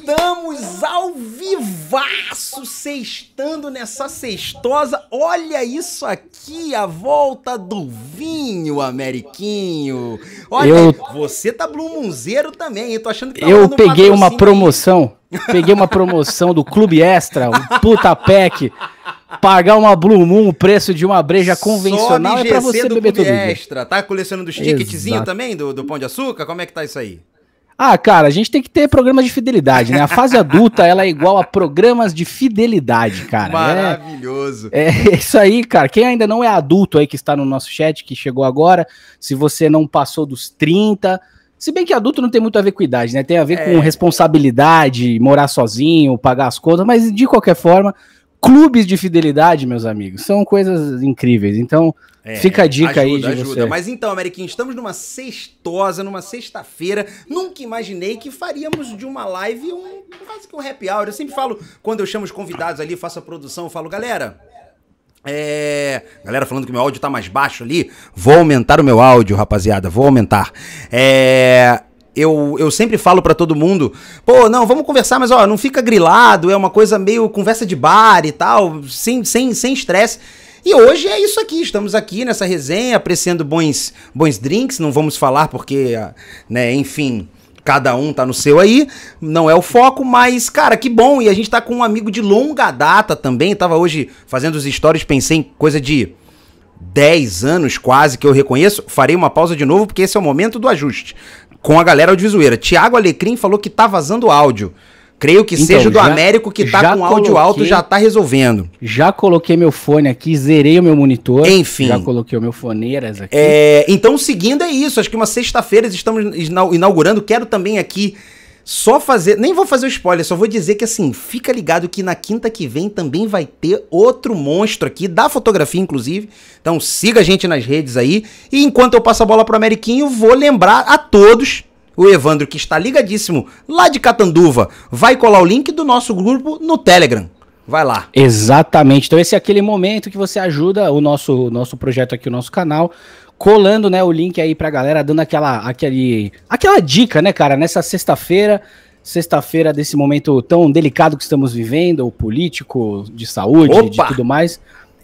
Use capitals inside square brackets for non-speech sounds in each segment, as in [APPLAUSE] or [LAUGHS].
Estamos ao vivaço, sextando nessa sextosa. Olha isso aqui, a volta do vinho, Ameriquinho. Olha, eu... você tá blumunzeiro também, eu tô achando que tá Eu peguei uma promoção, peguei uma promoção do Clube Extra, um puta pack. Pagar uma Blue Moon, o preço de uma breja convencional é pra você do beber Clube extra. Tá colecionando os ticketzinhos também do, do Pão de Açúcar? Como é que tá isso aí? Ah, cara, a gente tem que ter programas de fidelidade, né? A fase adulta, ela é igual a programas de fidelidade, cara. É- Maravilhoso. É, é, isso aí, cara. Quem ainda não é adulto aí que está no nosso chat, que chegou agora, se você não passou dos 30, se bem que adulto não tem muito a ver com idade, né? Tem a ver é. com responsabilidade, morar sozinho, pagar as contas, mas de qualquer forma, clubes de fidelidade, meus amigos, são coisas incríveis. Então, é, Fica a dica ajuda, aí de ajuda. Você. Mas então, Ameriquinho, estamos numa sextosa, numa sexta-feira. Nunca imaginei que faríamos de uma live um quase que um happy hour. Eu sempre falo, quando eu chamo os convidados ali, faço a produção, eu falo, galera, é. Galera falando que meu áudio tá mais baixo ali. Vou aumentar o meu áudio, rapaziada. Vou aumentar. É. Eu, eu sempre falo para todo mundo, pô, não, vamos conversar, mas ó, não fica grilado, é uma coisa meio conversa de bar e tal, sem estresse. Sem e hoje é isso aqui, estamos aqui nessa resenha, apreciando bons, bons drinks, não vamos falar porque, né, enfim, cada um tá no seu aí, não é o foco, mas, cara, que bom, e a gente tá com um amigo de longa data também, tava hoje fazendo os stories, pensei em coisa de 10 anos quase que eu reconheço, farei uma pausa de novo porque esse é o momento do ajuste. Com a galera audiovisueira. Tiago Alecrim falou que tá vazando áudio. Creio que então, seja o do já, Américo que tá com áudio alto, já tá resolvendo. Já coloquei meu fone aqui, zerei o meu monitor. Enfim. Já coloquei o meu foneiras aqui. É, então, seguindo é isso. Acho que uma sexta-feira estamos inaugurando. Quero também aqui só fazer. Nem vou fazer o spoiler, só vou dizer que assim, fica ligado que na quinta que vem também vai ter outro monstro aqui, da fotografia, inclusive. Então siga a gente nas redes aí. E enquanto eu passo a bola pro Ameriquinho, vou lembrar a todos o Evandro, que está ligadíssimo lá de Catanduva, vai colar o link do nosso grupo no Telegram. Vai lá. Exatamente. Então esse é aquele momento que você ajuda o nosso nosso projeto aqui, o nosso canal, colando, né, o link aí para a galera, dando aquela aquele aquela dica, né, cara, nessa sexta-feira, sexta-feira desse momento tão delicado que estamos vivendo, o político, de saúde, Opa! de tudo mais.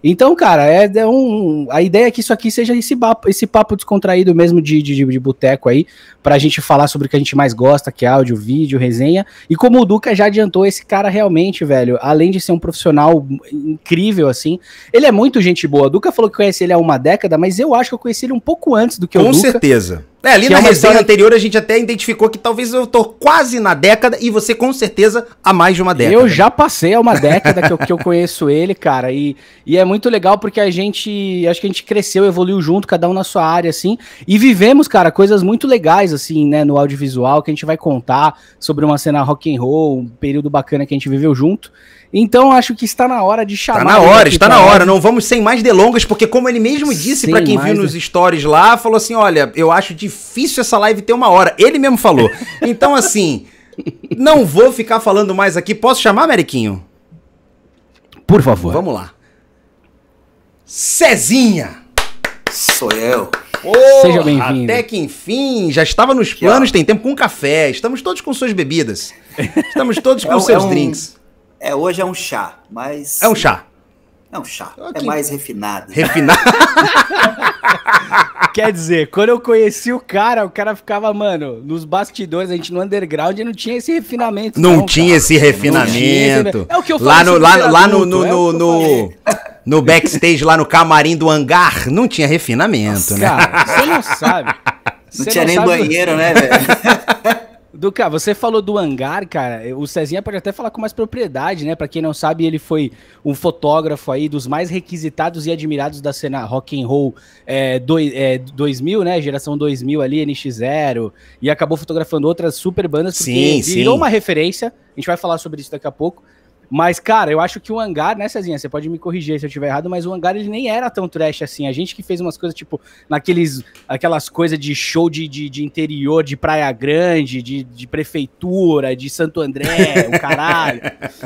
Então, cara, é, é, um, a ideia é que isso aqui seja esse papo, esse papo descontraído mesmo de, de, de boteco aí, pra gente falar sobre o que a gente mais gosta, que é áudio, vídeo, resenha. E como o Duca já adiantou, esse cara realmente, velho, além de ser um profissional incrível, assim, ele é muito gente boa. O Duca falou que conhece ele há uma década, mas eu acho que eu conheci ele um pouco antes do que Com o Duca. Com certeza. É, ali que na é resenha história... anterior a gente até identificou que talvez eu tô quase na década e você com certeza há mais de uma década. Eu já passei há uma década que, eu, que eu conheço ele, cara, e, e é muito legal porque a gente, acho que a gente cresceu, evoluiu junto, cada um na sua área, assim, e vivemos, cara, coisas muito legais, assim, né, no audiovisual, que a gente vai contar sobre uma cena rock and roll, um período bacana que a gente viveu junto, então acho que está na hora de tá chamar. Está na hora, está na hora. Não vamos sem mais delongas, porque como ele mesmo disse para quem viu é- nos stories lá, falou assim: olha, eu acho difícil essa live ter uma hora. Ele mesmo falou. [LAUGHS] Então assim, não vou ficar falando mais aqui. Posso chamar, Meriquinho? Por favor. Vamos lá. Cezinha. Sou eu. Seja bem-vindo. Até que enfim, já estava nos planos, tem tempo com café. Estamos todos com suas bebidas. Estamos todos com é, seus é um... drinks. É, hoje é um chá, mas. É um chá. É um chá. Okay. Ah, é mais refinado. Refinado. [LAUGHS] Quer dizer, quando eu conheci o cara, o cara ficava, mano, nos bastidores, a gente no underground não tinha esse refinamento. Não, não tinha cara. esse refinamento. Tinha esse... É o que eu lá no, lá, lá no, no, é no, no, no, backstage, lá no camarim do hangar, não tinha refinamento, Nossa, né? Cara, você não sabe. Não você tinha não nem banheiro, né, [LAUGHS] velho? Duca, você falou do hangar, cara. O Cezinha pode até falar com mais propriedade, né? Para quem não sabe, ele foi um fotógrafo aí dos mais requisitados e admirados da cena rock and roll é, é dois, é, 2000, né? Geração 2000 ali, NX0. E acabou fotografando outras super bandas. Porque sim, virou uma referência. A gente vai falar sobre isso daqui a pouco. Mas, cara, eu acho que o hangar, né, Cezinha? Você pode me corrigir se eu estiver errado, mas o hangar ele nem era tão trash assim. A gente que fez umas coisas, tipo, naqueles aquelas coisas de show de, de, de interior, de Praia Grande, de, de prefeitura, de Santo André, o caralho. [LAUGHS]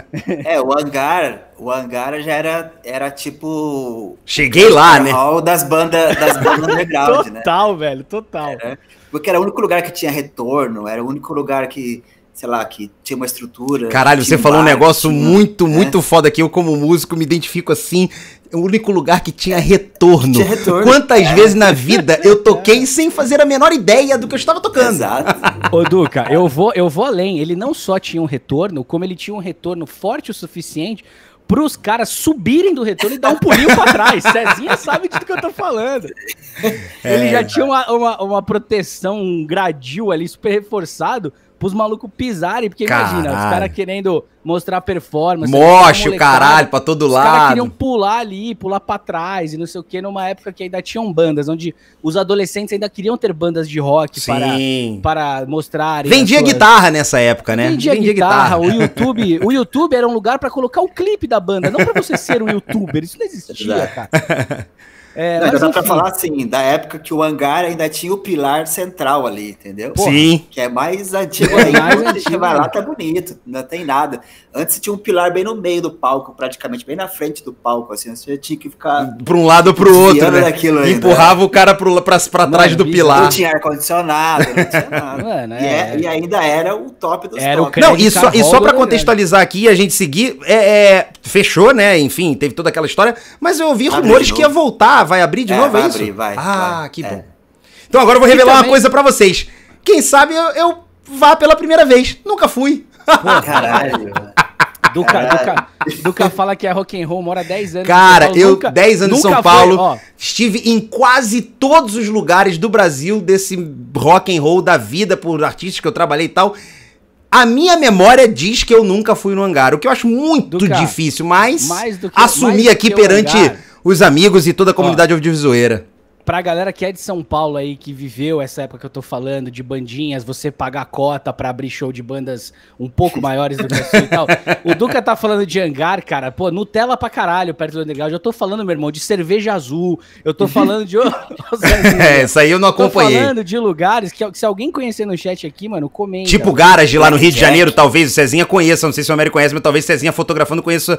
É, o hangar, o hangar já era, era tipo. Cheguei lá, né? o das bandas das [LAUGHS] bandas underground, né? Total, velho, total. Era, é, porque era o único lugar que tinha retorno, era o único lugar que sei lá, que tinha uma estrutura. Caralho, você falou um negócio muito, é. muito foda que eu, como músico, me identifico assim. É o único lugar que tinha retorno. Tinha retorno. Quantas é. vezes na vida eu toquei é. sem fazer a menor ideia do que eu estava tocando? Exato. Ô, Duca, eu vou, eu vou além. Ele não só tinha um retorno, como ele tinha um retorno forte o suficiente para os caras subirem do retorno e dar um pulinho para trás. [LAUGHS] Cezinha sabe do que eu tô falando. É. Ele já tinha uma, uma, uma proteção, um gradil ali super reforçado pros malucos pisarem, porque caralho. imagina, os caras querendo mostrar performance. o caralho, pra todo os lado. Os caras queriam pular ali, pular pra trás e não sei o que, numa época que ainda tinham bandas, onde os adolescentes ainda queriam ter bandas de rock para, para mostrar. Vendia suas... guitarra nessa época, né? Vendia, Vendia guitarra, guitarra, o YouTube. o YouTube era um lugar para colocar o clipe da banda, não para você ser um youtuber. Isso não existia, [LAUGHS] cara. É, não, então dá enfim. pra falar assim, da época que o hangar ainda tinha o pilar central ali, entendeu? Porra, Sim. Que é mais é antigo ainda. mais antigo, vai lá, tá bonito, não tem nada. Antes tinha um pilar bem no meio do palco, praticamente, bem na frente do palco, assim, você tinha que ficar. Pra um lado ou pro outro, né? Ainda, Empurrava né? o cara pro, pra, pra Mano, trás é do bicho, pilar. Não tinha ar-condicionado, não tinha [LAUGHS] nada. Mano, é, né? e, é, e, ainda era o top dos era top. O não, e só, e só pra contextualizar aqui e a gente seguir, é, é fechou, né? Enfim, teve toda aquela história. Mas eu ouvi rumores que ia voltar. Vai abrir de é, novo, é vai é isso? Abrir, vai, ah, vai. que é. bom. É. Então agora eu vou revelar também... uma coisa para vocês. Quem sabe eu, eu, vá pela primeira vez. Nunca fui. Pô, caralho. [LAUGHS] Duca, Duca, Duca fala que é rock and roll, mora 10 anos. Cara, Paulo, eu nunca, 10 anos em São Paulo, foi, estive em quase todos os lugares do Brasil desse rock and roll da vida por artistas que eu trabalhei e tal. A minha memória diz que eu nunca fui no hangar, o que eu acho muito Duca, difícil, mas que, assumir aqui perante hangar. os amigos e toda a comunidade Ó, audiovisueira pra galera que é de São Paulo aí, que viveu essa época que eu tô falando, de bandinhas, você pagar cota pra abrir show de bandas um pouco [LAUGHS] maiores do Brasil e tal. O Duca tá falando de hangar, cara. Pô, Nutella pra caralho, perto do Underground. Eu tô falando, meu irmão, de cerveja azul. Eu tô falando de. [LAUGHS] [LAUGHS] é, isso aí eu não acompanhei. Eu tô falando de lugares que, se alguém conhecer no chat aqui, mano, comenta. Tipo Garage lá no Rio de Janeiro, talvez o Cezinha conheça. Não sei se o Américo conhece, mas talvez o Cezinha fotografando conheça,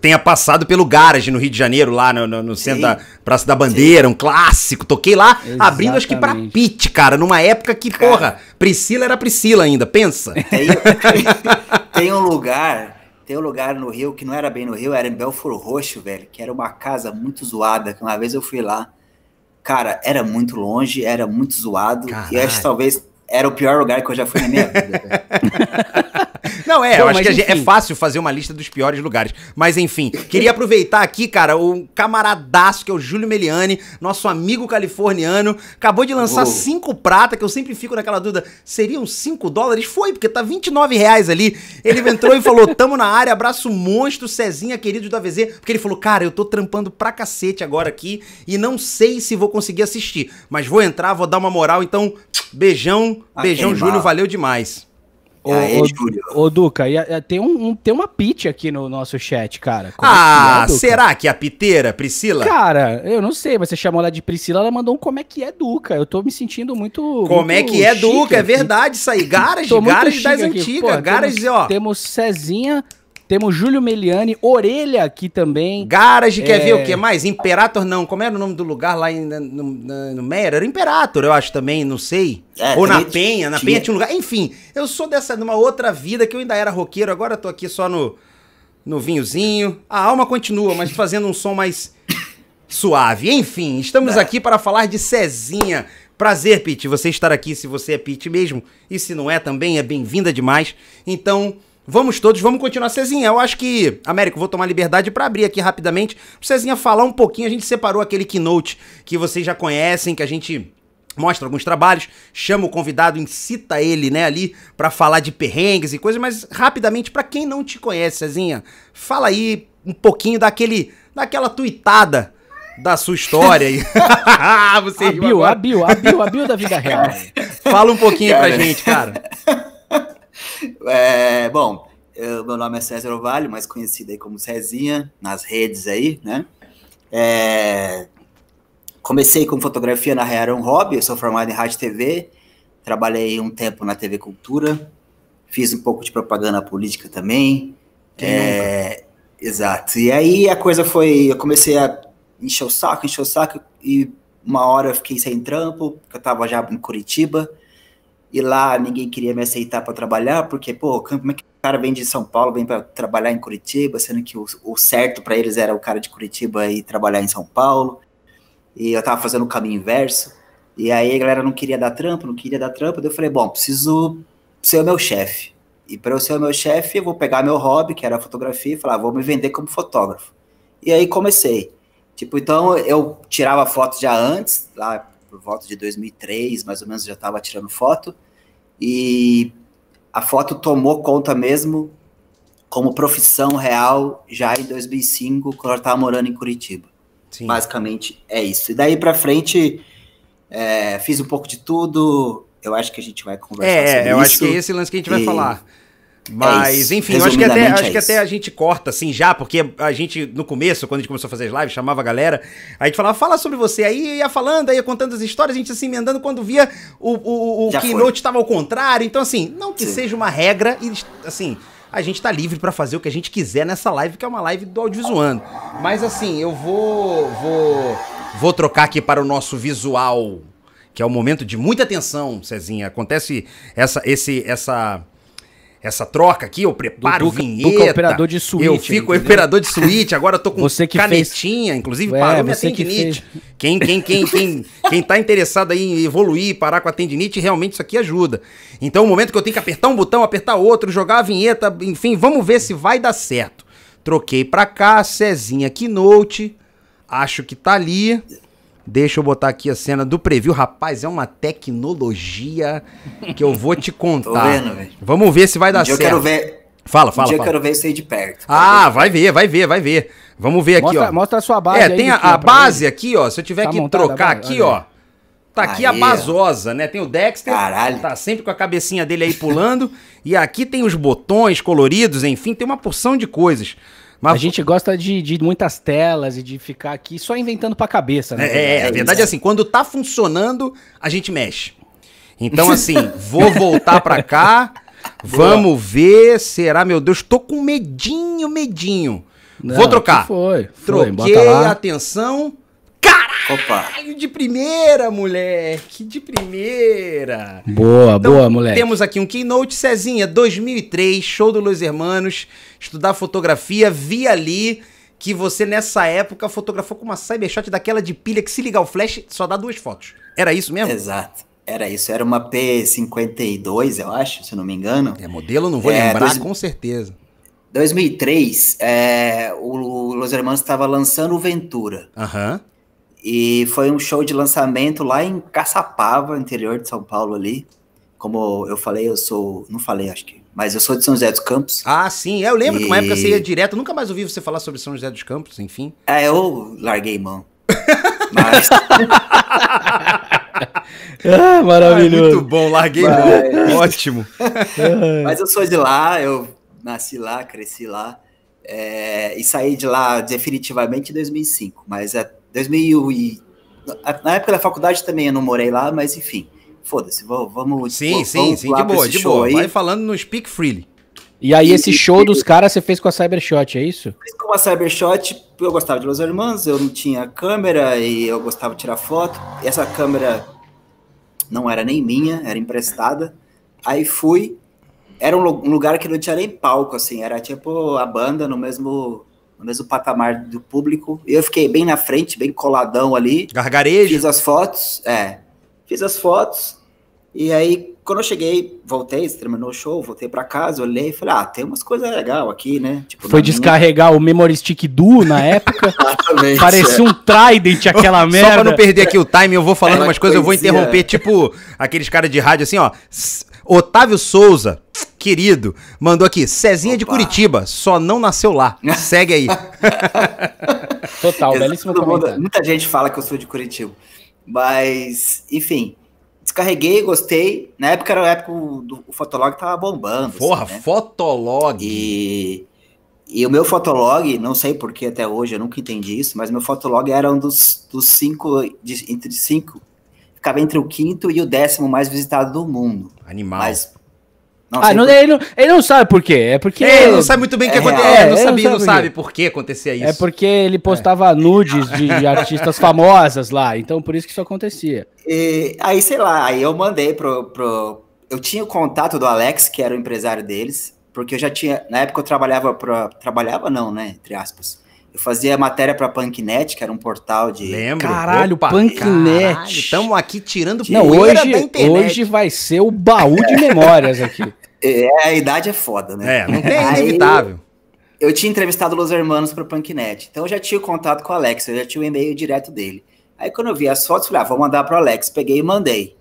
tenha passado pelo Garage no Rio de Janeiro, lá no, no, no centro da Praça da Bandeira, Sim. um clássico Toquei lá, Exatamente. abrindo acho que pra Pete, cara, numa época que, cara, porra, Priscila era Priscila ainda, pensa. [LAUGHS] Tem, tem um lugar tem um lugar no Rio que não era bem no Rio, era em Belfort Roxo, velho, que era uma casa muito zoada, que uma vez eu fui lá. Cara, era muito longe, era muito zoado. Caralho. E acho que talvez era o pior lugar que eu já fui na minha vida. [LAUGHS] Não, é, Bom, eu acho que é fácil fazer uma lista dos piores lugares. Mas enfim, queria aproveitar aqui, cara, o camaradaço que é o Júlio Meliani, nosso amigo californiano, acabou de lançar cinco prata, que eu sempre fico naquela dúvida, seriam cinco dólares? Foi, porque tá 29 reais ali. Ele entrou e falou, tamo na área, abraço monstro, Cezinha, querido do AVZ, porque ele falou, cara, eu tô trampando pra cacete agora aqui e não sei se vou conseguir assistir, mas vou entrar, vou dar uma moral, então beijão, ah, Beijão, Júlio, valeu demais. Ô, Aê, ah, ô, Júlio. ô Duca, tem, um, um, tem uma pite aqui no nosso chat, cara. Como é ah, é que é, será que é a piteira, Priscila? Cara, eu não sei, mas você chamou ela de Priscila, ela mandou um como é que é Duca. Eu tô me sentindo muito. Como é muito é que é Duca? É aqui. É verdade isso aí. [LAUGHS] Garage, garage das antigas. Garage, ó. Temos Cezinha, temos Júlio Meliani, Orelha aqui também. Garage, é... quer ver é. o que mais? Imperator não, como era o nome do lugar lá em, no, no Mera? Era Imperator, eu acho também, não sei. É, Ou na Penha, na Penha tinha um lugar. Enfim, eu sou dessa, de uma outra vida que eu ainda era roqueiro, agora eu tô aqui só no, no vinhozinho. A alma continua, mas fazendo um som mais [COUGHS] suave. Enfim, estamos é. aqui para falar de Cezinha. Prazer, Pete, você estar aqui, se você é Pete mesmo. E se não é também, é bem-vinda demais. Então, Vamos todos, vamos continuar. Cezinha, eu acho que. Américo, vou tomar liberdade para abrir aqui rapidamente. Pra Cezinha falar um pouquinho, a gente separou aquele keynote que vocês já conhecem, que a gente mostra alguns trabalhos, chama o convidado, incita ele, né, ali para falar de perrengues e coisas, mas rapidamente para quem não te conhece, Cezinha, fala aí um pouquinho daquele daquela tuitada da sua história aí. [LAUGHS] [LAUGHS] Você a, bio, a bio, a a da vida real. Fala um pouquinho cara. pra gente, cara. [LAUGHS] É, bom, eu, meu nome é César Ovalho, mais conhecido aí como Cezinha, nas redes aí, né? É, comecei com fotografia na Real um hobby, eu sou formado em rádio TV, trabalhei um tempo na TV Cultura, fiz um pouco de propaganda política também. é, Exato. E aí a coisa foi, eu comecei a encher o saco, encher o saco, e uma hora eu fiquei sem trampo, porque eu tava já em Curitiba, e lá ninguém queria me aceitar para trabalhar, porque, pô, como é que o cara vem de São Paulo, vem para trabalhar em Curitiba, sendo que o, o certo para eles era o cara de Curitiba ir trabalhar em São Paulo, e eu tava fazendo o caminho inverso, e aí a galera não queria dar trampo, não queria dar trampo, daí eu falei, bom, preciso ser o meu chefe, e para eu ser o meu chefe, eu vou pegar meu hobby, que era a fotografia, e falar, vou me vender como fotógrafo. E aí comecei. Tipo, então eu tirava fotos já antes, lá por volta de 2003, mais ou menos, já estava tirando foto. E a foto tomou conta mesmo como profissão real já em 2005, quando eu estava morando em Curitiba. Sim. Basicamente é isso. E daí para frente, é, fiz um pouco de tudo. Eu acho que a gente vai conversar é, é sobre isso. É, eu acho que é esse lance que a gente e... vai falar. Mas, é enfim, acho que, até, é acho que até a gente corta, assim, já, porque a gente, no começo, quando a gente começou a fazer as lives, chamava a galera, a gente falava, fala sobre você, aí ia falando, aí ia contando as histórias, a gente se emendando quando via o, o, o keynote estava ao contrário. Então, assim, não que Sim. seja uma regra, e assim, a gente tá livre para fazer o que a gente quiser nessa live, que é uma live do Audiovisuando. Mas, assim, eu vou, vou, vou trocar aqui para o nosso visual, que é o um momento de muita atenção, Cezinha. Acontece essa, esse, essa essa troca aqui, eu preparo do, é vinheta. Do operador de suíte. Eu fico operador de suíte, agora eu tô com canetinha, fez... inclusive Ué, parou minha tendinite. Que fez... Quem, quem, quem, quem, quem tá interessado aí em evoluir, parar com a tendinite, realmente isso aqui ajuda. Então, é o momento que eu tenho que apertar um botão, apertar outro, jogar a vinheta, enfim, vamos ver se vai dar certo. Troquei pra cá, Cezinha Keynote, acho que tá ali. Deixa eu botar aqui a cena do preview. Rapaz, é uma tecnologia que eu vou te [LAUGHS] contar. vendo, velho. Vamos ver se vai um dar certo. Eu quero ver. Fala, fala. Um dia fala. eu quero ver isso aí de perto. Ah, ver. vai ver, vai ver, vai ver. Vamos ver mostra, aqui, ó. Mostra a sua base. É, tem a, a base aqui, ó. Se eu tiver tá que montada, trocar aqui, ó. Tá aqui Aê. a basosa, né? Tem o Dexter. Caralho. Tá sempre com a cabecinha dele aí pulando. e aqui tem os botões coloridos, enfim, tem uma porção de coisas. Mas... A gente gosta de, de muitas telas e de ficar aqui só inventando pra cabeça, né? É, é, é a verdade é assim, quando tá funcionando, a gente mexe. Então, [LAUGHS] assim, vou voltar pra cá, vamos ver, será, meu Deus, tô com medinho, medinho. Não, vou trocar. Foi, foi, Troquei, atenção, Caralho, Opa. de primeira, moleque, de primeira. Boa, então, boa, moleque. Temos aqui um Keynote Cezinha 2003, show do Los Hermanos, estudar fotografia, vi ali que você nessa época fotografou com uma cybershot daquela de pilha que se ligar o flash só dá duas fotos. Era isso mesmo? Exato. Era isso, era uma P52, eu acho, se não me engano. É, modelo não vou é, lembrar, dois... com certeza. 2003, é, o Los Hermanos estava lançando o Ventura. Aham. Uhum. E foi um show de lançamento lá em Caçapava, interior de São Paulo ali. Como eu falei, eu sou. Não falei, acho que. Mas eu sou de São José dos Campos. Ah, sim. É, eu lembro e... que uma época você ia direto. Nunca mais ouvi você falar sobre São José dos Campos, enfim. É, eu larguei mão. [LAUGHS] Mas. [LAUGHS] Ah, maravilhoso. Ah, é muito bom, larguei Mas... mão. Ótimo. [LAUGHS] Mas eu sou de lá, eu nasci lá, cresci lá. É, e saí de lá definitivamente em 2005, mas é 2000 e na época da faculdade também eu não morei lá, mas enfim, foda-se, vamos Sim, vamos, sim, sim, de boa, de boa. Aí. Vai falando no Speak Freely. E aí, esse show dos caras você fez com a Cybershot, é isso? Fiz com a Cybershot, eu gostava de Los Hermanos, eu não tinha câmera e eu gostava de tirar foto. Essa câmera não era nem minha, era emprestada. Aí fui, era um, lugar que não tinha nem palco, assim, era tipo a banda no mesmo no mesmo patamar do público. E eu fiquei bem na frente, bem coladão ali. Gargarejo. Fiz as fotos, é. Fiz as fotos. E aí, quando eu cheguei, voltei, terminou o show, voltei para casa, olhei e falei, ah, tem umas coisas legais aqui, né? Tipo, Foi é descarregar minha... o Memory Stick Duo na época. [LAUGHS] Parecia é. um Trident aquela merda. Só pra não perder aqui o time, eu vou falando é, umas coisas, eu vou interromper, tipo aqueles caras de rádio assim, ó. Otávio Souza, querido, mandou aqui, Cezinha Opa. de Curitiba, só não nasceu lá. [LAUGHS] Segue aí. Total, belíssimo Muita gente fala que eu sou de Curitiba. Mas, enfim, descarreguei, gostei. Na época era a época do o Fotolog tava bombando. Assim, Porra, assim, né? Fotolog! E, e o meu Fotolog, não sei por que até hoje, eu nunca entendi isso, mas meu Fotolog era um dos, dos cinco, de, entre cinco ficava entre o quinto e o décimo mais visitado do mundo. Animal. Mas, ah, não, por... ele, não, ele não sabe por quê. É porque. É, ele não sabe muito bem o que aconteceu. É, é não, sabia, não, sabe, não sabe por que acontecia é isso. É porque ele é. postava nudes de, de artistas famosas lá. Então por isso que isso acontecia. E, aí, sei lá, aí eu mandei pro, pro. Eu tinha o contato do Alex, que era o empresário deles, porque eu já tinha. Na época eu trabalhava pra. Trabalhava não, né? Entre aspas. Eu fazia matéria pra Punknet, que era um portal de. Lembro. Caralho, opa, Punknet. Estamos aqui tirando Não, hoje, da internet. Hoje vai ser o baú de memórias aqui. [LAUGHS] É, a idade é foda, né? É, não tem, é inevitável. Eu tinha entrevistado Los Hermanos pro Punknet, então eu já tinha contato com o Alex, eu já tinha o e-mail direto dele. Aí quando eu vi as fotos, falei, ah, vou mandar pro Alex. Peguei e mandei.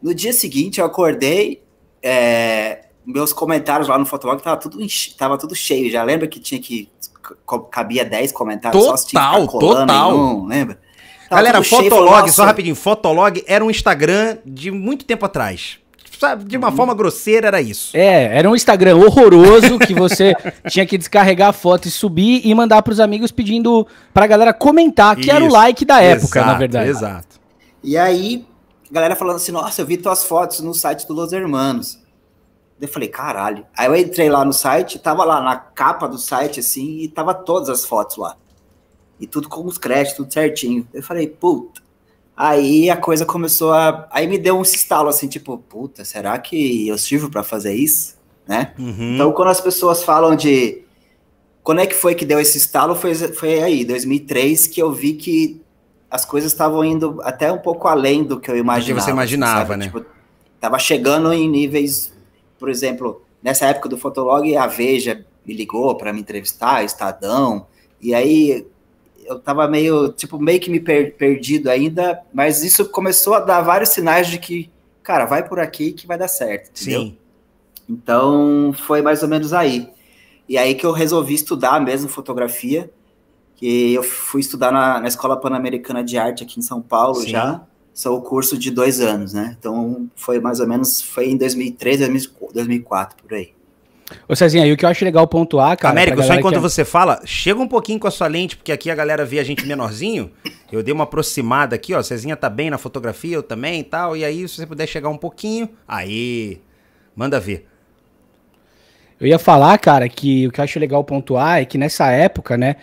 No dia seguinte, eu acordei, é, meus comentários lá no Fotolog tava tudo, tava tudo cheio. Já lembra que tinha que cabia 10 comentários total, só total. Nenhum, lembra? Tava Galera, Fotolog, só rapidinho, Fotolog era um Instagram de muito tempo atrás. De uma uhum. forma grosseira era isso. É, era um Instagram horroroso que você [LAUGHS] tinha que descarregar a foto e subir e mandar para os amigos pedindo para a galera comentar, que isso. era o like da época, exato, na verdade. Exato. E aí, galera falando assim: nossa, eu vi tuas fotos no site do Los Hermanos. Eu falei, caralho. Aí eu entrei lá no site, tava lá na capa do site, assim, e tava todas as fotos lá. E tudo com os créditos, tudo certinho. Eu falei, puta. Aí a coisa começou a. Aí me deu um estalo assim, tipo, puta, será que eu sirvo para fazer isso? Né? Uhum. Então, quando as pessoas falam de. Quando é que foi que deu esse estalo? Foi, foi aí, 2003, que eu vi que as coisas estavam indo até um pouco além do que eu imaginava. Que você imaginava, sabe? né? Tipo, tava chegando em níveis por exemplo, nessa época do Fotolog, a Veja me ligou para me entrevistar, Estadão, e aí eu estava meio, tipo, meio que me per perdido ainda, mas isso começou a dar vários sinais de que, cara, vai por aqui que vai dar certo, entendeu? Sim. Então, foi mais ou menos aí. E aí que eu resolvi estudar mesmo fotografia, que eu fui estudar na, na Escola Pan-Americana de Arte aqui em São Paulo Sim. já, são o curso de dois anos, né? Então foi mais ou menos, foi em 2003, 2004, por aí. Ô Cezinha, e o que eu acho legal pontuar, cara. Américo, só enquanto que... É- você fala, chega um pouquinho com a sua lente, porque aqui a galera vê a gente menorzinho. Eu dei uma aproximada aqui, ó. Cezinha tá bem na fotografia, eu também e tal. E aí, se você puder chegar um pouquinho, aí. Manda ver. Eu ia falar, cara, que o que eu acho legal pontuar é que nessa época, né?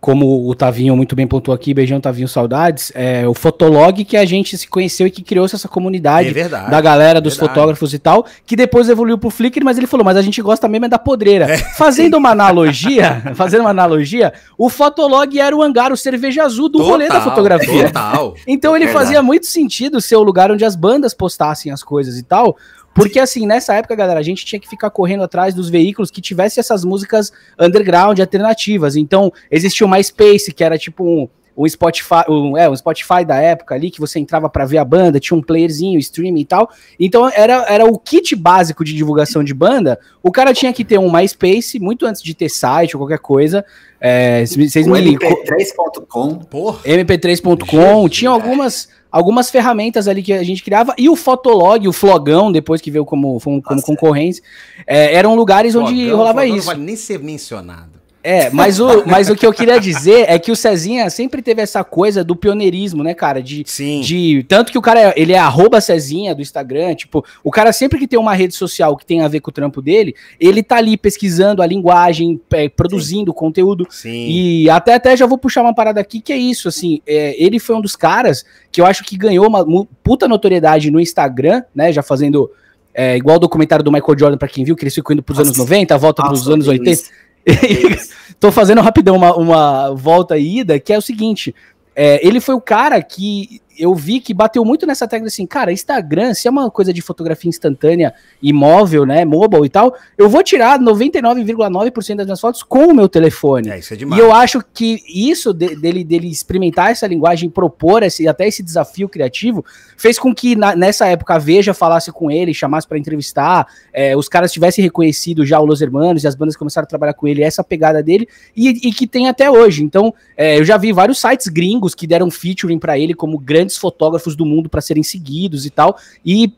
como o Tavinho muito bem pontuou aqui, beijão Tavinho, saudades, é o Fotolog que a gente se conheceu e que criou essa comunidade é verdade, da galera, dos é fotógrafos e tal, que depois evoluiu pro Flickr, mas ele falou, mas a gente gosta mesmo é da podreira. É. Fazendo uma analogia, [LAUGHS] fazendo uma analogia, o Fotolog era o hangar, o cerveja azul do total, rolê da fotografia. Total. [LAUGHS] Então ele é fazia muito sentido ser o lugar onde as bandas postassem as coisas e tal, porque, assim, nessa época, galera, a gente tinha que ficar correndo atrás dos veículos que tivessem essas músicas underground, alternativas. Então, existia o MySpace, que era tipo um, um Spotify, um, é, um Spotify da época ali, que você entrava para ver a banda, tinha um playerzinho, streaming e tal. Então era, era o kit básico de divulgação de banda. O cara tinha que ter um MySpace, muito antes de ter site ou qualquer coisa. É, vocês me MP3.com. MP3.com. Tinha algumas algumas ferramentas ali que a gente criava, e o Fotolog, o Flogão, depois que veio como, como, como concorrência, é, eram lugares onde rolava Flogão isso. Não vale nem ser mencionado. É, mas o, mas o que eu queria dizer é que o Cezinha sempre teve essa coisa do pioneirismo, né, cara? De, Sim. De, tanto que o cara, é, ele é arroba Cezinha do Instagram, tipo, o cara sempre que tem uma rede social que tem a ver com o trampo dele, ele tá ali pesquisando a linguagem, é, produzindo Sim. conteúdo. Sim. E até, até já vou puxar uma parada aqui que é isso, assim, é, ele foi um dos caras que eu acho que ganhou uma puta notoriedade no Instagram, né, já fazendo... É, igual o documentário do Michael Jordan, para quem viu, que eles ficam indo pros Nossa. anos 90, volta Nossa, pros anos 80. Isso. [LAUGHS] Tô fazendo rapidão uma, uma volta e ida, que é o seguinte: é, ele foi o cara que eu vi que bateu muito nessa tecla assim, cara, Instagram, se é uma coisa de fotografia instantânea, imóvel, né, mobile e tal, eu vou tirar 99,9% das minhas fotos com o meu telefone. É, isso é demais. E eu acho que isso de, dele, dele experimentar essa linguagem, propor esse, até esse desafio criativo, fez com que na, nessa época a Veja falasse com ele, chamasse para entrevistar, é, os caras tivessem reconhecido já o Los Hermanos e as bandas começaram a trabalhar com ele, essa pegada dele, e, e que tem até hoje. Então, é, eu já vi vários sites gringos que deram featuring para ele como grande grandes fotógrafos do mundo para serem seguidos e tal. E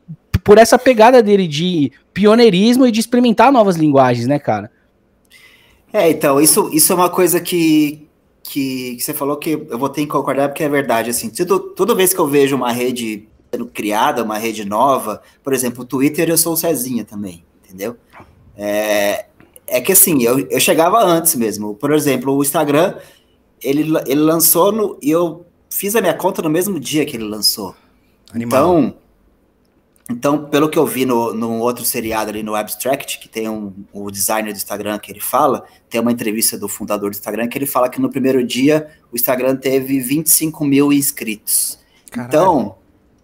por essa pegada dele de pioneirismo e de experimentar novas linguagens, né, cara? É, então, isso, isso é uma coisa que, que, que, você falou que eu vou ter que concordar, porque é verdade, assim, tudo, toda vez que eu vejo uma rede sendo criada, uma rede nova, por exemplo, o Twitter, eu sou o Cezinha também, entendeu? É, é que assim, eu, eu chegava antes mesmo, por exemplo, o Instagram, ele, ele lançou no, e eu fiz a minha conta no mesmo dia que ele lançou. Animal. Então, então, pelo que eu vi no, no outro seriado ali no Abstract, que tem um, o designer do Instagram que ele fala, tem uma entrevista do fundador do Instagram que ele fala que no primeiro dia o Instagram teve 25 mil inscritos. Caralho. Então,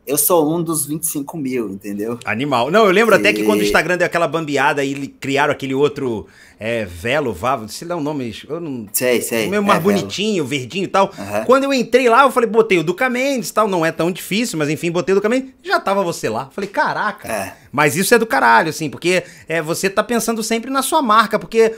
eu sou um dos 25 mil, entendeu? Animal. Não, eu lembro e... até que quando o Instagram deu aquela bambeada e criaram aquele outro é, Velo, Vavo, sei lá o nome, eu não... Sei, sei. O meu mais é, bonitinho, velo. verdinho e tal. Quando eu entrei lá, eu falei, botei o Duca Mendes tal, não é tão difícil, mas enfim, botei o Duca Mendes, já tava você lá. Falei, caraca. É. Mas isso é do caralho, assim, porque é, você tá pensando sempre na sua marca, porque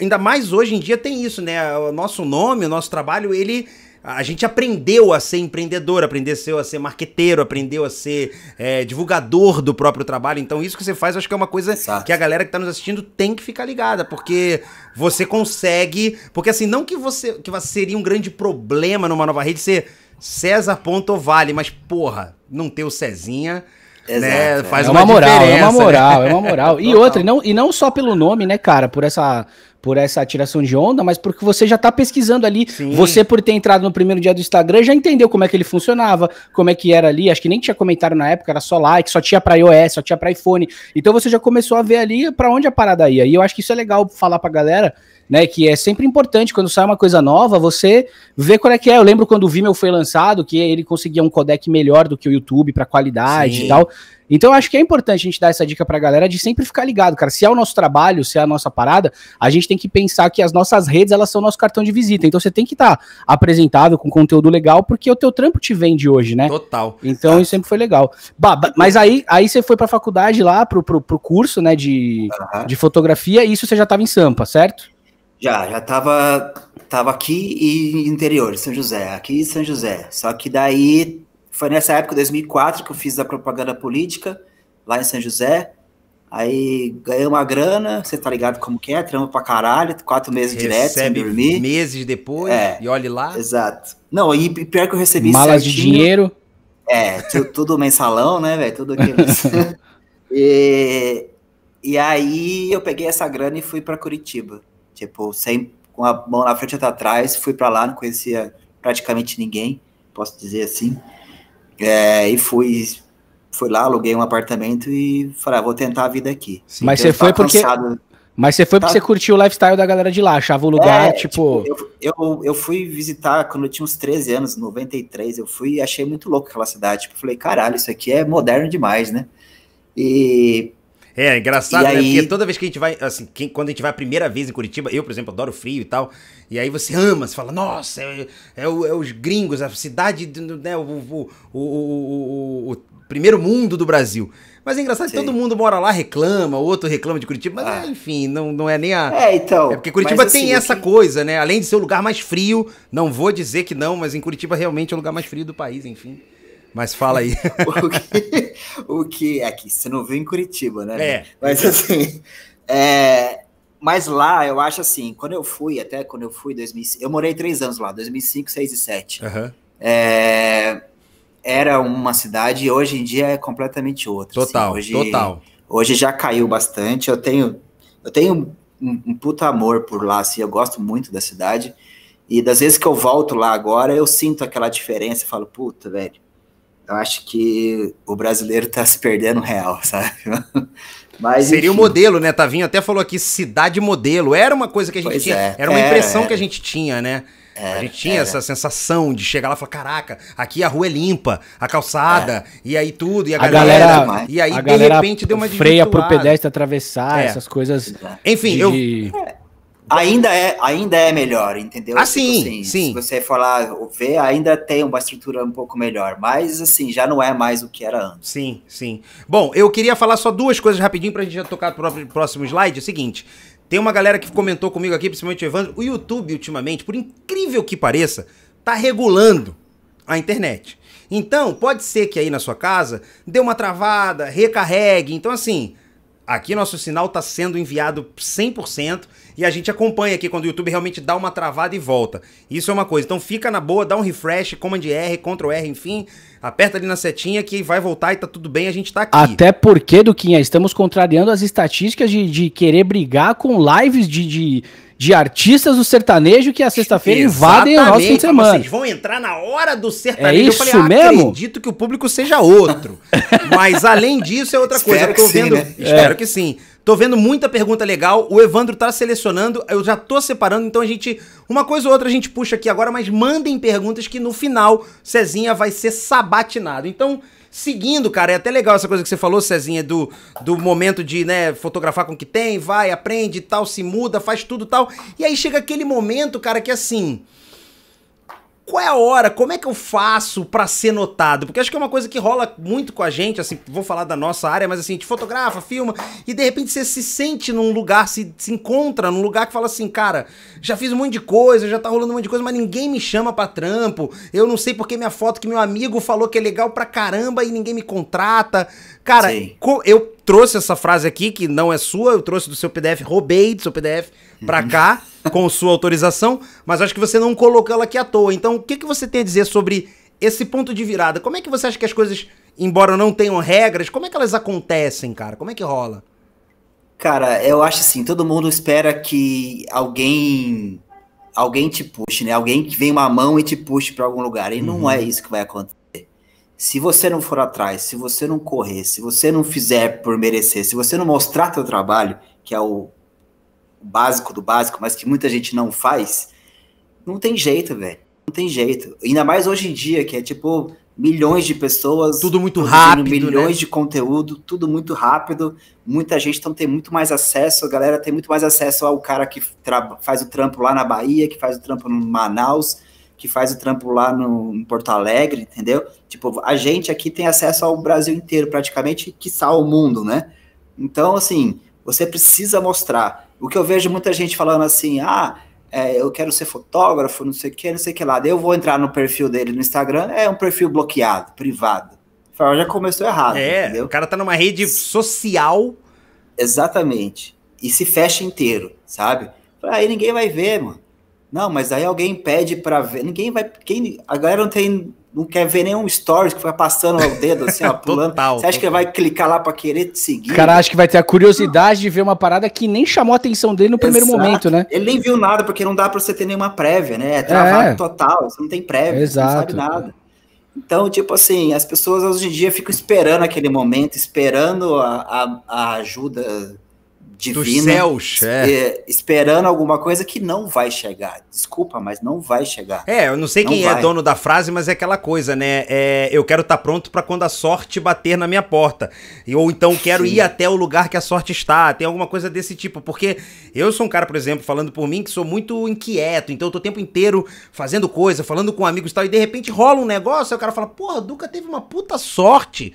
ainda mais hoje em dia tem isso, né? O nosso nome, o nosso trabalho, ele a gente aprendeu a ser empreendedor, aprendeu a ser marqueteiro, aprendeu a ser é, divulgador do próprio trabalho. Então, isso que você faz, eu acho que é uma coisa Exato. que a galera que está nos assistindo tem que ficar ligada, porque você consegue. Porque assim, não que você que seria um grande problema numa nova rede ser César mas, porra, não ter o Cezinha. né? É. Faz é uma, uma moral, é uma né? moral, né? é uma moral. E outra, e não, e não só pelo nome, né, cara, por essa por essa atiração de onda, mas porque você já está pesquisando ali. Sim. Você, por ter entrado no primeiro dia do Instagram, já entendeu como é que ele funcionava, como é que era ali. Acho que nem tinha comentário na época, era só like, só tinha para iOS, só tinha para iPhone. Então você já começou a ver ali para onde a parada ia. E eu acho que isso é legal falar para galera né? Que é sempre importante quando sai uma coisa nova, você vê qual é que é. Eu lembro quando o Vimeo foi lançado, que ele conseguia um codec melhor do que o YouTube para qualidade Sim. e tal. Então eu acho que é importante a gente dar essa dica pra galera de sempre ficar ligado, cara. Se é o nosso trabalho, se é a nossa parada, a gente tem que pensar que as nossas redes, elas são nosso cartão de visita. Então você tem que estar tá apresentável com conteúdo legal, porque o teu trampo te vende hoje, né? Total. Então isso sempre foi legal. Bah, mas aí, aí você foi pra faculdade lá, pro, pro, pro curso, né, de, de fotografia, e isso você já tava em Sampa, certo? Já, já tava, tava aqui e interior, São José, aqui em São José. Só que daí foi nessa época, 2004, que eu fiz a propaganda política lá em São José. Aí ganhei uma grana, você tá ligado como que é, trampo pra caralho, quatro meses Recebe direto, sem dormir. meses depois é, e olhe lá. Exato. Não, e pior que eu recebi Malas certinho, de dinheiro. É, tudo mensalão, né, velho, tudo aquilo. [LAUGHS] e, e aí eu peguei essa grana e fui para Curitiba. Tipo, sem, com a mão na frente e outra atrás, fui para lá, não conhecia praticamente ninguém, posso dizer assim. É, e fui fui lá, aluguei um apartamento e falei, ah, vou tentar a vida aqui. Sim, então, mas então, você foi porque cansado. Mas você foi porque tá. você curtiu o lifestyle da galera de lá, achava o lugar, é, tipo... tipo... eu, eu, eu fui visitar quando eu tinha uns 13 anos, 93, eu fui e achei muito louco aquela cidade. Tipo, falei, caralho, isso aqui é moderno demais, né? E é, é, engraçado, e né? Aí... Porque toda vez que a gente vai, assim, quem, quando a gente vai a primeira vez em Curitiba, eu, por exemplo, adoro frio e tal, e aí você ama, você fala, nossa, é, é, é os gringos, a cidade, né, o, o, o, o primeiro mundo do Brasil. Mas é engraçado Sim. que todo mundo mora lá, reclama, outro reclama de Curitiba, mas ah. enfim, não, não é nem a. É, então. É porque Curitiba mas, tem assim, essa que... coisa, né? Além de ser o lugar mais frio, não vou dizer que não, mas em Curitiba realmente é o lugar mais frio do país, enfim. Mas fala aí. [LAUGHS] o, que... [LAUGHS] o que é aqui você não viu em Curitiba, né? É. Né? Mas assim, é, mas lá eu acho assim, quando eu fui, até quando eu fui 2005, eu morei três anos lá, 2005, 6 e 7. Uhum. É, era uma cidade e hoje em dia é completamente outra. Assim. Total, assim, hoje, total. Hoje já caiu bastante. Eu tenho, eu tenho um, um puta amor por lá, assim, eu gosto muito da cidade. E das vezes que eu volto lá agora, eu sinto aquela diferença, falo, puta, velho, eu acho que o brasileiro está se perdendo real, [LAUGHS] sabe? Mas, Seria enfim. o modelo, né? Tavinho até falou aqui, cidade modelo. Era uma coisa que a gente pois tinha, é. era uma impressão era. que a gente tinha, né? Era, a gente tinha era. essa sensação de chegar lá e falar: caraca, aqui a rua é limpa, a calçada, é. e aí tudo, e a, a galera, galera. E aí, de repente, deu uma Freia pro pedestre atravessar, é. essas coisas. Enfim, de... eu. Ainda é, ainda é melhor, entendeu? Ah, tipo sim, assim, sim. Se você for lá ver, ainda tem uma estrutura um pouco melhor, mas assim, já não é mais o que era antes. Sim, sim. Bom, eu queria falar só duas coisas rapidinho pra gente já tocar o próximo slide. É o seguinte, tem uma galera que comentou comigo aqui, principalmente o Evandro, o YouTube ultimamente, por incrível que pareça, tá regulando a internet. Então, pode ser que aí na sua casa dê uma travada, recarregue. Então, assim, aqui nosso sinal tá sendo enviado 100%, e a gente acompanha aqui quando o YouTube realmente dá uma travada e volta. Isso é uma coisa. Então fica na boa, dá um refresh, Command R, Ctrl R, enfim. Aperta ali na setinha que vai voltar e tá tudo bem, a gente tá aqui. Até porque, Duquinha, estamos contrariando as estatísticas de, de querer brigar com lives de, de, de artistas do sertanejo que a sexta-feira invadem o nosso fim de assim, semana. Vocês vão entrar na hora do é sertanejo. É isso eu falei, ah, mesmo? acredito que o público seja outro. [LAUGHS] Mas além disso é outra coisa. Espero eu tô vendo, sim, né? É. espero é. que sim. Tô vendo muita pergunta legal. O Evandro tá selecionando, eu já tô separando, então a gente uma coisa ou outra a gente puxa aqui agora, mas mandem perguntas que no final Cezinha vai ser sabatinado. Então, seguindo, cara, é até legal essa coisa que você falou, Cezinha, do, do momento de, né, fotografar com o que tem, vai, aprende e tal, se muda, faz tudo tal. E aí chega aquele momento, cara, que assim qual é a hora? Como é que eu faço para ser notado? Porque acho que é uma coisa que rola muito com a gente, assim, vou falar da nossa área, mas assim, a gente fotografa, filma, e de repente você se sente num lugar, se, se encontra num lugar que fala assim, cara, já fiz um monte de coisa, já tá rolando um monte de coisa, mas ninguém me chama pra trampo, eu não sei porque minha foto que meu amigo falou que é legal pra caramba e ninguém me contrata. Cara, eu trouxe essa frase aqui, que não é sua, eu trouxe do seu PDF, roubei do seu PDF pra uhum. cá com sua autorização, mas acho que você não colocou ela aqui à toa. Então, o que, que você tem a dizer sobre esse ponto de virada? Como é que você acha que as coisas, embora não tenham regras, como é que elas acontecem, cara? Como é que rola? Cara, eu acho assim, todo mundo espera que alguém alguém te puxe, né? Alguém que vem uma mão e te puxe para algum lugar. E uhum. não é isso que vai acontecer. Se você não for atrás, se você não correr, se você não fizer por merecer, se você não mostrar teu trabalho, que é o básico do básico, mas que muita gente não faz, não tem jeito, velho. Não tem jeito. Ainda mais hoje em dia, que é tipo milhões de pessoas. Tudo muito rápido. Né? Milhões né? de conteúdo, tudo muito rápido. Muita gente então tem muito mais acesso, a galera tem muito mais acesso ao cara que faz o trampo lá na Bahia, que faz o trampo no Manaus, que faz o trampo lá no, em Porto Alegre, entendeu? Tipo, a gente aqui tem acesso ao Brasil inteiro, praticamente, que o mundo, né? Então, assim, você precisa mostrar o que eu vejo muita gente falando assim, ah, é, eu quero ser fotógrafo, não sei o que, não sei o que lá. Daí eu vou entrar no perfil dele no Instagram, é um perfil bloqueado, privado. Fala, já começou errado. É, entendeu? o cara tá numa rede social. Exatamente. E se fecha inteiro, sabe? Aí ninguém vai ver, mano. Não, mas aí alguém pede para ver. Ninguém vai. Quem, a galera não tem não quer ver nenhum stories que vai passando o dedo assim, ó, [LAUGHS] pulando. Total, Você acha total. que ele vai clicar lá para querer te seguir? O cara acha que vai ter a curiosidade não. de ver uma parada que nem chamou a atenção dele no primeiro Exato. momento, né? Ele nem viu nada, porque não dá para você ter nenhuma prévia, né? É travado é. total, você não tem prévia, Exato. você não sabe nada. Então, tipo assim, as pessoas hoje em dia ficam esperando aquele momento, esperando a, a, a ajuda divina céus, é. esperando alguma coisa que não vai chegar. Desculpa, mas não vai chegar. É, eu não sei não quem é vai. é dono da frase, mas é aquela coisa, né? É, eu quero estar tá pronto para quando a sorte bater na minha porta. Ou então quero Sim. ir até o lugar que a sorte está. Tem alguma coisa desse tipo. Porque eu sou um cara, por exemplo, falando por mim, que sou muito inquieto. Então eu tô o tempo inteiro fazendo coisa, falando com amigos e tal. E de repente rola um negócio e o cara fala: Porra, Duca teve uma puta sorte.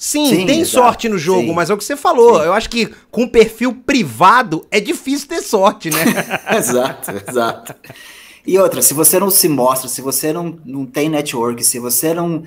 Sim, Sim tem exato. sorte no jogo, Sim. mas é o que você falou. Sim. Eu acho que com perfil privado é difícil ter sorte, né? [LAUGHS] exato, exato. E outra, se você não se mostra, se você não, não tem network, se você não,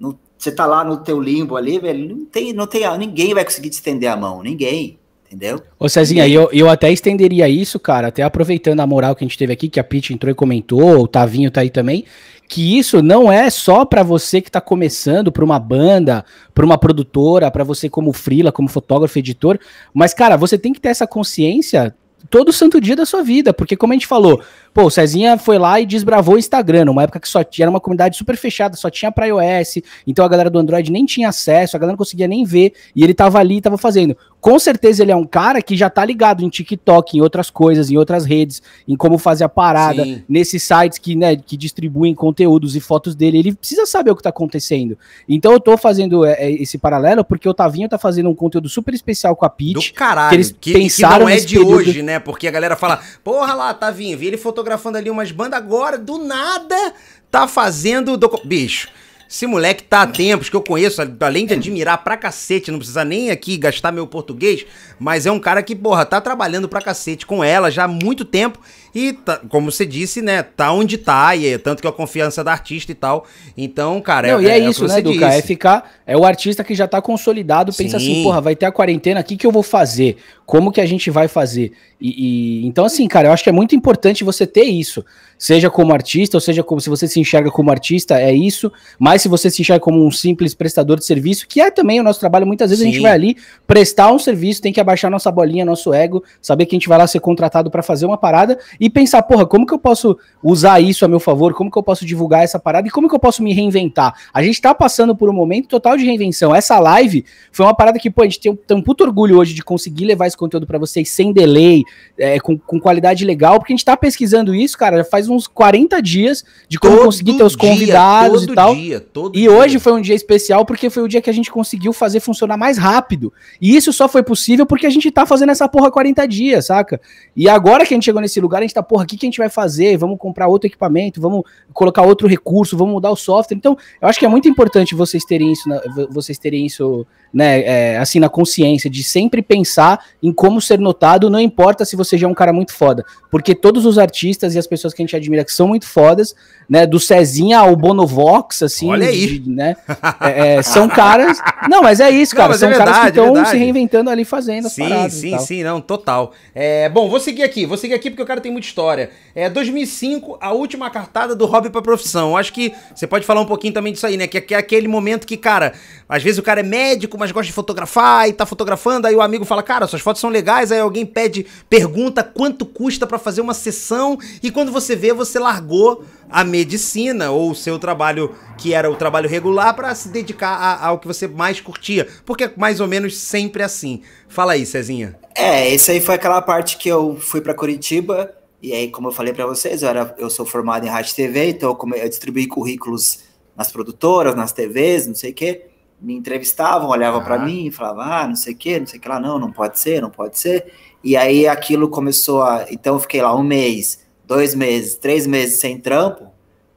não você tá lá no teu limbo ali, velho, não tem, não tem, ninguém vai conseguir te estender a mão, ninguém entendeu? Ô Cezinha, eu, eu até estenderia isso, cara, até aproveitando a moral que a gente teve aqui, que a Pete entrou e comentou, o Tavinho tá aí também, que isso não é só para você que tá começando, para uma banda, para uma produtora, para você como frila, como fotógrafo, editor, mas cara, você tem que ter essa consciência todo santo dia da sua vida, porque como a gente falou, Pô, o Cezinha foi lá e desbravou o Instagram, numa época que só tinha era uma comunidade super fechada, só tinha para iOS, então a galera do Android nem tinha acesso, a galera não conseguia nem ver, e ele tava ali, tava fazendo. Com certeza ele é um cara que já tá ligado em TikTok, em outras coisas, em outras redes, em como fazer a parada, Sim. nesses sites que, né, que distribuem conteúdos e fotos dele, ele precisa saber o que tá acontecendo. Então eu tô fazendo é, é esse paralelo porque o Tavinho tá fazendo um conteúdo super especial com a Pete. Do caralho, que eles que, pensaram que não é de hoje, né? Porque a galera fala, porra lá, Tavinho, vi ele fotografando fotografando ali umas bandas, agora, do nada, tá fazendo. Docu... Bicho. Esse moleque tá há tempos que eu conheço, além de admirar pra cacete, não precisa nem aqui gastar meu português, mas é um cara que, porra, tá trabalhando pra cacete com ela já há muito tempo e, tá, como você disse, né, tá onde tá, e é, tanto que a confiança da artista e tal. Então, cara, não, é, e é, é, é isso, né, Duca? É ficar. É o artista que já tá consolidado, pensa assim, Sim. assim, porra, vai ter a quarentena, o que, que eu vou fazer? Como que a gente vai fazer? E, e, então, assim, cara, eu acho que é muito importante você ter isso. Seja como artista, ou seja, como se você se enxerga como artista, é isso. Mas se você se enxerga como um simples prestador de serviço, que é também o nosso trabalho, muitas vezes Sim. a gente vai ali prestar um serviço, tem que abaixar nossa bolinha, nosso ego, saber que a gente vai lá ser contratado para fazer uma parada e pensar, porra, como que eu posso usar isso a meu favor? Como que eu posso divulgar essa parada e como que eu posso me reinventar? A gente tá passando por um momento total de reinvenção. Essa live foi uma parada que, pô, a gente tem, tem um puto orgulho hoje de conseguir levar esse conteúdo para vocês sem delay é, com, com, qualidade legal, porque a gente tá pesquisando isso, cara, já faz uns 40 dias de como todo conseguir ter os convidados dia, e tal. Dia, e dia. hoje foi um dia especial porque foi o dia que a gente conseguiu fazer funcionar mais rápido. E isso só foi possível porque a gente tá fazendo essa porra 40 dias, saca? E agora que a gente chegou nesse lugar, a gente tá, porra, o que, que a gente vai fazer? Vamos comprar outro equipamento, vamos colocar outro recurso, vamos mudar o software. Então, eu acho que é muito importante vocês terem isso, na, vocês terem isso, né, é, assim, na consciência, de sempre pensar em como ser notado, não importa importa se você já é um cara muito foda, porque todos os artistas e as pessoas que a gente admira que são muito fodas, né, do Cezinha ao Bonovox, assim, Olha aí. De, né, é, é, são caras... Não, mas é isso, cara, não, são é verdade, caras que estão é se reinventando ali fazendo as sim, paradas Sim, sim, não, total. É, bom, vou seguir aqui, vou seguir aqui porque o cara tem muita história. É 2005, a última cartada do hobby pra profissão. Acho que você pode falar um pouquinho também disso aí, né, que, é, que é aquele momento que, cara, às vezes o cara é médico, mas gosta de fotografar e tá fotografando, aí o amigo fala, cara, suas fotos são legais, aí alguém pede pergunta quanto custa para fazer uma sessão e quando você vê, você largou a medicina ou o seu trabalho que era o trabalho regular para se dedicar a, ao que você mais curtia, porque é mais ou menos sempre assim. Fala aí, Cezinha. É, essa aí foi aquela parte que eu fui para Curitiba e aí, como eu falei para vocês, eu, era, eu sou formado em rádio TV, então eu, come, eu distribuí currículos nas produtoras, nas TVs, não sei o quê me entrevistavam, olhavam ah. para mim e falavam, ah, não sei o que, não sei o que lá, não, não pode ser, não pode ser. E aí aquilo começou a. Então eu fiquei lá um mês, dois meses, três meses sem trampo.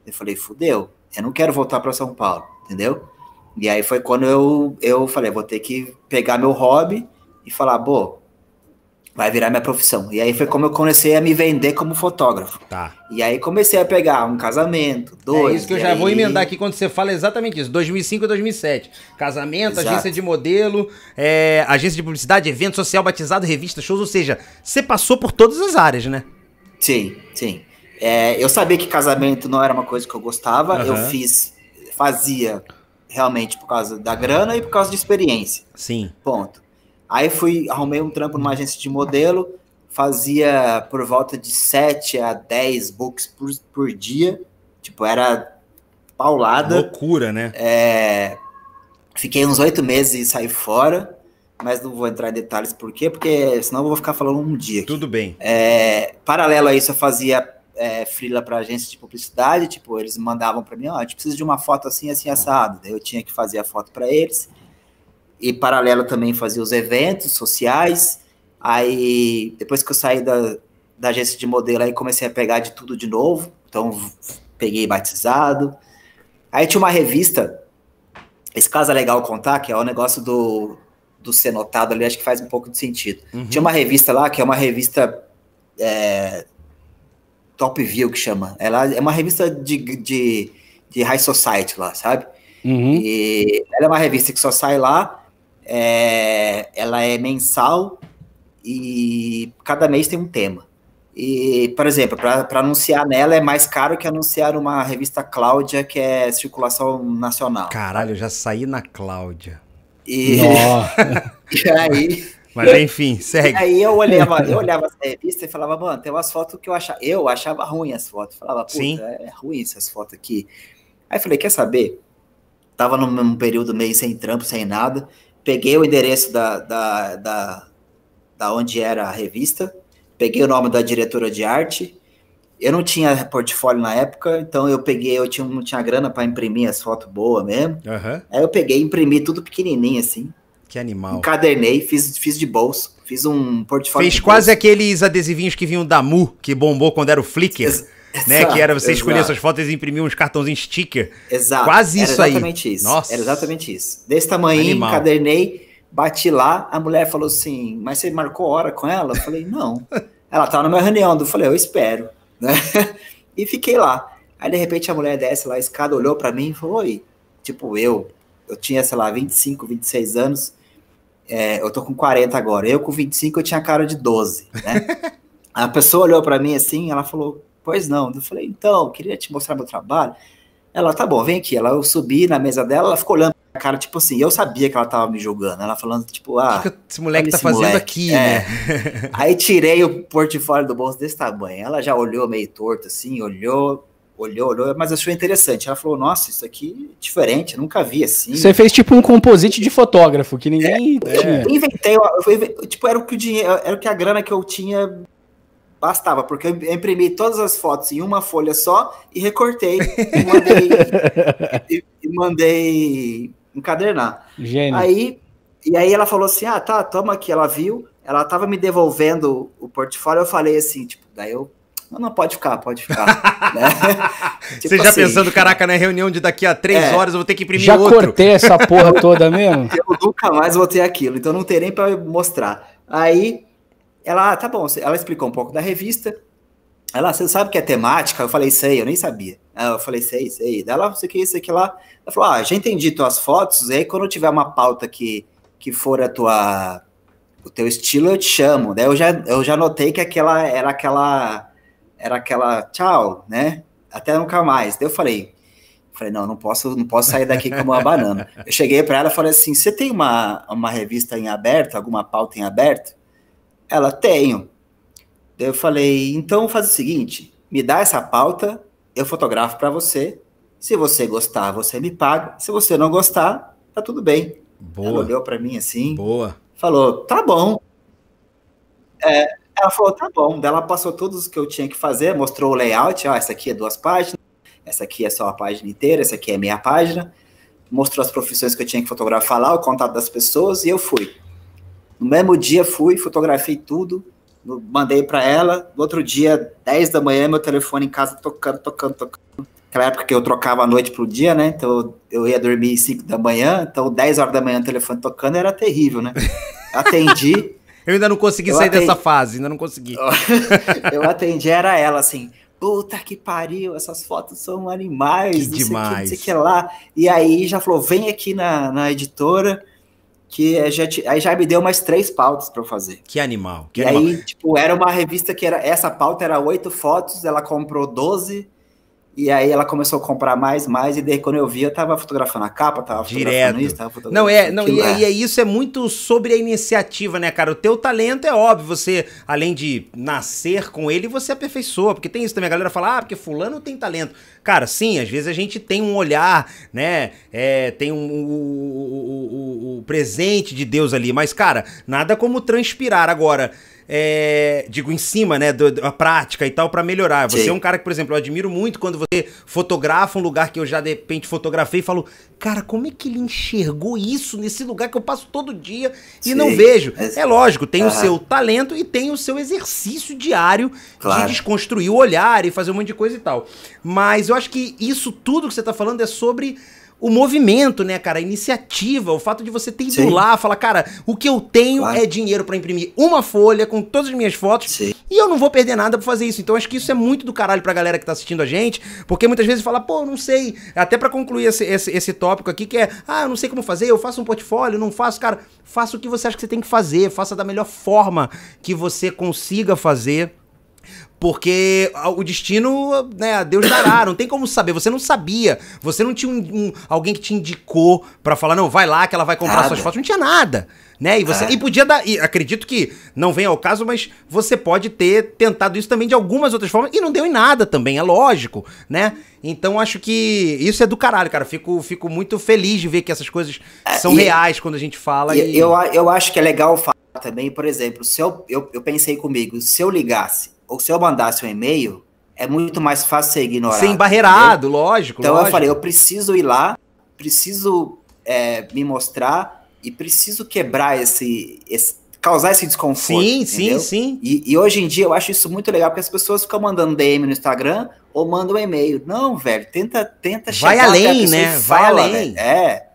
Eu falei, fudeu, eu não quero voltar para São Paulo, entendeu? E aí foi quando eu, eu falei, vou ter que pegar meu hobby e falar, pô, vai virar minha profissão. E aí foi como eu comecei a me vender como fotógrafo. Tá. E aí comecei a pegar um casamento, é dois. É isso que eu já aí... vou emendar aqui quando você fala exatamente isso, 2005 e 2007. Casamento, Exato. agência de modelo, é, agência de publicidade, evento social, batizado, revista, shows, ou seja, você passou por todas as áreas, né? Sim, sim. É, eu sabia que casamento não era uma coisa que eu gostava, uhum. eu fiz, fazia realmente por causa da grana e por causa de experiência. Sim. Ponto. Aí fui, arrumei um trampo numa agência de modelo, fazia por volta de 7 a 10 books por, por dia. Tipo, era paulada. Loucura, né? É, fiquei uns oito meses e saí fora, mas não vou entrar em detalhes por quê, porque senão eu vou ficar falando um dia. Aqui. Tudo bem. É, paralelo a isso, eu fazia é, frila para agência de publicidade, tipo, eles mandavam para mim, ó, oh, a gente precisa de uma foto assim, assim, assado. eu tinha que fazer a foto para eles e paralelo também fazia os eventos sociais. Aí depois que eu saí da, da agência de modelo, aí comecei a pegar de tudo de novo. Então peguei batizado. Aí tinha uma revista, esse caso é legal contar, que é o negócio do, do ser notado ali, acho que faz um pouco de sentido. Uhum. Tinha uma revista lá, que é uma revista é, Top View, que chama. Ela é uma revista de, de, de high society lá, sabe? Uhum. E ela é uma revista que só sai lá, é, ela é mensal e cada mês tem um tema. E, por exemplo, para anunciar nela é mais caro que anunciar uma revista Cláudia, que é circulação nacional. Caralho, eu já saí na Cláudia. E, [LAUGHS] e aí. Mas enfim, segue. E aí eu olhava, eu olhava essa revista e falava, mano, tem umas fotos que eu achava. Eu achava ruim as fotos. Falava, puta, Sim. é ruim essas fotos aqui. Aí falei, quer saber? Tava num, num período meio sem trampo, sem nada peguei o endereço da, da, da, da onde era a revista, peguei o nome da diretora de arte. Eu não tinha portfólio na época, então eu peguei, eu tinha, não tinha grana para imprimir as fotos boas mesmo. Uhum. Aí eu peguei e imprimi tudo pequenininho assim. Que animal. Encadernei, fiz, fiz de bolso, fiz um portfólio. Fez quase bolso. aqueles adesivinhos que vinham da Mu, que bombou quando era o Flickr. Ex né? que era você escolher suas fotos e imprimir uns cartãozinhos sticker. Exato. Quase isso aí. Era exatamente isso. Nossa. Era exatamente isso. Desse tamanho, encadernei, bati lá, a mulher falou assim, mas você marcou hora com ela? Eu falei, não. ela tava meu reunião, eu falei, eu espero, né? [LAUGHS] e fiquei lá. Aí, de repente, a mulher desce lá a escada, olhou para mim e falou, oi. Tipo, eu, eu tinha, sei lá, 25, 26 anos, é, eu tô com 40 agora. Eu com 25, eu tinha cara de 12, né? [LAUGHS] a pessoa olhou para mim assim, ela falou, Pois não. Eu falei, então, queria te mostrar meu trabalho. Ela, tá bom, vem aqui. Ela, eu subi na mesa dela, ela ficou olhando a cara, tipo assim, eu sabia que ela tava me julgando. Ela falando, tipo, ah. O que, esse moleque tá esse fazendo moleque. aqui, é. né? [LAUGHS] [LAUGHS] Aí tirei o portfólio do bolso desse tamanho. Ela já olhou meio torto, assim, olhou, olhou, olhou, mas achou interessante. Ela falou: Nossa, isso aqui é diferente, nunca vi assim. Você fez tipo um composite de fotógrafo que ninguém. É, eu é. inventei, eu, eu, tipo, era o que o dinheiro, era o que a grana que eu tinha Bastava, porque eu imprimi todas as fotos em uma folha só e recortei e mandei, [LAUGHS] e, e mandei encadernar. Gênio. Aí, e aí ela falou assim: ah, tá, toma aqui. Ela viu, ela tava me devolvendo o portfólio. Eu falei assim, tipo, daí eu não, não, pode ficar, pode ficar. [LAUGHS] né? tipo Você já assim, pensando, caraca, na reunião de daqui a três é, horas eu vou ter que imprimir já outro. Já cortei essa porra toda mesmo? [LAUGHS] Eu nunca mais vou ter aquilo, então não tem nem pra mostrar. Aí ela, ah, tá bom, ela explicou um pouco da revista. Ela, você ah, sabe que é temática? Eu falei, sei, eu nem sabia. Eu falei, sei, sei. Daí ela, você que, isso que lá. Ela falou, ah, já entendi tuas fotos, e aí quando tiver uma pauta que, que for a tua, o teu estilo, eu te chamo. Daí eu já, eu já notei que aquela, era aquela, era aquela, tchau, né? Até nunca mais. Daí eu falei, Falei, não, não posso, não posso sair daqui como uma banana. Eu cheguei para ela e falei assim: você tem uma, uma revista em aberto, alguma pauta em aberto? Ela, tenho. Daí eu falei, então faz o seguinte, me dá essa pauta, eu fotografo para você. Se você gostar, você me paga. Se você não gostar, tá tudo bem. Boa. Ela olhou para mim assim. Boa. Falou, tá bom. É, ela falou, tá bom. Daí ela passou todos os que eu tinha que fazer, mostrou o layout. Ó, ah, essa aqui é duas páginas, essa aqui é só a página inteira, essa aqui é meia página. Mostrou as profissões que eu tinha que fotografar lá, o contato das pessoas, e eu fui. No mesmo dia fui, fotografei tudo, mandei para ela. No outro dia, 10 da manhã, meu telefone em casa tocando, tocando, tocando. Naquela época que eu trocava a noite pro dia, né? Então eu ia dormir 5 da manhã, então 10 horas da manhã o telefone tocando era terrível, né? [LAUGHS] Atendi. eu ainda não consegui sair atendi... dessa fase, ainda não consegui. [LAUGHS] eu atendi, era ela assim. Puta que pariu, essas fotos são animais, que não demais. sei o que, não sei que lá. E aí já falou: vem aqui na, na editora, que já aí já me deu umas três pautas para fazer. Que animal. Que e animal. aí, tipo, era uma revista que era. Essa pauta era oito fotos, ela comprou doze. E aí ela começou a comprar mais, mais, e daí quando eu vi, eu tava fotografando a capa, tava Direto. fotografando isso, tava fotografando Não, é, não, e, é. e é isso é muito sobre a iniciativa, né, cara? O teu talento é óbvio, você, além de nascer com ele, você aperfeiçoa, porque tem isso também, a galera fala, ah, porque fulano tem talento. Cara, sim, às vezes a gente tem um olhar, né, é, tem um, o presente de Deus ali, mas, cara, nada como transpirar. Agora, é, digo, em cima, né, do, da prática e tal, para melhorar. Você Sim. é um cara que, por exemplo, eu admiro muito quando você fotografa um lugar que eu já de repente fotografei e falo, cara, como é que ele enxergou isso nesse lugar que eu passo todo dia e Sim. não vejo? Mas... É lógico, tem ah. o seu talento e tem o seu exercício diário claro. de desconstruir o olhar e fazer um monte de coisa e tal. Mas eu acho que isso tudo que você tá falando é sobre o movimento, né, cara? A iniciativa, o fato de você ter ido Sim. lá, falar, cara, o que eu tenho claro. é dinheiro para imprimir uma folha com todas as minhas fotos Sim. e eu não vou perder nada pra fazer isso. Então acho que isso é muito do caralho pra galera que tá assistindo a gente, porque muitas vezes fala, pô, não sei. Até para concluir esse, esse, esse, tópico aqui, que é, ah, eu não sei como fazer, eu faço um portfólio, não faço, cara, faça o que você acha que você tem que fazer, faça da melhor forma que você consiga fazer porque o destino, né, Deus dará, não tem como saber. Você não sabia. Você não tinha um, um, alguém que te indicou para falar, não, vai lá que ela vai comprar nada. suas fotos. Não tinha nada. Né? E você ah. e podia dar. E acredito que não venha ao caso, mas você pode ter tentado isso também de algumas outras formas. E não deu em nada também, é lógico, né? Então acho que isso é do caralho, cara. Fico, fico muito feliz de ver que essas coisas é, são e, reais quando a gente fala. E, e... Eu, eu acho que é legal falar também, por exemplo, se eu, eu, eu pensei comigo, se eu ligasse ou se eu mandasse um e-mail, é muito mais fácil ser ignorado. sem barreirado entendeu? lógico. Então lógico. eu falei, eu preciso ir lá, preciso é, me mostrar e preciso quebrar esse, esse causar esse desconforto. Sim, entendeu? sim, sim. E, e, hoje em dia eu acho isso muito legal, porque as pessoas ficam mandando DM no Instagram ou mandam um e-mail. Não, velho, tenta, tenta Vai né? além, né? Fala, Vai além. É.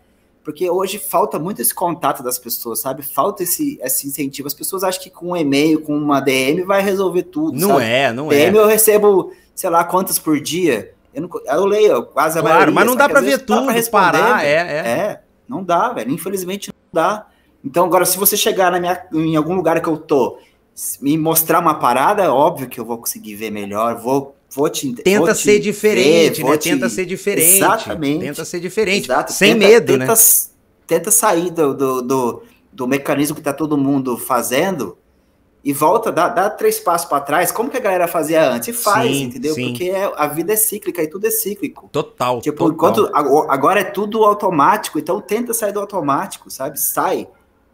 Porque hoje falta muito esse contato das pessoas, sabe? Falta esse, esse incentivo. As pessoas acham que com um e-mail, com uma DM, vai resolver tudo. Não sabe? é, não DM é. DM eu recebo, sei lá, quantas por dia. Eu, não, eu leio quase a claro, maioria. Claro, mas não dá para ver tudo, dá pra responder, parar, é, é. É, não dá, velho. Infelizmente não dá. Então, agora, se você chegar na minha, em algum lugar que eu tô me mostrar uma parada, é óbvio que eu vou conseguir ver melhor, vou vou te Tenta vou te ser diferente, ver, né? Te... Tenta ser diferente. Exatamente. Tenta ser diferente. Exato. Sem tenta, medo, tenta, né? Tenta sair do, do, do, do mecanismo que tá todo mundo fazendo e volta, dá, dá três passos para trás, como que a galera fazia antes? E faz, sim, entendeu? Sim. Porque é, a vida é cíclica e tudo é cíclico. Total. Tipo, total. enquanto agora é tudo automático, então tenta sair do automático, sabe? Sai.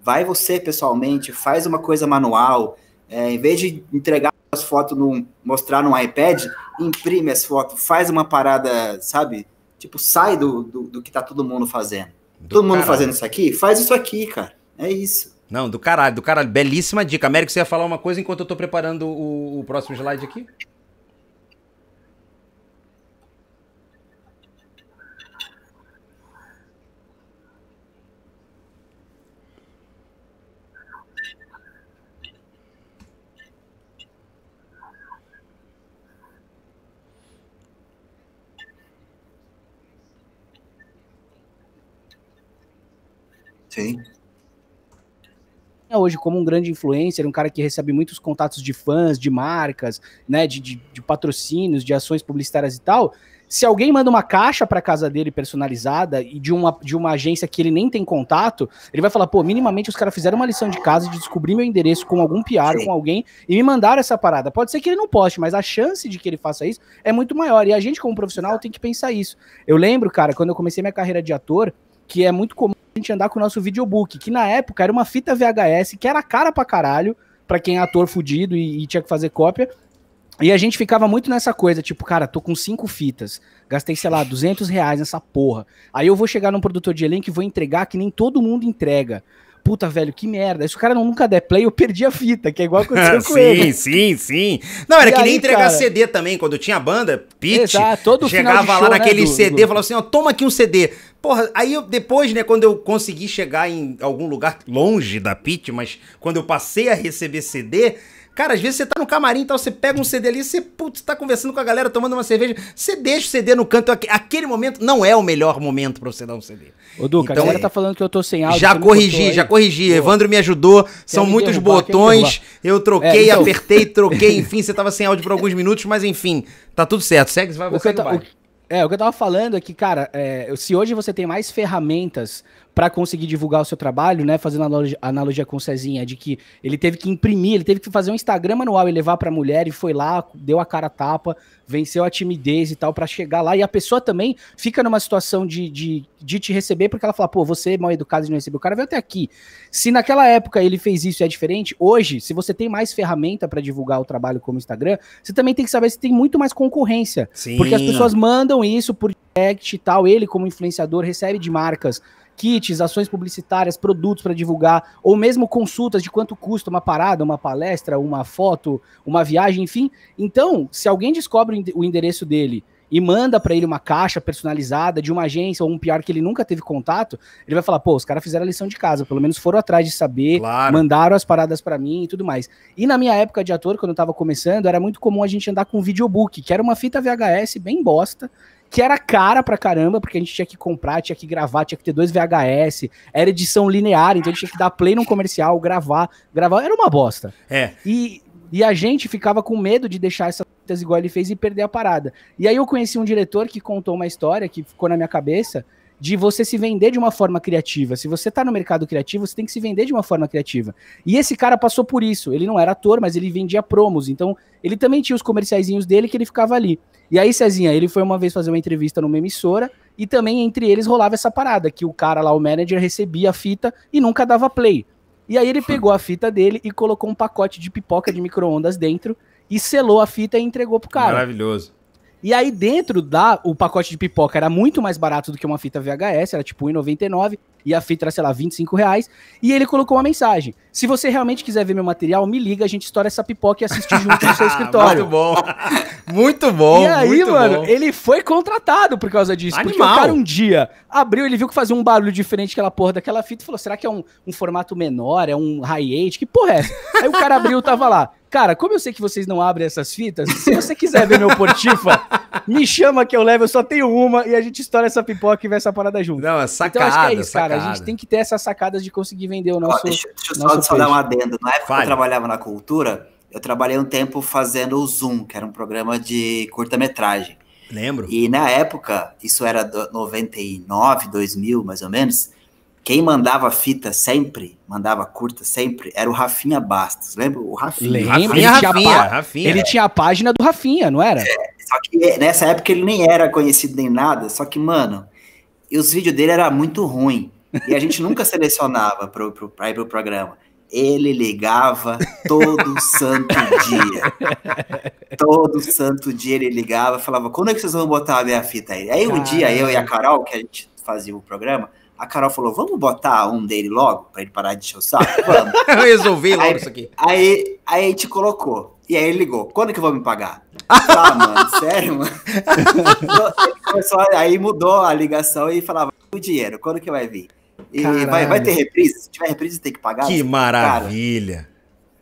Vai você pessoalmente, faz uma coisa manual. É, em vez de entregar as fotos num, mostrar num iPad, imprime as fotos, faz uma parada, sabe? Tipo, sai do, do, do que tá todo mundo fazendo. Do todo mundo caralho. fazendo isso aqui? Faz isso aqui, cara. É isso. Não, do caralho, do caralho. Belíssima dica. Américo, você ia falar uma coisa enquanto eu tô preparando o, o próximo slide aqui? Sim. É, hoje, como um grande influencer, um cara que recebe muitos contatos de fãs, de marcas, né, de, de, de patrocínios, de ações publicitárias e tal. Se alguém manda uma caixa para casa dele personalizada e de uma, de uma agência que ele nem tem contato, ele vai falar: pô, minimamente os caras fizeram uma lição de casa de descobrir meu endereço com algum piar com alguém e me mandaram essa parada. Pode ser que ele não poste, mas a chance de que ele faça isso é muito maior. E a gente, como profissional, tem que pensar isso. Eu lembro, cara, quando eu comecei minha carreira de ator, que é muito comum a gente andar com o nosso videobook, que na época era uma fita VHS, que era cara pra caralho, pra quem é ator fudido e, e tinha que fazer cópia. E a gente ficava muito nessa coisa, tipo, cara, tô com cinco fitas, gastei, sei lá, 200 reais nessa porra. Aí eu vou chegar num produtor de elenco e vou entregar que nem todo mundo entrega puta, velho, que merda. Se o cara não, nunca der play, eu perdi a fita, que é igual [LAUGHS] aconteceu sim, com ele. Sim, sim, sim. Não, era e que aí, nem entregar cara... CD também, quando tinha banda, pitch, Exato, todo chegava final lá né, naquele né, do, CD, do... falava assim, ó, toma aqui um CD. Porra, aí eu, depois, né, quando eu consegui chegar em algum lugar longe da pitch, mas quando eu passei a receber CD, Cara, às vezes você tá no camarim e tal, você pega um CD ali, você, putz, tá conversando com a galera, tomando uma cerveja, você deixa o CD no canto. Aquele momento não é o melhor momento pra você dar um CD. Ô, Duca, então, a galera é... tá falando que eu tô sem áudio. Já corrigi, já corrigi. Pô. Evandro me ajudou. Quer São me muitos botões. Eu troquei, é, então... apertei, troquei, [LAUGHS] enfim, você tava sem áudio por alguns minutos, mas enfim, tá tudo certo. Segue, vai, você vai. É, o que eu tava falando é que, cara, é, se hoje você tem mais ferramentas para conseguir divulgar o seu trabalho, né? Fazendo analogia, analogia com o Cezinha, de que ele teve que imprimir, ele teve que fazer um Instagram manual e levar para a mulher e foi lá, deu a cara a tapa, venceu a timidez e tal para chegar lá. E a pessoa também fica numa situação de, de, de te receber porque ela fala, pô, você é mal educado de não receber o cara, veio até aqui. Se naquela época ele fez isso e é diferente, hoje, se você tem mais ferramenta para divulgar o trabalho como Instagram, você também tem que saber se tem muito mais concorrência. Sim. Porque as pessoas mandam isso por direct e tal. Ele, como influenciador, recebe de marcas kits, ações publicitárias, produtos para divulgar, ou mesmo consultas de quanto custa uma parada, uma palestra, uma foto, uma viagem, enfim. Então, se alguém descobre o endereço dele e manda para ele uma caixa personalizada de uma agência ou um PR que ele nunca teve contato, ele vai falar: pô, os caras fizeram a lição de casa, pelo menos foram atrás de saber, claro. mandaram as paradas para mim e tudo mais. E na minha época de ator, quando eu estava começando, era muito comum a gente andar com um videobook, que era uma fita VHS bem bosta, que era cara pra caramba, porque a gente tinha que comprar, tinha que gravar, tinha que ter dois VHS, era edição linear, então a gente tinha que dar play num comercial, gravar, gravar, era uma bosta. É. E, e a gente ficava com medo de deixar essas fitas igual ele fez e perder a parada. E aí eu conheci um diretor que contou uma história que ficou na minha cabeça de você se vender de uma forma criativa. Se você está no mercado criativo, você tem que se vender de uma forma criativa. E esse cara passou por isso. Ele não era ator, mas ele vendia promos. Então, ele também tinha os comerciaizinhos dele que ele ficava ali. E aí, Cezinha, ele foi uma vez fazer uma entrevista numa emissora e também entre eles rolava essa parada, que o cara lá, o manager, recebia a fita e nunca dava play. E aí ele pegou a fita dele e colocou um pacote de pipoca de micro-ondas dentro e selou a fita e entregou pro cara. Maravilhoso. E aí dentro da o pacote de pipoca era muito mais barato do que uma fita VHS, era tipo R$1,99, e a fita era, sei lá, 25 reais. E ele colocou uma mensagem: Se você realmente quiser ver meu material, me liga, a gente estoura essa pipoca e assiste junto no seu [LAUGHS] escritório. muito bom. Muito bom. E aí, mano, bom. ele foi contratado por causa disso. Animal. Porque o cara um dia abriu, ele viu que fazia um barulho diferente aquela porra daquela fita e falou: será que é um, um formato menor? É um high-end? Que porra é essa? aí o cara abriu tava lá. Cara, como eu sei que vocês não abrem essas fitas, se você quiser ver meu Portifa, [LAUGHS] me chama que eu levo, eu só tenho uma e a gente estoura essa pipoca e vê essa parada junto. Não, é sacada. Então acho que é isso, sacada. cara. A gente tem que ter essas sacadas de conseguir vender o nosso. deixa, deixa nosso eu só, só, dar um adendo. Na época que eu trabalhava na cultura, eu trabalhei um tempo fazendo o Zoom, que era um programa de curta-metragem. Lembro. E na época, isso era 99, 2000 mais ou menos quem mandava fita sempre, mandava curta sempre, era o Rafinha Bastos. Lembra o Rafinha? Lembra, Rafinha, ele, Rafinha, tinha Rafinha, ele tinha a página do Rafinha, não era? É, só que é, nessa época ele nem era conhecido nem nada, só que, mano, os vídeos dele era muito ruim. E a gente [LAUGHS] nunca selecionava pro, pro, pra ir pro programa ele ligava todo santo dia. [LAUGHS] Todo santo dia ele ligava, falava: quando é que vocês vão botar a minha fita aí? Aí um Caramba. dia eu e a Carol, que a gente fazia o programa, a Carol falou: vamos botar um dele logo para ele parar de encher o saco? [LAUGHS] Vamos. [LAUGHS] eu resolvi logo aí, isso aqui. Aí, aí a gente colocou. E aí ele ligou: quando que eu vou me pagar? [LAUGHS] ah, mano, sério, mano? aí mudou a ligação e falava: o dinheiro, quando que vai vir? E vai, vai, ter reprise? Se tiver reprise, tem que pagar. Que maravilha! Cara,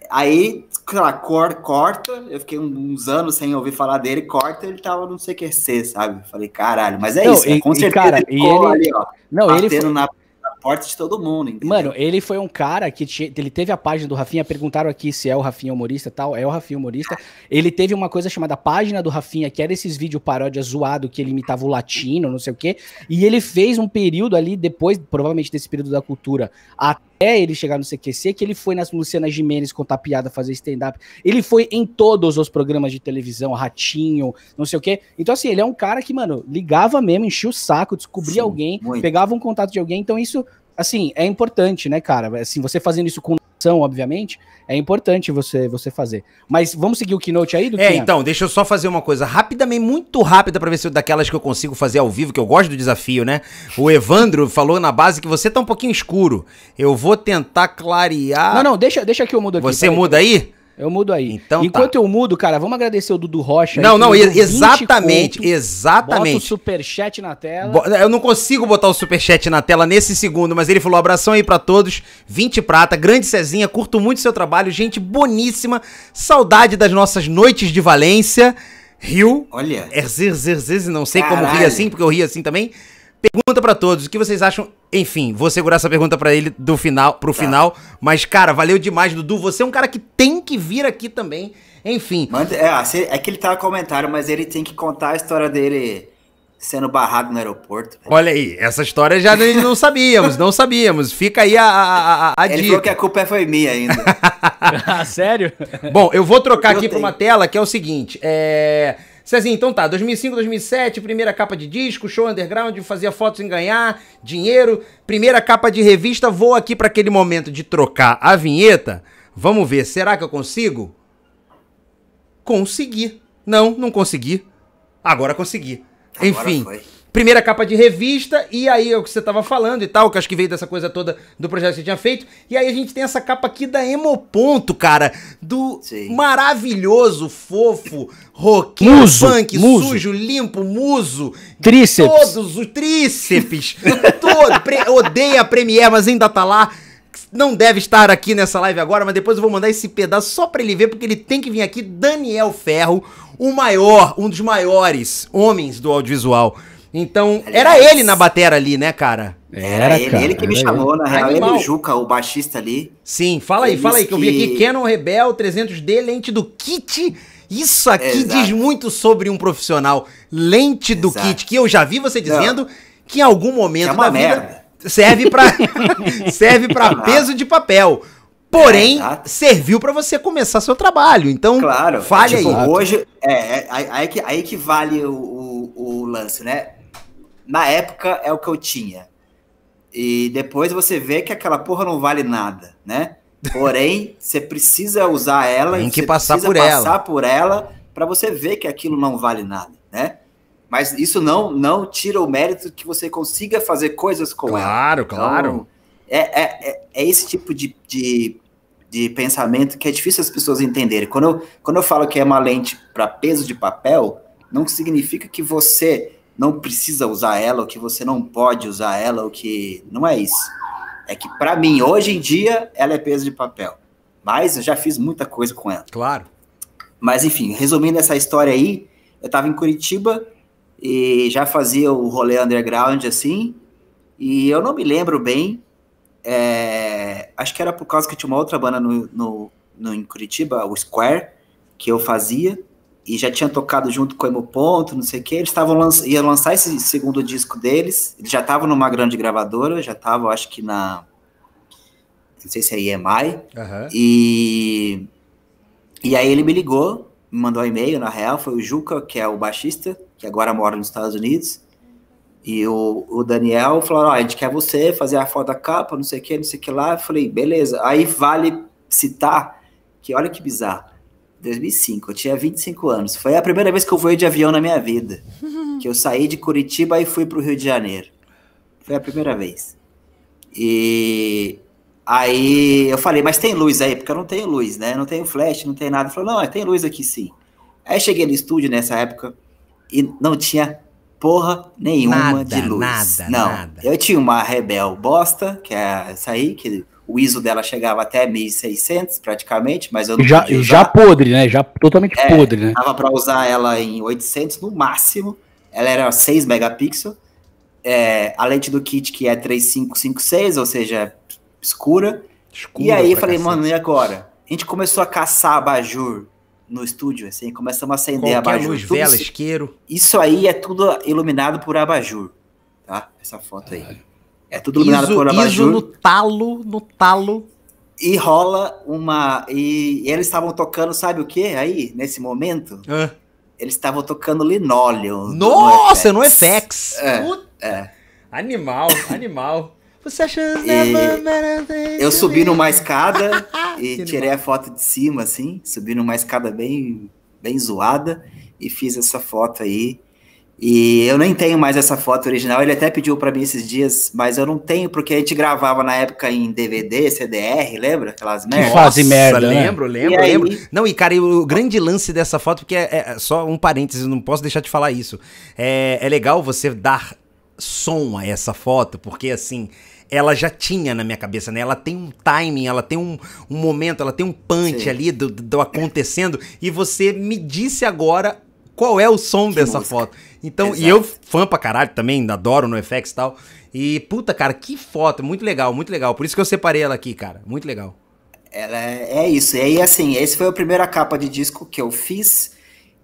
Aí, lá, corta, eu fiquei uns anos sem ouvir falar dele, corta, ele tava não sei o que ser, sabe? Falei, caralho, mas é não, isso, é e, né? com certeza e, cara, ele, ele ali, ó, não, ele foi... na, na porta de todo mundo, entendeu? Mano, ele foi um cara que ele teve a página do Rafinha, perguntaram aqui se é o Rafinha humorista tal, é o Rafinha humorista. Ele teve uma coisa chamada página do Rafinha, que era esses vídeos paródia zoado que ele imitava o latino, não sei o quê, e ele fez um período ali depois, provavelmente desse período da cultura, até é ele chegar no CQC, que ele foi nas Luciana Jimenez contar piada, fazer stand-up. Ele foi em todos os programas de televisão, Ratinho, não sei o quê. Então, assim, ele é um cara que, mano, ligava mesmo, enchia o saco, descobria Sim, alguém, muito. pegava um contato de alguém. Então, isso, assim, é importante, né, cara? Assim, você fazendo isso com obviamente, é importante você você fazer. Mas vamos seguir o keynote aí, do É, então, deixa eu só fazer uma coisa rapidamente, muito rápida, para ver se eu, daquelas que eu consigo fazer ao vivo, que eu gosto do desafio, né? O Evandro [LAUGHS] falou na base que você tá um pouquinho escuro. Eu vou tentar clarear. Não, não, deixa, deixa que eu mudo aqui. Você muda aí? Eu mudo aí. Então, tá. Enquanto tá. eu mudo, cara, vamos agradecer o Dudu Rocha. Não, não, exatamente, conto, exatamente. Bota o superchat na tela. Bo eu não consigo botar o superchat na tela nesse segundo, mas ele falou abração aí para todos, 20 prata, grande Cezinha, curto muito seu trabalho, gente boníssima, saudade das nossas noites de Valência. Rio. Olha. É zir, zir, zir, não sei Caralho. como ri assim, porque eu ri assim também. Pergunta para todos, o que vocês acham? Enfim, vou segurar essa pergunta para ele do final, pro tá. final. Mas, cara, valeu demais, Dudu. Você é um cara que tem que vir aqui também. Enfim. Manda, é, ah, é que ele tá no comentário, mas ele tem que contar a história dele sendo barrado no aeroporto. Velho. Olha aí, essa história já não sabíamos, não sabíamos. Fica aí a, a, a, a Ele dica. falou que a culpa é foi minha ainda. [LAUGHS] ah, sério? Bom, eu vou trocar eu aqui para uma tela que é o seguinte, é... Cezinho, então tá, 2005, 2007, primeira capa de disco, show underground, fazia fotos em ganhar, dinheiro, primeira capa de revista, vou aqui para aquele momento de trocar a vinheta. Vamos ver, será que eu consigo? Consegui. Não, não consegui. Agora consegui. Agora Enfim. Foi primeira capa de revista, e aí é o que você estava falando e tal, que acho que veio dessa coisa toda do projeto que você tinha feito. E aí a gente tem essa capa aqui da Hemoponto, cara, do Sim. maravilhoso, fofo, roqueiro, muso, punk, muso. sujo, limpo, muso. Tríceps. Todos os tríceps. [LAUGHS] todo, pre, odeia a Premiere, mas ainda tá lá não deve estar aqui nessa live agora, mas depois eu vou mandar esse pedaço só para ele ver, porque ele tem que vir aqui, Daniel Ferro, o maior, um dos maiores homens do audiovisual então, Aliás, era ele na batera ali, né, cara? Era, era ele, cara, ele que me chamou, ele. na real. Animal. o Juca, o baixista ali. Sim, fala aí, fala aí, que eu vi aqui Canon Rebel 300D, lente do kit. Isso aqui Exato. diz muito sobre um profissional. Lente do Exato. kit, que eu já vi você dizendo Não. que em algum momento é da merda. vida serve para [LAUGHS] serve para peso de papel. Porém, é, serviu para você começar seu trabalho. Então, claro, Fale tipo, aí. Hoje, é, aí, é, aí, que, aí que vale o, o, o lance, né? na época é o que eu tinha. E depois você vê que aquela porra não vale nada, né? Porém, [LAUGHS] você precisa usar ela Tem que passar por ela. passar por ela para você ver que aquilo não vale nada, né? Mas isso não não tira o mérito que você consiga fazer coisas com claro, ela. Claro, então, claro. É, é, é, é, esse tipo de, de, de, pensamento que é difícil as pessoas entenderem. Quando eu, quando eu falo que é uma lente para peso de papel, não significa que você não precisa usar ela, ou que você não pode usar ela, ou que. Não é isso. É que, para mim, hoje em dia, ela é peso de papel. Mas eu já fiz muita coisa com ela. Claro. Mas, enfim, resumindo essa história aí, eu estava em Curitiba e já fazia o rolê underground assim. E eu não me lembro bem. É, acho que era por causa que tinha uma outra banda no, no, no, em Curitiba, o Square, que eu fazia e já tinha tocado junto com o Emo Ponto, não sei o que, eles estavam ia lançar esse segundo disco deles, eles já estavam numa grande gravadora, já estavam, acho que na não sei se é EMI, uhum. e e aí ele me ligou, me mandou um e-mail, na real, foi o Juca, que é o baixista, que agora mora nos Estados Unidos, e o, o Daniel falou, ó, oh, a gente quer você fazer a foto da capa, não sei o que, não sei o que lá, eu falei, beleza, aí vale citar, que olha que bizarro, 2005, eu tinha 25 anos. Foi a primeira vez que eu voei de avião na minha vida. [LAUGHS] que eu saí de Curitiba e fui para o Rio de Janeiro. Foi a primeira vez. E aí eu falei, mas tem luz aí? Porque eu não tenho luz, né? Não tenho flash, não tem nada. Ele falou, não, tem luz aqui sim. Aí cheguei no estúdio nessa época e não tinha porra nenhuma nada, de luz. Nada, não. Nada. Eu tinha uma Rebel Bosta, que é essa aí, que o ISO dela chegava até 1600 praticamente, mas eu não já, já podre, né? Já totalmente é, podre, né? Tava para usar ela em 800 no máximo. Ela era 6 megapixels. É, a lente do kit que é 3556, ou seja, escura. escura e aí falei, mano, e agora? A gente começou a caçar abajur no estúdio, assim, começamos a acender Qualquer abajur. Luz, vela, isso, isqueiro. Isso aí é tudo iluminado por abajur, tá? Essa foto aí. Ah. É tudo iluminado ISO, por abajur. ISO no talo, no talo. E rola uma. E, e eles estavam tocando, sabe o que aí, nesse momento? É. Eles estavam tocando linóleo. Nossa, no FX. No FX. É, animal, [LAUGHS] animal. Você acha. Eu subi numa escada [LAUGHS] e tirei a foto de cima, assim. Subi numa escada bem, bem zoada e fiz essa foto aí. E eu nem tenho mais essa foto original. Ele até pediu para mim esses dias, mas eu não tenho, porque a gente gravava na época em DVD, CDR, lembra? Aquelas merdas. Fase merda. Lembro, né? lembro, lembro. Não, e cara, o grande lance dessa foto, porque é, é, é só um parênteses, não posso deixar de falar isso. É, é legal você dar som a essa foto, porque assim ela já tinha na minha cabeça, né? Ela tem um timing, ela tem um, um momento, ela tem um punch Sim. ali do, do acontecendo. E você me disse agora qual é o som que dessa música. foto. Então, Exato. e eu fã pra caralho também, adoro no FX e tal. E puta, cara, que foto, muito legal, muito legal. Por isso que eu separei ela aqui, cara, muito legal. Ela é, é isso. E aí, assim, esse foi a primeira capa de disco que eu fiz.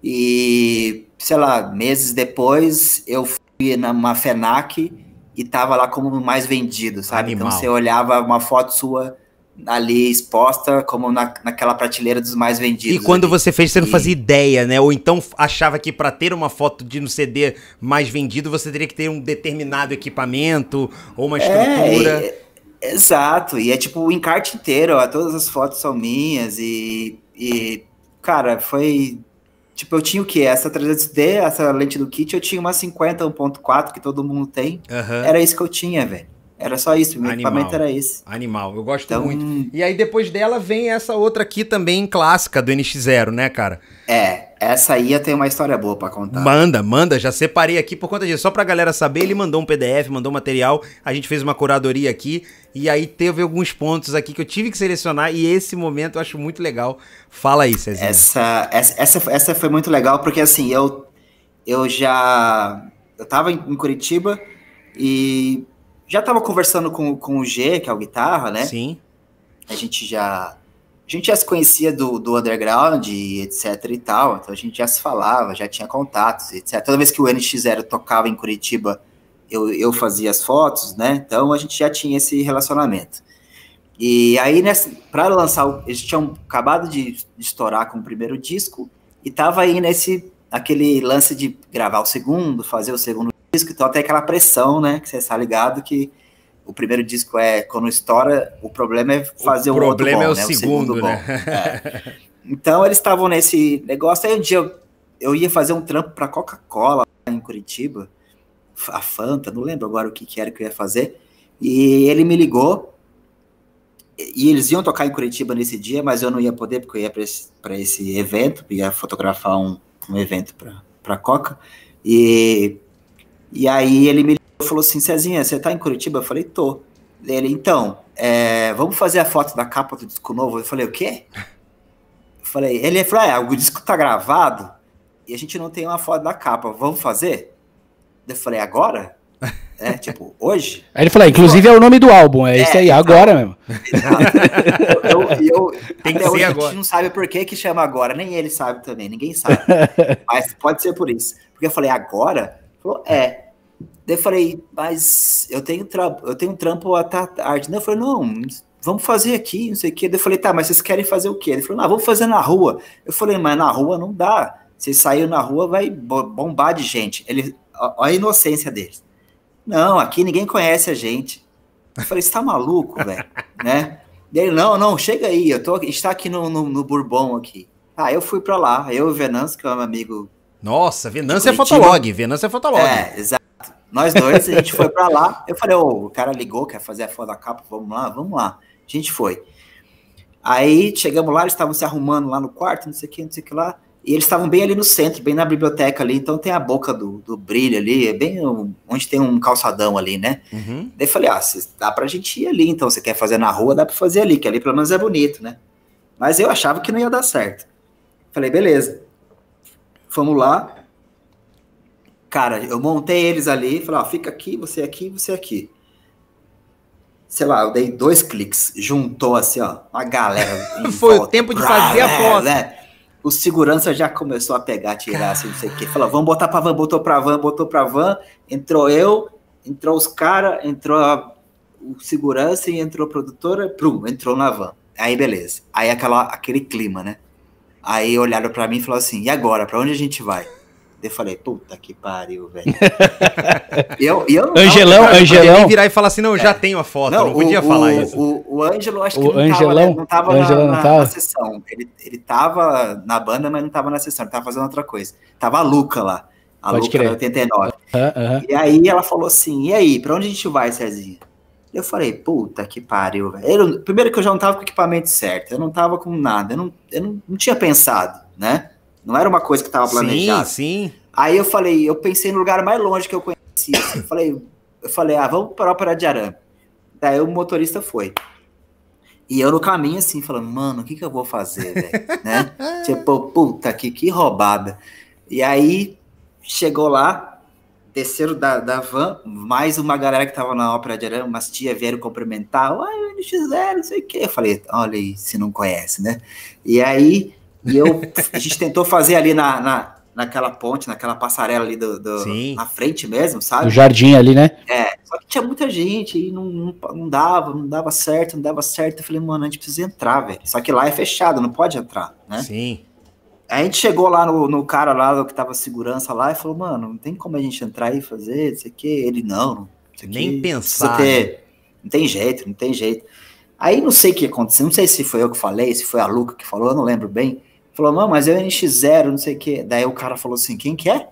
E, sei lá, meses depois, eu fui numa FENAC e tava lá como mais vendido, sabe? Então, Animal. Então você olhava uma foto sua ali exposta como na, naquela prateleira dos mais vendidos. E quando ali. você fez, você não fazia ideia, né? Ou então achava que para ter uma foto de no CD mais vendido, você teria que ter um determinado equipamento ou uma é, estrutura. É, exato, e é tipo o encarte inteiro, ó, todas as fotos são minhas e, e cara, foi Tipo, eu tinha o quê? Essa 300D, essa lente do kit, eu tinha uma 50, 1.4 que todo mundo tem. Uhum. Era isso que eu tinha, velho. Era só isso, meu Animal. equipamento era esse. Animal, eu gosto então... muito. E aí depois dela vem essa outra aqui também clássica do NX0, né, cara? É, essa aí eu tenho uma história boa para contar. Manda, manda, já separei aqui por conta disso. Só pra galera saber, ele mandou um PDF, mandou um material, a gente fez uma curadoria aqui e aí teve alguns pontos aqui que eu tive que selecionar e esse momento eu acho muito legal. Fala aí, Cezinha. Essa, essa, essa, essa foi muito legal porque assim, eu, eu já. Eu tava em Curitiba e já estava conversando com, com o G, que é o guitarra, né? Sim. A gente já a gente já se conhecia do, do underground e etc e tal, então a gente já se falava, já tinha contatos, etc. Toda vez que o NX0 tocava em Curitiba, eu, eu fazia as fotos, né? Então a gente já tinha esse relacionamento. E aí, para lançar, eles tinham acabado de, de, estourar com o primeiro disco e tava aí nesse aquele lance de gravar o segundo, fazer o segundo disco, então tem aquela pressão, né? Que você está ligado que o primeiro disco é quando estoura, o problema é fazer o, o outro é bom, é o né? Segundo, o segundo né? É. Então eles estavam nesse negócio, aí um dia eu, eu ia fazer um trampo para Coca-Cola em Curitiba, a Fanta, não lembro agora o que, que era que eu ia fazer, e ele me ligou, e eles iam tocar em Curitiba nesse dia, mas eu não ia poder, porque eu ia para esse, esse, evento, ia fotografar um, um evento para Coca, e e aí ele me ligou, falou assim, Cezinha, você tá em Curitiba? Eu falei, tô. Ele, então, é, vamos fazer a foto da capa do disco novo? Eu falei, o quê? Eu falei, ele falou, é, o disco tá gravado e a gente não tem uma foto da capa, vamos fazer? Eu falei, agora? É, tipo, hoje? Aí ele falou, é, inclusive é o nome do álbum, é, é isso aí, então, agora mesmo. Eu, eu, eu, [LAUGHS] Tem que ser agora. a gente não sabe por que que chama agora, nem ele sabe também, ninguém sabe. [LAUGHS] Mas pode ser por isso. Porque eu falei, agora? Ele falou, é. Daí eu falei, mas eu tenho, tra eu tenho trampo até tarde. Daí eu falei, não, vamos fazer aqui, não sei o quê. Daí eu falei, tá, mas vocês querem fazer o quê? Ele falou, não, vamos fazer na rua. Eu falei, mas na rua não dá. você sair na rua, vai bombar de gente. Ele, olha a inocência deles. Não, aqui ninguém conhece a gente. Eu falei, você tá maluco, velho? [LAUGHS] né? Ele, não, não, chega aí, eu tô, está aqui no, no, no Bourbon aqui. Ah, eu fui para lá, eu e o Venâncio, que é um amigo. Nossa, Venâncio é fotolog, Venâncio é fotolog. É, exato. Nós dois, a gente foi para lá. Eu falei, oh, o cara ligou, quer fazer a foto da capa, vamos lá, vamos lá. A gente foi. Aí chegamos lá, eles estavam se arrumando lá no quarto, não sei o que, não sei o que lá. E eles estavam bem ali no centro, bem na biblioteca ali, então tem a boca do, do brilho ali, é bem onde tem um calçadão ali, né? Uhum. Daí falei, ah, cê, dá pra gente ir ali, então, você quer fazer na rua, dá pra fazer ali, que ali pelo menos é bonito, né? Mas eu achava que não ia dar certo. Falei, beleza. Fomos lá, Cara, eu montei eles ali, falei, ó, fica aqui, você é aqui, você é aqui. Sei lá, eu dei dois cliques, juntou assim, ó, uma galera. [LAUGHS] Foi volta, o tempo de fazer a foto. Né? O segurança já começou a pegar, tirar, assim, não sei o quê. Falou, vamos botar pra van, botou pra van, botou pra van. Entrou eu, entrou os caras, entrou a, o segurança e entrou a produtora, prum, entrou na van. Aí beleza. Aí aquela, aquele clima, né? Aí olharam para mim e falaram assim: e agora? Para onde a gente vai? Eu falei, puta que pariu, velho. [LAUGHS] eu, eu Angelão, não, Angelão. virar e falar assim, não, eu já é. tenho a foto, não, não podia o, falar o, isso. O, o Ângelo, acho que o não, Angelão, tava, não tava, né, na, não tava? na sessão. Ele, ele tava na banda, mas não tava na sessão, ele tava fazendo outra coisa. Tava a Luca lá, a Pode Luca crer. 89. Uh -huh. E aí ela falou assim, e aí, pra onde a gente vai, Cezinha? Eu falei, puta que pariu, velho. Primeiro que eu já não tava com o equipamento certo, eu não tava com nada, eu não, eu não, não tinha pensado, né? Não era uma coisa que estava planejada. Sim, sim. Aí eu falei, eu pensei no lugar mais longe que eu conhecia. Assim, falei, eu falei, ah, vamos para a Ópera de Arame. Daí o motorista foi. E eu no caminho, assim, falando, mano, o que, que eu vou fazer, velho? [LAUGHS] né? Tipo, puta que, que roubada. E aí chegou lá, desceram da, da van, mais uma galera que tava na ópera de Arame, umas tia vieram cumprimentar, ai, NX0, não sei o quê. Eu falei, olha aí, se não conhece, né? E aí e eu, a gente tentou fazer ali na, na, naquela ponte, naquela passarela ali do, do na frente mesmo, sabe? Do jardim ali, né? É, só que tinha muita gente e não, não, não, dava, não dava certo, não dava certo. Eu falei, mano, a gente precisa entrar, velho. Só que lá é fechado, não pode entrar, né? Sim. Aí a gente chegou lá no, no cara lá que tava segurança lá e falou, mano, não tem como a gente entrar e fazer, não sei o que. Ele, não, não Nem pensar. Ter... Né? Não tem jeito, não tem jeito. Aí não sei o que aconteceu, não sei se foi eu que falei, se foi a Luca que falou, eu não lembro bem. Falou, não, mas é o NX0, não sei o quê. Daí o cara falou assim, quem que é?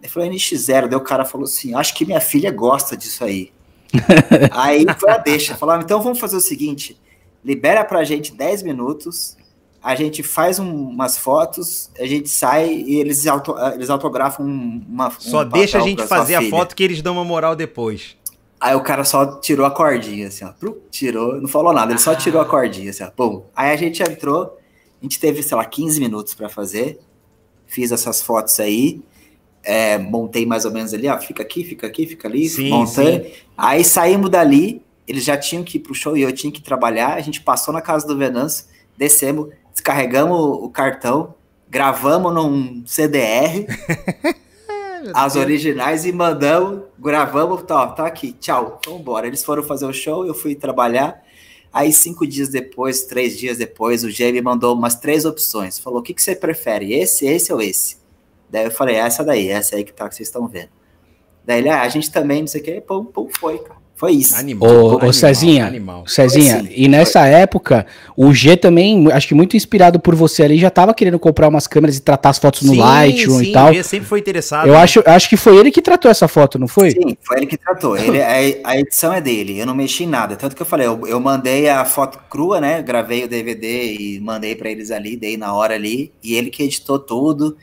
Ele falou, NX0. Daí o cara falou assim, acho que minha filha gosta disso aí. [LAUGHS] aí foi a deixa. Falaram, ah, então vamos fazer o seguinte, libera pra gente 10 minutos, a gente faz um, umas fotos, a gente sai e eles, auto, eles autografam uma um Só deixa a gente fazer a foto que eles dão uma moral depois. Aí o cara só tirou a cordinha, assim, ó. tirou, não falou nada, ele só tirou a ah. cordinha, assim, ó. Bom, aí a gente entrou, a gente teve, sei lá, 15 minutos para fazer. Fiz essas fotos aí. É, montei mais ou menos ali, ó, fica aqui, fica aqui, fica ali, sim, montei. Sim. Aí saímos dali, eles já tinham que ir pro show e eu tinha que trabalhar. A gente passou na casa do Venâncio, descemos, descarregamos o cartão, gravamos num CDR [LAUGHS] as originais e mandamos, gravamos, tá, tá aqui, tchau, vambora. Eles foram fazer o show, eu fui trabalhar. Aí, cinco dias depois, três dias depois, o Jay mandou umas três opções. Falou: o que, que você prefere? Esse, esse ou esse? Daí eu falei: é essa daí, essa aí que tá que vocês estão vendo. Daí ele, ah, a gente também, não sei o que, pum, pum, foi, cara. Foi isso. Animal, ô, ô Cezinha, animal. Cezinha e nessa foi. época, o G também, acho que muito inspirado por você ali, já tava querendo comprar umas câmeras e tratar as fotos sim, no Lightroom sim, e tal. Sim, sempre foi interessado. Eu né? acho, acho que foi ele que tratou essa foto, não foi? Sim, foi ele que tratou. Ele, a, a, edição é dele, eu não mexi em nada. Tanto que eu falei, eu, eu mandei a foto crua, né? Gravei o DVD e mandei para eles ali, dei na hora ali, e ele que editou tudo.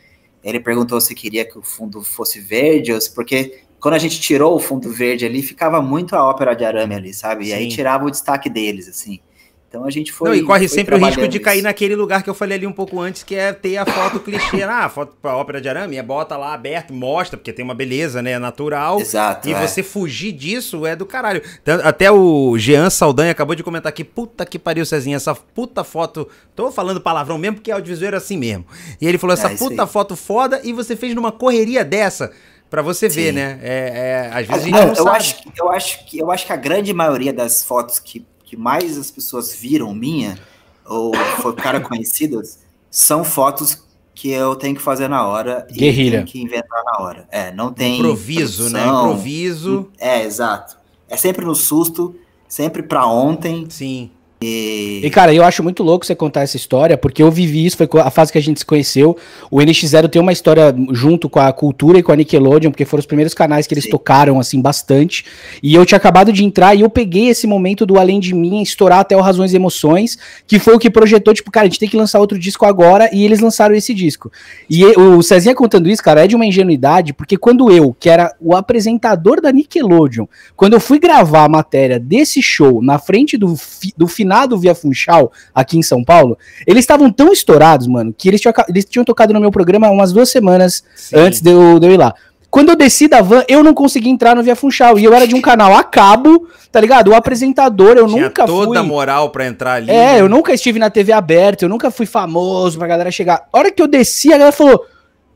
Ele perguntou se queria que o fundo fosse verde, ou se, porque quando a gente tirou o fundo verde ali, ficava muito a ópera de arame ali, sabe? Sim. E aí tirava o destaque deles, assim. Então a gente foi. Não, e corre sempre o risco de cair naquele lugar que eu falei ali um pouco antes, que é ter a foto clichê. Né? Ah, a foto pra ópera de arame, é bota lá aberto, mostra, porque tem uma beleza, né? Natural. Exato. E é. você fugir disso é do caralho. Até o Jean Saldanha acabou de comentar aqui, puta que pariu, Cezinha, essa puta foto. Tô falando palavrão mesmo, porque é audiovisual divisor é assim mesmo. E ele falou, essa é, puta foto foda, e você fez numa correria dessa para você Sim. ver, né? É, é, às vezes a gente não, não eu sabe. Acho, eu, acho que, eu acho que a grande maioria das fotos que, que mais as pessoas viram minha, ou cara [LAUGHS] conhecidas, são fotos que eu tenho que fazer na hora Guerrilha. e tenho que inventar na hora. É, não tem improviso, né? produção, né? Improviso. É, exato. É sempre no susto, sempre para ontem. Sim. E... e... cara, eu acho muito louco você contar essa história, porque eu vivi isso, foi a fase que a gente se conheceu. O NX0 tem uma história junto com a cultura e com a Nickelodeon, porque foram os primeiros canais que eles Sim. tocaram, assim, bastante. E eu tinha acabado de entrar e eu peguei esse momento do Além de Mim estourar até o Razões e Emoções, que foi o que projetou, tipo, cara, a gente tem que lançar outro disco agora, e eles lançaram esse disco. E o Cezinha contando isso, cara, é de uma ingenuidade, porque quando eu, que era o apresentador da Nickelodeon, quando eu fui gravar a matéria desse show na frente do, fi do final Senado via Funchal, aqui em São Paulo, eles estavam tão estourados, mano, que eles tinham, eles tinham tocado no meu programa umas duas semanas Sim. antes de eu, de eu ir lá. Quando eu desci da van, eu não consegui entrar no Via Funchal. E eu era de um canal a cabo, tá ligado? O apresentador, eu Tinha nunca toda fui. toda moral pra entrar ali. É, né? eu nunca estive na TV aberta, eu nunca fui famoso pra galera chegar. A hora que eu desci, a galera falou: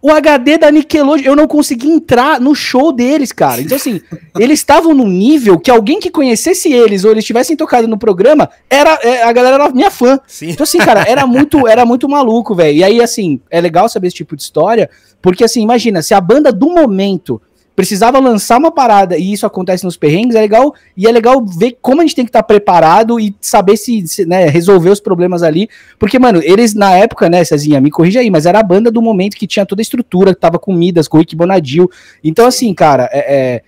o HD da Nickelodeon, eu não consegui entrar no show deles, cara. Então, assim, [LAUGHS] eles estavam num nível que alguém que conhecesse eles ou eles tivessem tocado no programa, era é, a galera era minha fã. Sim. Então, assim, cara, era muito, era muito maluco, velho. E aí, assim, é legal saber esse tipo de história, porque, assim, imagina, se a banda do momento precisava lançar uma parada e isso acontece nos perrengues, é legal, e é legal ver como a gente tem que estar tá preparado e saber se, se né, resolver os problemas ali, porque, mano, eles na época, né, Cezinha, me corrija aí, mas era a banda do momento que tinha toda a estrutura, que tava comidas, com o Rick Bonadil, então assim, cara, é, é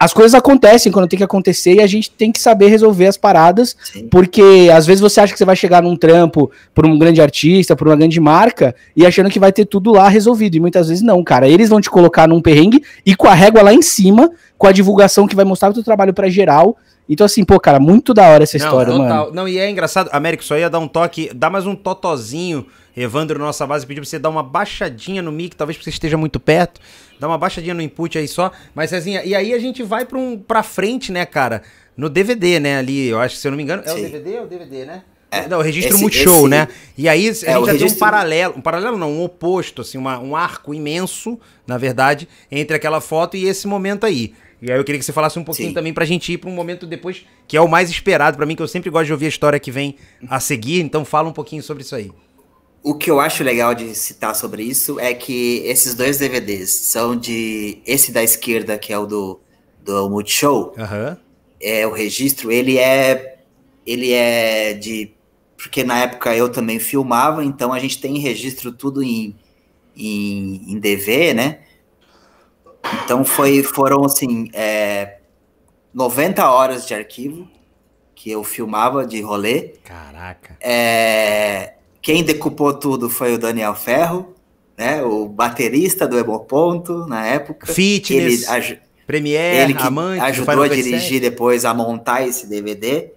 as coisas acontecem quando tem que acontecer e a gente tem que saber resolver as paradas, Sim. porque às vezes você acha que você vai chegar num trampo por um grande artista, por uma grande marca, e achando que vai ter tudo lá resolvido. E muitas vezes não, cara. Eles vão te colocar num perrengue e com a régua lá em cima, com a divulgação que vai mostrar o teu trabalho para geral, então, assim, pô, cara, muito da hora essa não, história, total. mano. Não, e é engraçado. Américo, só ia dar um toque, dá mais um totozinho. Evandro, nossa base, pediu pra você dar uma baixadinha no mic, talvez porque você esteja muito perto. Dá uma baixadinha no input aí só. Mas, Cezinha, assim, e aí a gente vai pra, um, pra frente, né, cara? No DVD, né, ali, eu acho que, se eu não me engano, Sim. é o DVD? É o DVD, né? É, não, o registro esse, Multishow, esse... né? E aí a é, gente é, já registro... um paralelo, um paralelo não, um oposto, assim, uma, um arco imenso, na verdade, entre aquela foto e esse momento aí. E aí eu queria que você falasse um pouquinho Sim. também pra gente ir pra um momento depois, que é o mais esperado para mim, que eu sempre gosto de ouvir a história que vem a seguir, então fala um pouquinho sobre isso aí. O que eu acho legal de citar sobre isso é que esses dois DVDs são de. Esse da esquerda, que é o do, do Multishow, uhum. é o registro, ele é. Ele é de. Porque na época eu também filmava, então a gente tem registro tudo em, em, em DV, né? Então foi, foram assim, é, 90 horas de arquivo que eu filmava de rolê. Caraca. É, quem decupou tudo foi o Daniel Ferro, né? O baterista do Emoponto na época. Fitness. Ele, Premiere, ele que Amante, ajudou a dirigir depois a montar esse DVD.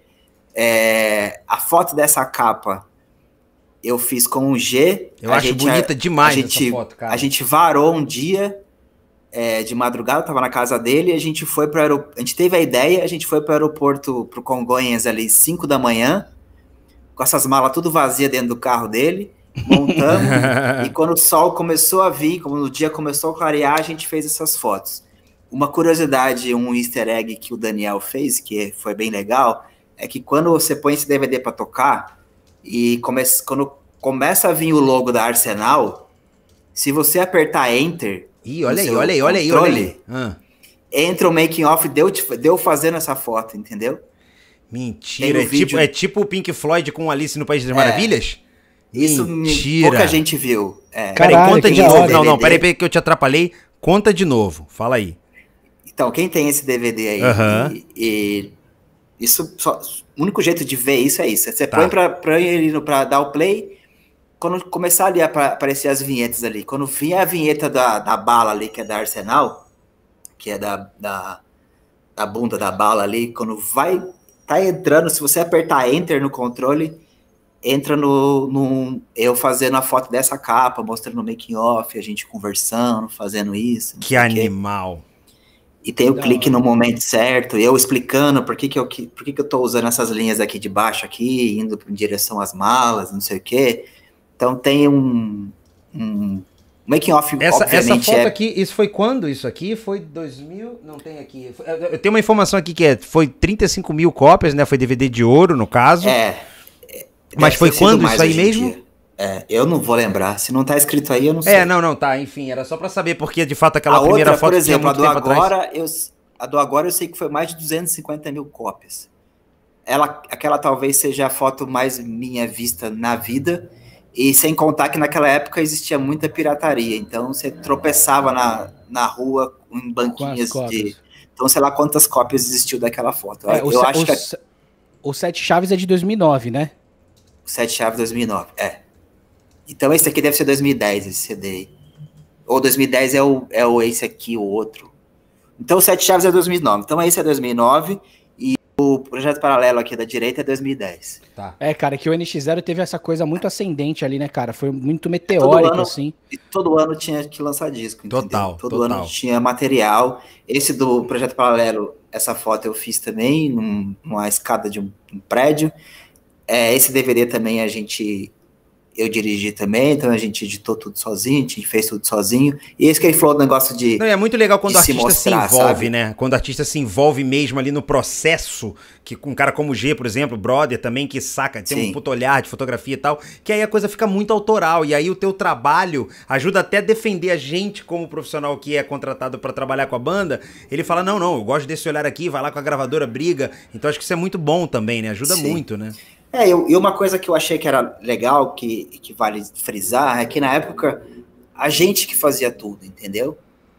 É, a foto dessa capa eu fiz com um G. Eu a acho gente, bonita demais a gente, foto, cara. A gente varou um dia é, de madrugada, tava na casa dele, a gente foi para aerop... a gente teve a ideia, a gente foi para o aeroporto para Congonhas ali 5 da manhã, com essas malas tudo vazia dentro do carro dele, montamos, [LAUGHS] e quando o sol começou a vir, como o dia começou a clarear, a gente fez essas fotos. Uma curiosidade, um easter egg que o Daniel fez, que foi bem legal, é que quando você põe esse DVD para tocar e comece... quando começa a vir o logo da Arsenal, se você apertar enter, Ih, olha aí, olha aí, olha aí, olha ah. aí. Entra o making off, deu, deu fazendo essa foto, entendeu? Mentira, é tipo, é tipo o Pink Floyd com Alice no País das é. Maravilhas? Isso Mentira. pouca gente viu. É. Cara, conta de novo. Não, não, peraí, peraí que eu te atrapalhei. Conta de novo, fala aí. Então, quem tem esse DVD aí, uh -huh. e, e, isso só, o único jeito de ver isso é isso. Você tá. põe pra, ele, pra dar o play, quando começar ali a aparecer as vinhetas ali, quando vir a vinheta da, da bala ali, que é da Arsenal, que é da, da, da bunda da bala ali, quando vai tá entrando, se você apertar Enter no controle, entra no, no eu fazendo a foto dessa capa, mostrando o making off, a gente conversando, fazendo isso. Que animal! E tem o Não. clique no momento certo, eu explicando por que, que, eu, por que, que eu tô usando essas linhas aqui de baixo aqui, indo em direção às malas, não sei o quê. Então tem um, um making off essa, essa foto é... aqui, isso foi quando isso aqui? Foi 2000, não tem aqui. Eu tenho uma informação aqui que é, foi 35 mil cópias, né? Foi DVD de ouro no caso. É. Mas foi quando isso aí mesmo? Dia. É, eu não vou lembrar. Se não tá escrito aí, eu não é, sei. É, não, não, tá. Enfim, era só para saber porque de fato aquela a primeira outra, foto por exemplo, a do agora, atrás. eu a do agora eu sei que foi mais de 250 mil cópias. Ela, aquela talvez seja a foto mais minha vista na vida e sem contar que naquela época existia muita pirataria, então você tropeçava na, na rua em banquinhas de. Então, sei lá quantas cópias existiu daquela foto. É, eu acho o, que. O Sete Chaves é de 2009, né? O Sete Chaves 2009, é. Então esse aqui deve ser 2010, esse CD aí. Ou 2010 é o, é o esse aqui, o outro. Então o Sete Chaves é 2009. Então esse é 2009 projeto paralelo aqui da direita é 2010. Tá. É, cara, que o NX0 teve essa coisa muito ascendente ali, né, cara? Foi muito é, meteórico, todo ano, assim. E todo ano tinha que lançar disco, entendeu? Total, todo total. ano tinha material. Esse do projeto paralelo, essa foto eu fiz também, num, numa escada de um, um prédio. É, esse DVD também a gente eu dirigi também, então a gente editou tudo sozinho, a gente fez tudo sozinho. E é isso que ele falou do negócio de. Não, é muito legal quando o artista se, mostrar, se envolve, sabe? né? Quando o artista se envolve mesmo ali no processo, que com um cara como o G, por exemplo, brother também, que saca, tem Sim. um puto olhar de fotografia e tal, que aí a coisa fica muito autoral. E aí o teu trabalho ajuda até a defender a gente como profissional que é contratado para trabalhar com a banda. Ele fala: não, não, eu gosto desse olhar aqui, vai lá com a gravadora, briga. Então acho que isso é muito bom também, né? Ajuda Sim. muito, né? É, eu, e uma coisa que eu achei que era legal, que, que vale frisar, é que na época a gente que fazia tudo, entendeu?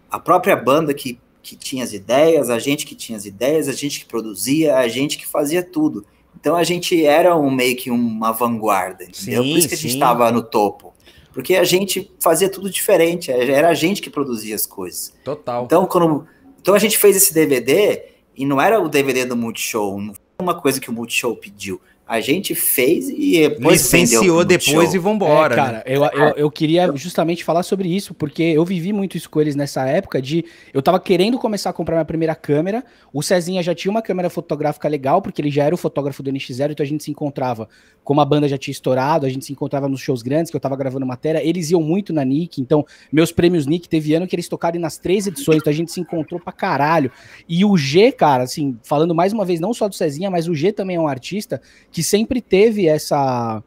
A própria banda que, que tinha as ideias, a gente que tinha as ideias, a gente que produzia, a gente que fazia tudo. Então a gente era um, meio que uma vanguarda, entendeu? Sim, Por isso que sim. a gente estava no topo. Porque a gente fazia tudo diferente, é, era a gente que produzia as coisas. Total. Então, quando, então a gente fez esse DVD e não era o DVD do Multishow, não foi uma coisa que o Multishow pediu. A gente fez e depois licenciou depois e vambora. É, cara, né? eu, eu, eu, queria justamente falar sobre isso, porque eu vivi muito isso com eles nessa época de eu tava querendo começar a comprar minha primeira câmera. O Cezinha já tinha uma câmera fotográfica legal, porque ele já era o fotógrafo do NX0, então a gente se encontrava. Como a banda já tinha estourado, a gente se encontrava nos shows grandes que eu tava gravando matéria, eles iam muito na Nick, então meus prêmios Nick teve ano que eles tocaram nas três edições, então a gente se encontrou pra caralho. E o G, cara, assim, falando mais uma vez não só do Cezinha, mas o G também é um artista que que sempre teve essa,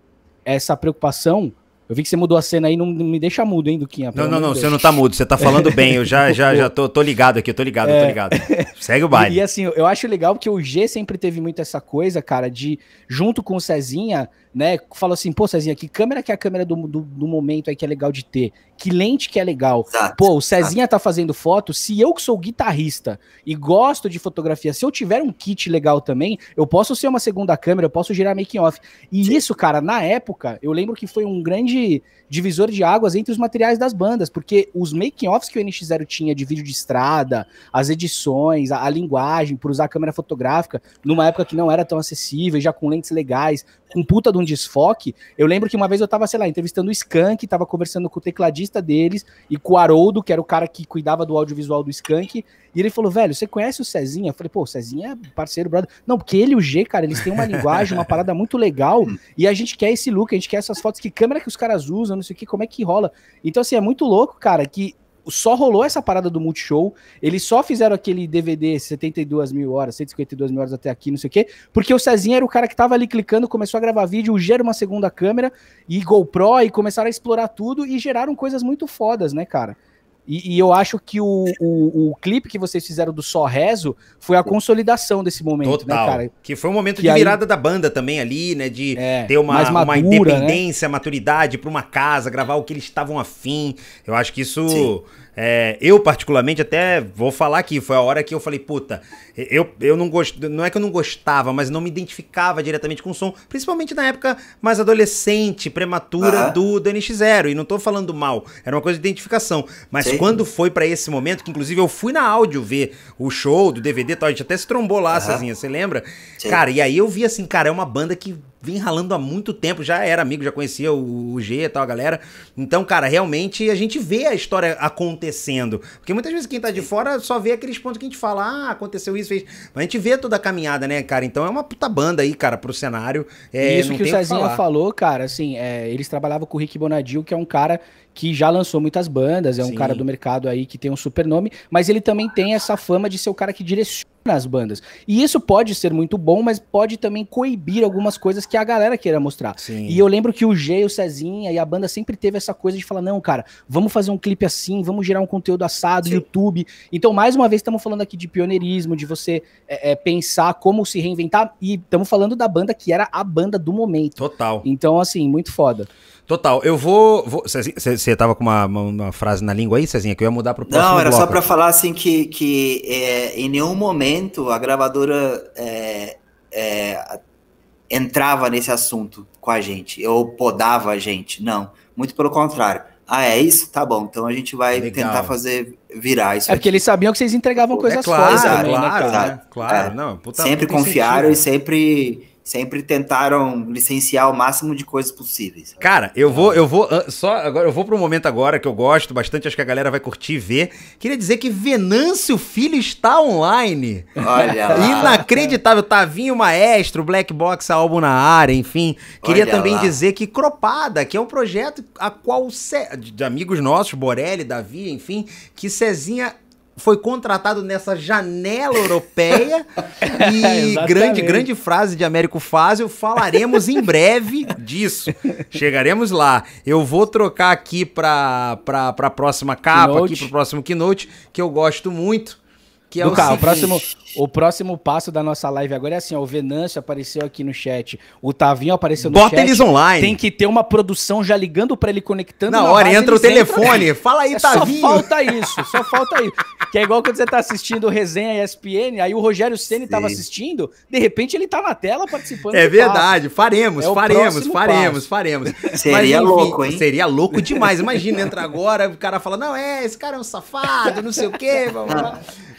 essa preocupação eu vi que você mudou a cena aí, não me deixa mudo, hein, Duquinha? Não, não, não, você não tá mudo, você tá falando bem. Eu já, já, já tô, tô ligado aqui, eu tô ligado, é... tô ligado. Segue o baile. E, e, assim, eu acho legal que o G sempre teve muito essa coisa, cara, de, junto com o Cezinha, né, falou assim, pô, Cezinha, que câmera que é a câmera do, do, do momento aí que é legal de ter? Que lente que é legal? Exato, pô, o Cezinha exato. tá fazendo foto, se eu que sou guitarrista e gosto de fotografia, se eu tiver um kit legal também, eu posso ser uma segunda câmera, eu posso gerar making-off. E Sim. isso, cara, na época, eu lembro que foi um grande grande divisor de águas entre os materiais das bandas, porque os making-offs que o NX0 tinha de vídeo de estrada, as edições, a, a linguagem, por usar câmera fotográfica, numa época que não era tão acessível, já com lentes legais, com puta de um desfoque. Eu lembro que uma vez eu tava, sei lá, entrevistando o Skank, tava conversando com o tecladista deles e com o Haroldo, que era o cara que cuidava do audiovisual do Skank, e ele falou, velho, você conhece o Cezinha? Eu falei, pô, o Cezinha é parceiro, brother. Não, porque ele e o G, cara, eles têm uma linguagem, uma parada muito legal, [LAUGHS] e a gente quer esse look, a gente quer essas fotos, que câmera que os caras caras usam, não sei o que, como é que rola. Então, assim, é muito louco, cara, que só rolou essa parada do Multishow, eles só fizeram aquele DVD 72 mil horas, 152 mil horas até aqui, não sei o quê, porque o Cezinha era o cara que tava ali clicando, começou a gravar vídeo, gera uma segunda câmera e GoPro e começaram a explorar tudo e geraram coisas muito fodas, né, cara? E, e, eu acho que o, o, o, clipe que vocês fizeram do Só Rezo foi a consolidação desse momento, né, Total. né, cara? Que foi um momento que de virada da banda também ali, né? De é, ter uma, madura, uma né? independência, né? maturidade para uma casa, gravar o que eles estavam afim. Eu acho que isso. Sim é, eu, particularmente, até vou falar aqui, foi a hora que eu falei, puta, eu, eu não gosto. Não é que eu não gostava, mas não me identificava diretamente com o som, principalmente na época mais adolescente, prematura do, do NX0. E não tô falando mal, era uma coisa de identificação. Mas Sim. quando foi para esse momento, que inclusive eu fui na áudio ver o show do DVD, a gente até se trombou lá, ah. sozinha, você lembra? Sim. Cara, e aí eu vi assim, cara, é uma banda que vim ralando há muito tempo, já era amigo, já conhecia o, o G e tal, a galera. Então, cara, realmente a gente vê a história acontecendo. Porque muitas vezes quem tá de fora só vê aqueles pontos que a gente fala, ah, aconteceu isso, fez. Mas a gente vê toda a caminhada, né, cara? Então é uma puta banda aí, cara, pro cenário. É, isso que o Cezinha falou, cara, assim, é, eles trabalhavam com o Rick Bonadil, que é um cara que já lançou muitas bandas, é Sim. um cara do mercado aí que tem um super nome, mas ele também tem essa fama de ser o cara que direciona nas bandas. E isso pode ser muito bom, mas pode também coibir algumas coisas que a galera queira mostrar. Sim. E eu lembro que o G, o Cezinha e a banda sempre teve essa coisa de falar: não, cara, vamos fazer um clipe assim, vamos gerar um conteúdo assado, Sim. YouTube. Então, mais uma vez, estamos falando aqui de pioneirismo, de você é, é, pensar como se reinventar. E estamos falando da banda que era a banda do momento. Total. Então, assim, muito foda. Total. Eu vou. Você estava com uma, uma, frase na língua aí, Cezinha, que eu ia mudar para o próximo. Não, era bloco. só para falar assim que, que é, em nenhum momento a gravadora é, é, entrava nesse assunto com a gente, ou podava a gente. Não. Muito pelo contrário. Ah, é isso? Tá bom. Então a gente vai Legal. tentar fazer virar isso. É porque eles sabiam que vocês entregavam é coisas é, claro, fora. Claro, é né, claro, né? claro. É. Não, puta, sempre confiaram sentido. e sempre sempre tentaram licenciar o máximo de coisas possíveis. Cara, eu vou, eu vou ah, só agora, eu vou para um momento agora que eu gosto bastante, acho que a galera vai curtir ver. Queria dizer que Venâncio Filho está online. Olha lá. Inacreditável, Tavinho Maestro, Black Box Álbum na área, enfim. Queria Olha também lá. dizer que Cropada, que é um projeto a qual de amigos nossos, Borelli, Davi, enfim, que Cezinha foi contratado nessa janela europeia. [LAUGHS] e grande, grande frase de Américo Fazio, falaremos em breve disso. Chegaremos lá. Eu vou trocar aqui para a próxima capa, keynote. aqui o próximo keynote, que eu gosto muito. Que é Do o carro, seguinte. próximo, o próximo passo da nossa live agora é assim, ó, o Venâncio apareceu aqui no chat, o Tavinho apareceu no Bota chat. Bota eles online. Tem que ter uma produção já ligando para ele conectando. Na, na hora base, entra o telefone, entram, fala aí, é, Tavinho. Só falta isso, só falta isso. que é igual quando você tá assistindo resenha ESPN, aí o Rogério Ceni tava assistindo, de repente ele tá na tela participando. É verdade, é passo. faremos, é faremos, faremos, faremos, faremos. Seria Mas, enfim, louco, hein? Seria louco demais. Imagina, entra [LAUGHS] agora, o cara fala: "Não, é, esse cara é um safado, não sei o quê".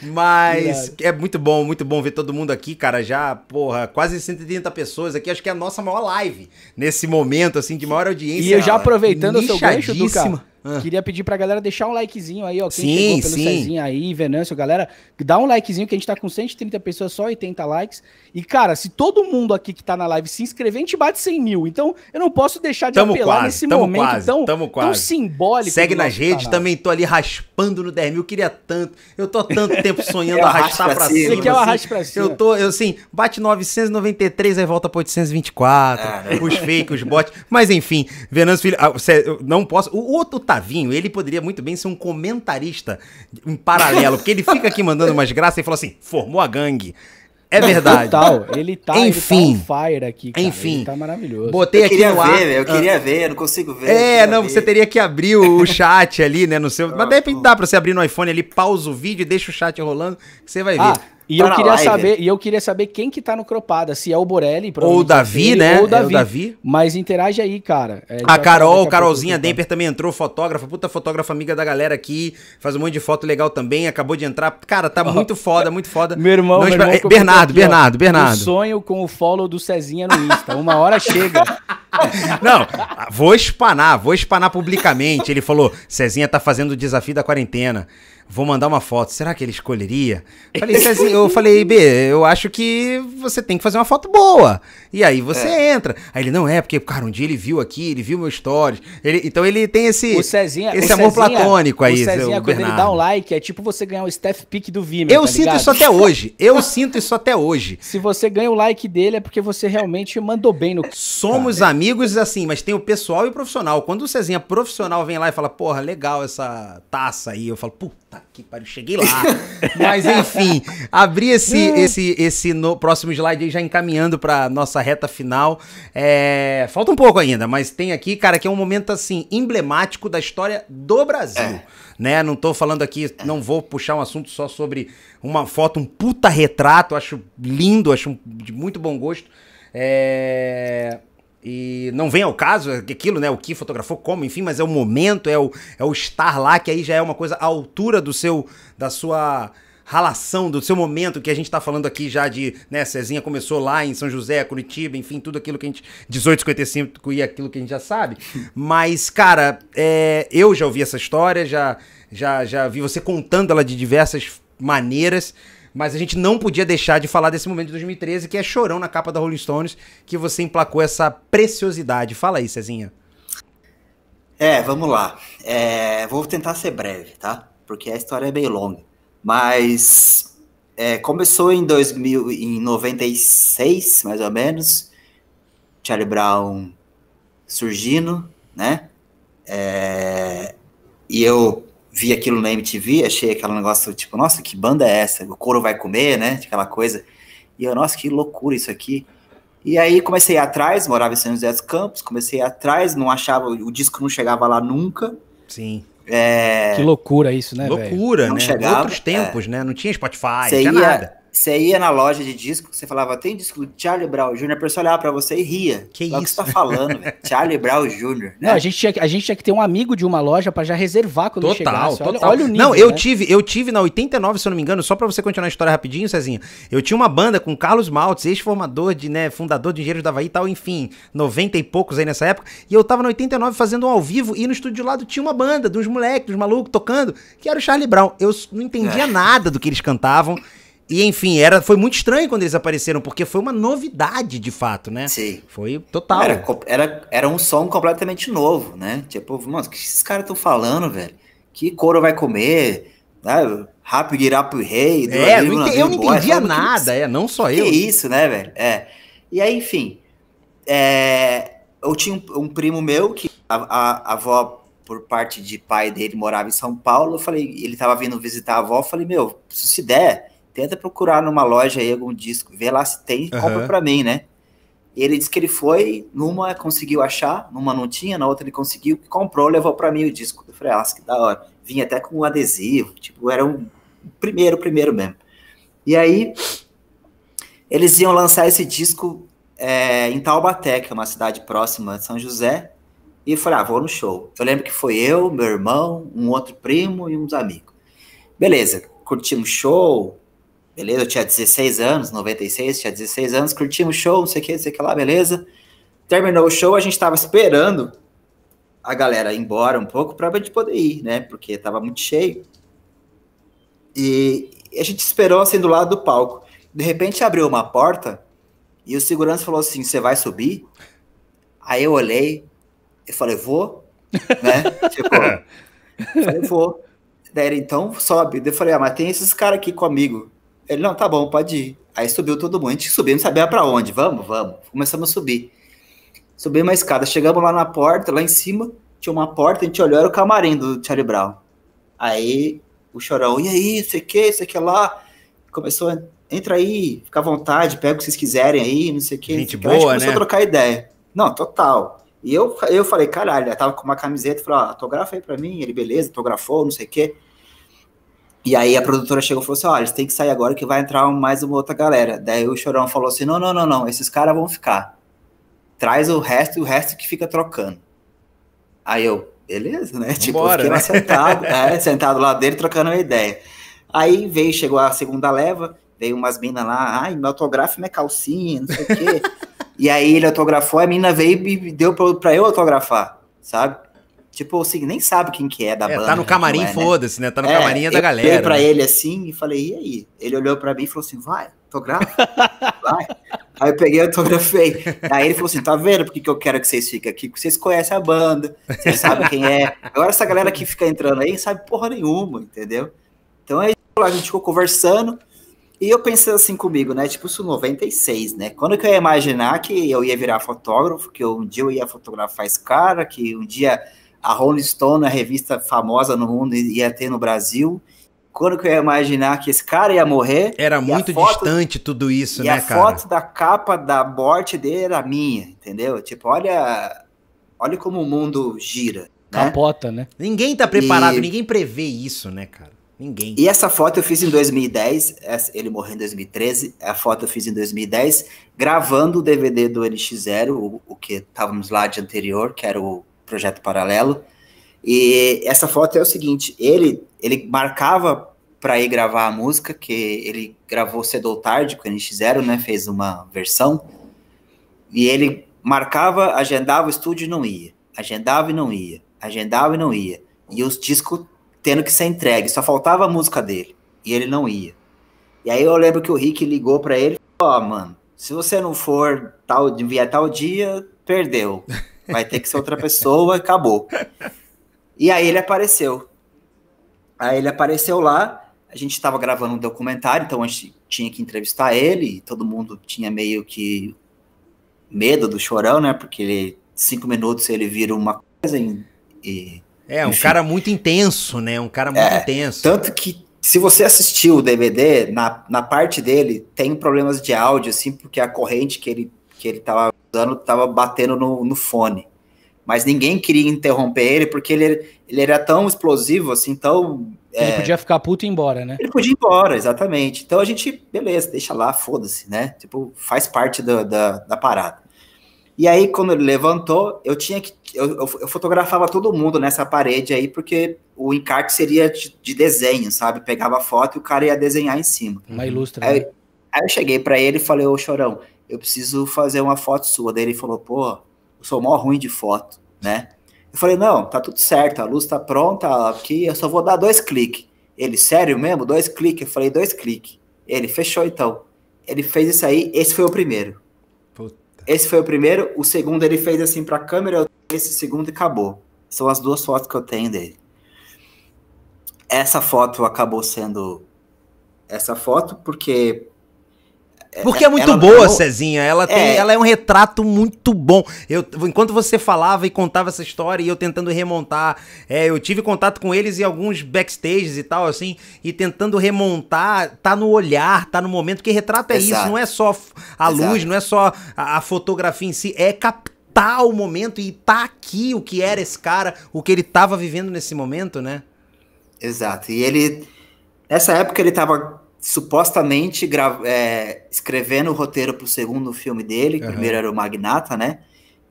Mas é muito bom, muito bom ver todo mundo aqui, cara. Já, porra, quase 130 pessoas aqui. Acho que é a nossa maior live nesse momento, assim, de maior audiência. E eu já aproveitando o seu gancho, Duca, ah. Queria pedir pra galera deixar um likezinho aí, ó. Quem sim, chegou pelo sim. Cezinha aí, Venâncio, galera, dá um likezinho que a gente tá com 130 pessoas, só 80 likes. E, cara, se todo mundo aqui que tá na live se inscrever, a gente bate 100 mil. Então, eu não posso deixar de tamo apelar quase, nesse momento quase, tão, tamo quase. tão simbólico. Segue nas redes, também tô ali raspando no 10 mil, queria tanto. Eu tô tanto tempo [LAUGHS] sonhando é arrastar pra cima. Você quer o assim. arraste pra cima. Eu tô, eu assim, bate 993, aí volta pra 824. É, né? os [LAUGHS] fakes, os bots. Mas, enfim, Venâncio Filho, ah, não posso... O outro tá ele poderia muito bem ser um comentarista em paralelo, porque ele fica aqui mandando umas graças e fala assim: formou a gangue. É verdade. Total, ele tá, tá enfim, tá fire aqui, cara. Enfim. Ele tá maravilhoso. Botei eu aqui queria no ar. ver, Eu queria ah. ver, eu não consigo ver. É, não, ver. você teria que abrir o [LAUGHS] chat ali, né, no seu... Mas de repente dá pra você abrir no iPhone ali, pausa o vídeo, deixa o chat rolando, você vai ah, ver. Ah, e tá eu, queria saber, e eu queria saber quem que tá no Cropada, se é o Borelli. Ou o é Davi, ele, né? Ou o Davi. É o Davi. Mas interage aí, cara. É, a Carol, Carolzinha então. Demper também entrou, fotógrafa, puta fotógrafa amiga da galera aqui, faz um monte de foto legal também, acabou de entrar. Cara, tá oh. muito foda, muito foda. meu irmão, Não, meu Bernardo, aqui, Bernardo, ó, Bernardo. sonho com o follow do Cezinha no Insta. Uma hora chega. [LAUGHS] Não, vou espanar, vou espanar publicamente. Ele falou: Cezinha tá fazendo o desafio da quarentena vou mandar uma foto, será que ele escolheria? [LAUGHS] Falei, assim, eu falei, B, eu acho que você tem que fazer uma foto boa. E aí você é. entra. Aí ele, não é, porque, cara, um dia ele viu aqui, ele viu meu stories. Ele, então ele tem esse, Cezinha, esse amor Cezinha, platônico aí, o Cezinha, quando Bernardo. ele dá um like, é tipo você ganhar o um Steph Pick do Vimeo, Eu tá sinto ligado? isso até [LAUGHS] hoje. Eu sinto isso até hoje. Se você ganha o like dele, é porque você realmente mandou bem no... Somos amigos, assim, mas tem o pessoal e o profissional. Quando o Cezinha profissional vem lá e fala, porra, legal essa taça aí, eu falo, puta, puta que pariu, cheguei lá. [LAUGHS] Mas enfim, abri esse, esse, esse no próximo slide aí, já encaminhando para nossa reta final. É, falta um pouco ainda, mas tem aqui, cara, que é um momento assim, emblemático da história do Brasil. É. Né? Não tô falando aqui, não vou puxar um assunto só sobre uma foto, um puta retrato, acho lindo, acho de muito bom gosto. É, e não vem ao caso é aquilo, né? O que fotografou, como, enfim, mas é o momento, é o, é o estar lá, que aí já é uma coisa à altura do seu, da sua ralação do seu momento que a gente está falando aqui já de, né, Cezinha começou lá em São José, Curitiba, enfim, tudo aquilo que a gente 1855 e aquilo que a gente já sabe. Mas cara, é, eu já ouvi essa história, já já já vi você contando ela de diversas maneiras. Mas a gente não podia deixar de falar desse momento de 2013, que é chorão na capa da Rolling Stones, que você emplacou essa preciosidade. Fala aí, Cezinha. É, vamos lá. É, vou tentar ser breve, tá? Porque a história é bem longa. Mas é, começou em 2000, em 96, mais ou menos. Charlie Brown surgindo, né? É, e eu vi aquilo na MTV, achei aquele negócio tipo, nossa, que banda é essa? O couro vai comer, né? Aquela coisa. E eu, nossa, que loucura isso aqui. E aí comecei a ir atrás, morava em São José dos Campos, comecei a ir atrás, não achava, o disco não chegava lá nunca. Sim. É... Que loucura isso, né? Loucura, né? não né? Chegava, Outros tempos, é... né? Não tinha Spotify, não tinha ia... nada. Você ia na loja de disco, você falava, tem disco do Charlie Brown Jr., a pessoa olhava pra você e ria. Que é isso? que você tá falando, velho? Charlie Brown Jr., né? Não, a gente, tinha, a gente tinha que ter um amigo de uma loja para já reservar quando total, chegasse. Olha, total. olha o nível, Não, eu, né? tive, eu tive na 89, se eu não me engano, só para você continuar a história rapidinho, Cezinha, eu tinha uma banda com Carlos Maltes, ex-formador de, né, fundador de Engenheiros da Havaí e tal, enfim, 90 e poucos aí nessa época, e eu tava na 89 fazendo um ao vivo e no estúdio do lado tinha uma banda dos moleques, dos malucos tocando, que era o Charlie Brown. Eu não entendia é. nada do que eles cantavam, e enfim, era, foi muito estranho quando eles apareceram, porque foi uma novidade de fato, né? Sim. Foi total. Era, era, era um som completamente novo, né? Tipo, mano, o que esses caras estão falando, velho? Que couro vai comer? Né? Rápido, irapo rei. É, não eu não entendia boy, nada, que, é, não só eu. Que isso, né, velho? É. E aí, enfim, é, eu tinha um, um, primo meu que a, a, a avó por parte de pai dele morava em São Paulo. Eu falei, ele tava vindo visitar a avó, eu falei, meu, se der tenta procurar numa loja aí algum disco, vê lá se tem, uhum. compra para mim, né? E ele disse que ele foi, numa conseguiu achar, numa não tinha, na outra ele conseguiu, comprou, levou para mim o disco. Eu falei, ah, que da hora. Vinha até com um adesivo, tipo, era um primeiro, primeiro mesmo. E aí, eles iam lançar esse disco é, em Taubaté, que é uma cidade próxima de São José, e eu falei, ah, vou no show. Eu lembro que foi eu, meu irmão, um outro primo e uns amigos. Beleza, curtimos show, beleza, eu tinha 16 anos, 96, tinha 16 anos, curtimos o show, não sei o que, não sei o que lá, beleza. Terminou o show, a gente tava esperando a galera ir embora um pouco pra gente poder ir, né? Porque tava muito cheio. E a gente esperou assim do lado do palco. De repente abriu uma porta e o segurança falou assim: Você vai subir? Aí eu olhei e falei: Vou, [LAUGHS] né? tipo, eu falei, vou. Daí ele, então sobe. Eu falei: Ah, mas tem esses caras aqui comigo. Ele, não, tá bom, pode ir. Aí subiu todo mundo. A gente subiu, não sabia para onde. Vamos, vamos. Começamos a subir. Subimos uma escada. Chegamos lá na porta, lá em cima, tinha uma porta, a gente olhou, era o camarim do Charlie Brown. Aí o chorão, e aí, sei que, sei que lá. Começou, entra aí, fica à vontade, pega o que vocês quiserem aí, não sei o que. Gente boa, a gente começou né? a trocar ideia. Não, total. E eu, eu falei, caralho, eu tava com uma camiseta, falei, ó, autografa aí pra mim. Ele, beleza, autografou, não sei o que. E aí a produtora chegou e falou assim: olha, eles têm que sair agora que vai entrar mais uma outra galera. Daí o Chorão falou assim: não, não, não, não, esses caras vão ficar. Traz o resto e o resto que fica trocando. Aí eu, beleza, né? [LAUGHS] Tipo, Vambora, tipo, fiquei né? lá sentado, [LAUGHS] é, sentado lá dele trocando a ideia. Aí veio, chegou a segunda leva, veio umas minas lá, ai, meu autógrafo minha é calcinha, não sei o quê. [LAUGHS] e aí ele autografou, a mina veio e deu pra eu autografar, sabe? Tipo, assim, nem sabe quem que é da é, banda. Tá no camarim, é, né? foda-se, né? Tá no é, camarim é da galera. Eu olhei pra né? ele assim e falei, e aí? Ele olhou pra mim e falou assim, vai, autografa, [LAUGHS] vai. Aí eu peguei e autografei. Aí ele falou assim, tá vendo porque que eu quero que vocês fiquem aqui? Porque vocês conhecem a banda, vocês sabem quem é. Agora essa galera que fica entrando aí sabe porra nenhuma, entendeu? Então aí é a gente ficou conversando, e eu pensei assim comigo, né? Tipo, isso 96, né? Quando que eu ia imaginar que eu ia virar fotógrafo, que um dia eu ia fotografar esse cara, que um dia a Rolling Stone, a revista famosa no mundo, ia ter no Brasil. Quando que eu ia imaginar que esse cara ia morrer? Era muito foto, distante tudo isso, né, cara? E a foto da capa da morte dele era minha, entendeu? Tipo, olha, olha como o mundo gira. Né? Capota, né? né? Ninguém tá preparado, e... ninguém prevê isso, né, cara? Ninguém. E essa foto eu fiz em 2010, ele morreu em 2013, a foto eu fiz em 2010, gravando o DVD do NX0, o, o que estávamos lá de anterior, que era o projeto paralelo. E essa foto é o seguinte, ele ele marcava para ir gravar a música que ele gravou cedo ou tarde com a NX0, né, fez uma versão. E ele marcava, agendava o estúdio e não ia. Agendava e não ia. Agendava e não ia. E os discos tendo que ser entregue, só faltava a música dele e ele não ia. E aí eu lembro que o Rick ligou para ele, ó, oh, mano, se você não for tal, vier tal dia, perdeu. [LAUGHS] Vai ter que ser outra pessoa, acabou. E aí ele apareceu. Aí ele apareceu lá, a gente estava gravando um documentário, então a gente tinha que entrevistar ele, todo mundo tinha meio que medo do chorão, né? Porque ele, cinco minutos ele vira uma coisa em, e, É, um enfim. cara muito intenso, né? Um cara muito é, intenso. Tanto que se você assistiu o DVD, na, na parte dele tem problemas de áudio, assim, porque a corrente que ele, que ele tava tá dando, tava batendo no, no fone. Mas ninguém queria interromper ele, porque ele, ele era tão explosivo, assim, tão. Ele é, podia ficar puto e ir embora, né? Ele podia ir embora, exatamente. Então a gente, beleza, deixa lá, foda-se, né? Tipo, faz parte da, da, da parada. E aí, quando ele levantou, eu tinha que. Eu, eu, fotografava todo mundo nessa parede aí, porque o encarte seria de, de desenho, sabe? Pegava a foto e o cara ia desenhar em cima. Uma ilustra. Aí, né? aí eu cheguei para ele e falei, ô Chorão, eu preciso fazer uma foto sua. Daí ele falou, pô, eu sou mó ruim de foto, né? Eu falei, não, tá tudo certo, a luz tá pronta aqui, eu só vou dar dois cliques. Ele, sério mesmo? Dois cliques? Eu falei, dois cliques. Ele, fechou então. Ele fez isso aí, esse foi o primeiro. Puta. Esse foi o primeiro, o segundo ele fez assim pra câmera, esse segundo e acabou. São as duas fotos que eu tenho dele. Essa foto acabou sendo essa foto, porque porque é muito ela boa, Cezinha. Ela, tem, é... ela é um retrato muito bom. Eu, enquanto você falava e contava essa história e eu tentando remontar, é, eu tive contato com eles e alguns backstages e tal, assim, e tentando remontar, tá no olhar, tá no momento, que retrato é Exato. isso, não é só a Exato. luz, não é só a, a fotografia em si, é captar o momento e tá aqui o que era esse cara, o que ele tava vivendo nesse momento, né? Exato. E ele. Nessa época ele tava supostamente é, escrevendo o roteiro para o segundo filme dele, uhum. primeiro era o Magnata, né?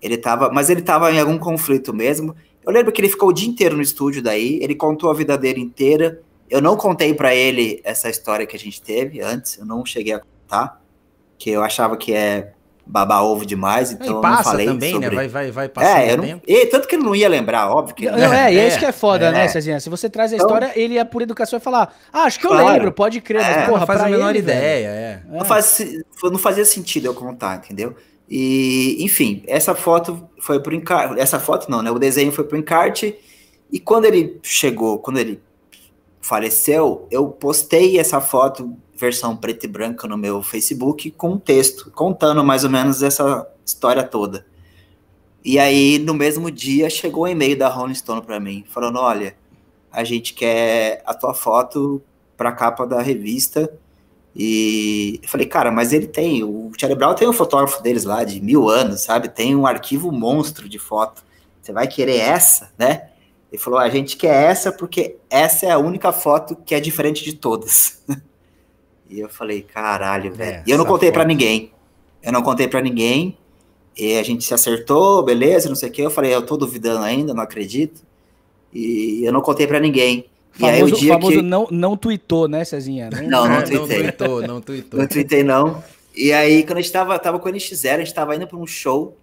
Ele tava, mas ele estava em algum conflito mesmo. Eu lembro que ele ficou o dia inteiro no estúdio daí, ele contou a vida dele inteira. Eu não contei para ele essa história que a gente teve antes, eu não cheguei a contar, que eu achava que é babar ovo demais, então e passa eu falei também, né? sobre... né? Vai, vai, vai passar é, não... e, tanto que ele não ia lembrar, óbvio que... Não, é, é isso que é foda, é. né, Cezinha? Se você traz a então história, então... ele é por educação e falar, ah, acho que eu claro. lembro, pode crer, é, mas porra, não faz a menor ele, ideia, é. é. Não, faz, não fazia sentido eu contar, entendeu? E, enfim, essa foto foi pro encarte, essa foto não, né, o desenho foi pro encarte, e quando ele chegou, quando ele faleceu, eu postei essa foto versão preta e branca no meu Facebook com um texto, contando mais ou menos essa história toda. E aí, no mesmo dia, chegou um e-mail da Rolling Stone para mim, falando: olha, a gente quer a tua foto para capa da revista. E eu falei, cara, mas ele tem, o Charlie tem um fotógrafo deles lá de mil anos, sabe? Tem um arquivo monstro de foto. Você vai querer essa, né? Ele falou, a gente quer essa porque essa é a única foto que é diferente de todas. [LAUGHS] E eu falei, caralho, velho. É, e eu não contei para ninguém. Eu não contei para ninguém. E a gente se acertou, beleza, não sei o que. Eu falei, eu tô duvidando ainda, não acredito. E eu não contei para ninguém. Famoso, e aí o dia famoso que... não, não tweetou, né, Cezinha? Não, não, não não tweetou, não tweetou. não tuitei, não. E aí, quando a gente tava, tava com o NX0, a gente tava indo pra um show.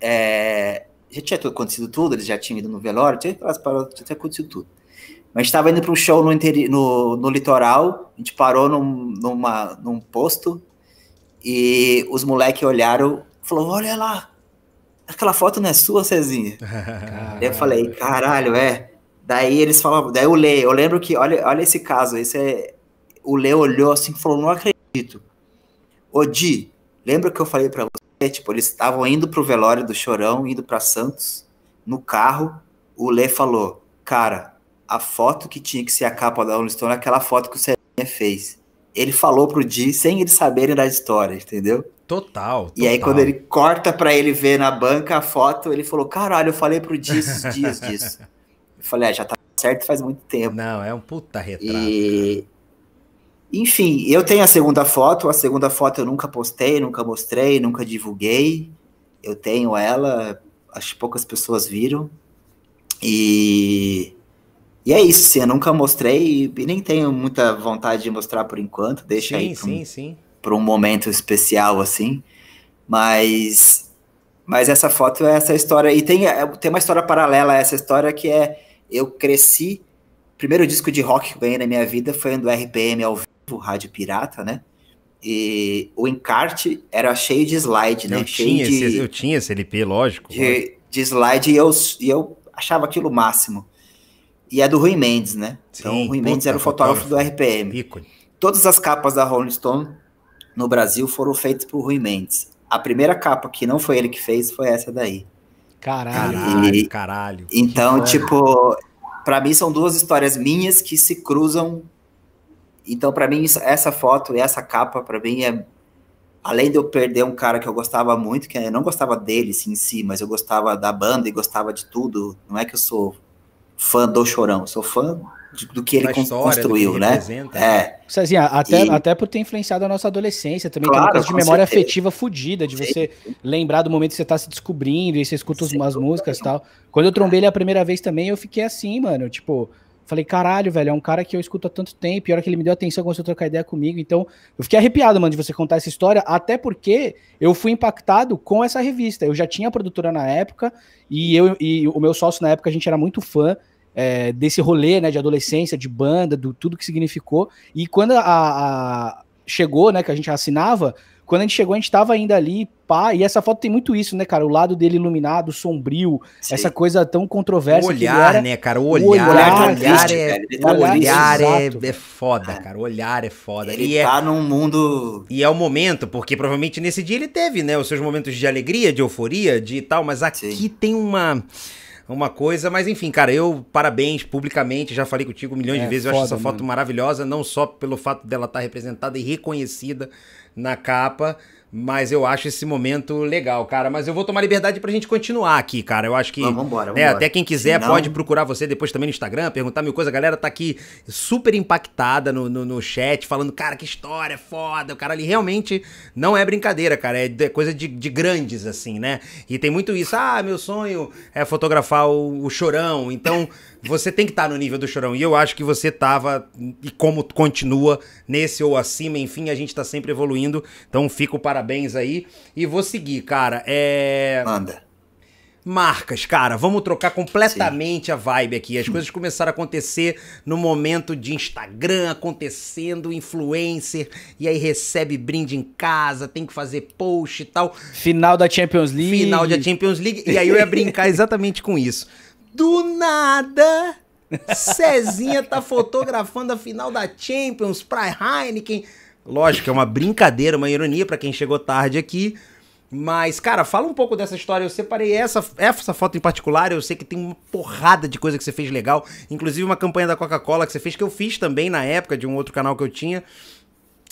É... Já tinha acontecido tudo, eles já tinham ido no velório, tinha, tinha acontecido tudo. Mas estava indo para um show no, interi, no, no litoral, a gente parou num, numa, num posto e os moleques olharam, falou: Olha lá, aquela foto não é sua, Cezinha? [LAUGHS] eu falei: Caralho, é. Daí eles falavam, daí o Lê, eu lembro que, olha, olha esse caso, esse é, o Lê olhou assim e falou: Não acredito. Ô Di, lembra que eu falei para você? Tipo, eles estavam indo pro velório do Chorão, indo para Santos, no carro, o Lê falou: Cara, a foto que tinha que ser a capa da Rolling Stone, aquela foto que o Serinha fez. Ele falou pro Di sem eles saberem da história, entendeu? Total, total. E aí, quando ele corta para ele ver na banca a foto, ele falou: caralho, eu falei pro Di esses dias disso. eu falei: é, já tá certo faz muito tempo. Não, é um puta retrato. E... Enfim, eu tenho a segunda foto. A segunda foto eu nunca postei, nunca mostrei, nunca divulguei. Eu tenho ela, acho que poucas pessoas viram. E e é isso, sim, eu nunca mostrei e nem tenho muita vontade de mostrar por enquanto, deixa sim, aí para um, sim, um momento especial assim. Mas mas essa foto é essa história e tem é, tem uma história paralela a essa história que é eu cresci, primeiro disco de rock que eu ganhei na minha vida foi um do RPM ao vivo, Rádio Pirata, né? E o encarte era cheio de slide, né? Eu, cheio tinha, de, esse, eu tinha esse LP, lógico. De, lógico. de slide e eu, e eu achava aquilo máximo. E é do Rui Mendes, né? Então, sim, então, o Rui Mendes era o fotógrafo, fotógrafo do RPM. Todas as capas da Rolling Stone no Brasil foram feitas por Rui Mendes. A primeira capa que não foi ele que fez foi essa daí. Caralho, e, caralho. Então, tipo, para mim são duas histórias minhas que se cruzam. Então, para mim essa foto e essa capa para mim é além de eu perder um cara que eu gostava muito, que eu não gostava dele em si, mas eu gostava da banda e gostava de tudo. Não é que eu sou fã do Chorão, sou fã do que ele história, construiu, que ele né? É. Cezinha, até, e... até por ter influenciado a nossa adolescência também, é claro, tem uma coisa de memória certeza. afetiva fodida, de Sim. você lembrar do momento que você tá se descobrindo e você escuta Sim, as músicas e tal. Quando eu trombei ele a primeira vez também, eu fiquei assim, mano, tipo, Falei, caralho, velho, é um cara que eu escuto há tanto tempo, e a hora que ele me deu atenção, começou a trocar ideia comigo. Então, eu fiquei arrepiado, mano, de você contar essa história, até porque eu fui impactado com essa revista. Eu já tinha produtora na época, e eu e o meu sócio na época, a gente era muito fã é, desse rolê, né, de adolescência, de banda, do tudo que significou. E quando a, a chegou, né, que a gente assinava, quando a gente chegou, a gente tava ainda ali, pá, e essa foto tem muito isso, né, cara? O lado dele iluminado, sombrio, Sim. essa coisa tão controversa. O olhar, era, né, cara? O olhar, o olhar, olhar é, olhar é, é, foda, é. cara. O olhar é foda. Ele e é tá é, num mundo. E é o momento, porque provavelmente nesse dia ele teve, né, os seus momentos de alegria, de euforia, de tal, mas aqui Sim. tem uma uma coisa, mas enfim, cara, eu parabéns publicamente, já falei contigo milhões é, de vezes, eu foda, acho essa foto mano. maravilhosa, não só pelo fato dela estar tá representada e reconhecida na capa. Mas eu acho esse momento legal, cara. Mas eu vou tomar liberdade pra gente continuar aqui, cara. Eu acho que. Vamos embora, né, vamos Até quem quiser não... pode procurar você depois também no Instagram, perguntar mil coisas. A galera tá aqui super impactada no, no, no, chat, falando, cara, que história foda. O cara ali realmente não é brincadeira, cara. É, é coisa de, de, grandes, assim, né? E tem muito isso. Ah, meu sonho é fotografar o, o chorão. Então. Você tem que estar tá no nível do Chorão. E eu acho que você tava, e como continua, nesse ou acima, enfim, a gente tá sempre evoluindo. Então fico parabéns aí. E vou seguir, cara. É. Manda marcas, cara. Vamos trocar completamente Sim. a vibe aqui. As coisas começaram a acontecer no momento de Instagram acontecendo, influencer, e aí recebe brinde em casa, tem que fazer post e tal. Final da Champions League. Final da Champions League. E aí eu ia brincar [LAUGHS] exatamente com isso. Do nada, Cezinha tá fotografando a final da Champions pra Heineken. Lógico, é uma brincadeira, uma ironia para quem chegou tarde aqui. Mas, cara, fala um pouco dessa história. Eu separei essa, essa foto em particular. Eu sei que tem uma porrada de coisa que você fez legal. Inclusive uma campanha da Coca-Cola que você fez, que eu fiz também na época de um outro canal que eu tinha.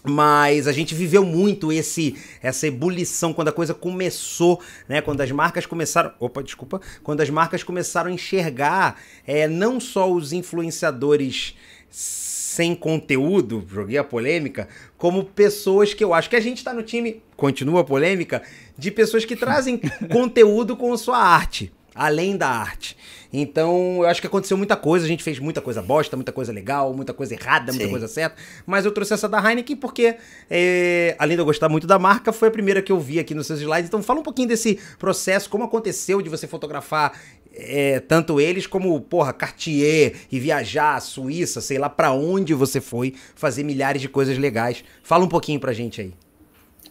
Mas a gente viveu muito esse essa ebulição quando a coisa começou, né? Quando as marcas começaram, opa, desculpa, quando as marcas começaram a enxergar é, não só os influenciadores sem conteúdo, joguei a polêmica, como pessoas que eu acho que a gente está no time, continua a polêmica, de pessoas que trazem [LAUGHS] conteúdo com sua arte além da arte. Então, eu acho que aconteceu muita coisa, a gente fez muita coisa bosta, muita coisa legal, muita coisa errada, muita Sim. coisa certa. Mas eu trouxe essa da Heineken porque, é, além de eu gostar muito da marca, foi a primeira que eu vi aqui nos seus slides. Então, fala um pouquinho desse processo, como aconteceu de você fotografar é, tanto eles como, porra, Cartier e viajar à Suíça, sei lá para onde você foi fazer milhares de coisas legais. Fala um pouquinho pra gente aí.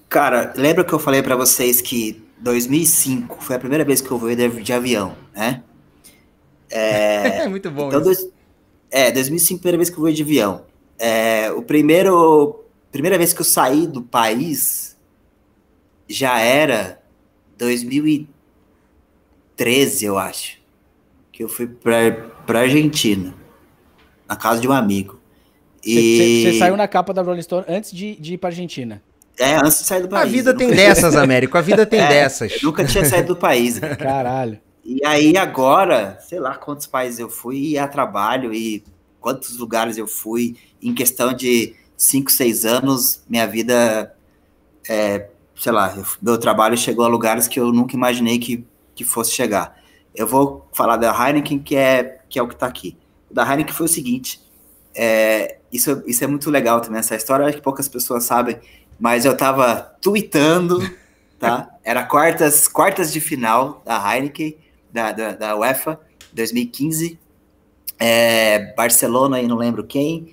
Cara, lembra que eu falei para vocês que 2005 foi a primeira vez que eu voei de, avião, né? É, [LAUGHS] é, muito bom. Então, dois, é, 2005 primeira vez que eu voei de avião. É, o primeiro, primeira vez que eu saí do país já era 2013, eu acho, que eu fui para para Argentina, na casa de um amigo. E... Você, você saiu na capa da Rolling Stone antes de, de ir para Argentina? É, antes de sair do país. A vida tem nunca... dessas, Américo. A [LAUGHS] vida tem é, dessas. nunca tinha saído do país. Né? [LAUGHS] Caralho. E aí agora, sei lá quantos países eu fui a trabalho e quantos lugares eu fui. Em questão de 5, 6 anos, minha vida, é, sei lá, meu trabalho chegou a lugares que eu nunca imaginei que, que fosse chegar. Eu vou falar da Heineken, que é, que é o que está aqui. da Heineken foi o seguinte, é, isso, isso é muito legal também, essa história, acho que poucas pessoas sabem, mas eu tava tweetando, tá? [LAUGHS] Era quartas, quartas de final da Heineken, da, da, da UEFA, 2015. É, Barcelona e não lembro quem.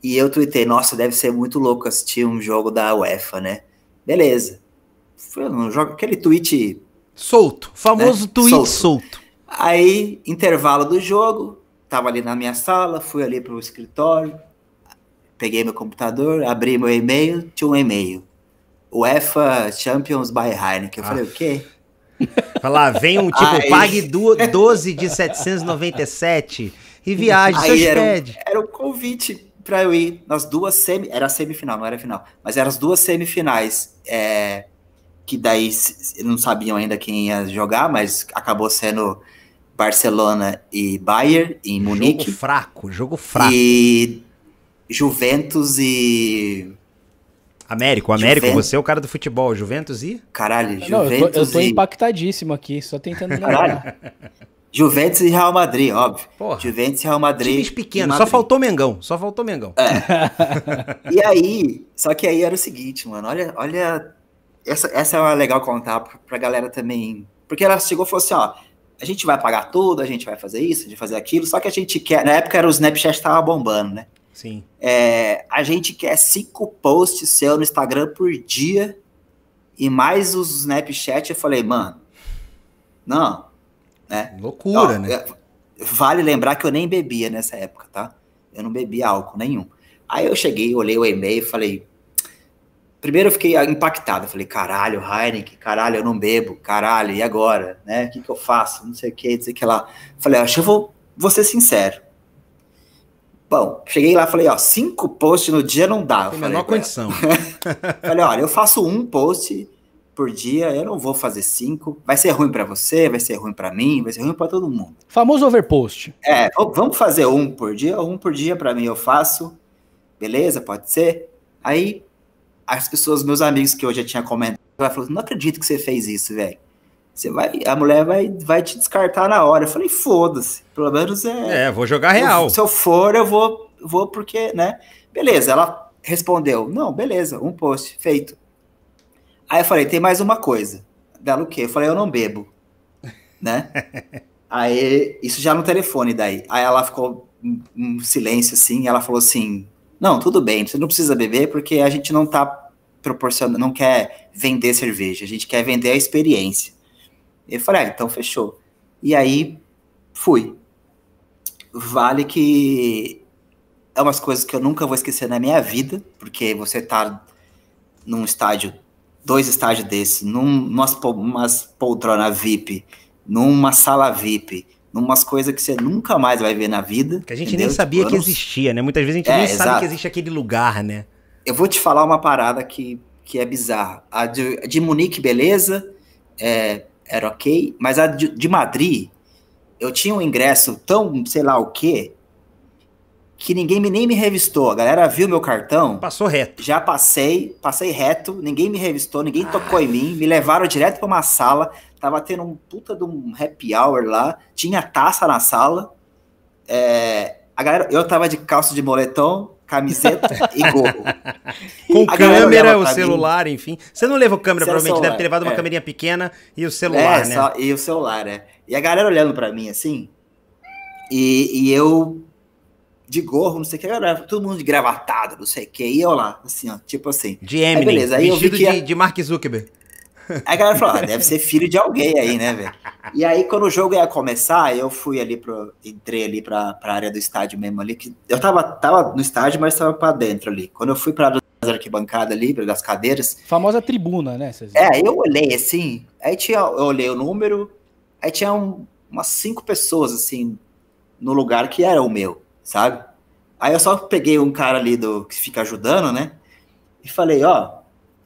E eu tuitei, nossa, deve ser muito louco assistir um jogo da UEFA, né? Beleza. Foi um jogo, aquele tweet. Solto, famoso né? tweet solto. solto. Aí, intervalo do jogo, tava ali na minha sala, fui ali pro escritório, peguei meu computador, abri meu e-mail, tinha um e-mail. UEFA Champions by Heineken. Eu ah. falei, o quê? Falar, vem um tipo, Aí... pague 12 de 797 e viaje, Aí era, um, era um convite para eu ir nas duas semi. Era semifinal, não era final. Mas eram as duas semifinais. É, que daí não sabiam ainda quem ia jogar, mas acabou sendo Barcelona e Bayern em Munique. Jogo fraco, jogo fraco. E Juventus e. Américo, Américo, Juventus. você é o cara do futebol, Juventus e? Caralho, Juventus Não, eu tô, eu tô e... impactadíssimo aqui, só tentando lembrar. Juventus e Real Madrid, óbvio. Porra. Juventus e Real Madrid. Times pequenos, só faltou Mengão, só faltou Mengão. É. [LAUGHS] e aí, só que aí era o seguinte, mano, olha, olha, essa, essa é uma legal contar pra galera também, porque ela chegou e falou assim, ó, a gente vai pagar tudo, a gente vai fazer isso, a gente vai fazer aquilo, só que a gente quer, na época era o Snapchat tava bombando, né? Sim. É, a gente quer cinco posts seu no Instagram por dia e mais os Snapchat. Eu falei, mano, não. Né? Loucura, então, né? Vale lembrar que eu nem bebia nessa época, tá? Eu não bebia álcool nenhum. Aí eu cheguei, olhei o e-mail e falei. Primeiro eu fiquei impactado. Eu falei, caralho, Heineken, caralho, eu não bebo, caralho, e agora? Né? O que, que eu faço? Não sei o que, não sei o que lá. falei, acho que eu vou, vou ser sincero. Bom, cheguei lá falei, ó, cinco posts no dia não dá. Tem menor condição. [LAUGHS] falei, olha, eu faço um post por dia, eu não vou fazer cinco. Vai ser ruim para você, vai ser ruim para mim, vai ser ruim para todo mundo. Famoso overpost. É, vamos fazer um por dia, um por dia para mim eu faço. Beleza, pode ser. Aí as pessoas, meus amigos que eu já tinha comentado, falaram, não acredito que você fez isso, velho você vai, a mulher vai, vai te descartar na hora. Eu falei, foda-se, pelo menos é. É, vou jogar real. Eu, se eu for, eu vou, vou porque, né? Beleza, ela respondeu, não, beleza, um post, feito. Aí eu falei, tem mais uma coisa. Dela o quê? Eu falei, eu não bebo, [LAUGHS] né? Aí, isso já no telefone daí. Aí ela ficou um silêncio assim, ela falou assim, não, tudo bem, você não precisa beber porque a gente não tá proporcionando, não quer vender cerveja, a gente quer vender a experiência. Eu falei, ah, então fechou. E aí fui. Vale que é umas coisas que eu nunca vou esquecer na minha vida, porque você tá num estádio, dois estádios desses, numas umas poltrona VIP, numa sala VIP, numas coisas que você nunca mais vai ver na vida. Que a gente entendeu? nem sabia tipo, que existia, né? Muitas vezes a gente é, nem exato. sabe que existe aquele lugar, né? Eu vou te falar uma parada que, que é bizarra. A de, de Munique, beleza. É, era ok, mas a de, de Madrid, eu tinha um ingresso tão, sei lá o quê, que ninguém me, nem me revistou. A galera viu meu cartão. Passou reto. Já passei, passei reto, ninguém me revistou, ninguém ah. tocou em mim. Me levaram direto para uma sala. Tava tendo um puta de um happy hour lá. Tinha taça na sala. É, a galera, eu tava de calça de moletom, camiseta e gorro. [LAUGHS] Com a câmera, o celular, mim. enfim. Você não levou câmera, é provavelmente, celular, deve ter levado é. uma câmerinha pequena e o celular, é, né? Só, e o celular, é. E a galera olhando para mim assim, e, e, eu de gorro, não sei o que, galera, todo mundo de gravatado, não sei o que, e eu lá, assim, ó, tipo assim. De Eminem, aí, beleza, aí vestido eu vi que de, é de Mark Zuckerberg. Aí a galera falou, ah, deve ser filho de alguém aí, né, velho? E aí, quando o jogo ia começar, eu fui ali pro. Entrei ali pra, pra área do estádio mesmo ali. Que eu tava, tava no estádio, mas tava pra dentro ali. Quando eu fui pra a das arquibancadas ali, das cadeiras. Famosa tribuna, né? É, eu olhei assim, aí tinha. Eu olhei o número, aí tinha um, umas cinco pessoas, assim, no lugar que era o meu, sabe? Aí eu só peguei um cara ali do que fica ajudando, né? E falei, ó,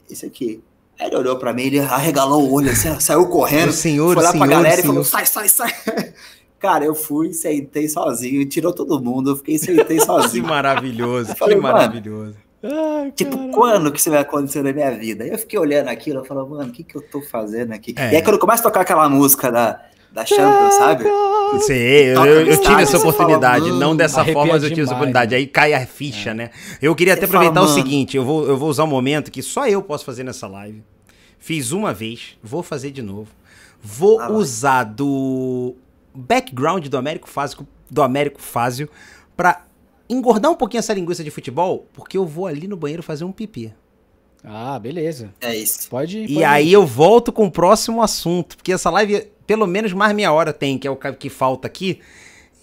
esse aqui. Aí ele olhou para mim, ele arregalou o olho assim, saiu correndo, o senhor, foi lá senhor, pra galera senhor. e falou: sai, sai, sai. [LAUGHS] Cara, eu fui, sentei sozinho, tirou todo mundo, eu fiquei sentei sozinho. [LAUGHS] que maravilhoso, falei, que maravilhoso. Ai, tipo, caramba. quando que isso vai acontecer na minha vida? Eu fiquei olhando aquilo, eu falo, mano, o que que eu tô fazendo aqui? É. E aí quando começa a tocar aquela música da da Champions, sabe? Sim, eu, eu, eu, tive essa oportunidade, fala, não dessa forma, mas eu tive essa oportunidade. Aí cai a ficha, é. né? Eu queria até você aproveitar fala, o seguinte: eu vou, eu vou usar um momento que só eu posso fazer nessa live. Fiz uma vez, vou fazer de novo. Vou ah, usar vai. do background do Américo Fásico, do Américo Fázio, pra engordar um pouquinho essa linguiça de futebol, porque eu vou ali no banheiro fazer um pipi. Ah, beleza. É isso. Pode ir. Pode e ir. aí eu volto com o próximo assunto, porque essa live pelo menos mais meia hora tem, que é o que falta aqui.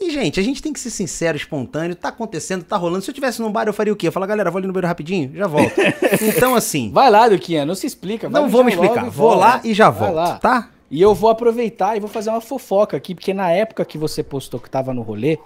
E, gente, a gente tem que ser sincero, espontâneo. Tá acontecendo, tá rolando. Se eu tivesse num bar, eu faria o quê? Eu falar, galera, vou ali no banheiro rapidinho, já volto. [LAUGHS] então, assim. Vai lá, Duquinha, não se explica. não vou me explicar. Vou lá e já volto, lá. tá? E eu vou aproveitar e vou fazer uma fofoca aqui, porque na época que você postou que tava no rolê,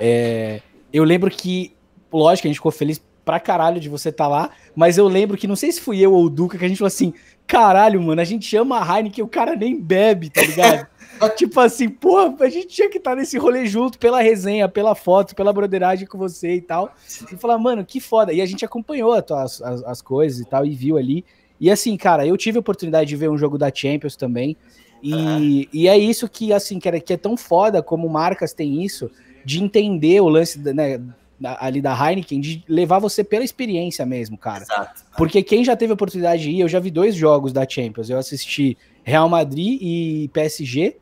é, eu lembro que, lógico, a gente ficou feliz pra caralho de você estar tá lá, mas eu lembro que não sei se fui eu ou o Duca que a gente falou assim: caralho, mano, a gente chama a Heineken e o cara nem bebe, tá ligado? [LAUGHS] tipo assim, porra, a gente tinha que estar tá nesse rolê junto pela resenha, pela foto, pela broderagem com você e tal. E falar, mano, que foda. E a gente acompanhou as, as, as coisas e tal, e viu ali. E assim, cara, eu tive a oportunidade de ver um jogo da Champions também. E, e é isso que, assim, que, é, que é tão foda como marcas têm isso, de entender o lance né, da, ali da Heineken de levar você pela experiência mesmo, cara. Exato. Porque quem já teve a oportunidade de ir, eu já vi dois jogos da Champions. Eu assisti Real Madrid e PSG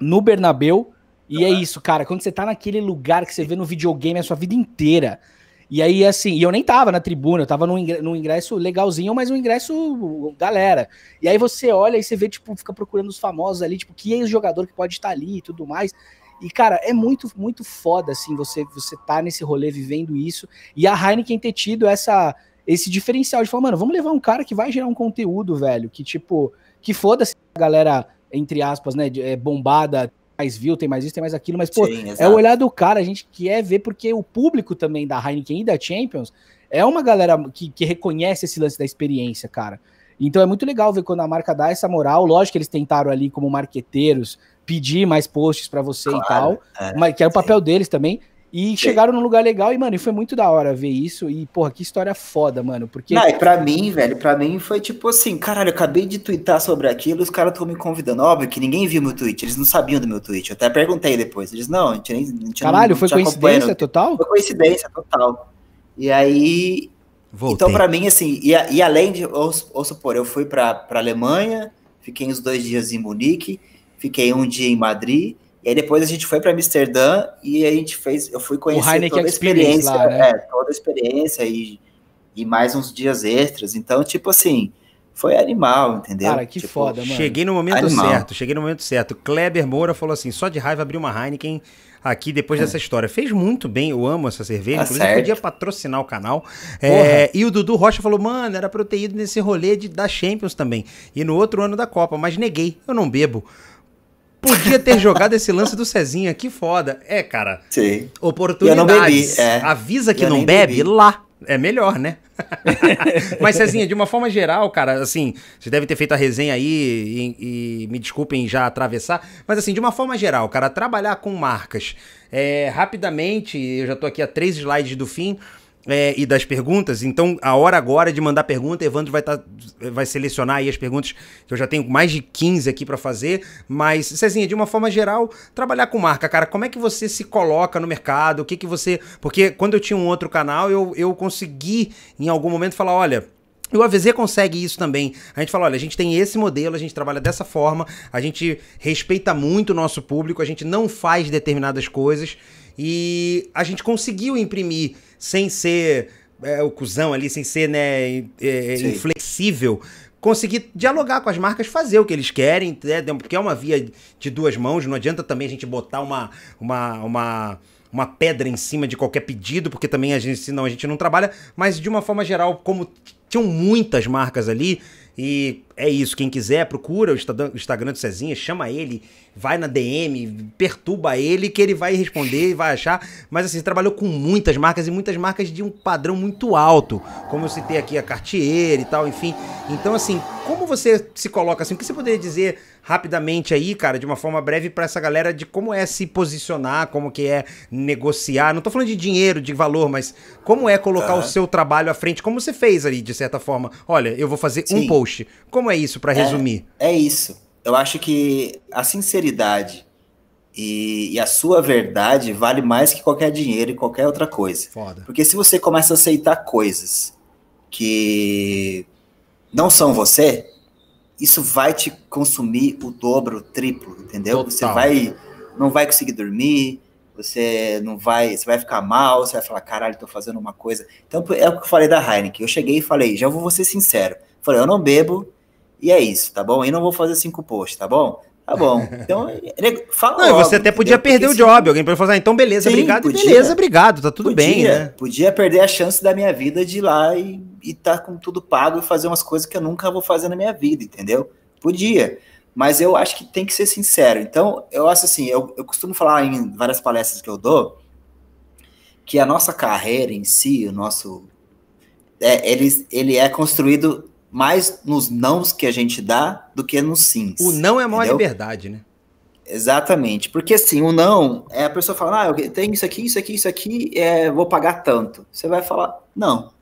no Bernabeu. E uhum. é isso, cara. Quando você tá naquele lugar que você vê no videogame a sua vida inteira. E aí, assim, e eu nem tava na tribuna, eu tava num ingresso, num ingresso legalzinho, mas um ingresso galera. E aí você olha e você vê, tipo, fica procurando os famosos ali, tipo, quem é o jogador que pode estar tá ali e tudo mais. E, cara, é muito, muito foda, assim, você, você tá nesse rolê vivendo isso. E a Heineken ter tido essa, esse diferencial de falar, mano, vamos levar um cara que vai gerar um conteúdo, velho, que, tipo, que foda-se a galera, entre aspas, né, é bombada, mais viu, tem mais isso, tem mais aquilo, mas, pô, Sim, é o olhar do cara, a gente quer ver, porque o público também da Heineken e da Champions é uma galera que, que reconhece esse lance da experiência, cara. Então é muito legal ver quando a marca dá essa moral. Lógico que eles tentaram ali como marqueteiros pedir mais posts para você claro, e tal. É, mas, que era sim. o papel deles também. E sim. chegaram num lugar legal e, mano, foi muito da hora ver isso. E, porra, que história foda, mano. Porque. Não, e pra mim, velho, pra mim foi tipo assim, caralho, eu acabei de twittar sobre aquilo os caras estão me convidando. Óbvio que ninguém viu meu tweet, eles não sabiam do meu tweet. Eu até perguntei depois. Eles, não, a gente nem. A caralho, não, foi tá coincidência total? Foi coincidência total. E aí. Voltei. Então, para mim, assim, e, e além de, ou, ou supor, eu fui pra, pra Alemanha, fiquei uns dois dias em Munique, fiquei um dia em Madrid, e aí depois a gente foi para Amsterdã e a gente fez, eu fui conhecer toda a experiência, lá, né? é, toda a experiência e, e mais uns dias extras. Então, tipo assim, foi animal, entendeu? Cara, que tipo, foda, mano. Cheguei no momento animal. certo, cheguei no momento certo. Kleber Moura falou assim: só de raiva abrir uma Heineken aqui depois é. dessa história. Fez muito bem, eu amo essa cerveja. Tá inclusive, certo. podia patrocinar o canal. É, e o Dudu Rocha falou: mano, era proteído nesse rolê de, da Champions também. E no outro ano da Copa, mas neguei, eu não bebo. Podia ter jogado esse lance do Cezinha, que foda. É, cara. Sim. Oportunidades. Eu não bebi, é. Avisa que eu não bebe bebi. lá. É melhor, né? [LAUGHS] Mas, Cezinha, de uma forma geral, cara, assim, você deve ter feito a resenha aí e, e me desculpem já atravessar, mas assim, de uma forma geral, cara, trabalhar com marcas é, rapidamente, eu já tô aqui a três slides do fim, é, e das perguntas. Então, a hora agora de mandar pergunta, Evandro vai, tá, vai selecionar aí as perguntas, que eu já tenho mais de 15 aqui para fazer. Mas, Cezinha, de uma forma geral, trabalhar com marca, cara, como é que você se coloca no mercado? O que que você. Porque quando eu tinha um outro canal, eu, eu consegui, em algum momento, falar: olha, e o AVZ consegue isso também. A gente fala, olha, a gente tem esse modelo, a gente trabalha dessa forma, a gente respeita muito o nosso público, a gente não faz determinadas coisas e a gente conseguiu imprimir sem ser é, o cuzão ali, sem ser né, é, é inflexível, conseguir dialogar com as marcas, fazer o que eles querem, né, porque é uma via de duas mãos, não adianta também a gente botar uma. uma, uma uma pedra em cima de qualquer pedido, porque também a gente, senão a gente não trabalha, mas de uma forma geral, como tinham muitas marcas ali, e é isso, quem quiser, procura o Instagram do Cezinha, chama ele, vai na DM, perturba ele, que ele vai responder e vai achar. Mas assim, trabalhou com muitas marcas e muitas marcas de um padrão muito alto, como eu citei aqui a Cartier e tal, enfim. Então, assim, como você se coloca assim? O que você poderia dizer rapidamente aí, cara, de uma forma breve para essa galera de como é se posicionar, como que é negociar. Não tô falando de dinheiro, de valor, mas como é colocar uhum. o seu trabalho à frente, como você fez ali, de certa forma. Olha, eu vou fazer Sim. um post. Como é isso para é, resumir? É isso. Eu acho que a sinceridade e, e, a sua verdade vale mais que qualquer dinheiro e qualquer outra coisa. Foda. Porque se você começa a aceitar coisas que não são você, isso vai te consumir o dobro, o triplo, entendeu? Total. Você vai não vai conseguir dormir, você não vai, você vai ficar mal, você vai falar, caralho, tô fazendo uma coisa. Então é o que eu falei da Heineken. Eu cheguei e falei, já vou ser sincero. Falei, eu não bebo e é isso, tá bom? E não vou fazer cinco posts, tá bom? Tá bom. Então, fala. Não, logo, você até podia perder Porque o job. Alguém pode falar, ah, então beleza, Sim, obrigado. Podia, beleza, obrigado, tá tudo podia, bem. Né? Podia perder a chance da minha vida de ir lá e estar tá com tudo pago e fazer umas coisas que eu nunca vou fazer na minha vida, entendeu? Podia. Mas eu acho que tem que ser sincero. Então, eu acho assim, eu, eu costumo falar em várias palestras que eu dou que a nossa carreira em si, o nosso. É, ele, ele é construído mais nos nãos que a gente dá do que nos sims. O não é a maior entendeu? liberdade, né? Exatamente. Porque assim, o não é a pessoa falar, ah, eu tenho isso aqui, isso aqui, isso aqui, é, vou pagar tanto. Você vai falar, não.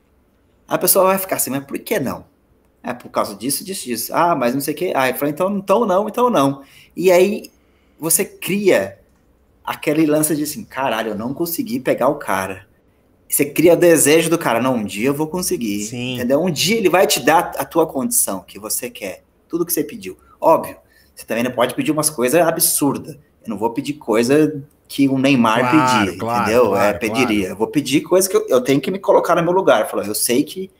A pessoa vai ficar assim, mas por que não? É por causa disso, disso, disso. Ah, mas não sei o quê. Ah, falo, então, então, então não, então não. E aí você cria aquele lance de assim, caralho, eu não consegui pegar o cara. Você cria o desejo do cara, não, um dia eu vou conseguir. Sim. Entendeu? Um dia ele vai te dar a tua condição que você quer, tudo que você pediu. Óbvio, você também não pode pedir umas coisas absurdas. Eu não vou pedir coisa que o Neymar claro, pedia, claro, entendeu? É, claro, é, pediria. Eu vou pedir coisa que eu, eu, tenho que me colocar no meu lugar. eu sei que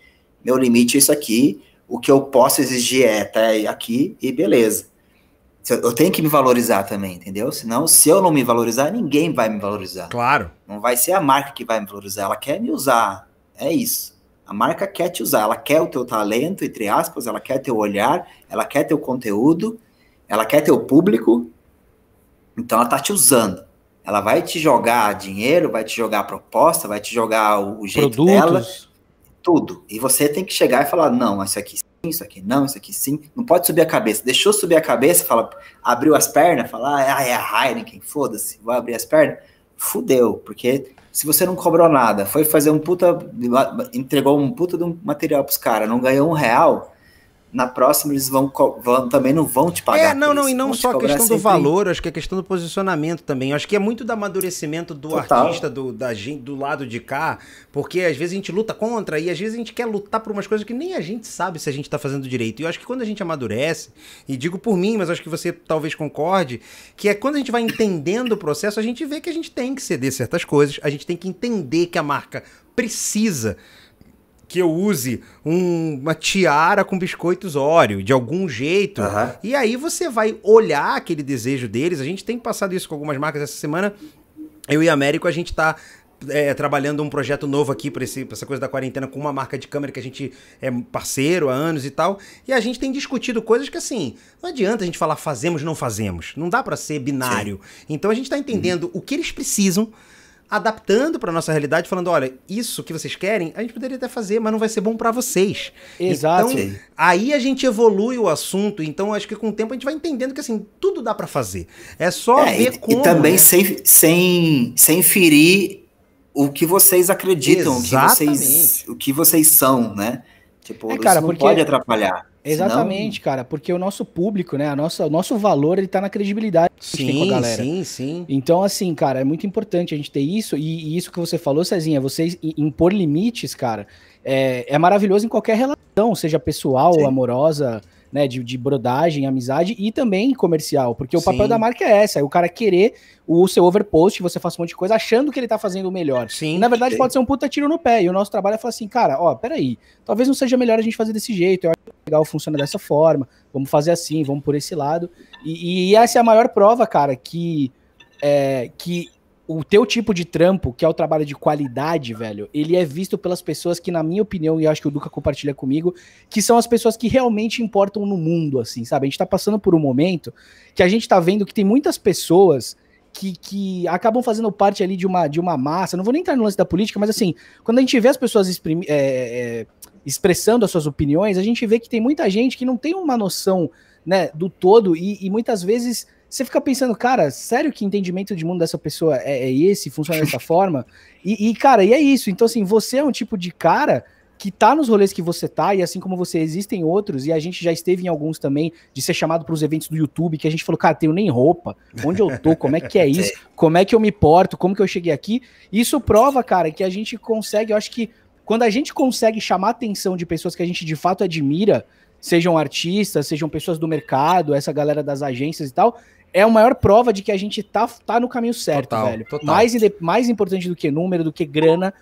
meu limite é isso aqui, o que eu posso exigir é tá aqui e beleza. Eu tenho que me valorizar também, entendeu? Senão, se eu não me valorizar, ninguém vai me valorizar. Claro. Não vai ser a marca que vai me valorizar. Ela quer me usar. É isso. A marca quer te usar. Ela quer o teu talento, entre aspas. Ela quer teu olhar. Ela quer teu conteúdo. Ela quer teu público. Então, ela tá te usando. Ela vai te jogar dinheiro, vai te jogar proposta, vai te jogar o, jeito Produtos. dela. Tudo. E você tem que chegar e falar: não, isso aqui, isso aqui não, isso aqui sim. Não pode subir a cabeça. Deixou subir a cabeça, fala, abriu as pernas, fala, ah, é, é a Heineken, foda-se, vou abrir as pernas. Fudeu, porque se você não cobrou nada, foi fazer um puta, entregou um puta de um material pros caras, não ganhou um real, na próxima eles vão, vão, também não vão te é, pagar. É, não, não, e não só a questão do valor, acho que é a questão do posicionamento também. Acho que é muito do amadurecimento do Total. artista, do, da gente, do lado de cá, porque às vezes a gente luta contra e às vezes a gente quer lutar por umas coisas que nem a gente sabe se a gente tá fazendo direito. E eu acho que quando a gente amadurece, e digo por mim, mas acho que você talvez concorde, que é quando a gente vai entendendo o processo, a gente vê que a gente tem que ceder certas coisas, a gente tem que entender que a marca precisa que eu use um, uma tiara com biscoitos óleo, de algum jeito. Uhum. E aí você vai olhar aquele desejo deles. A gente tem passado isso com algumas marcas essa semana. Eu e Américo, a gente tá é, trabalhando um projeto novo aqui para essa coisa da quarentena com uma marca de câmera que a gente é parceiro há anos e tal. E a gente tem discutido coisas que, assim, não adianta a gente falar fazemos, não fazemos. Não dá para ser binário. Sim. Então a gente está entendendo uhum. o que eles precisam adaptando para nossa realidade, falando, olha, isso que vocês querem, a gente poderia até fazer, mas não vai ser bom para vocês. Exato. Então, aí a gente evolui o assunto, então acho que com o tempo a gente vai entendendo que assim, tudo dá para fazer. É só é, ver e, como. E também né? sem, sem, sem ferir o que vocês acreditam, o que vocês, o que vocês são, né? Tipo, é, cara, isso não porque... pode atrapalhar. Exatamente, Senão... cara, porque o nosso público, né, a nossa, o nosso valor, ele tá na credibilidade sim, que tem com a galera. Sim, sim. Então, assim, cara, é muito importante a gente ter isso, e, e isso que você falou, Cezinha, você impor limites, cara, é, é maravilhoso em qualquer relação, seja pessoal, sim. amorosa, né, de, de, brodagem, amizade e também comercial, porque o Sim. papel da marca é essa, é o cara querer o seu overpost, você faça um monte de coisa achando que ele tá fazendo o melhor. Sim, e, na verdade é. pode ser um puta tiro no pé, e o nosso trabalho é falar assim, cara, ó, peraí, talvez não seja melhor a gente fazer desse jeito, eu legal, funciona dessa forma, vamos fazer assim, vamos por esse lado. E, e essa é a maior prova, cara, que, é, que o teu tipo de trampo, que é o trabalho de qualidade, velho, ele é visto pelas pessoas que, na minha opinião, e acho que o Duca compartilha comigo, que são as pessoas que realmente importam no mundo, assim, sabe? A gente tá passando por um momento que a gente tá vendo que tem muitas pessoas que, que acabam fazendo parte ali de uma, de uma massa. Não vou nem entrar no lance da política, mas assim, quando a gente vê as pessoas exprimir. É, é, expressando as suas opiniões, a gente vê que tem muita gente que não tem uma noção né, do todo e, e muitas vezes você fica pensando, cara, sério que entendimento de mundo dessa pessoa é, é esse, funciona dessa [LAUGHS] forma? E, e, cara, e é isso. Então, assim, você é um tipo de cara que tá nos rolês que você tá, e assim como você, existem outros, e a gente já esteve em alguns também, de ser chamado para os eventos do YouTube, que a gente falou, cara, tenho nem roupa, onde eu tô, como é que é, [LAUGHS] é isso, como é que eu me porto, como que eu cheguei aqui. Isso prova, cara, que a gente consegue, eu acho que quando a gente consegue chamar a atenção de pessoas que a gente de fato admira, sejam artistas, sejam pessoas do mercado, essa galera das agências e tal, é a maior prova de que a gente tá, tá no caminho certo, total, velho. Total. Mais, mais importante do que número, do que grana,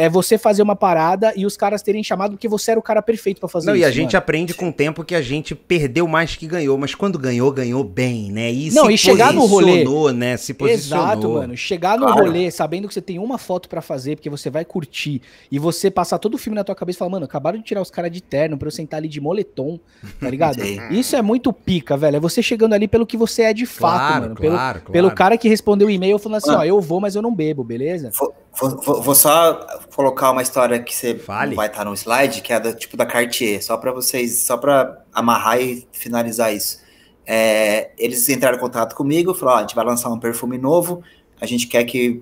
é você fazer uma parada e os caras terem chamado porque você era o cara perfeito para fazer não, isso. Não, e a gente mano. aprende com o tempo que a gente perdeu mais que ganhou, mas quando ganhou, ganhou bem, né? E não, se e chegar no rolê, né? Se posicionou. Exato, mano. Chegar no claro. rolê sabendo que você tem uma foto para fazer, porque você vai curtir e você passar todo o filme na tua cabeça e falar, mano, acabaram de tirar os caras de terno para eu sentar ali de moletom, tá ligado? [LAUGHS] isso é muito pica, velho. É você chegando ali pelo que você é de fato, mano. Claro, pelo, pelo cara que respondeu o e-mail falando assim, mano. Ah. ó, eu vou, mas eu não bebo, beleza? For Vou, vou, só colocar uma história que você Fale. vai estar no slide, que é tipo da Cartier, só para vocês, só para amarrar e finalizar isso. É, eles entraram em contato comigo, falaram: ah, a gente vai lançar um perfume novo, a gente quer que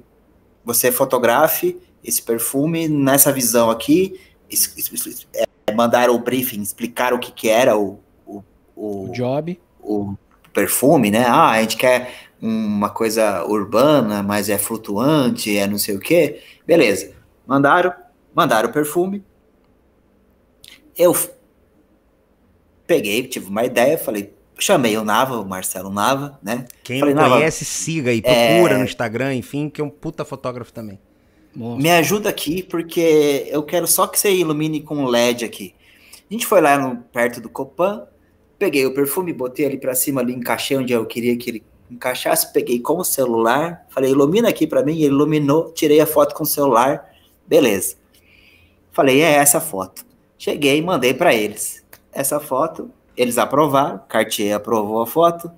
você fotografe esse perfume nessa visão aqui. Isso, isso, isso, é, mandaram o briefing, explicaram o que, que era o, o, o, o job, o perfume, né? Ah, a gente quer uma coisa urbana, mas é flutuante, é não sei o quê. Beleza. Mandaram, mandaram o perfume. Eu peguei, tive uma ideia, falei, chamei o Nava, o Marcelo Nava, né? Quem falei, não conhece, siga e procura é... no Instagram, enfim, que é um puta fotógrafo também. Nossa. Me ajuda aqui, porque eu quero só que você ilumine com LED aqui. A gente foi lá no, perto do Copan, peguei o perfume, botei ali para cima, ali encaixei onde eu queria que ele encaixasse, peguei com o celular, falei, ilumina aqui para mim, ele iluminou, tirei a foto com o celular, beleza. Falei, é essa foto. Cheguei e mandei para eles. Essa foto, eles aprovaram, Cartier aprovou a foto.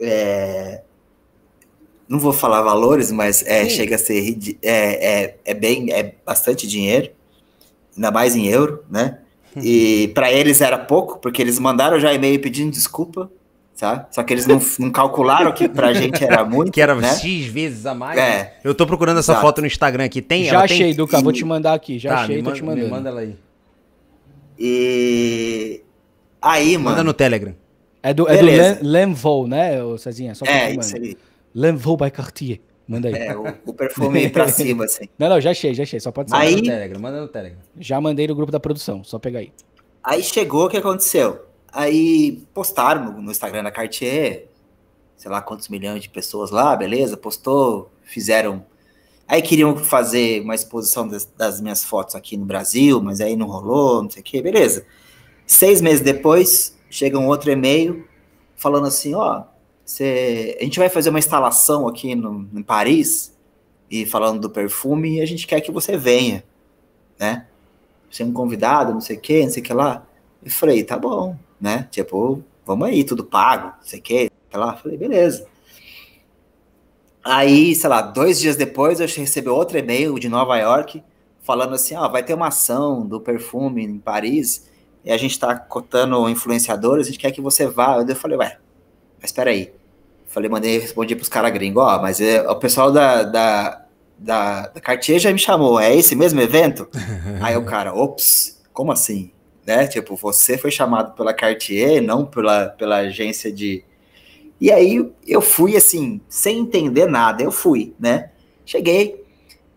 É... Não vou falar valores, mas é, chega a ser é, é, é bem é bastante dinheiro, ainda mais em euro, né? Uhum. E para eles era pouco, porque eles mandaram já e-mail pedindo desculpa sabe? Só que eles não, [LAUGHS] não calcularam que pra gente era muito. Que era né? X vezes a mais. É. Eu tô procurando essa Exato. foto no Instagram aqui. Tem? Já achei, tem... Duca, vou te mandar aqui. Já tá, achei, tô manda, te mandando. manda ela aí. E. Aí, manda mano. Manda no Telegram. É do, é do Lenvol, né, Cezinha? Só é, isso aí. Lenvol by Cartier. Manda aí. É, o, o perfume pra [LAUGHS] cima, assim. Não, não, já achei, já achei. Só pode ser. Aí... no Telegram, manda no Telegram. Já mandei no grupo da produção, só pega aí. Aí chegou o que aconteceu. Aí postaram no, no Instagram da Cartier, sei lá quantos milhões de pessoas lá, beleza, postou, fizeram. Aí queriam fazer uma exposição das, das minhas fotos aqui no Brasil, mas aí não rolou, não sei o que, beleza. Seis meses depois, chega um outro e-mail falando assim, ó, cê, a gente vai fazer uma instalação aqui no, em Paris, e falando do perfume, e a gente quer que você venha, né? Você é um convidado, não sei o que, não sei o que lá. E falei, tá bom, né? Tipo, vamos aí, tudo pago, sei que, sei lá. Falei, beleza. Aí, sei lá, dois dias depois eu recebi outro e-mail de Nova York falando assim, ó vai ter uma ação do perfume em Paris e a gente está cotando influenciadores, a gente quer que você vá. Eu falei, ué, mas espera aí. Falei, mandei responder para os caras gringos, ó, mas é, o pessoal da, da, da, da Cartier já me chamou, é esse mesmo evento? [LAUGHS] aí o cara, ops, como assim? né? Tipo, você foi chamado pela Cartier, não pela, pela agência de. E aí eu fui assim, sem entender nada, eu fui, né? Cheguei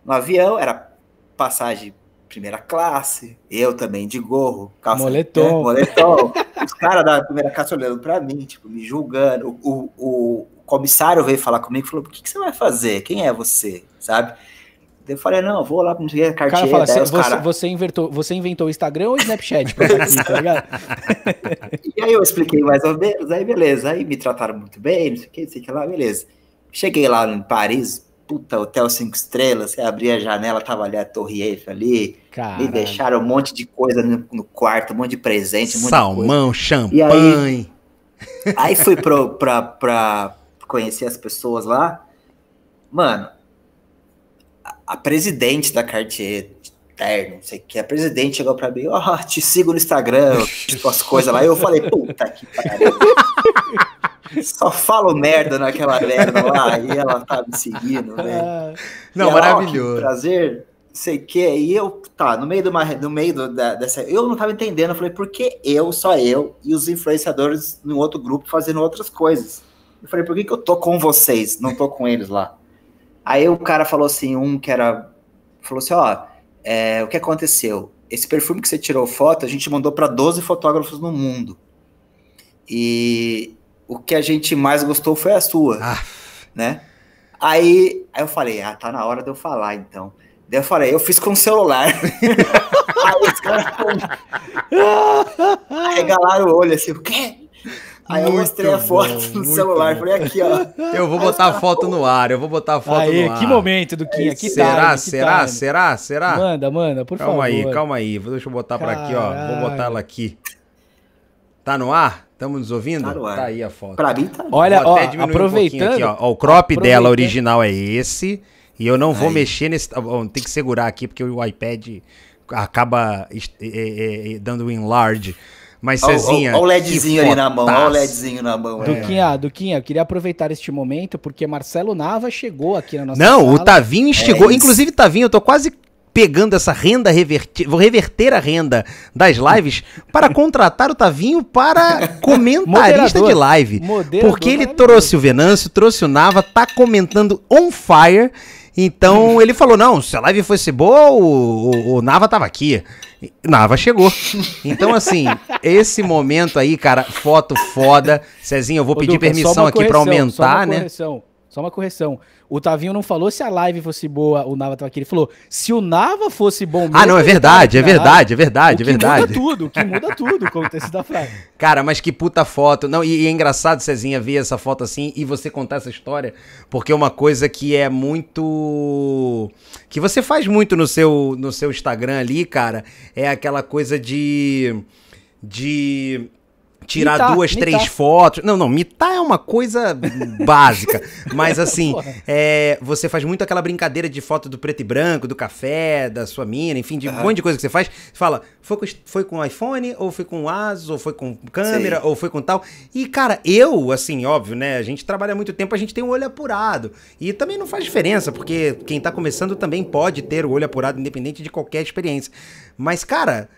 no avião, era passagem primeira classe, eu também de gorro, calça, né? moletom, né? moletom. os caras da primeira classe olhando para mim, tipo, me julgando. O, o, o comissário veio falar comigo e falou: o que, que você vai fazer? Quem é você? Sabe? Eu falei, não, eu vou lá, não sei o que, Cara fala, assim, você, cara... você, inventou, você inventou o Instagram ou o Snapchat pra aqui, tá ligado? [LAUGHS] e aí eu expliquei mais ou menos, aí beleza, aí me trataram muito bem, não sei o que, não sei o que lá, beleza. Cheguei lá em Paris, puta, hotel cinco estrelas, você abria a janela, tava ali a Torre Eiffel ali, Caralho. me deixaram um monte de coisa no, no quarto, um monte de presente, um monte Salmão, champanhe. Aí, aí, fui pro, pra, pra conhecer as pessoas lá, mano, a presidente da Cartier, terno, não sei o que, a presidente chegou pra mim, ó, oh, te sigo no Instagram, tipo as coisas lá, e eu falei, puta que pariu. Só falo merda naquela merda lá, e ela tá me seguindo, velho. Né? Ah. Não, ela, maravilhoso. Oh, prazer, sei que, e eu, tá, no meio, de uma, no meio do, da, dessa, eu não tava entendendo, eu falei, por que eu, só eu, e os influenciadores no outro grupo fazendo outras coisas? Eu falei, por que que eu tô com vocês, não tô com eles lá? Aí o cara falou assim, um que era. Falou assim, ó, é, o que aconteceu? Esse perfume que você tirou foto, a gente mandou para 12 fotógrafos no mundo. E o que a gente mais gostou foi a sua, ah. né? Aí, aí eu falei, ah, tá na hora de eu falar, então. Daí eu falei, eu fiz com o celular. [LAUGHS] aí os caras [LAUGHS] regalaram o olho assim, o quê? Aí eu mostrei a foto bom, no celular, bom. falei aqui, ó. Eu vou botar a foto no ar, eu vou botar a foto Aê, no ar. Que momento do que Será, time, será, será, será? Manda, manda, por calma favor. Calma aí, calma aí. Deixa eu botar para aqui, ó. Vou botar ela aqui. Tá no ar? Estamos nos ouvindo? Tá, no ar. tá aí a foto. Pra mim tá. Olha, ó, aproveitando. Um aqui, ó. ó. O crop dela original é esse. E eu não vou aí. mexer nesse. Tem que segurar aqui, porque o iPad acaba é, é, é dando enlarge mas Cezinha. Olha o LEDzinho ali na mão, olha o LEDzinho na mão. Duquinha, é. Duquinha, eu queria aproveitar este momento, porque Marcelo Nava chegou aqui na nossa Não, sala. o Tavinho instigou. É Inclusive, Tavinho, eu tô quase pegando essa renda, vou reverter a renda das lives para [LAUGHS] contratar o Tavinho para comentarista de live. Moderador, porque ele trouxe o Venâncio, trouxe o Nava, tá comentando on fire. Então ele falou: não, se a live fosse boa, o, o, o Nava tava aqui. Nava chegou. Então, assim, esse momento aí, cara, foto foda. Cezinho, eu vou Ô, pedir Duca, permissão correção, aqui para aumentar, né? só uma correção, né? Só uma correção. O Tavinho não falou se a live fosse boa, o Nava tava aqui. Ele falou, se o Nava fosse bom mesmo, Ah, não, é, tá é verdade, é verdade, é verdade, é verdade. que muda tudo, o que muda tudo o contexto da frase. [LAUGHS] Cara, mas que puta foto. Não, e, e é engraçado, Cezinha, ver essa foto assim e você contar essa história, porque é uma coisa que é muito. que você faz muito no seu, no seu Instagram ali, cara, é aquela coisa de. de Tirar mitar, duas, mitar. três fotos. Não, não, mitar é uma coisa básica. [LAUGHS] Mas assim, é, você faz muito aquela brincadeira de foto do preto e branco, do café, da sua mina, enfim, de uhum. um monte de coisa que você faz. Você fala, foi com, foi com iPhone, ou foi com Asus, ou foi com câmera, Sim. ou foi com tal. E, cara, eu, assim, óbvio, né? A gente trabalha muito tempo, a gente tem o um olho apurado. E também não faz diferença, porque quem tá começando também pode ter o olho apurado, independente de qualquer experiência. Mas, cara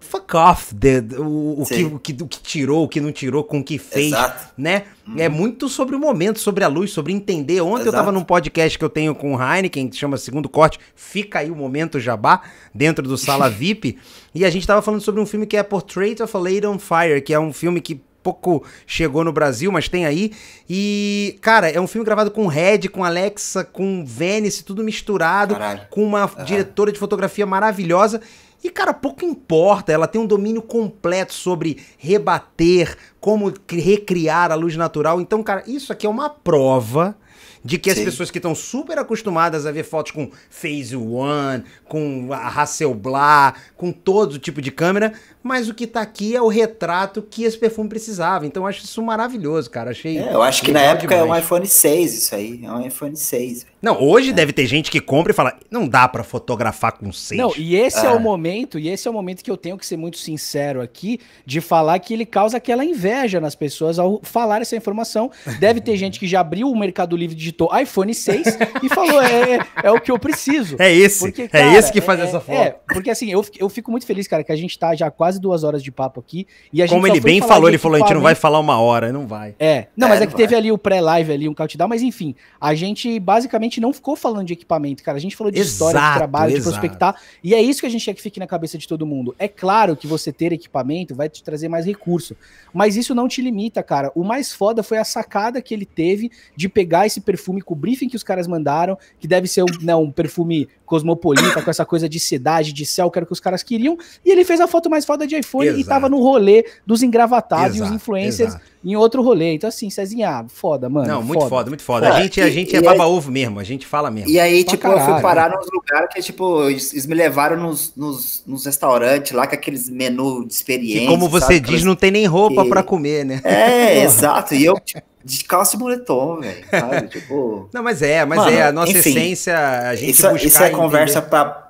fuck off o, o, que, o, que, o, que, tirou, o que não tirou, com o que fez, Exato. né? Hum. É uhum. muito sobre o momento, sobre a luz, sobre entender. Ontem Exato. eu tava num podcast que eu tenho com o Heineken, que chama Segundo Corte, fica aí o momento jabá, dentro do Sala [LAUGHS] VIP, e a gente tava falando sobre um filme que é Portrait of a Lady on Fire, que é um filme que pouco chegou no Brasil, mas tem aí. E, cara, é um filme gravado com Red, com Alexa, com Venice, tudo misturado, Caralho. com uma diretora de fotografia maravilhosa. E, cara, pouco importa, ela tem um domínio completo sobre rebater, como recriar a luz natural. Então, cara, isso aqui é uma prova de que Sim. as pessoas que estão super acostumadas a ver fotos com Phase One, com a Hasselblad, com todo tipo de câmera, mas o que tá aqui é o retrato que esse perfume precisava. Então eu acho isso maravilhoso, cara. Achei. É, eu acho que na época demais. é um iPhone 6 isso aí, é um iPhone 6. Não, hoje é. deve ter gente que compra e fala, não dá para fotografar com 6. Não, e esse ah. é o ah. momento, e esse é o momento que eu tenho que ser muito sincero aqui de falar que ele causa aquela inveja nas pessoas ao falar essa informação. Deve ter gente que já abriu o Mercado Livre digitou iPhone 6 e falou, é, é, é o que eu preciso. É esse. Porque, cara, é esse que faz é, essa é, foto. É, porque assim, eu, eu fico muito feliz, cara, que a gente tá já quase quase duas horas de papo aqui. E a gente Como ele bem falou, ele falou, a gente não vai falar uma hora, não vai. É, não, é, mas é, é que vai. teve ali o pré-live ali, um countdown, mas enfim, a gente basicamente não ficou falando de equipamento, cara, a gente falou de exato, história, de trabalho, exato. de prospectar, e é isso que a gente quer que fique na cabeça de todo mundo. É claro que você ter equipamento vai te trazer mais recurso, mas isso não te limita, cara. O mais foda foi a sacada que ele teve de pegar esse perfume com o briefing que os caras mandaram, que deve ser um, né, um perfume cosmopolita, com essa coisa de cidade, de céu, que era o que os caras queriam, e ele fez a foto mais foda roda de iPhone Exato. e tava no rolê dos engravatados Exato. e os influencers Exato. em outro rolê. Então, assim, Cezinha, ah, foda, mano. Não, muito foda, foda muito foda. A gente, e, a gente é baba-ovo mesmo, a gente fala mesmo. E aí, tipo, caralho. eu fui parar nos lugares que, tipo, eles me levaram nos, nos, nos restaurantes lá com aqueles menu de experiência. E como você sabe, diz, não tem nem roupa e... para comer, né? É, exato. E eu, tipo, de calça e moletom, velho. [LAUGHS] Tipo... Não, mas é, mas Mano, é a nossa enfim, essência. A gente isso, é, isso é conversa para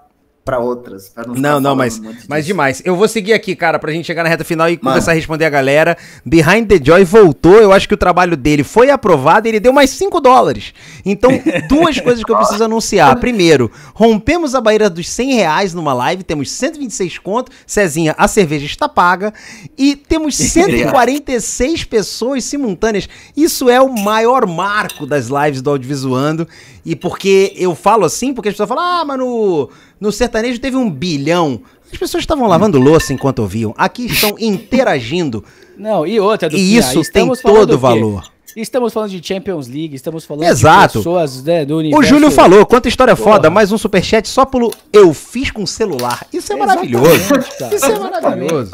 para outras. Pra não, não, não mas, um mas demais. Eu vou seguir aqui, cara, pra gente chegar na reta final e Mano. começar a responder a galera. Behind the Joy voltou, eu acho que o trabalho dele foi aprovado e ele deu mais 5 dólares. Então, [LAUGHS] duas coisas que eu preciso anunciar. Primeiro, rompemos a barreira dos 100 reais numa live, temos 126 conto. Cezinha, a cerveja está paga. E temos 146 [LAUGHS] pessoas simultâneas. Isso é o maior marco das lives do Audiovisuando. E porque eu falo assim, porque as pessoas falam, ah, mas no, no sertanejo teve um bilhão. As pessoas estavam lavando louça enquanto ouviam. Aqui estão interagindo. Não, e outra, do E Pia, isso tem todo o valor. Estamos falando de Champions League, estamos falando Exato. de pessoas né, do universo. O Júlio falou, quanta história Porra. foda, mais um superchat só pelo eu fiz com celular. Isso é Exatamente, maravilhoso. Cara. Isso é maravilhoso.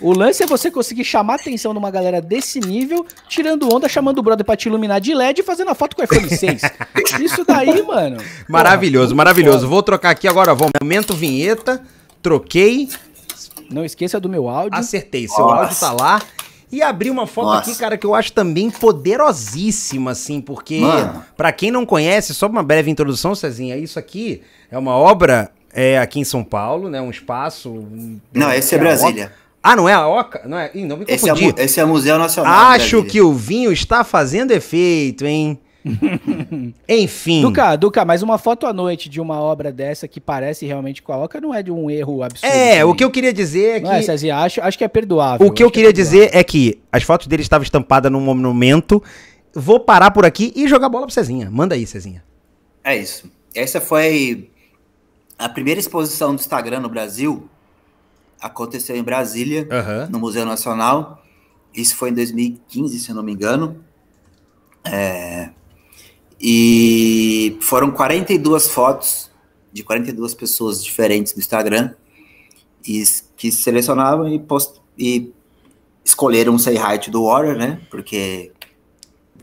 O lance é você conseguir chamar a atenção de uma galera desse nível, tirando onda, chamando o brother pra te iluminar de LED e fazendo a foto com o iPhone 6. [LAUGHS] Isso daí, mano. Maravilhoso, maravilhoso. Vou trocar aqui agora, vou. Momento vinheta. Troquei. Não esqueça do meu áudio. Acertei, seu Nossa. áudio tá lá. E abri uma foto Nossa. aqui, cara, que eu acho também poderosíssima, assim, porque, para quem não conhece, só uma breve introdução, Cezinha, isso aqui é uma obra é, aqui em São Paulo, né? Um espaço. Não, esse é, é Brasília. Obra, ah, não é a Oca? Não é? Ih, não me confundi. Esse é, esse é Museu Nacional. Acho que o vinho está fazendo efeito, hein? [LAUGHS] Enfim. Duca, Duca, mas uma foto à noite de uma obra dessa que parece realmente com a Oca não é de um erro absurdo. É, o que eu queria dizer é que. Não é, Cezinha, acho, acho que é perdoável. O que eu é queria é dizer é que as fotos dele estavam estampadas num monumento. Vou parar por aqui e jogar bola pro Cezinha. Manda aí, Cezinha. É isso. Essa foi a primeira exposição do Instagram no Brasil aconteceu em Brasília, uhum. no Museu Nacional. Isso foi em 2015, se eu não me engano. É... E foram 42 fotos de 42 pessoas diferentes do Instagram e, que selecionavam e, post, e escolheram o Say Hi do Warrior, né? Porque.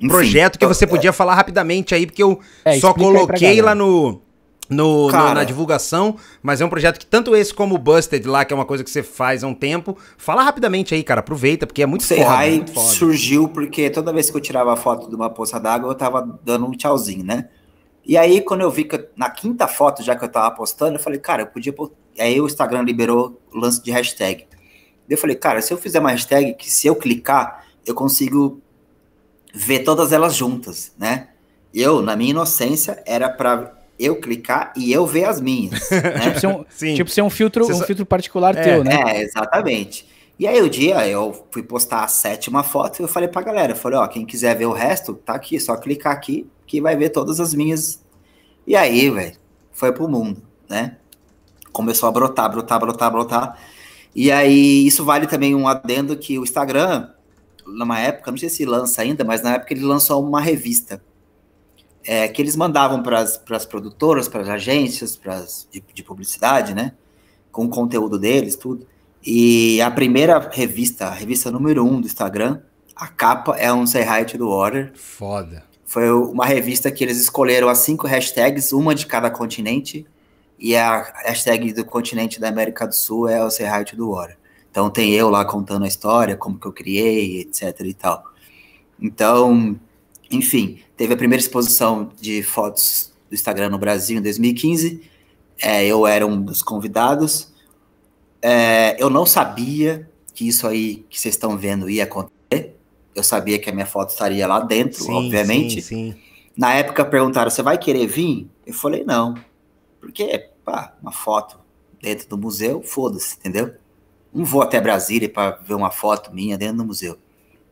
um projeto que então, você é. podia é, falar rapidamente aí, porque eu é, só coloquei lá no no, no, na divulgação, mas é um projeto que tanto esse como o Busted lá, que é uma coisa que você faz há um tempo. Fala rapidamente aí, cara, aproveita, porque é muito Sei foda. Sei foda. surgiu porque toda vez que eu tirava a foto de uma poça d'água, eu tava dando um tchauzinho, né? E aí, quando eu vi que eu, na quinta foto, já que eu tava postando, eu falei, cara, eu podia... Aí o Instagram liberou o lance de hashtag. Eu falei, cara, se eu fizer uma hashtag, que se eu clicar, eu consigo ver todas elas juntas, né? Eu, na minha inocência, era para eu clicar e eu ver as minhas. [LAUGHS] né? tipo, ser um, tipo ser um filtro, Você um só... filtro particular é, teu, né? É, exatamente. E aí o dia eu fui postar a sétima foto e eu falei pra galera, eu falei, ó, quem quiser ver o resto, tá aqui, só clicar aqui que vai ver todas as minhas. E aí, velho, foi pro mundo, né? Começou a brotar, brotar, brotar, brotar. E aí, isso vale também um adendo que o Instagram, numa época, não sei se lança ainda, mas na época ele lançou uma revista é, que eles mandavam para as produtoras, para as agências pras, de, de publicidade, né? Com o conteúdo deles, tudo. E a primeira revista, a revista número um do Instagram, a capa é um Say do Water. Foda. Foi uma revista que eles escolheram as cinco hashtags, uma de cada continente. E a hashtag do continente da América do Sul é o Say do Water. Então tem eu lá contando a história, como que eu criei, etc e tal. Então, enfim, teve a primeira exposição de fotos do Instagram no Brasil em 2015. É, eu era um dos convidados. É, eu não sabia que isso aí que vocês estão vendo ia acontecer. Eu sabia que a minha foto estaria lá dentro, sim, obviamente. Sim, sim. Na época perguntaram: você vai querer vir? Eu falei: não. Porque, pá, uma foto dentro do museu, foda-se, entendeu? Não vou até Brasília para ver uma foto minha dentro do museu.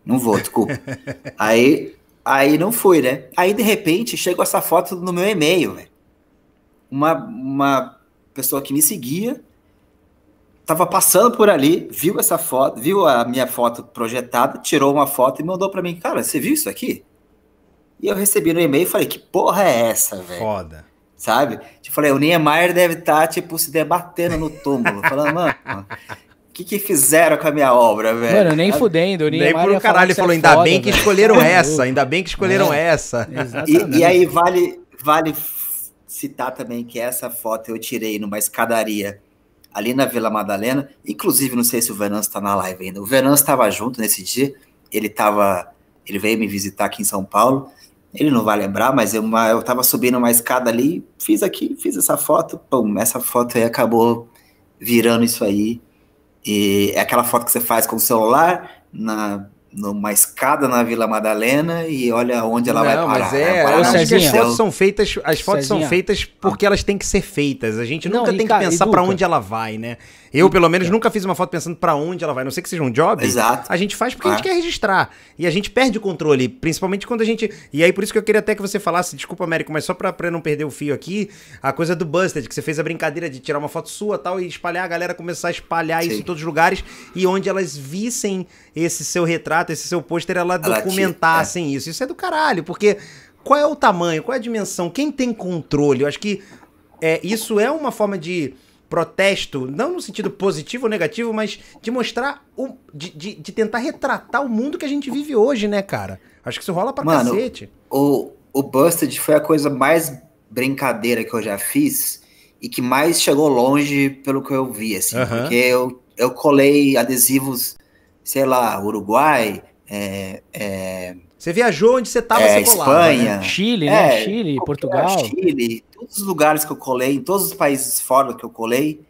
Não vou, desculpa. [LAUGHS] aí Aí não fui, né? Aí de repente chegou essa foto no meu e-mail, velho. Uma, uma pessoa que me seguia tava passando por ali, viu essa foto, viu a minha foto projetada, tirou uma foto e mandou para mim, cara, você viu isso aqui? E eu recebi no e-mail e falei, que porra é essa, velho? Foda. Sabe? Eu tipo, falei, o Niemeyer deve estar, tá, tipo, se debatendo no túmulo, falando, mano, que, que fizeram com a minha obra, velho? Mano, nem ah, fudendo. Nem, nem pro caralho. Ele falou, é ainda foda, bem que escolheram [LAUGHS] é essa. Ainda bem que escolheram é, essa. [LAUGHS] E, e, aí vale, vale citar também que essa foto eu tirei numa escadaria ali na Vila Madalena. Inclusive, não sei se o Venâncio está na live ainda. O Venâncio estava junto nesse dia. Ele tava, ele veio me visitar aqui em São Paulo. Ele não vai lembrar, mas eu, uma, eu tava subindo uma escada ali, fiz aqui, fiz essa foto, pum, essa foto aí acabou virando isso aí. E é aquela foto que você faz com o celular na numa escada na Vila Madalena e olha onde ela não, vai parar. Mas é, parar Ô, as fotos são feitas, as fotos são feitas porque elas têm que ser feitas. A gente nunca não, tem que pensar para onde ela vai, né? Eu, pelo menos, nunca fiz uma foto pensando para onde ela vai, não sei que seja um job. Exato. A gente faz porque a gente quer registrar. E a gente perde o controle, principalmente quando a gente. E aí, por isso que eu queria até que você falasse, desculpa, Américo, mas só pra, pra não perder o fio aqui, a coisa do Busted, que você fez a brincadeira de tirar uma foto sua tal e espalhar, a galera começar a espalhar Sim. isso em todos os lugares e onde elas vissem esse seu retrato, esse seu pôster, elas ela documentassem é. isso. Isso é do caralho, porque qual é o tamanho, qual é a dimensão, quem tem controle? Eu acho que é, isso é uma forma de protesto, não no sentido positivo ou negativo, mas de mostrar, o, de, de, de, tentar retratar o mundo que a gente vive hoje, né, cara? Acho que isso rola pra Mano, cacete. O, o Busted foi a coisa mais brincadeira que eu já fiz e que mais chegou longe pelo que eu vi, assim, uhum. porque eu, eu colei adesivos, sei lá, Uruguai, é, é, você viajou onde você estava, é, você colava. Espanha. Né? Chile, né? é, né? Chile, Portugal. Chile, todos os lugares que eu colei, em todos os países fora que eu colei,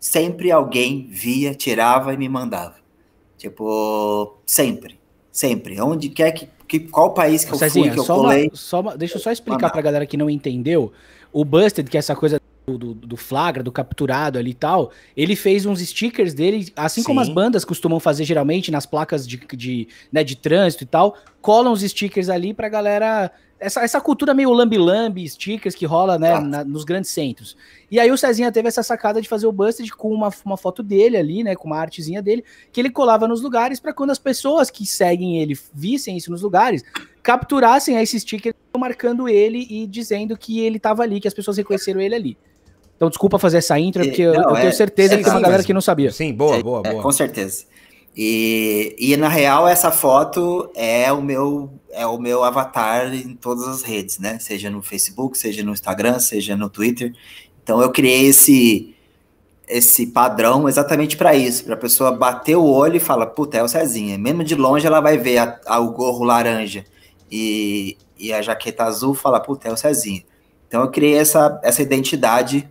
sempre alguém via, tirava e me mandava. Tipo, sempre. Sempre. Onde quer que. que qual país que Cezinha, eu fui, que eu colei. Uma, uma, deixa eu só explicar para a galera que não entendeu. O Busted, que é essa coisa do, do, flagra, do capturado ali e tal, ele fez uns stickers dele, assim Sim. como as bandas costumam fazer geralmente nas placas de, de, né, de trânsito e tal, colam os stickers ali pra galera. Essa, essa cultura meio lambi-lambi, stickers que rola né, na, nos grandes centros. E aí o Cezinha teve essa sacada de fazer o Busted com uma, uma foto dele ali, né? Com uma artezinha dele, que ele colava nos lugares para quando as pessoas que seguem ele vissem isso nos lugares, capturassem esse sticker marcando ele e dizendo que ele tava ali, que as pessoas reconheceram ele ali. Então, desculpa fazer essa intro, é, porque não, eu, eu é, tenho certeza é, que tem uma galera que não sabia. Sim, boa, boa, é, boa. É, com certeza. E, e na real, essa foto é o meu é o meu avatar em todas as redes, né? Seja no Facebook, seja no Instagram, seja no Twitter. Então, eu criei esse esse padrão exatamente para isso, para a pessoa bater o olho e falar, puta, é o Cezinha. Mesmo de longe ela vai ver a, a, o gorro laranja e, e a jaqueta azul e falar, puta, é o Cezinha. Então eu criei essa, essa identidade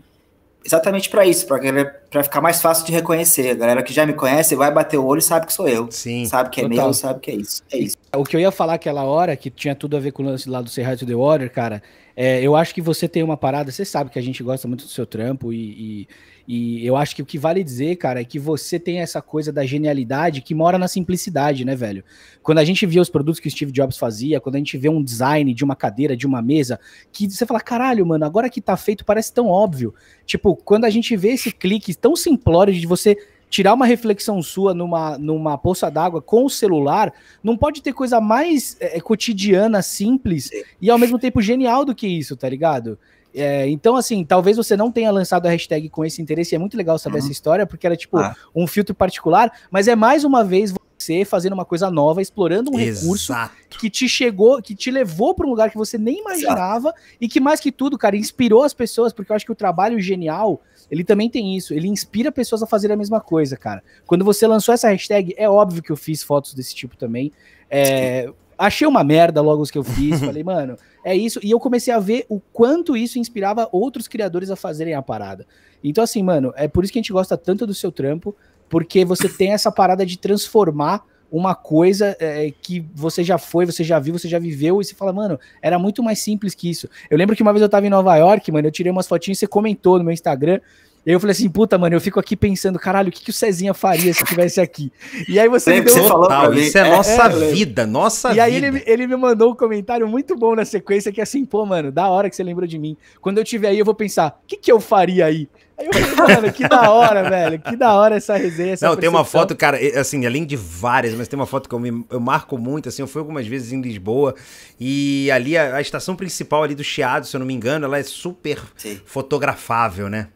exatamente para isso, para ficar mais fácil de reconhecer. A galera que já me conhece vai bater o olho e sabe que sou eu. Sim. Sabe que é total. meu, sabe que é isso. É isso. O que eu ia falar aquela hora, que tinha tudo a ver com o lance lá do Serrat to the Water, cara, é, eu acho que você tem uma parada, você sabe que a gente gosta muito do seu trampo e, e e eu acho que o que vale dizer, cara, é que você tem essa coisa da genialidade que mora na simplicidade, né, velho? Quando a gente vê os produtos que o Steve Jobs fazia, quando a gente vê um design de uma cadeira, de uma mesa, que você fala, caralho, mano, agora que tá feito parece tão óbvio. Tipo, quando a gente vê esse clique tão simplório de você tirar uma reflexão sua numa, numa poça d'água com o celular, não pode ter coisa mais é, cotidiana, simples e ao mesmo tempo genial do que isso, tá ligado? É, então, assim, talvez você não tenha lançado a hashtag com esse interesse, é muito legal saber uhum. essa história, porque era é, tipo ah. um filtro particular, mas é mais uma vez você fazendo uma coisa nova, explorando um Exato. recurso que te chegou, que te levou para um lugar que você nem imaginava Exato. e que mais que tudo, cara, inspirou as pessoas, porque eu acho que o trabalho genial, ele também tem isso, ele inspira pessoas a fazer a mesma coisa, cara. Quando você lançou essa hashtag, é óbvio que eu fiz fotos desse tipo também. É, achei uma merda logo os que eu fiz. [LAUGHS] falei, mano, é isso. E eu comecei a ver o quanto isso inspirava outros criadores a fazerem a parada. Então, assim, mano, é por isso que a gente gosta tanto do seu trampo, porque você tem essa parada de transformar uma coisa é, que você já foi, você já viu, você já viveu, e você fala, mano, era muito mais simples que isso. Eu lembro que uma vez eu tava em Nova York, mano, eu tirei umas fotinhas e você comentou no meu Instagram e aí eu falei assim, puta, mano, eu fico aqui pensando, caralho, o que, que o Cezinha faria se estivesse aqui? E aí você Sempre me deu... Você falou Isso é, é nossa é, vida, nossa e vida. E aí ele, ele me mandou um comentário muito bom na sequência, que é assim, pô, mano, da hora que você lembrou de mim. Quando eu tiver aí, eu vou pensar, o que, que eu faria aí? Aí eu falei, mano, que da hora, velho. Que da hora essa resenha. Essa não, tem uma foto, cara, assim, além de várias, mas tem uma foto que eu, me, eu marco muito, assim, eu fui algumas vezes em Lisboa. E ali, a, a estação principal ali do Chiado, se eu não me engano, ela é super Sim. fotografável, né?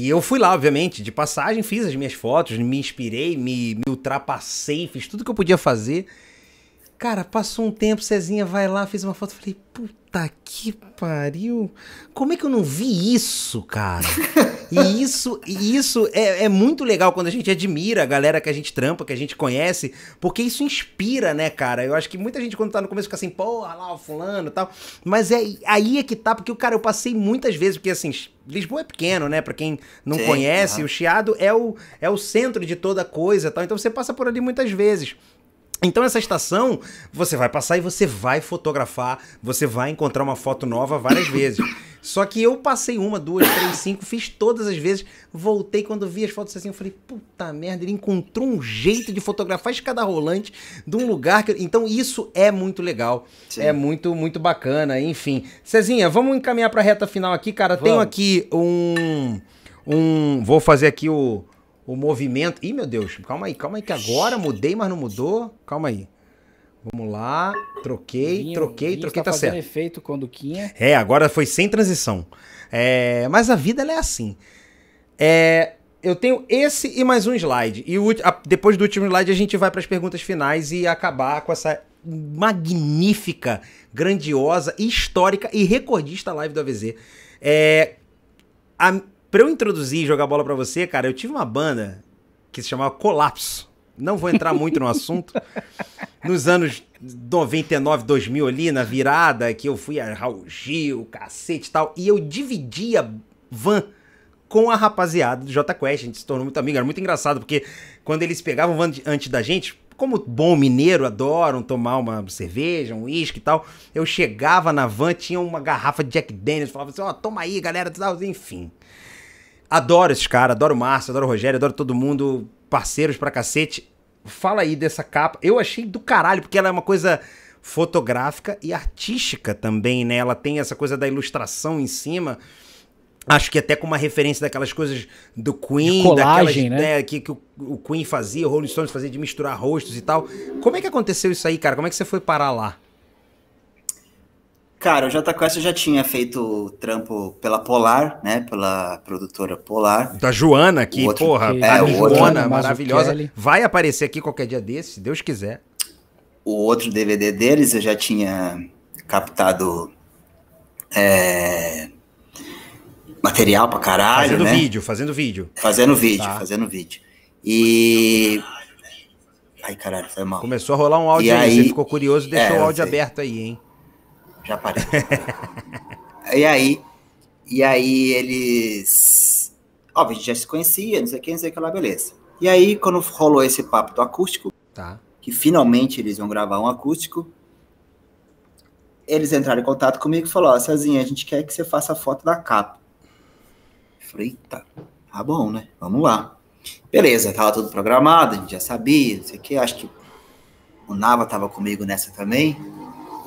E eu fui lá, obviamente, de passagem, fiz as minhas fotos, me inspirei, me, me ultrapassei, fiz tudo que eu podia fazer Cara, passou um tempo, Cezinha vai lá, fez uma foto, falei, puta que pariu. Como é que eu não vi isso, cara? [LAUGHS] e isso, e isso é, é, muito legal quando a gente admira a galera que a gente trampa, que a gente conhece, porque isso inspira, né, cara? Eu acho que muita gente quando tá no começo fica assim, porra, lá o fulano e tal. Mas é aí é que tá, porque, cara, eu passei muitas vezes, porque assim, Lisboa é pequeno, né? Para quem não Sim, conhece, o Chiado é o, é o centro de toda coisa, tal. Então você passa por ali muitas vezes. Então essa estação, você vai passar e você vai fotografar, você vai encontrar uma foto nova várias vezes. [LAUGHS] Só que eu passei uma, duas, três, cinco, fiz todas as vezes, voltei quando vi as fotos assim, eu falei, puta merda, ele encontrou um jeito de fotografar escada rolante de um lugar que... Então isso é muito legal, Sim. é muito, muito bacana, enfim. Cezinha, vamos encaminhar para a reta final aqui, cara. Vamos. Tenho aqui um... um... Vou fazer aqui o o movimento. Ih, meu Deus, calma aí, calma aí, que agora mudei, mas não mudou. Calma aí. Vamos lá, troquei, vinho, troquei, vinho troquei, tá, tá certo. efeito quando quinha. É, agora foi sem transição. É, mas a vida é assim. É, eu tenho esse e mais um slide. E o, a, depois do último slide a gente vai para as perguntas finais e acabar com essa magnífica, grandiosa, histórica e recordista live do AVZ. É, a, Pra eu introduzir e jogar bola para você, cara, eu tive uma banda que se chamava Colapso. Não vou entrar muito no [LAUGHS] assunto. Nos anos 99, 2000 ali, na virada, que eu fui a Raul Gil, cacete e tal. E eu dividia van com a rapaziada do J Quest. A gente se tornou muito amigo. Era muito engraçado, porque quando eles pegavam van antes da gente, como bom mineiro, adoram tomar uma cerveja, um uísque e tal. Eu chegava na van, tinha uma garrafa de Jack Daniels, falava assim, ó, oh, toma aí, galera, enfim. Adoro esses caras, adoro o Márcio, adoro o Rogério, adoro todo mundo, parceiros pra cacete. Fala aí dessa capa. Eu achei do caralho, porque ela é uma coisa fotográfica e artística também, né? Ela tem essa coisa da ilustração em cima. Acho que até com uma referência daquelas coisas do Queen, colagem, daquelas né? Né, que, que o, o Queen fazia, o Rolling Stones fazia de misturar rostos e tal. Como é que aconteceu isso aí, cara? Como é que você foi parar lá? Cara, o Jota Quest eu já tinha feito trampo pela Polar, né? Pela produtora Polar. Da Joana aqui, outro, porra. Que... É, Joana, é maravilhosa. Vai aparecer aqui qualquer dia desse, se Deus quiser. O outro DVD deles eu já tinha captado é, material pra caralho. Fazendo né? vídeo, fazendo vídeo. Fazendo vídeo, tá. fazendo vídeo. E. Ai, caralho, foi mal. Começou a rolar um áudio e aí, aí, você ficou curioso, e deixou é, o áudio aberto aí, hein? já parei. [LAUGHS] e aí, e aí eles. Óbvio, a gente já se conhecia, não sei quem, não sei que lá, beleza. E aí, quando rolou esse papo do acústico, tá. que finalmente eles iam gravar um acústico, eles entraram em contato comigo e falaram, ó, Cezinha, a gente quer que você faça a foto da capa. Eu falei, tá bom, né? Vamos lá. Beleza, tava tudo programado, a gente já sabia, não sei o que, acho que o Nava tava comigo nessa também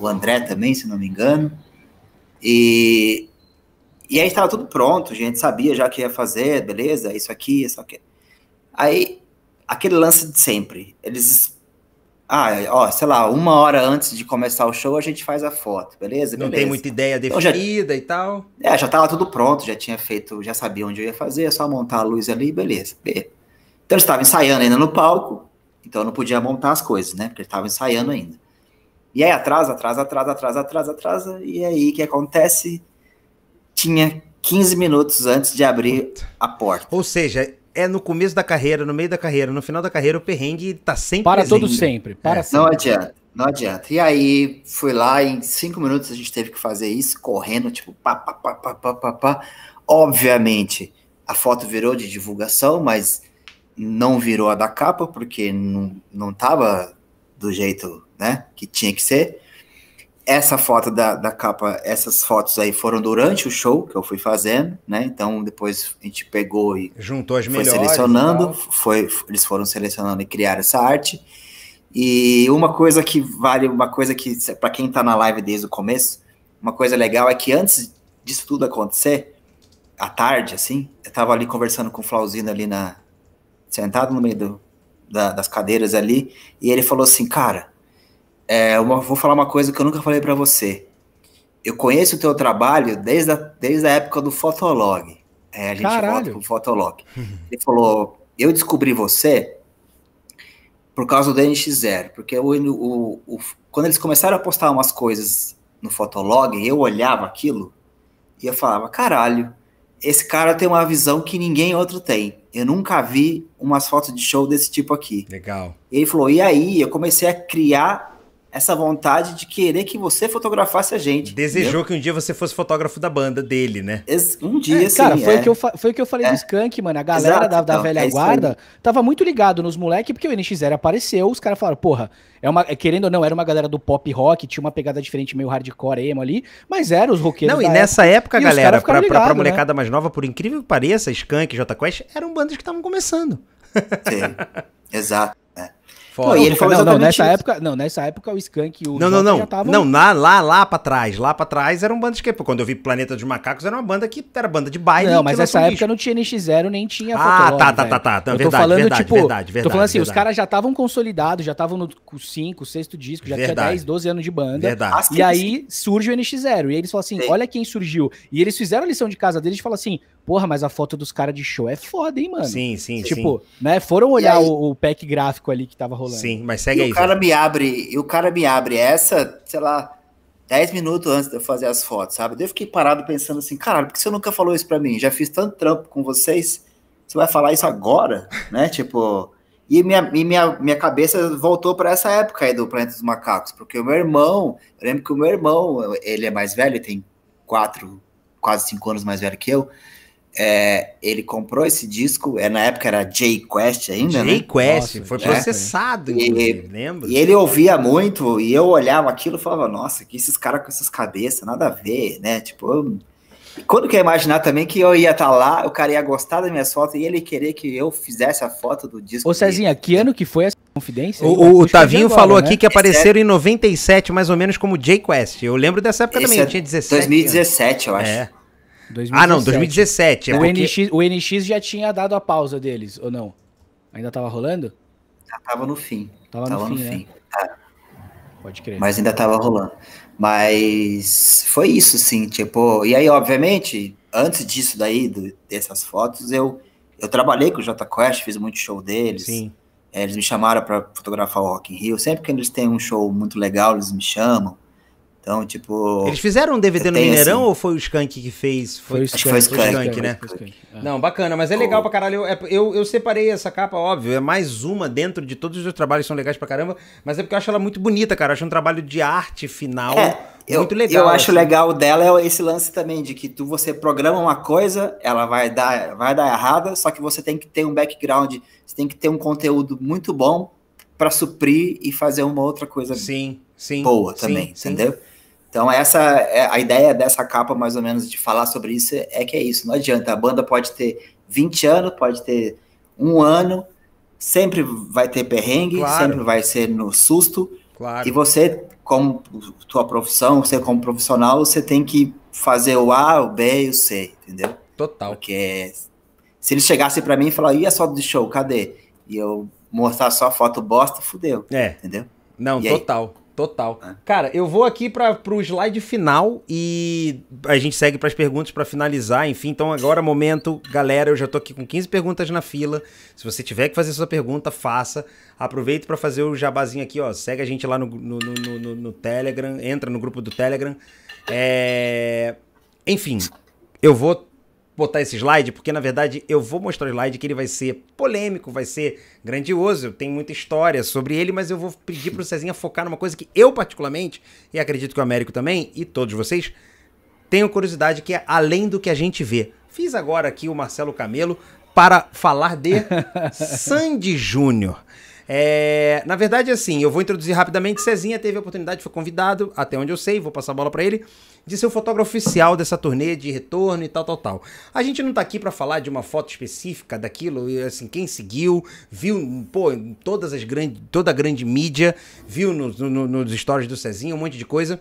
o André também, se não me engano. E, e aí estava tudo pronto, a gente sabia já que ia fazer, beleza, isso aqui, isso aqui. Aí, aquele lance de sempre. Eles. Ah, ó, sei lá, uma hora antes de começar o show a gente faz a foto, beleza? Não beleza. tem muita ideia definida então, já, e tal. É, já estava tudo pronto, já tinha feito, já sabia onde eu ia fazer, é só montar a luz ali, beleza. Então eles estavam ensaiando ainda no palco, então eu não podia montar as coisas, né? Porque eles estava ensaiando ainda. E aí atrasa, atrasa, atrasa, atrasa, atrasa, atrasa. E aí o que acontece? Tinha 15 minutos antes de abrir a porta. Ou seja, é no começo da carreira, no meio da carreira, no final da carreira, o perrengue tá sempre Para presente. todo sempre, para é, sempre. Não adianta, não adianta. E aí, fui lá, em cinco minutos a gente teve que fazer isso, correndo, tipo, pá, pá, pá, pá, pá, pá, pá. Obviamente, a foto virou de divulgação, mas não virou a da capa, porque não, não tava do jeito né? Que tinha que ser. Essa foto da, da capa, essas fotos aí foram durante o show que eu fui fazendo, né? Então depois a gente pegou e juntou as foi melhores, selecionando, foi, eles foram selecionando e criaram essa arte. E uma coisa que vale, uma coisa que para quem está na live desde o começo, uma coisa legal é que antes disso tudo acontecer, à tarde, assim, eu tava ali conversando com o Flauzino ali na. sentado no meio do, da, das cadeiras ali, e ele falou assim, cara, é, uma, vou falar uma coisa que eu nunca falei para você. Eu conheço o teu trabalho desde a, desde a época do Fotolog. É, a gente Caralho. volta pro Fotolog. Ele falou, eu descobri você por causa do NX0, porque o, o, o, quando eles começaram a postar umas coisas no Fotolog, eu olhava aquilo e eu falava, caralho, esse cara tem uma visão que ninguém outro tem. Eu nunca vi umas fotos de show desse tipo aqui. Legal. E ele falou, e aí eu comecei a criar essa vontade de querer que você fotografasse a gente. Desejou entendeu? que um dia você fosse fotógrafo da banda dele, né? um dia, é, sim. Cara, foi, é. o que eu foi o que eu falei é. do Skank, mano. A galera Exato, da, da não, velha é guarda tava muito ligado nos moleques, porque o NX0 apareceu, os caras falaram, porra, é uma, é, querendo ou não, era uma galera do pop rock, tinha uma pegada diferente, meio hardcore emo ali, mas eram os roqueiros. Não, e nessa época, época galera, pra, ligado, pra, pra né? molecada né? mais nova, por incrível que pareça, Skank, J Quest, eram bandas que estavam começando. Sim. [LAUGHS] Exato. Fora. Não, e ele falou não, não, nessa isso. época, não, nessa época o Skank e o Não, Jota não, não. Tavam... Não, lá, lá, lá pra trás, lá pra trás era um banda de que Quando eu vi Planeta dos Macacos era uma banda que era banda de baile. Não, mas nessa época não tinha NX0 nem tinha Ah, tá, tá, tá, tá, tá, tá. verdade, tô falando, verdade, tipo, verdade, verdade. Tô falando assim, verdade. os caras já estavam consolidados, já estavam no 5, sexto disco, já verdade. tinha 10, 12 anos de banda. Verdade. e aí surge o NX0 e eles falam assim, Sim. olha quem surgiu. E eles fizeram a lição de casa deles e falam assim, Porra, mas a foto dos caras de show é foda, hein, mano? Sim, sim, tipo, sim. né? Foram olhar aí... o, o pack gráfico ali que tava rolando. Sim, mas segue e aí. O cara me abre, e o cara me abre essa, sei lá, 10 minutos antes de eu fazer as fotos, sabe? Eu fiquei parado pensando assim, caralho, por que você nunca falou isso para mim? Já fiz tanto trampo com vocês, você vai falar isso agora, [LAUGHS] né? Tipo, e minha, e minha, minha cabeça voltou para essa época aí do Planeta dos Macacos, porque o meu irmão, eu lembro que o meu irmão, ele é mais velho, tem quatro, quase cinco anos mais velho que eu, é, ele comprou esse disco, é, na época era Jay Quest ainda, J né? Quest, Nossa, foi processado, e, lembro. E ele ouvia muito, e eu olhava aquilo e falava, Nossa, que esses caras com essas cabeças, nada a ver, né? Tipo, eu... quando que eu ia imaginar também que eu ia estar tá lá, o cara ia gostar das minhas fotos e ele querer que eu fizesse a foto do disco. Ô Cezinha, que ano que foi essa confidência? O, o, o Tavinho agora, falou né? aqui que apareceram é... em 97, mais ou menos, como Jay Quest. Eu lembro dessa época esse também, é... eu tinha 17. 2017, anos. eu acho. É. 2017. Ah, não, 2017. É o, NX, o NX já tinha dado a pausa deles, ou não? Ainda tava rolando? Já tava no fim. Tava, tava no, no, fim, né? fim. É. Pode crer. Mas ainda tava rolando. Mas foi isso, sim, tipo... E aí, obviamente, antes disso daí, do, dessas fotos, eu, eu trabalhei com o Jota Quest, fiz muito show deles. Sim. É, eles me chamaram para fotografar o Rock in Rio. Sempre que eles têm um show muito legal, eles me chamam. Então, tipo. Eles fizeram um DVD no Mineirão assim... ou foi o Skank que fez? Foi, foi, né? foi o Skank, Foi né? Skank. Não, bacana, mas é legal pra caralho. Eu, é, eu, eu, separei essa capa, óbvio. É mais uma dentro de todos os meus trabalhos que são legais pra caramba, mas é porque eu acho ela muito bonita, cara. Eu acho um trabalho de arte final. É. Eu, muito legal. Eu acho assim. legal dela é esse lance também de que tu você programa uma coisa, ela vai dar, vai dar errada, só que você tem que ter um background, você tem que ter um conteúdo muito bom para suprir e fazer uma outra coisa sim, sim, boa também, sim. entendeu? Então, essa é, a ideia dessa capa, mais ou menos, de falar sobre isso é que é isso. Não adianta. A banda pode ter 20 anos, pode ter um ano, sempre vai ter perrengue, claro. sempre vai ser no susto. Claro. E você, como tua profissão, você como profissional, você tem que fazer o A, o B e o C, entendeu? Total. Porque se eles chegassem para mim e falassem, e a foto do show, cadê? E eu mostrar só a foto bosta, fudeu. É. Entendeu? Não, e total. Aí? Total. É. Cara, eu vou aqui para o slide final e a gente segue para as perguntas para finalizar. Enfim, então agora momento, galera, eu já estou aqui com 15 perguntas na fila. Se você tiver que fazer sua pergunta, faça. Aproveita para fazer o jabazinho aqui, ó. Segue a gente lá no, no, no, no, no Telegram, entra no grupo do Telegram. É... Enfim, eu vou botar esse slide, porque na verdade eu vou mostrar o slide que ele vai ser polêmico, vai ser grandioso, tem muita história sobre ele, mas eu vou pedir pro Cezinha focar numa coisa que eu particularmente, e acredito que o Américo também, e todos vocês, tenho curiosidade que é além do que a gente vê. Fiz agora aqui o Marcelo Camelo para falar de [LAUGHS] Sandy Júnior. É, na verdade, assim, eu vou introduzir rapidamente. Cezinha teve a oportunidade, foi convidado, até onde eu sei, vou passar a bola para ele, de ser o fotógrafo oficial dessa turnê de retorno e tal, tal, tal. A gente não tá aqui para falar de uma foto específica daquilo, assim, quem seguiu, viu, pô, todas as grandes, toda a grande mídia, viu no, no, nos stories do Cezinho, um monte de coisa.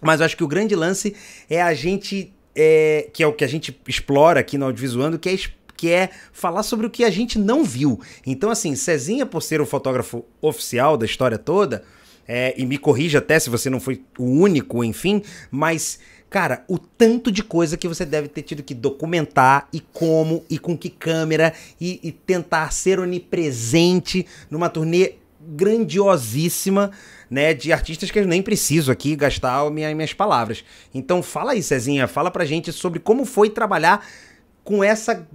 Mas eu acho que o grande lance é a gente, é, que é o que a gente explora aqui no Audiovisuando, que é que é falar sobre o que a gente não viu. Então, assim, Cezinha, por ser o fotógrafo oficial da história toda, é, e me corrija até se você não foi o único, enfim, mas Cara, o tanto de coisa que você deve ter tido que documentar e como e com que câmera e, e tentar ser onipresente numa turnê grandiosíssima, né, de artistas que eu nem preciso aqui gastar minha, minhas palavras. Então fala aí, Cezinha, fala pra gente sobre como foi trabalhar com essa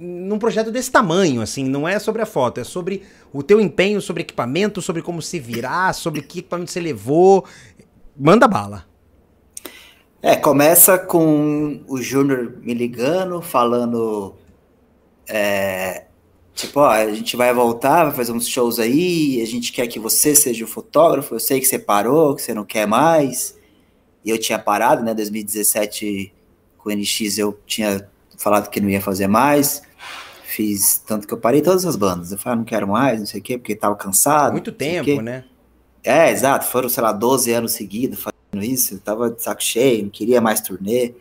num projeto desse tamanho, assim, não é sobre a foto, é sobre o teu empenho, sobre equipamento, sobre como se virar, sobre que equipamento você levou. Manda bala. É, começa com o Júnior me ligando, falando. É, tipo, ó, a gente vai voltar, vai fazer uns shows aí, a gente quer que você seja o fotógrafo, eu sei que você parou, que você não quer mais. E eu tinha parado, né? 2017 com o NX eu tinha falado que não ia fazer mais. Fiz tanto que eu parei todas as bandas. Eu falei, ah, não quero mais, não sei o quê, porque tava cansado. Muito tempo, né? É, exato. Foram, sei lá, 12 anos seguidos fazendo isso. Eu tava de saco cheio, não queria mais turnê.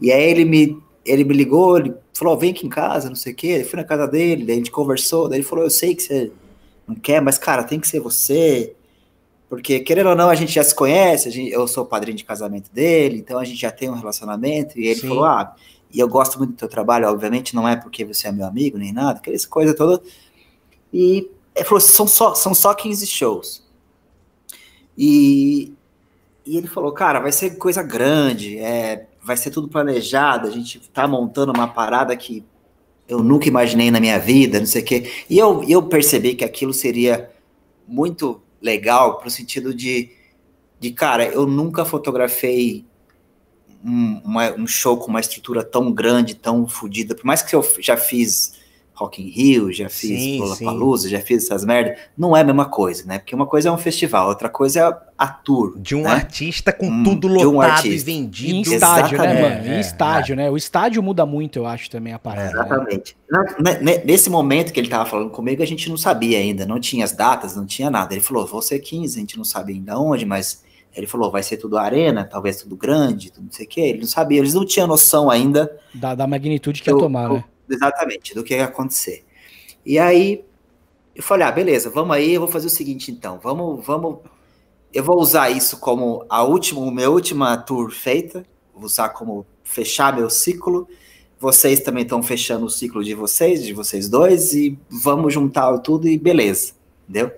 E aí ele me, ele me ligou, ele falou, vem aqui em casa, não sei o quê. Eu fui na casa dele, daí a gente conversou, daí ele falou, eu sei que você não quer, mas, cara, tem que ser você. Porque, querendo ou não, a gente já se conhece, gente, eu sou padrinho de casamento dele, então a gente já tem um relacionamento. E ele Sim. falou, ah e eu gosto muito do teu trabalho, obviamente não é porque você é meu amigo nem nada, aquelas coisas todas. E ele falou, são só, são só 15 shows. E, e ele falou, cara, vai ser coisa grande, é, vai ser tudo planejado, a gente tá montando uma parada que eu nunca imaginei na minha vida, não sei o quê. E eu, eu percebi que aquilo seria muito legal pro sentido de, de, cara, eu nunca fotografei um, uma, um show com uma estrutura tão grande, tão fodida, por mais que eu já fiz Rock in Rio, já fiz Lollapalooza, já fiz essas merdas, não é a mesma coisa, né? Porque uma coisa é um festival, outra coisa é a, tour. De um né? artista com hum, um, tudo lotado um e vendido. Em estádio, Exatamente. né, mano? É, em estádio, é. né? O estádio muda muito, eu acho, também a parada. Né? exatamente. Né, né? Nesse momento que ele tava falando comigo, a gente não sabia ainda, não tinha as datas, não tinha nada. Ele falou, vou ser 15, a gente não sabe ainda onde, mas ele falou, vai ser tudo arena, talvez tudo grande, tudo não sei o quê. Ele não sabia, eles não tinham noção ainda da, da magnitude que do, ia tomar, do, né? Exatamente, do que ia acontecer. E aí eu falei, ah, beleza, vamos aí, eu vou fazer o seguinte então, vamos, vamos, eu vou usar isso como a última, minha última tour feita, vou usar como fechar meu ciclo. Vocês também estão fechando o ciclo de vocês, de vocês dois, e vamos juntar tudo e beleza, entendeu?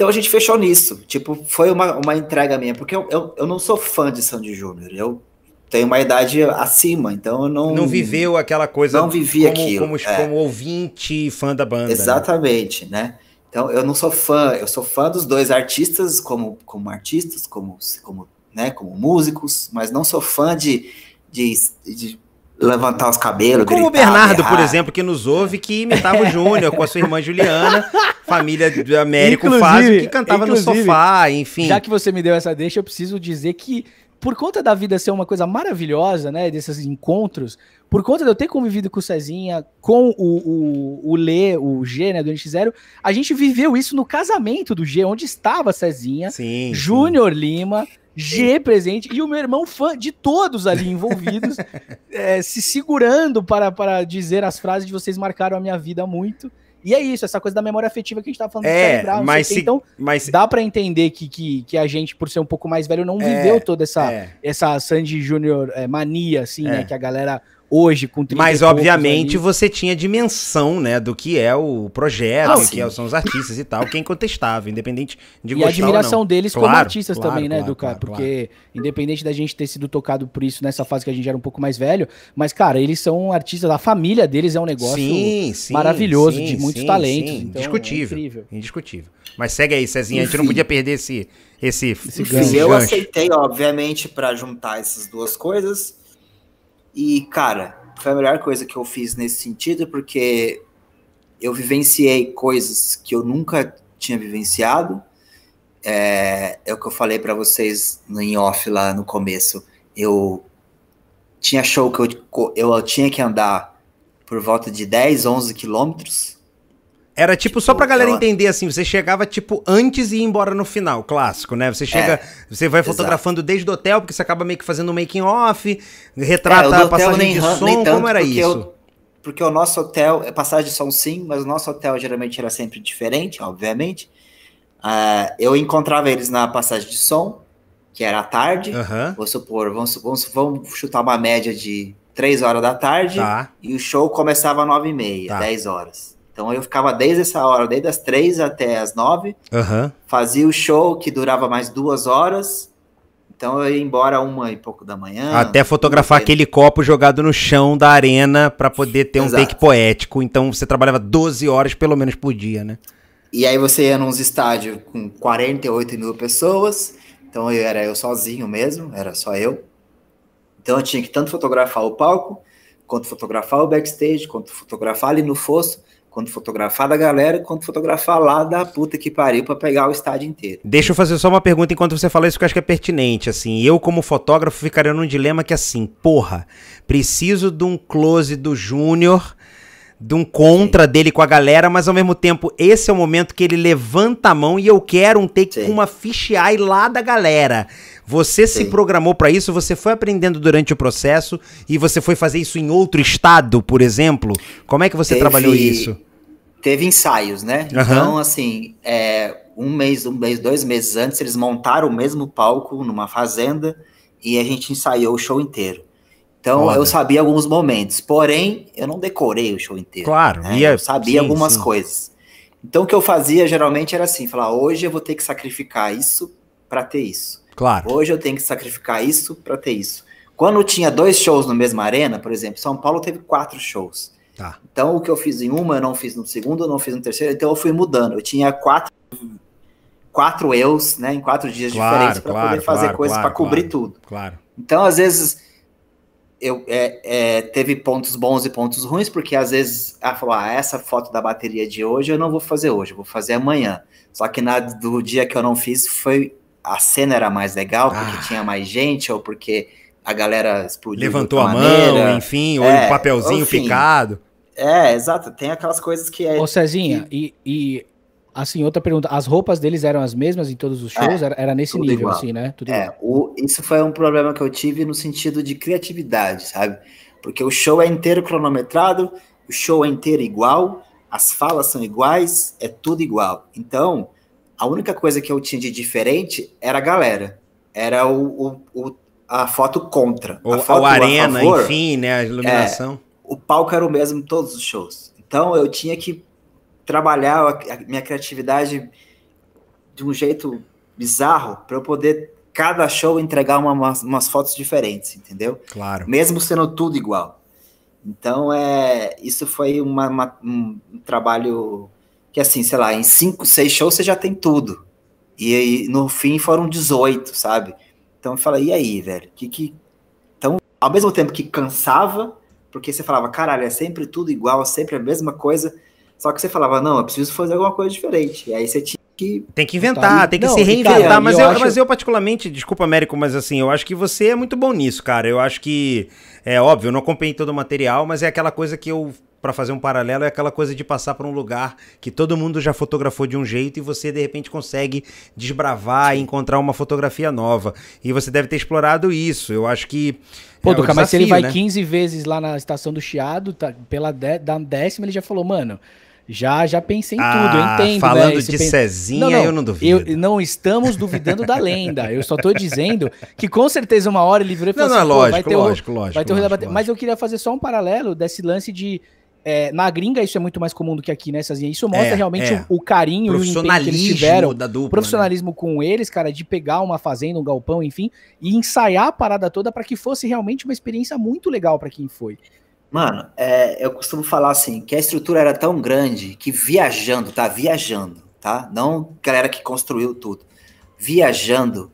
Então a gente fechou nisso. Tipo, foi uma, uma entrega minha, porque eu, eu, eu não sou fã de Sandy Júnior. Eu tenho uma idade acima, então eu não. Não viveu aquela coisa. Não vivi como, aquilo. Como, é. como ouvinte fã da banda. Né? Exatamente, né? né? Então eu não sou fã, eu sou fã dos dois artistas, como, como artistas, como, como, né, como músicos, mas não sou fã de, de, de levantar os cabelos. Como gritar, o Bernardo, berrar. por exemplo, que nos ouve, que imitava o [LAUGHS] Júnior com a sua irmã Juliana, família do Américo Fábio, que cantava no sofá, enfim. Já que você me deu essa deixa, eu preciso dizer que por conta da vida ser uma coisa maravilhosa, né? Desses encontros, por conta de eu ter convivido com o Cezinha, com o, o, o Lê, o G, né, do NX0, a gente viveu isso no casamento do G, onde estava Cezinha, sim, Júnior Lima, G presente e o meu irmão fã de todos ali envolvidos, é, [LAUGHS] se segurando para, para dizer as frases de vocês marcaram a minha vida muito. E é isso, essa coisa da memória afetiva que a gente tava falando. É, mas se, então mas... dá para entender que, que, que a gente, por ser um pouco mais velho, não é, viveu toda essa, é. essa Sandy Júnior é, mania, assim, né? É. Que a galera hoje com 30 Mas obviamente você tinha dimensão, né, do que é o projeto, ah, que é são os artistas e tal, que é incontestável, independente de e a admiração deles claro, como artistas claro, também, claro, né, claro, do porque independente da gente ter sido tocado por isso nessa fase que a gente era um pouco mais velho, mas cara, eles são artistas, a família deles é um negócio sim, sim, maravilhoso de muitos talentos, sim. Então, é indiscutível, é indiscutível. Mas segue aí, Cezinha, a gente não podia perder esse esse, esse, esse Eu aceitei, obviamente, para juntar essas duas coisas e, cara, foi a melhor coisa que eu fiz nesse sentido, porque eu vivenciei coisas que eu nunca tinha vivenciado. É, é o que eu falei para vocês no in off lá no começo. Eu tinha show que eu, eu tinha que andar por volta de 10, 11 quilômetros era tipo, tipo só pra tipo, galera ela... entender assim, você chegava tipo antes e ia embora no final, clássico, né? Você chega, é, você vai fotografando exato. desde o hotel, porque você acaba meio que fazendo um making off, é, retrata é, a passagem nem, de som, tanto, como era isso? Eu, porque o nosso hotel, é passagem de som sim, mas o nosso hotel geralmente era sempre diferente, obviamente. Uh, eu encontrava eles na passagem de som, que era à tarde. Uhum. Vou supor, vamos, vamos, vamos chutar uma média de 3 horas da tarde. Tá. E o show começava às 9 e meia, 10 tá. horas. Então eu ficava desde essa hora, desde as três até as nove, uhum. fazia o show que durava mais duas horas. Então eu ia embora uma e pouco da manhã. Até fotografar aquele copo jogado no chão da arena para poder ter Exato. um take poético. Então você trabalhava 12 horas pelo menos por dia, né? E aí você ia nos estádios com 48 mil pessoas. Então eu era eu sozinho mesmo, era só eu. Então eu tinha que tanto fotografar o palco, quanto fotografar o backstage, quanto fotografar ali no fosso quando fotografar da galera, quando fotografar lá da puta que pariu para pegar o estádio inteiro. Deixa eu fazer só uma pergunta enquanto você fala isso que eu acho que é pertinente, assim. Eu como fotógrafo ficaria num dilema que é assim, porra, preciso de um close do Júnior de um contra Sim. dele com a galera, mas ao mesmo tempo esse é o momento que ele levanta a mão e eu quero um take Sim. com uma fish eye lá da galera. Você Sim. se programou para isso, você foi aprendendo durante o processo e você foi fazer isso em outro estado, por exemplo? Como é que você teve, trabalhou isso? Teve ensaios, né? Uhum. Então, assim, é, um mês, um mês, dois meses antes, eles montaram o mesmo palco numa fazenda e a gente ensaiou o show inteiro. Então Foda. eu sabia alguns momentos, porém eu não decorei o show inteiro. Claro, né? É- eu sabia sim, algumas sim. coisas. Então o que eu fazia geralmente era assim, falar: hoje eu vou ter que sacrificar isso para ter isso. Claro. Hoje eu tenho que sacrificar isso para ter isso. Quando tinha dois shows no mesma arena, por exemplo, São Paulo teve quatro shows. Tá. Então o que eu fiz em uma, eu não fiz no segundo, eu não fiz no terceiro, então eu fui mudando. Eu tinha quatro quatro eus, né, em quatro dias claro, diferentes para claro, poder fazer claro, coisas para cobrir tudo. Claro. Então às vezes eu, é, é, teve pontos bons e pontos ruins, porque às vezes ela falou: ah, essa foto da bateria de hoje eu não vou fazer hoje, vou fazer amanhã. Só que na do dia que eu não fiz foi. A cena era mais legal, porque ah. tinha mais gente, ou porque a galera explodiu. Levantou a maneira. mão, enfim, ou é, um papelzinho enfim, picado. É, exato. Tem aquelas coisas que é. Ô, Cezinha, E, e Assim, outra pergunta. As roupas deles eram as mesmas em todos os é, shows? É, era, era, nesse nível, igual. assim, né? Tudo é, o, isso foi um problema que eu tive no sentido de criatividade, sabe? Porque o show é inteiro cronometrado, o show é inteiro igual, as falas são iguais, é tudo igual. Então, a única coisa que eu tinha de diferente era a galera. Era o, o, o a foto contra. Ou a, foto, a arena, a favor, enfim, né? A iluminação. É, o palco era o mesmo em todos os shows. Então, eu tinha que trabalhar a, minha criatividade de um jeito bizarro para eu poder cada show entregar uma, umas, umas, fotos diferentes, entendeu? Claro. Mesmo sendo tudo igual. Então é isso foi uma, uma, um trabalho que assim, sei lá, em cinco, seis shows você já tem tudo. E aí no fim foram 18, sabe? Então eu falei, e aí, velho? Que que então ao mesmo tempo que cansava, porque você falava, caralho, é sempre tudo igual, sempre a mesma coisa só que você falava, não, eu preciso fazer alguma coisa diferente. E aí você tinha que. Tem que inventar, então, tem que não, se reinventar. Cara, mas, eu, eu acho... mas eu, particularmente, desculpa, Américo, mas assim, eu acho que você é muito bom nisso, cara. Eu acho que. É óbvio, eu não acompanhei todo o material, mas é aquela coisa que eu para fazer um paralelo, é aquela coisa de passar por um lugar que todo mundo já fotografou de um jeito e você de repente consegue desbravar e encontrar uma fotografia nova. E você deve ter explorado isso. Eu acho que. É Pô, é Duca, um mas se ele vai né? 15 vezes lá na estação do Chiado, tá, pela da décima, ele já falou, mano, já, já pensei em ah, tudo, eu ah, entendo. Né, falando né, de pen... Cezinha, não, não, eu não duvido. Eu, não estamos duvidando da lenda. Eu só estou dizendo que com certeza uma hora ele virou e falou não, assim, não, lógico, vai ter lógico, o, lógico, vai ter lógico, o... lógico, Mas eu queria fazer só um paralelo desse lance de é, na gringa isso é muito mais comum do que aqui, né, Cezinha? Isso mostra é, realmente é. O, o, carinho e o que eles tiveram. Da dupla, né? profissionalismo né? com eles, cara, de pegar uma fazenda, um galpão, enfim, e ensaiar a parada toda para que fosse realmente uma experiência muito legal para quem foi. Mano, é, eu costumo falar assim, que a estrutura era tão grande que viajando, tá? Viajando, tá? Não galera que construiu tudo. Viajando,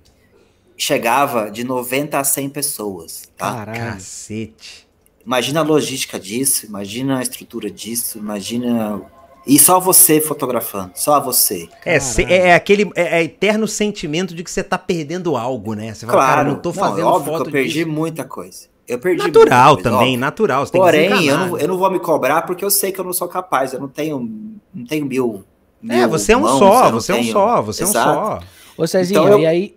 chegava de 90 a 100 pessoas, tá? Caracete. Cacete. Imagina a logística disso, imagina a estrutura disso, imagina e só você fotografando, só você. É, é, é, aquele é, é, eterno sentimento de que você tá perdendo algo, né? Você fala, claro, cara, não tô fazendo não, óbvio foto que eu perdi disso. muita coisa. Eu perdi. Natural muito, também, óbvio. natural. Porém, eu não, né? eu não vou me cobrar porque eu sei que eu não sou capaz. Eu não tenho, não tenho mil. É, mil é, você é um mãos, só, você tenho. é um só, você Exato. é um só. Ô, Cezinho, então, eu... e aí.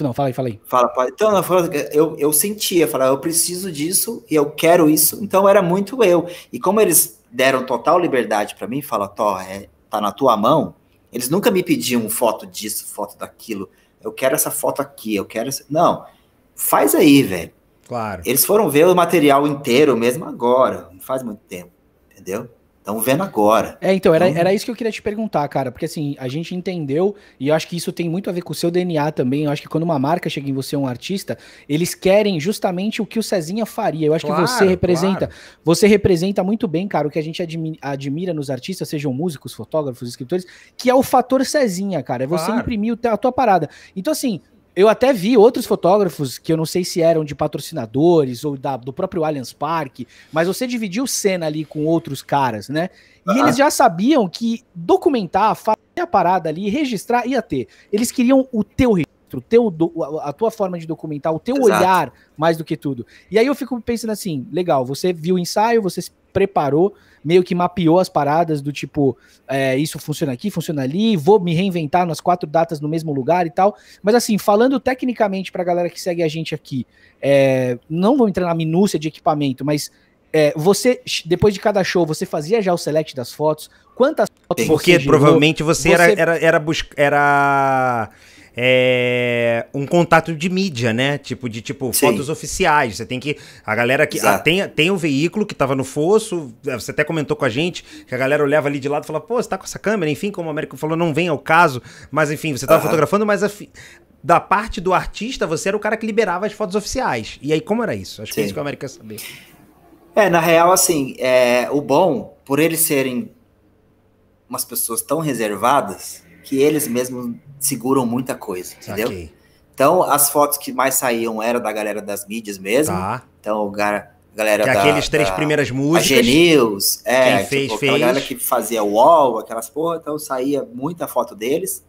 Não, fala aí, fala aí. Fala, então, eu, eu sentia, falava, eu preciso disso e eu quero isso, então era muito eu. E como eles deram total liberdade para mim, fala, Tó, é, tá na tua mão, eles nunca me pediam foto disso, foto daquilo, eu quero essa foto aqui, eu quero essa... Não, faz aí, velho. Claro. Eles foram ver o material inteiro mesmo agora, não faz muito tempo, entendeu? Estão vendo agora. É, então, era, então era isso que eu queria te perguntar, cara, porque assim, a gente entendeu, e eu acho que isso tem muito a ver com o seu DNA também. Eu acho que quando uma marca chega em você, um artista, eles querem justamente o que o Cezinha faria. Eu acho claro, que você representa. Claro. Você representa muito bem, cara, o que a gente admi admira nos artistas, sejam músicos, fotógrafos, escritores, que é o fator Cezinha, cara. É você claro. imprimir a tua parada. Então, assim, eu até vi outros fotógrafos que eu não sei se eram de patrocinadores ou da, do próprio Allianz Parque, mas você dividiu cena ali com outros caras, né? E ah. eles já sabiam que documentar, fazer a parada ali, registrar, ia ter. Eles queriam o teu registro, o teu, a tua forma de documentar, o teu Exato. olhar mais do que tudo. E aí eu fico pensando assim: legal, você viu o ensaio, você se preparou, meio que mapeou as paradas do tipo, é, isso funciona aqui, funciona ali, vou me reinventar nas quatro datas no mesmo lugar e tal. Mas assim, falando tecnicamente pra galera que segue a gente aqui, é, não vou entrar na minúcia de equipamento, mas é, você, depois de cada show, você fazia já o select das fotos? Quantas fotos Porque você Porque provavelmente você, você... Era, era, era, era é, um contato de mídia, né? Tipo, de tipo, Sim. fotos oficiais. Você tem que. A galera que. Ah, tem, tem um veículo que tava no fosso. É, você até comentou com a gente que a galera olhava ali de lado e falava, pô, você tá com essa câmera? Enfim, como o Américo falou, não vem ao caso. Mas enfim, você tava fotografando, mas fi... da parte do artista, você era o cara que liberava as fotos oficiais. E aí, como era isso? Acho Sim. que é isso que o Américo quer saber. É, na real, assim, é, o bom, por eles serem umas pessoas tão reservadas, que eles mesmos seguram muita coisa, entendeu? Então, as fotos que mais saíam eram da galera das mídias mesmo. Tá. Então, o galera que da, aqueles três da, primeiras músicas. A Genius, é, quem fez, tipo, fez. galera que fazia UOL, aquelas porra, então saía muita foto deles.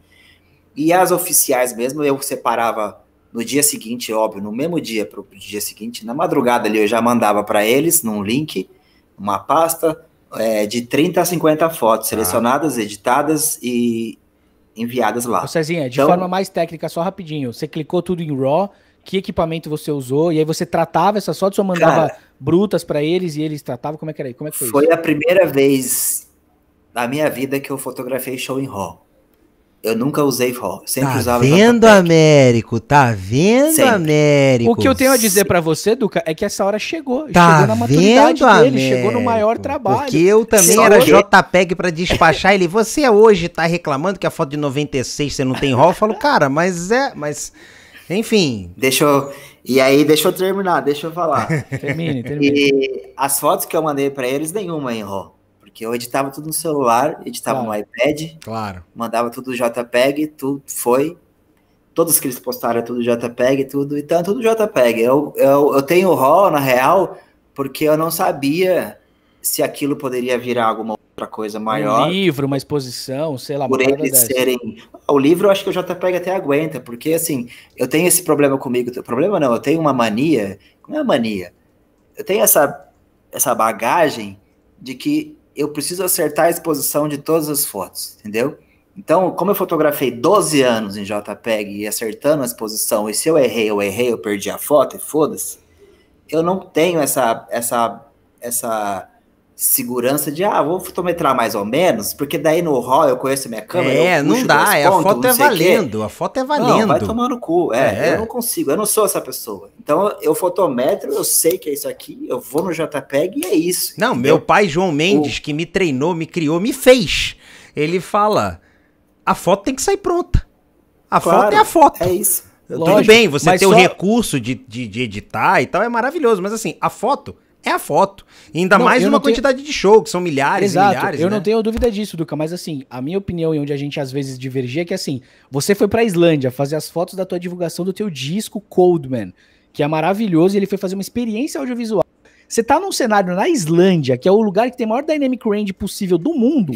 E as oficiais mesmo, eu separava no dia seguinte, óbvio, no mesmo dia pro, pro dia seguinte, na madrugada ali eu já mandava para eles num link, uma pasta é, de 30 a 50 fotos tá. selecionadas, ah. editadas e enviadas lá. Cezinha, de então, forma mais técnica, só rapidinho, você clicou tudo em RAW, que equipamento você usou, e aí você tratava essas fotos ou mandava cara, brutas para eles e eles tratavam? Como é que era aí? Como é que foi, foi isso? a primeira vez na minha vida que eu fotografei show em RAW. Eu nunca usei forró. Sempre tá usava vendo, Américo? Tá vendo, Sempre. Américo? O que eu tenho a dizer para você, Duca, é que essa hora chegou. Tá chegou na maturidade vendo, dele, Américo? chegou no maior trabalho. Porque eu também Só era que... JPEG para despachar ele. Você hoje tá reclamando que a foto de 96 você não tem raw? Eu falo, cara, mas é, mas enfim. Deixa eu... E aí, deixa eu terminar, deixa eu falar. termine, [LAUGHS] termine. E as fotos que eu mandei para eles, nenhuma é em raw. Porque eu editava tudo no celular, editava claro. no iPad. Claro. Mandava tudo JPEG, tudo foi. Todos que eles postaram tudo JPEG, tudo. Então, é tudo JPEG. Eu, eu, eu tenho RAW, na real, porque eu não sabia se aquilo poderia virar alguma outra coisa maior. Um livro, uma exposição, sei lá. Por eles dessa. serem... O livro eu acho que o JPEG até aguenta, porque assim, eu tenho esse problema comigo. Problema não, eu tenho uma mania. Não é mania. Eu tenho essa, essa bagagem de que eu preciso acertar a exposição de todas as fotos, entendeu? Então, como eu fotografei 12 anos em JPEG e acertando a exposição, e se eu errei, eu errei, eu perdi a foto, e foda-se, eu não tenho essa, essa, essa segurança de, ah, vou fotometrar mais ou menos, porque daí no RAW eu conheço minha câmera. É, não dá, é, pontos, a foto é valendo, a foto é valendo. Não, vai tomar no cu, é, é, eu não consigo, eu não sou essa pessoa. Então eu fotometro, eu sei que é isso aqui, eu vou no JPEG e é isso. Não, entendeu? meu pai João Mendes, o... que me treinou, me criou, me fez, ele fala, a foto tem que sair pronta. A claro, foto é a foto. É isso. Lógico, Tudo bem, você ter só... o recurso de, de, de editar e tal, é maravilhoso, mas assim, a foto é a foto. E ainda não, mais uma quantidade tenho... de show, que são milhares Exato, e milhares. Eu né? não tenho dúvida disso, Duca, mas assim, a minha opinião e onde a gente às vezes divergia é que assim, você foi pra Islândia fazer as fotos da tua divulgação do teu disco Coldman, que é maravilhoso, e ele foi fazer uma experiência audiovisual. Você tá num cenário na Islândia, que é o lugar que tem maior dynamic range possível do mundo.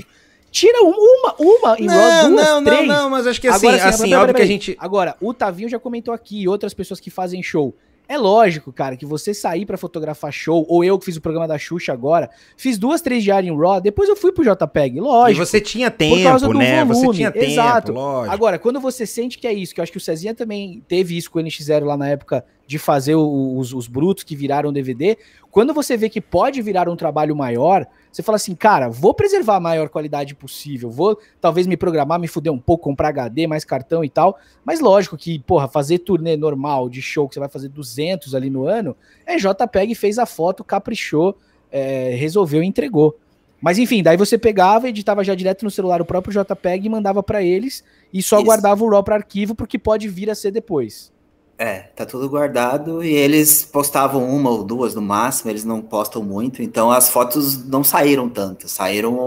Tira uma, uma, não, igual, duas, não, três. Não, não, mas acho que assim, agora, assim, assim é óbvio que a gente... Agora, o Tavinho já comentou aqui, e outras pessoas que fazem show é lógico, cara, que você sair para fotografar show, ou eu que fiz o programa da Xuxa agora, fiz duas, três diárias em Raw, depois eu fui pro JPEG, lógico. E você tinha tempo, né? Volume, você tinha tempo, exato. lógico. Agora, quando você sente que é isso, que eu acho que o Cezinha também teve isso com o NX0 lá na época de fazer os, os brutos que viraram DVD, quando você vê que pode virar um trabalho maior, você fala assim, cara, vou preservar a maior qualidade possível, vou talvez me programar, me fuder um pouco, comprar HD, mais cartão e tal. Mas lógico que, porra, fazer turnê normal de show, que você vai fazer 200 ali no ano, é JPEG fez a foto, caprichou, é, resolveu e entregou. Mas enfim, daí você pegava, editava já direto no celular o próprio JPEG e mandava para eles e só Isso. guardava o RAW para arquivo porque pode vir a ser depois. É, tá tudo guardado e eles postavam uma ou duas no máximo, eles não postam muito, então as fotos não saíram tanto, saíram,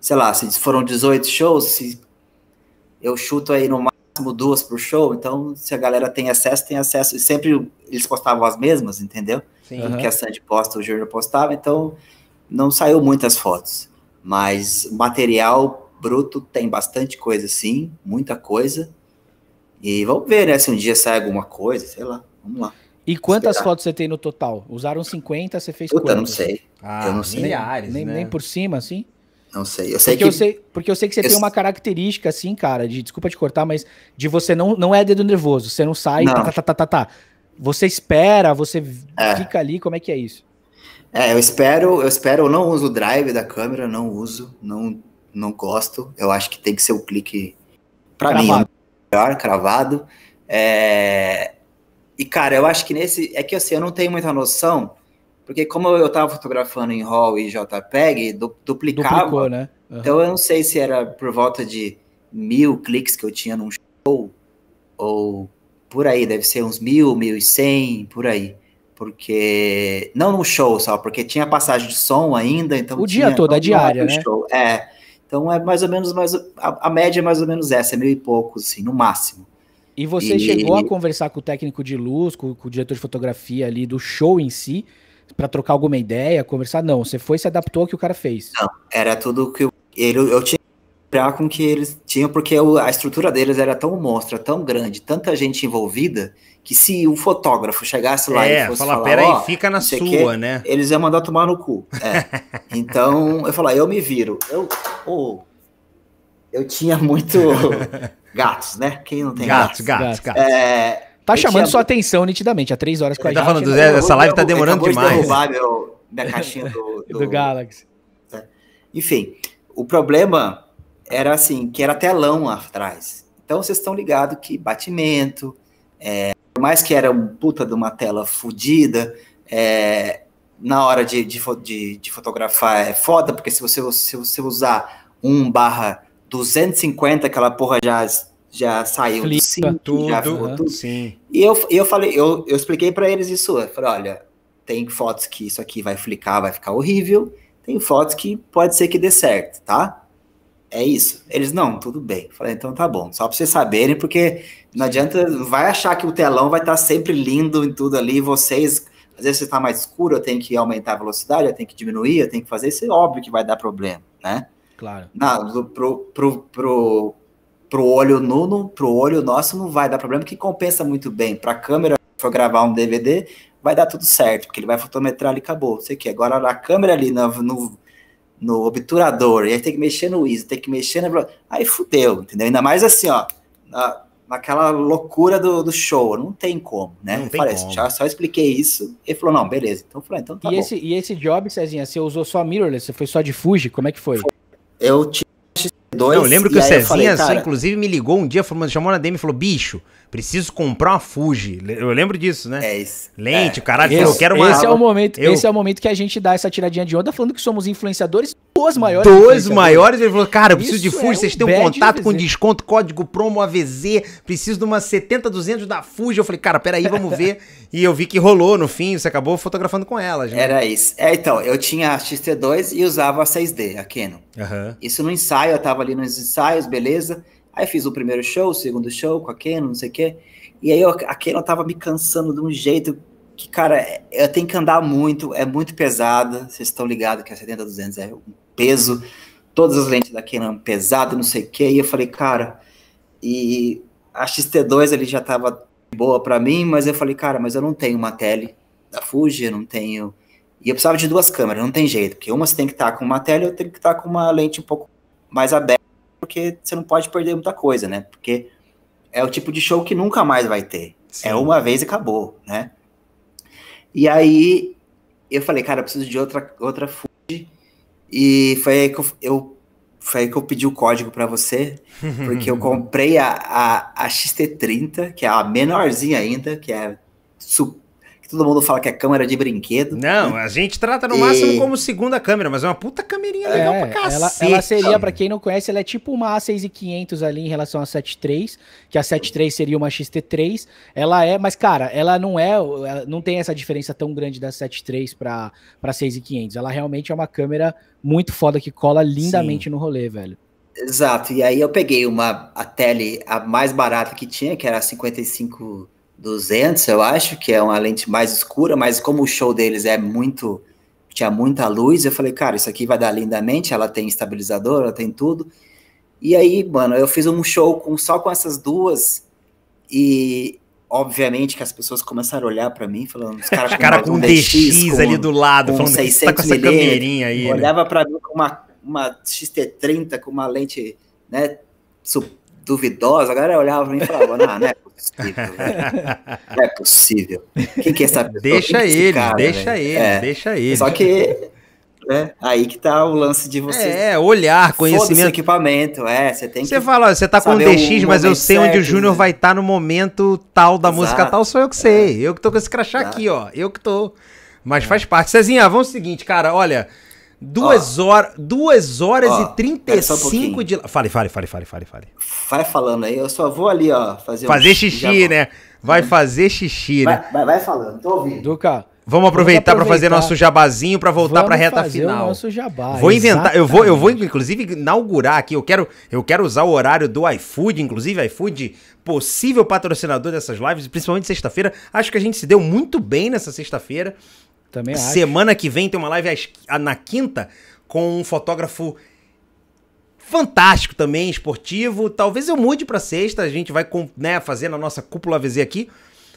sei lá, se foram 18 shows, se eu chuto aí no máximo duas por show, então se a galera tem acesso, tem acesso, e sempre eles postavam as mesmas, entendeu? Sim. Uhum. que a Sandy posta, o Júnior postava, então não saiu muitas fotos, mas material bruto tem bastante coisa sim, muita coisa, e vamos ver, né? Se um dia sai alguma coisa, sei lá. Vamos lá. E quantas Esperar. fotos você tem no total? Usaram 50, você fez Puta, não sei. Ah, eu não sei. Milhares, nem, né? nem por cima, assim? Não sei. Eu sei porque que eu sei, porque eu sei que você eu... tem uma característica assim, cara, de desculpa te cortar, mas de você não não é dedo nervoso, você não sai, não. Tá, tá, tá, tá, tá. Você espera, você é. fica ali, como é que é isso? É, eu espero, eu espero, eu não uso o drive da câmera, não uso, não não gosto. Eu acho que tem que ser o clique para mim, melhor cravado. É... E, cara, eu acho que nesse. É que assim, eu não tenho muita noção, porque como eu estava fotografando em RAW e JPEG, du duplicava. Duplicou, né? Uhum. Então eu não sei se era por volta de mil cliques que eu tinha num show, ou por aí, deve ser uns mil, mil e cem, por aí porque não no show só, porque tinha passagem de som ainda, então o dia todo, a é diária, né? Show. É, então é mais ou menos mais a, a média é mais ou menos essa, é meio e pouco, assim, no máximo. E você e... chegou a conversar com o técnico de luz, com, com o diretor de fotografia ali do show em si, para trocar alguma ideia, conversar? Não, você foi se adaptou ao que o cara fez. Não, era tudo que eu, ele, eu tinha que comprar com que eles tinham, porque eu, a estrutura deles era tão monstra, tão grande, tanta gente envolvida, que se um fotógrafo chegasse lá é, e fosse fala, falar, fica na sua, quê, né? Eles iam mandar tomar no cu. É. [LAUGHS] então, eu falei, ah, eu me viro. Eu, oh, eu tinha muito [LAUGHS] gatos, né? Quem não tem gatos? Gatos, gatos, gatos. É, tá chamando tinha... sua atenção nitidamente, há três horas com a tá gente. Tá falando, né? Zé, essa live tá demorando demais. De derrubar meu, minha caixinha do, [LAUGHS] do... do Galaxy. É. Enfim, o problema era assim, que era telão lá atrás. Então, vocês estão ligados que batimento, é, mais que era um puta de uma tela fodida, é, na hora de, de, de, de, fotografar é foda, porque se você, se você usar 1 barra 250, aquela porra já, já saiu Flipa do cinto, tudo, já tudo. Sim. E eu, eu falei, eu, eu expliquei para eles isso. Eu falei, olha, tem fotos que isso aqui vai flicar, vai ficar horrível, tem fotos que pode ser que dê certo, tá? é isso. Eles, não, tudo bem. falei, então tá bom, só para vocês saberem, porque não adianta, vai achar que o telão vai estar tá sempre lindo em tudo ali, vocês, às vezes está mais escuro, eu tenho que aumentar a velocidade, eu tenho que diminuir, eu tenho que fazer isso, é óbvio que vai dar problema, né? Claro. Não, pro, pro, pro, pro olho nulo, pro olho nosso não vai dar problema, que compensa muito bem. Pra câmera, se for gravar um DVD, vai dar tudo certo, porque ele vai fotometrar ali, acabou. Sei que agora a câmera ali no, no no obturador, e aí tem que mexer no ISO, tem que mexer na. Aí fudeu, entendeu? Ainda mais assim, ó, na, naquela loucura do, do show, não tem como, né? Não parece falei, como. Só, só expliquei isso, ele falou, não, beleza. Então eu falei, ah, então tá e bom. Esse, e esse job, Cezinha, você usou só mirrorless, você foi só de Fuji, como é que foi? Eu tinha dois. Não, eu lembro que o Cezinha falei, só, assim, inclusive, me ligou um dia, falou, chamou na DM e falou: bicho, preciso comprar uma Fuji. Eu lembro disso, né? É isso. Lente, é. caralho, eu quero uma. Esse é, o momento, eu... esse é o momento que a gente dá essa tiradinha de onda falando que somos influenciadores dos maiores. Dois maiores, ele falou: cara, eu preciso de Fuji, é vocês têm um contato com desconto, código promo AVZ, preciso de uma 70-200 da Fuji. Eu falei, cara, peraí, vamos ver. e eu vi que rolou no fim, você acabou fotografando com ela. gente. Né? Era isso. É, então, eu tinha a XT2 e usava a 6D, a Canon. Uhum. Isso no ensaio eu tava ali nos ensaios, beleza. Aí fiz o primeiro show, o segundo show com a Keno, não sei o quê. E aí eu, a Keno tava me cansando de um jeito que, cara, eu tenho que andar muito, é muito pesada. Vocês estão ligados que a 70-200 é um peso. Todas as lentes da Canon pesada, não sei o quê. E eu falei, cara, e a XT2 ele já tava boa para mim, mas eu falei, cara, mas eu não tenho uma tele da Fuji, eu não tenho... E eu precisava de duas câmeras, não tem jeito, porque uma você tem que estar tá com uma tele, eu tenho que estar tá com uma lente um pouco mais aberto, porque você não pode perder muita coisa, né? Porque é o tipo de show que nunca mais vai ter. É Sim. É uma vez e acabou, né? E aí eu falei, cara, eu preciso de outra outra food. E foi aí que eu, eu foi aí que eu pedi o código para você, [LAUGHS] porque eu comprei a, a, a XT30, que é a menorzinha ainda, que é super todo mundo fala que é câmera de brinquedo. Não, a gente trata no máximo como segunda câmera, mas é uma puta câmerinha legal é, pra cacete. Ela, ela seria, pra quem não conhece, ela é tipo uma A6500 ali em relação à 73, que a 73 seria uma XT3. Ela é, mas cara, ela não é, ela não tem essa diferença tão grande da 73 pra, pra 6500. Ela realmente é uma câmera muito foda que cola lindamente Sim. no rolê, velho. Exato, e aí eu peguei uma a tele a mais barata que tinha, que era 55 200, eu acho, que é uma lente mais escura, mas como o show deles é muito. tinha muita luz, eu falei, cara, isso aqui vai dar lindamente, ela tem estabilizador, ela tem tudo. E aí, mano, eu fiz um show com, só com essas duas, e obviamente que as pessoas começaram a olhar para mim, falando, os caras [LAUGHS] com, cara com um DX, com, ali do lado, com falando, 600 tá com essa câmerinha aí. Né? Olhava né? para mim com uma, uma XT30, com uma lente, né, super duvidosa, a galera olhava pra mim e falava, não, não é possível, [LAUGHS] Não é possível. Quem que é essa pessoa? Deixa é ele, cara, deixa ele, é. deixa ele. Só que é, aí que tá o lance de você. É, olhar, conhecimento. equipamento, é, você tem Você fala, você tá com um DX, mas eu sei certo, onde o Júnior né? vai estar tá no momento tal da Exato. música tal, sou eu que sei. É. Eu que tô com esse crachá Exato. aqui, ó. Eu que tô. Mas é. faz parte. Cezinha, vamos o seguinte, cara, olha, Duas, ó, hora, duas horas ó, e 35 um de. Fale, fale, fale, fale, fale, fale. Vai falando aí, eu só vou ali, ó, fazer Fazer um... xixi, né? Vai fazer xixi, né? vai, né? Vai, vai falando, tô ouvindo. Duca. Vamos aproveitar para fazer nosso jabazinho para voltar para a reta fazer final. O nosso jabá. Vou inventar, eu vou, eu vou inclusive inaugurar aqui. Eu quero, eu quero usar o horário do iFood, inclusive iFood possível patrocinador dessas lives, principalmente sexta-feira. Acho que a gente se deu muito bem nessa sexta-feira. Também acho. Semana que vem tem uma live ah, na quinta com um fotógrafo fantástico também, esportivo. Talvez eu mude para sexta, a gente vai né, fazer na nossa cúpula AVZ aqui.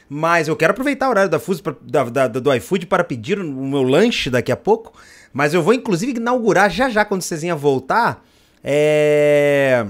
Mas eu quero aproveitar o horário da Fuso da, da, do iFood para pedir o meu lanche daqui a pouco. Mas eu vou, inclusive, inaugurar já já quando o Cezinha voltar. É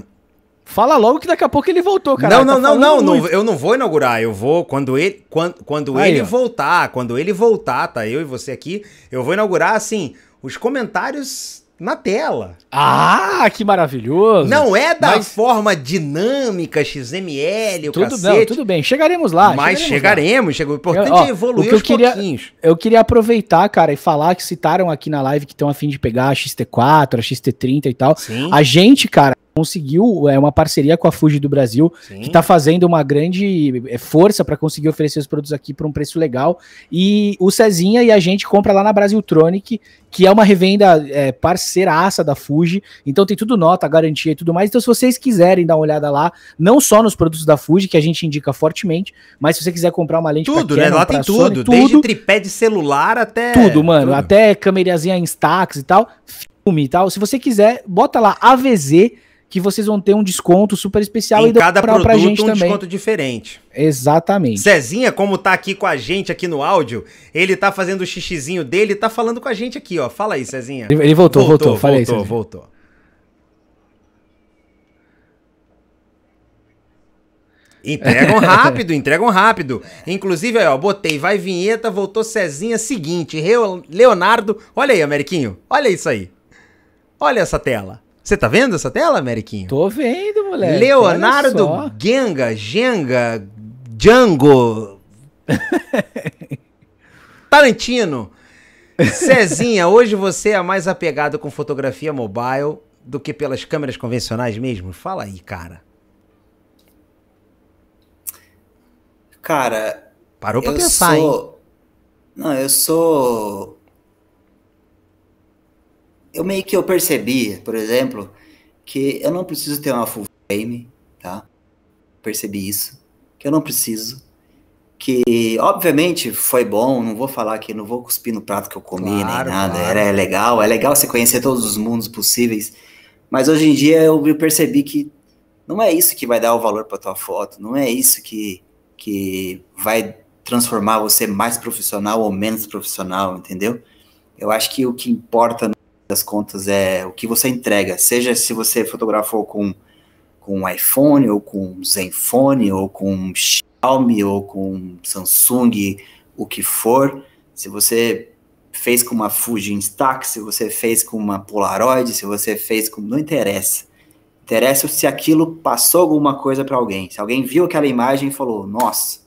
Fala logo que daqui a pouco ele voltou, cara. Não, não, tá não, não, eu não vou inaugurar, eu vou quando ele quando, quando Aí, ele voltar, quando ele voltar, tá eu e você aqui, eu vou inaugurar assim, os comentários na tela. Ah, que maravilhoso! Não é da mas... forma dinâmica XML, o tudo cacete. Bem, tudo bem, chegaremos lá. Mas chegaremos, chegaremos lá. o importante eu, ó, é evoluir o que eu queria, pouquinhos. Eu queria aproveitar, cara, e falar que citaram aqui na live que estão a fim de pegar a XT4, a XT30 e tal. Sim. A gente, cara, conseguiu é, uma parceria com a Fuji do Brasil, Sim. que está fazendo uma grande é, força para conseguir oferecer os produtos aqui por um preço legal. E o Cezinha e a gente compra lá na Brasiltronic, que é uma revenda é, parceiraça da Fuji. Então tem tudo nota, garantia e tudo mais. Então, se vocês quiserem dar uma olhada lá, não só nos produtos da Fuji, que a gente indica fortemente, mas se você quiser comprar uma lente tudo, né? Canon, né? Lá tem tudo, Sony, tudo, desde tripé de celular até. Tudo, mano. Tudo. Até câmerazinha Instax e tal. Filme e tal. Se você quiser, bota lá AVZ que vocês vão ter um desconto super especial em e cada pra, produto pra gente um também. desconto diferente. Exatamente. Cezinha, como tá aqui com a gente aqui no áudio, ele tá fazendo o xixizinho dele, tá falando com a gente aqui, ó. Fala aí, Cezinha. Ele voltou, voltou, voltou. Falei, voltou, Cezinha. voltou. Entregam [LAUGHS] rápido, entregam rápido. Inclusive, ó, botei vai vinheta, voltou Cezinha, seguinte, Leonardo, olha aí, Ameriquinho, olha isso aí. Olha essa tela. Você tá vendo essa tela, Meriquinho? Tô vendo, moleque. Leonardo Genga, Genga, Django, [LAUGHS] Tarantino. Cezinha, hoje você é mais apegado com fotografia mobile do que pelas câmeras convencionais mesmo? Fala aí, cara. Cara. Parou pra pensar, sou... hein? Não, eu sou eu meio que eu percebi, por exemplo, que eu não preciso ter uma full frame, tá? Percebi isso, que eu não preciso. Que, obviamente, foi bom, não vou falar que não vou cuspir no prato que eu comi, claro, nem nada. Claro. Era é legal, é legal você conhecer todos os mundos possíveis. Mas hoje em dia eu percebi que não é isso que vai dar o valor para tua foto, não é isso que, que vai transformar você mais profissional ou menos profissional, entendeu? Eu acho que o que importa das contas é o que você entrega, seja se você fotografou com com um iPhone ou com Zenfone ou com Xiaomi ou com Samsung, o que for, se você fez com uma Fuji Instax, se você fez com uma Polaroid, se você fez com não interessa. Interessa se aquilo passou alguma coisa para alguém. Se alguém viu aquela imagem e falou: "Nossa,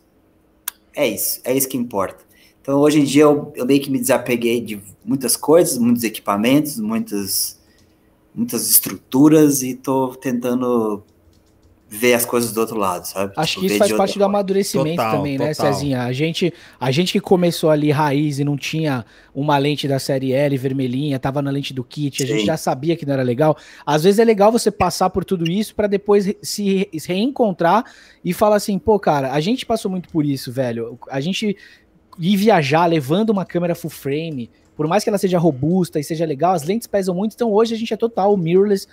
é isso, é isso que importa". Então, hoje em dia, eu, eu meio que me desapeguei de muitas coisas, muitos equipamentos, muitas, muitas estruturas e estou tentando ver as coisas do outro lado, sabe? Acho tipo, que isso faz parte do amadurecimento total, também, né, total. né, Cezinha? A gente, a gente que começou ali raiz e não tinha uma lente da série L vermelhinha, tava na lente do kit, a Sim. gente já sabia que não era legal. Às vezes é legal você passar por tudo isso para depois se reencontrar e falar assim, pô, cara, a gente passou muito por isso, velho. A gente ir viajar levando uma câmera full frame, por mais que ela seja robusta e seja legal, as lentes pesam muito, então hoje a gente é total mirrorless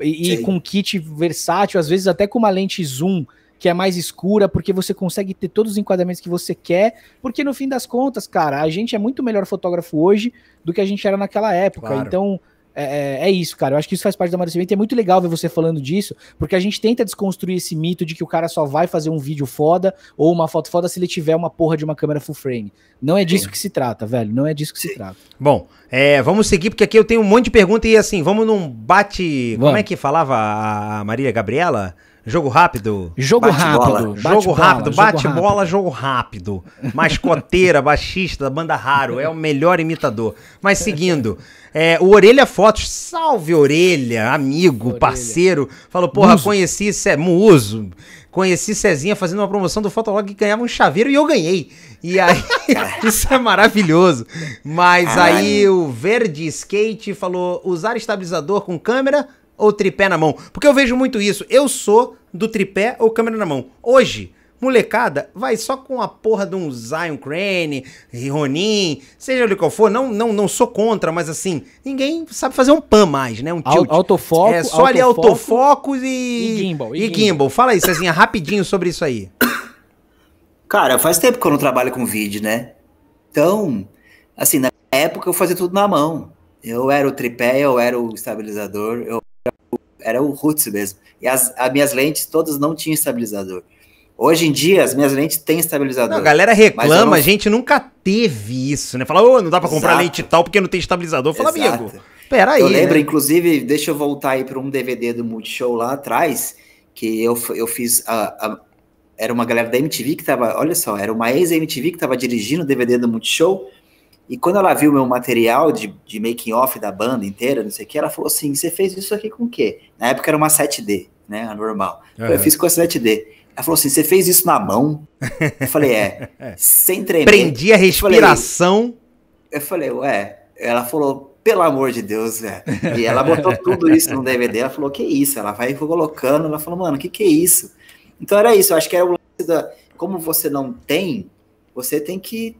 e, e com kit versátil, às vezes até com uma lente zoom que é mais escura, porque você consegue ter todos os enquadramentos que você quer, porque no fim das contas, cara, a gente é muito melhor fotógrafo hoje do que a gente era naquela época. Claro. Então, é, é, é, isso, cara. Eu acho que isso faz parte do amadurecimento. É muito legal ver você falando disso, porque a gente tenta desconstruir esse mito de que o cara só vai fazer um vídeo foda ou uma foto foda se ele tiver uma porra de uma câmera full frame. Não é disso Sim. que se trata, velho. Não é disso que se trata. Bom, é, vamos seguir, porque aqui eu tenho um monte de pergunta e assim, vamos num bate. Vamos. Como é que falava a Maria Gabriela? Jogo rápido. Jogo bate rápido. Bola. Jogo rápido. bate bola, jogo rápido. Mascoteira, [LAUGHS] baixista da banda Raro. É o melhor imitador. Mas seguindo, é, o Orelha Fotos, salve Orelha, amigo, Orelha. parceiro. Falou, porra, Muso. conheci Cé, Muso. Conheci Cezinha fazendo uma promoção do Fotolog que ganhava um chaveiro e eu ganhei. E aí, [LAUGHS] isso é maravilhoso. Mas Ai. aí o Verde Skate falou: usar estabilizador com câmera ou tripé na mão? Porque eu vejo muito isso. Eu sou do tripé ou câmera na mão. Hoje, molecada, vai só com a porra de um Zion Crane, Ronin, seja o que for. Não, não, não sou contra, mas assim, ninguém sabe fazer um pan mais, né? Um tilt. Autofoco. É só é autofoco, ali autofocos e. E gimbal. E, e gimbal. gimbal. Fala aí, Cezinha, rapidinho sobre isso aí. Cara, faz tempo que eu não trabalho com vídeo, né? Então, assim, na época eu fazia tudo na mão. Eu era o tripé, eu era o estabilizador, eu era o Roots mesmo. E as, as minhas lentes todas não tinham estabilizador. Hoje em dia, as minhas lentes têm estabilizador. Não, a galera reclama, não... a gente nunca teve isso, né? Fala, ô, oh, não dá pra comprar Exato. lente tal porque não tem estabilizador. Fala, Exato. amigo, peraí. Eu né? lembro, né? inclusive, deixa eu voltar aí pra um DVD do Multishow lá atrás, que eu, eu fiz a, a era uma galera da MTV que tava, olha só, era uma ex-MTV que tava dirigindo o DVD do Multishow, e quando ela viu meu material de, de making off da banda inteira, não sei o que, ela falou assim: você fez isso aqui com o quê? Na época era uma 7D, né? Normal. Uhum. Eu fiz com a 7D. Ela falou assim: você fez isso na mão? Eu falei, é, [LAUGHS] sem treinar. Prendi a respiração. Eu falei, ué. Ela falou, pelo amor de Deus, velho. E ela botou [LAUGHS] tudo isso no DVD, ela falou, que isso? Ela vai colocando, ela falou, mano, que que é isso? Então era isso, eu acho que era o lance da. Como você não tem, você tem que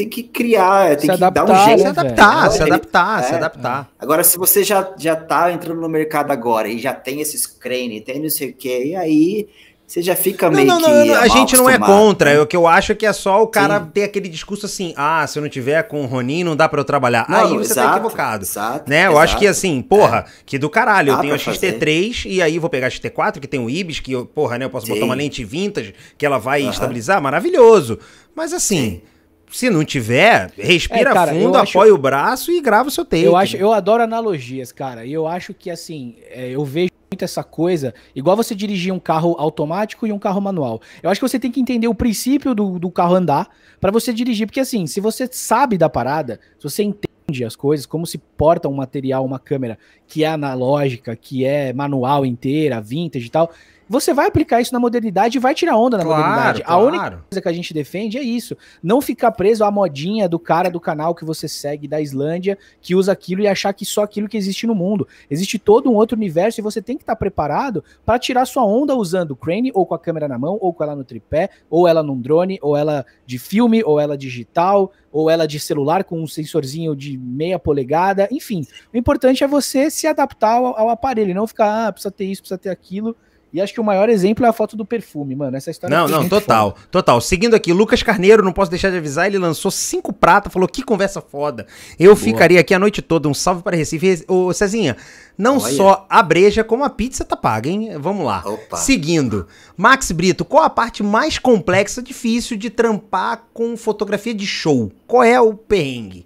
tem que criar, é, tem se que adaptar, dar um jeito. Né, né? Se adaptar, se adaptar, é, se adaptar. Agora, se você já, já tá entrando no mercado agora e já tem esses crane, tem não sei o quê, e aí você já fica não, meio não, não, que. Não, a gente não é contra. Né? O que eu acho é que é só o cara Sim. ter aquele discurso assim: ah, se eu não tiver com o Ronin, não dá para eu trabalhar. Não, aí você tá exato, tá equivocado. Exato, né? Eu acho que assim, porra, é. que do caralho. Dá eu tenho a XT3 e aí vou pegar a XT4, que tem o Ibis, que, porra, né? Eu posso Sim. botar uma lente vintage que ela vai estabilizar. Maravilhoso. Mas assim. Sim se não tiver, respira é, cara, fundo, apoia o braço e grava o seu take. Eu, acho, né? eu adoro analogias, cara. E eu acho que, assim, é, eu vejo muito essa coisa, igual você dirigir um carro automático e um carro manual. Eu acho que você tem que entender o princípio do, do carro andar para você dirigir. Porque, assim, se você sabe da parada, se você entende as coisas, como se porta um material, uma câmera que é analógica, que é manual inteira, vintage e tal. Você vai aplicar isso na modernidade e vai tirar onda na claro, modernidade. Claro. A única coisa que a gente defende é isso. Não ficar preso à modinha do cara do canal que você segue da Islândia, que usa aquilo e achar que só aquilo que existe no mundo. Existe todo um outro universo e você tem que estar tá preparado para tirar sua onda usando o crane, ou com a câmera na mão, ou com ela no tripé, ou ela num drone, ou ela de filme, ou ela digital, ou ela de celular com um sensorzinho de meia polegada, enfim. O importante é você se adaptar ao, ao aparelho, não ficar, ah, precisa ter isso, precisa ter aquilo. E acho que o maior exemplo é a foto do perfume, mano. Essa história Não, é não, total. Foda. Total. Seguindo aqui, Lucas Carneiro, não posso deixar de avisar, ele lançou cinco pratas, falou que conversa foda. Eu Boa. ficaria aqui a noite toda, um salve para Recife. Ô, Cezinha, não Olha. só a breja, como a pizza tá paga, hein? Vamos lá. Opa. Seguindo. Max Brito, qual a parte mais complexa, difícil de trampar com fotografia de show? Qual é o perrengue?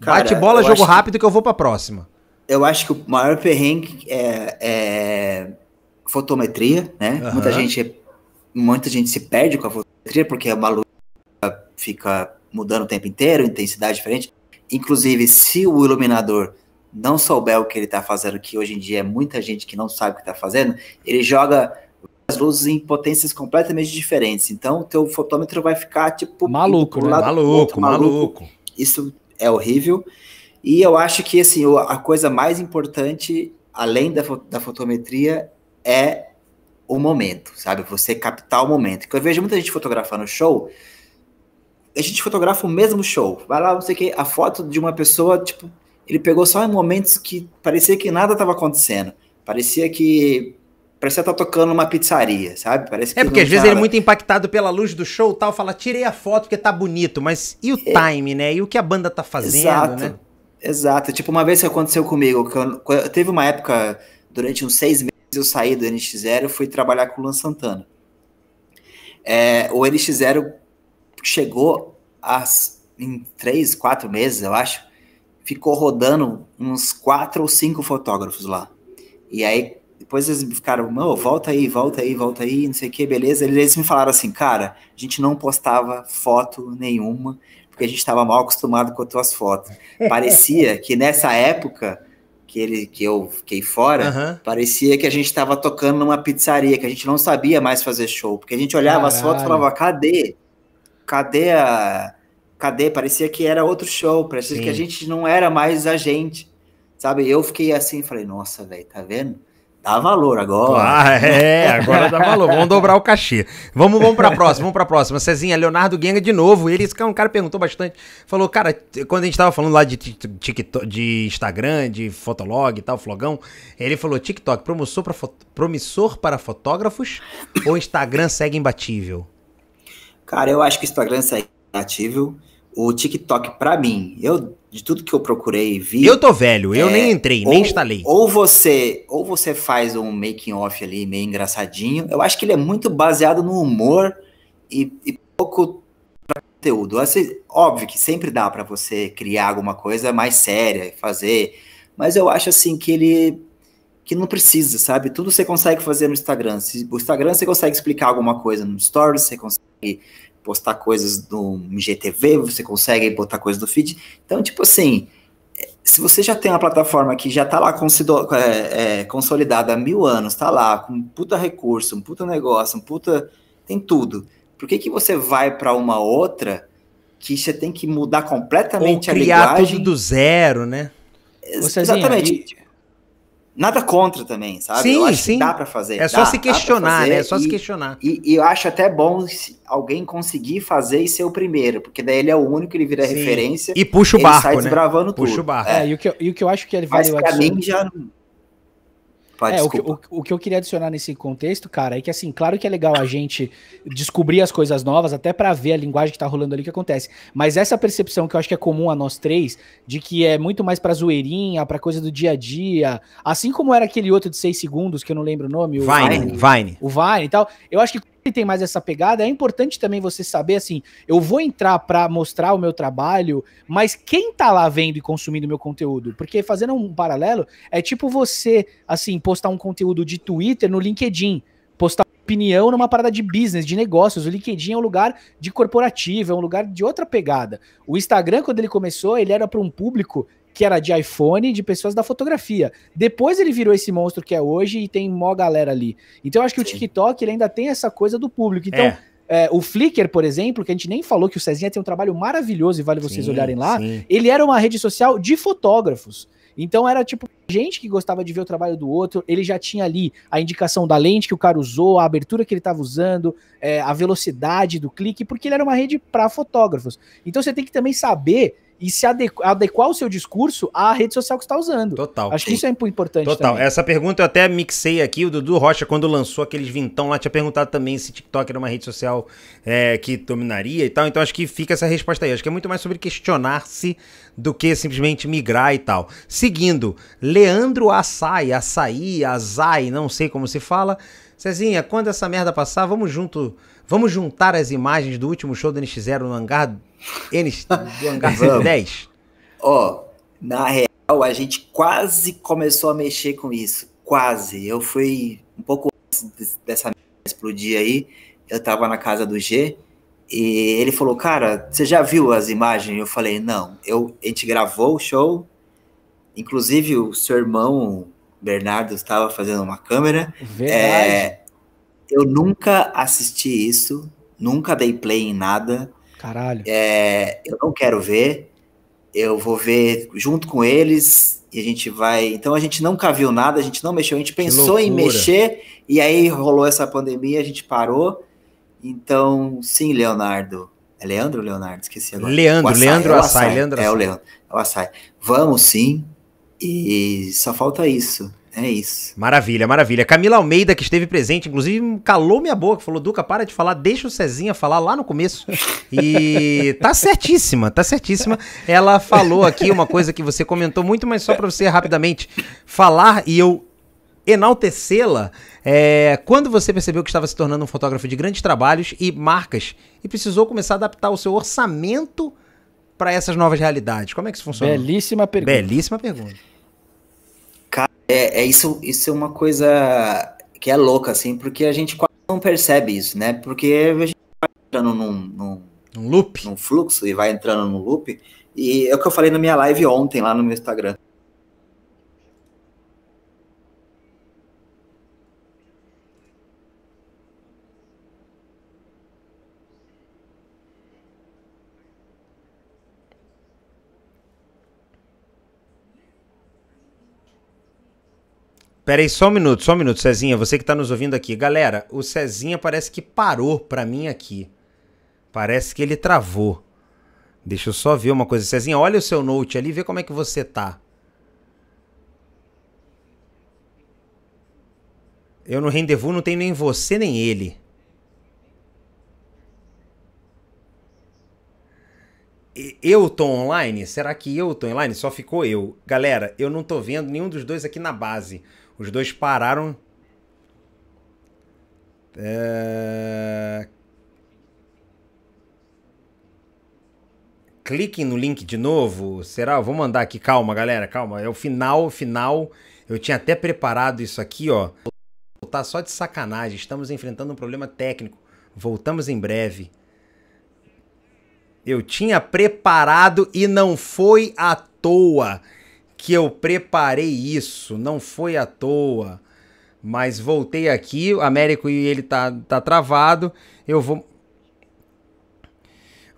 Cara, Bate bola, jogo rápido que... que eu vou pra próxima. Eu acho que o maior perrengue é... é fotometria, né? Uhum. Muita gente é, muita gente se perde com a fotometria porque a luz fica mudando o tempo inteiro, intensidade diferente. Inclusive, se o iluminador não souber o que ele está fazendo, que hoje em dia é muita gente que não sabe o que está fazendo, ele joga as luzes em potências completamente diferentes. Então, o teu fotômetro vai ficar tipo maluco, né? maluco, outro, maluco, maluco. Isso é horrível. E eu acho que assim, a coisa mais importante, além da, da fotometria, é o momento, sabe? Você captar o momento. Que eu vejo muita gente fotografando show. A gente fotografa o mesmo show. Vai lá, não sei o que, a foto de uma pessoa, tipo, ele pegou só em momentos que parecia que nada estava acontecendo. Parecia que parecia estar tá tocando uma pizzaria, sabe? Parece é porque às vezes ele é muito impactado pela luz do show tal, fala, tirei a foto porque tá bonito, mas e o é... time, né? E o que a banda tá fazendo, né? Exato. né? Exato. Tipo, uma vez que aconteceu comigo, que eu, eu teve uma época, durante uns seis meses, eu saí do NX0, fui trabalhar com o Luan Santana. É, o NX0 chegou às em três, quatro meses, eu acho, ficou rodando uns quatro ou cinco fotógrafos lá. E aí, depois eles ficaram, não, volta aí, volta aí, volta aí, não sei o que, beleza. Eles me falaram assim, cara, a gente não postava foto nenhuma, porque a gente estava mal acostumado com as tuas fotos. Parecia que nessa época que ele que eu fiquei fora, uhum. parecia que a gente estava tocando numa pizzaria, que a gente não sabia mais fazer show, porque a gente olhava Caralho. as fotos e falava, cadê? Cadê a cadê? Parecia que era outro show, parecia Sim. que a gente não era mais a gente. Sabe? Eu fiquei assim, falei, nossa, velho, tá vendo? Dá valor agora. Ah, é, agora dá valor. Vamos dobrar o cachê. Vamos, vamos pra próxima, vamos pra próxima. Cezinha, Leonardo Guenga de novo. Ele, esse cara, é um cara perguntou bastante. Falou, cara, quando a gente tava falando lá de TikTok, de Instagram, de Fotolog e tal, Flogão, ele falou: TikTok, promissor para, promissor para fotógrafos ou Instagram segue imbatível? Cara, eu acho que o Instagram segue imbatível o TikTok, para mim, eu de tudo que eu procurei vi. Eu tô velho, eu nem é, entrei, ou, nem instalei. Ou você, ou você faz um making off ali meio engraçadinho. Eu acho que ele é muito baseado no humor e, e pouco pra conteúdo. Assim, óbvio que sempre dá para você criar alguma coisa mais séria e fazer, mas eu acho assim que ele que não precisa, sabe? Tudo você consegue fazer no Instagram. Se, o Instagram você consegue explicar alguma coisa no Stories, você consegue postar coisas no IGTV, você consegue botar coisas no feed. Então, tipo assim, se você já tem uma plataforma que já está lá é, é, consolidada há mil anos, está lá com um puta recurso, um puta negócio, um puta. tem tudo. Por que, que você vai para uma outra que você tem que mudar completamente Ou a linguagem? tudo do zero, né? exatamente. Nada contra também, sabe? Sim, eu acho sim. Que dá para fazer. É só se questionar, né? É só e, se questionar. E, e, eu acho até bom alguém conseguir fazer e ser o primeiro, porque daí ele é o único, ele vira sim. referência. E puxa o barco, ele sai né? desbravando puxa tudo. Puxa o barco. É, é. e, o que eu, e o que eu acho que ele vale... Mas pra mim já... Não é, o que, o, o, que eu queria adicionar nesse contexto, cara, é que assim, claro que é legal a gente descobrir as coisas novas, até para ver a linguagem que tá rolando ali que acontece. Mas essa percepção que eu acho que é comum a nós três, de que é muito mais pra zoeirinha, pra coisa do dia a dia, assim como era aquele outro de seis segundos, que eu não lembro o nome. O Vine, Vine. Vine. O Vine e tal. Eu acho que tem mais essa pegada, é importante também você saber assim, eu vou entrar para mostrar o meu trabalho, mas quem tá lá vendo e consumindo meu conteúdo? Porque fazendo um paralelo, é tipo você assim, postar um conteúdo de Twitter no LinkedIn, postar opinião numa parada de business, de negócios. O LinkedIn é um lugar de corporativo, é um lugar de outra pegada. O Instagram, quando ele começou, ele era para um público que era de iPhone, de pessoas da fotografia. Depois ele virou esse monstro que é hoje e tem mó galera ali. Então eu acho que Sim. o TikTok ele ainda tem essa coisa do público. Então. É. É, o Flickr, por exemplo, que a gente nem falou que o Cezinha tem um trabalho maravilhoso e vale vocês sim, olharem lá, sim. ele era uma rede social de fotógrafos. Então era tipo gente que gostava de ver o trabalho do outro, ele já tinha ali a indicação da lente que o cara usou, a abertura que ele estava usando, é, a velocidade do clique, porque ele era uma rede para fotógrafos. Então você tem que também saber e se adequar, adequar o seu discurso à rede social que está usando. Total. Acho que isso é importante. Total. Também. Essa pergunta eu até mixei aqui. O Dudu Rocha, quando lançou aqueles vintão lá, tinha perguntado também se TikTok era uma rede social é, que dominaria e tal. Então acho que fica essa resposta aí. Acho que é muito mais sobre questionar-se do que simplesmente migrar e tal. Seguindo, Leandro Açaí, Açaí, Azai, não sei como se fala. Cezinha, quando essa merda passar, vamos junto. Vamos juntar as imagens do último show do NX0 no hangar eles [LAUGHS] do hangar 110? Ó, oh, na real, a gente quase começou a mexer com isso. Quase. Eu fui um pouco antes dessa explodir aí. Eu tava na casa do G e ele falou: Cara, você já viu as imagens? Eu falei: Não. Eu, a gente gravou o show. Inclusive, o seu irmão Bernardo estava fazendo uma câmera. Verdade. É, eu nunca assisti isso, nunca dei play em nada. Caralho. É, eu não quero ver. Eu vou ver junto com eles e a gente vai. Então a gente nunca viu nada, a gente não mexeu, a gente pensou em mexer e aí rolou essa pandemia, a gente parou. Então, sim, Leonardo. É Leandro ou Leonardo? Esqueci agora. Leandro, Leandro é Assai. Leandro É o é Leandro, é o Assai. Vamos sim, e só falta isso. É isso. Maravilha, maravilha. Camila Almeida, que esteve presente, inclusive calou minha boca, falou: Duca, para de falar, deixa o Cezinha falar lá no começo. E [LAUGHS] tá certíssima, tá certíssima. Ela falou aqui uma coisa que você comentou muito, mas só para você rapidamente falar e eu enaltecê-la. É, quando você percebeu que estava se tornando um fotógrafo de grandes trabalhos e marcas e precisou começar a adaptar o seu orçamento para essas novas realidades? Como é que isso funciona? Belíssima pergunta. Belíssima pergunta. Cara, é, é isso, isso é uma coisa que é louca, assim, porque a gente quase não percebe isso, né? Porque a gente vai entrando num, num, num loop, num fluxo e vai entrando no loop. E é o que eu falei na minha live ontem lá no meu Instagram. Peraí, só um minuto, só um minuto, Cezinha, você que tá nos ouvindo aqui. Galera, o Cezinha parece que parou pra mim aqui. Parece que ele travou. Deixa eu só ver uma coisa. Cezinha, olha o seu note ali, vê como é que você tá. Eu no rendezvous não tenho nem você nem ele. Eu tô online? Será que eu tô online? Só ficou eu. Galera, eu não tô vendo nenhum dos dois aqui na base. Os dois pararam. É... Cliquem no link de novo. Será? Eu vou mandar aqui. Calma, galera, calma. É o final, final. Eu tinha até preparado isso aqui, ó. Tá só de sacanagem. Estamos enfrentando um problema técnico. Voltamos em breve. Eu tinha preparado e não foi à toa que eu preparei isso, não foi à toa. Mas voltei aqui, o Américo e ele tá, tá travado. Eu vou.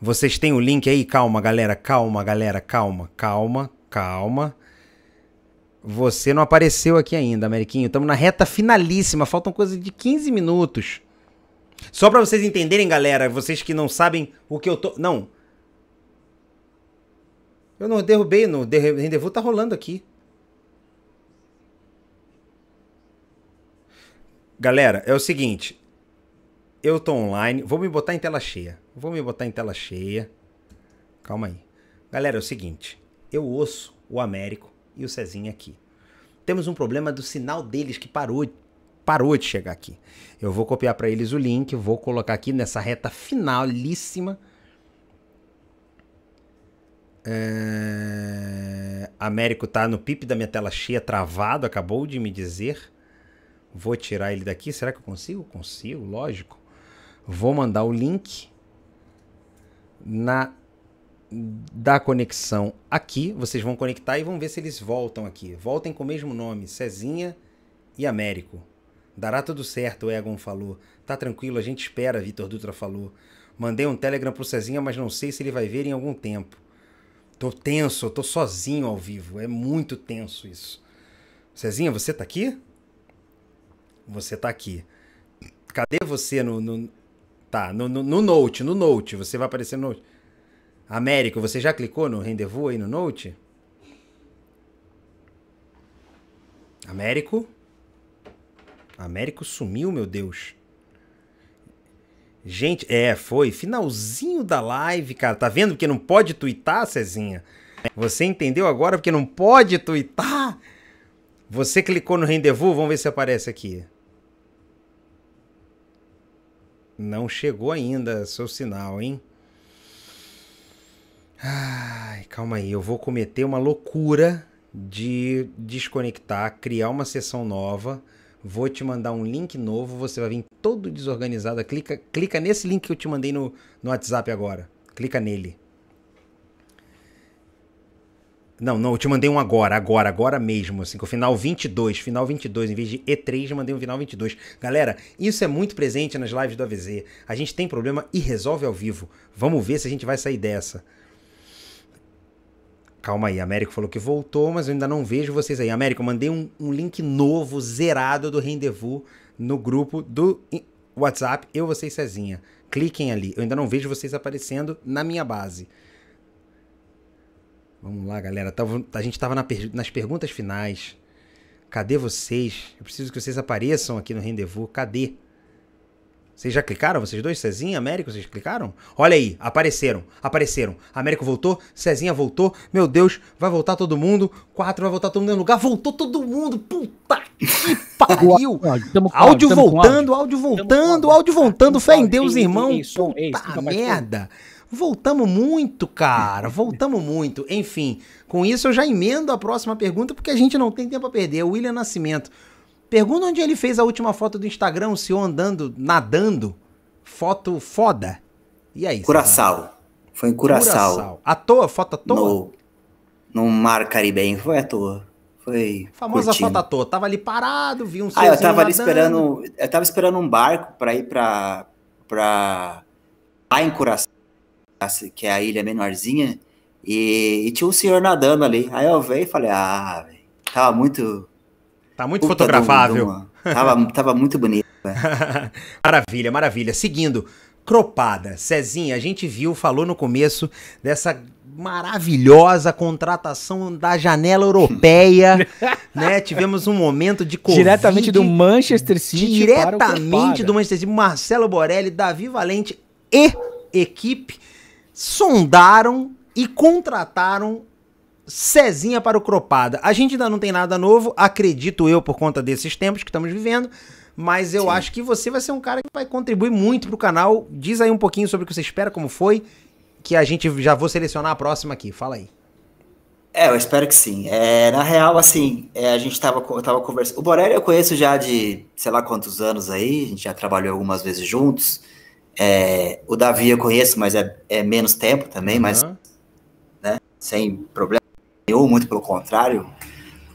Vocês têm o link aí? Calma, galera, calma, galera, calma, calma, calma. Você não apareceu aqui ainda, Ameriquinho. Estamos na reta finalíssima, faltam coisa de 15 minutos. Só para vocês entenderem, galera, vocês que não sabem o que eu tô. Não, eu não derrubei no rendezvous, tá rolando aqui. Galera, é o seguinte. Eu tô online, vou me botar em tela cheia. Vou me botar em tela cheia. Calma aí. Galera, é o seguinte. Eu ouço o Américo e o Cezinha aqui. Temos um problema do sinal deles que parou, parou de chegar aqui. Eu vou copiar para eles o link, vou colocar aqui nessa reta finalíssima é... Américo tá no pip da minha tela cheia, travado, acabou de me dizer. Vou tirar ele daqui. Será que eu consigo? Consigo, lógico. Vou mandar o link na da conexão aqui. Vocês vão conectar e vão ver se eles voltam aqui. Voltem com o mesmo nome, Cezinha e Américo. Dará tudo certo, o Egon falou. Tá tranquilo, a gente espera, Vitor Dutra falou. Mandei um Telegram pro Cezinha, mas não sei se ele vai ver em algum tempo. Tô tenso, tô sozinho ao vivo. É muito tenso isso. Cezinha, você tá aqui? Você tá aqui. Cadê você no. no tá, no, no, no Note, no Note. Você vai aparecer no Note. Américo, você já clicou no rendezvous aí no Note? Américo? Américo sumiu, meu Deus. Gente, é, foi finalzinho da live, cara. Tá vendo porque não pode twittar, Cezinha? Você entendeu agora porque não pode twittar? Você clicou no rendezvous? Vamos ver se aparece aqui. Não chegou ainda seu sinal, hein? Ai, calma aí, eu vou cometer uma loucura de desconectar, criar uma sessão nova Vou te mandar um link novo, você vai vir todo desorganizado. Clica, clica nesse link que eu te mandei no, no WhatsApp agora. Clica nele. Não, não, eu te mandei um agora, agora, agora mesmo, assim, com o final 22, final 22, em vez de E3, mandei um final 22. Galera, isso é muito presente nas lives do AVZ. A gente tem problema e resolve ao vivo. Vamos ver se a gente vai sair dessa calma aí, Américo falou que voltou, mas eu ainda não vejo vocês aí. Américo, mandei um, um, link novo, zerado do Rendezvous no grupo do WhatsApp, eu, você e Cezinha. Cliquem ali, eu ainda não vejo vocês aparecendo na minha base. Vamos lá, galera. a gente estava nas perguntas finais. Cadê vocês? Eu preciso que vocês apareçam aqui no Rendezvous. Cadê? Vocês já clicaram? Vocês dois? Cezinha, Américo, vocês clicaram? Olha aí, apareceram, apareceram. Américo voltou, Cezinha voltou. Meu Deus, vai voltar todo mundo. Quatro, vai voltar todo mundo no lugar. Voltou todo mundo. Puta que [LAUGHS] pariu. áudio, voltando, áudio voltando, áudio tá, voltando. Fé em Deus, irmão. Isso, Puta merda. Voltamos muito, cara. Voltamos muito. Enfim, com isso eu já emendo a próxima pergunta porque a gente não tem tempo a perder. É o William Nascimento. Pergunta onde ele fez a última foto do Instagram, o senhor andando, nadando. Foto foda. E aí? Curaçao. Foi em Curaçao. A À toa? Foto à toa? No, no mar caribenho. Foi à toa. Foi. Famosa curtindo. foto à toa. Tava ali parado, vi um Ah, eu tava ali esperando. Eu tava esperando um barco pra ir pra. pra lá em Curaçao, que é a ilha menorzinha. E, e, tinha um senhor nadando ali. Aí eu veio e falei, ah, velho. Tava muito Tá muito Puta fotografável. tava, tava muito bonito. [LAUGHS] maravilha, maravilha. Seguindo, cropada. Cezinha, a gente viu, falou no começo dessa maravilhosa contratação da janela europeia, [LAUGHS] né? Tivemos um momento de COVID, diretamente do Manchester City, diretamente do Manchester City, Marcelo Borelli, Davi Valente e equipe sondaram e contrataram Cezinha para o Cropada. A gente ainda não tem nada novo, acredito eu, por conta desses tempos que estamos vivendo. Mas eu Sim. acho que você vai ser um cara que vai contribuir muito pro canal. Diz aí um pouquinho sobre o que você espera, como foi, que a gente já vou selecionar a próxima aqui. Fala aí. É, eu espero que sim. É, na real, assim, é, a gente tava, tava conversando. O Borelli eu conheço já de sei lá quantos anos aí, a gente já trabalhou algumas vezes juntos. É, o Davi eu conheço, mas é, é menos tempo também, uhum. mas né, sem problema ou muito pelo contrário,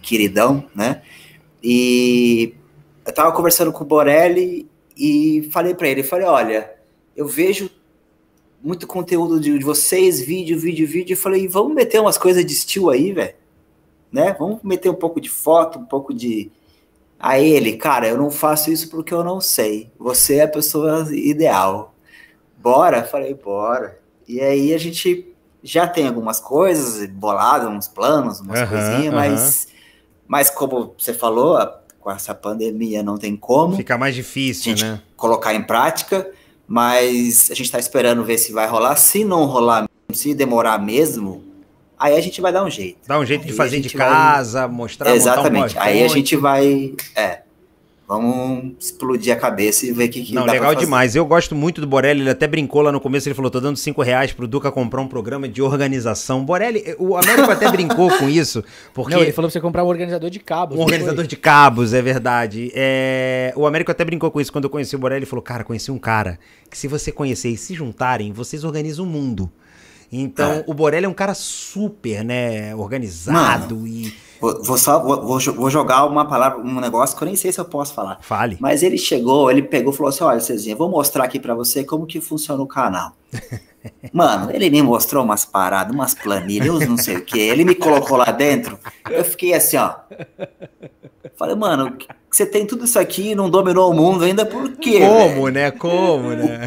queridão, né? E eu tava conversando com o Borelli e falei para ele, falei, olha, eu vejo muito conteúdo de, de vocês, vídeo, vídeo, vídeo, e falei, vamos meter umas coisas de estilo aí, velho, né? Vamos meter um pouco de foto, um pouco de... Aí ele, cara, eu não faço isso porque eu não sei, você é a pessoa ideal. Bora? Falei, bora. E aí a gente já tem algumas coisas boladas uns planos, umas uhum, coisinhas, uhum. mas, mas como você falou, com essa pandemia não tem como. Fica mais difícil, né? Colocar em prática, mas a gente está esperando ver se vai rolar. Se não rolar, se demorar mesmo, aí a gente vai dar um jeito. Dá um jeito aí de fazer de casa, vai... mostrar Exatamente. Um aí a gente vai. É. Vamos explodir a cabeça e ver o que, que Não, legal demais. Eu gosto muito do Borelli. Ele até brincou lá no começo. Ele falou: tô dando 5 reais pro Duca comprar um programa de organização. Borelli, eh, o Américo até brincou com isso. [LAUGHS] Porque... Não, ele falou pra você comprar um organizador de cabos. Um organizador foi? de cabos, é verdade. É... O Américo até brincou com isso. Quando eu conheci o Borelli, ele falou: Cara, conheci um cara que se você conhecer e se juntarem, vocês organizam o mundo. Então, é. o Borelli é um cara super, né, organizado Mano. e Vou, vou só vou, vou, jogar uma palavra, um negócio que eu nem sei se eu posso falar. Fale. Mas ele chegou, ele pegou e falou assim: olha, Cezinha, vou mostrar aqui para você como que funciona o canal. [LAUGHS] Mano, ele me mostrou umas paradas, umas planilhas, não sei o que. Ele me colocou lá dentro. Eu fiquei assim, ó. Falei, mano, você tem tudo isso aqui e não dominou o mundo ainda por quê? Como, né? Como, né?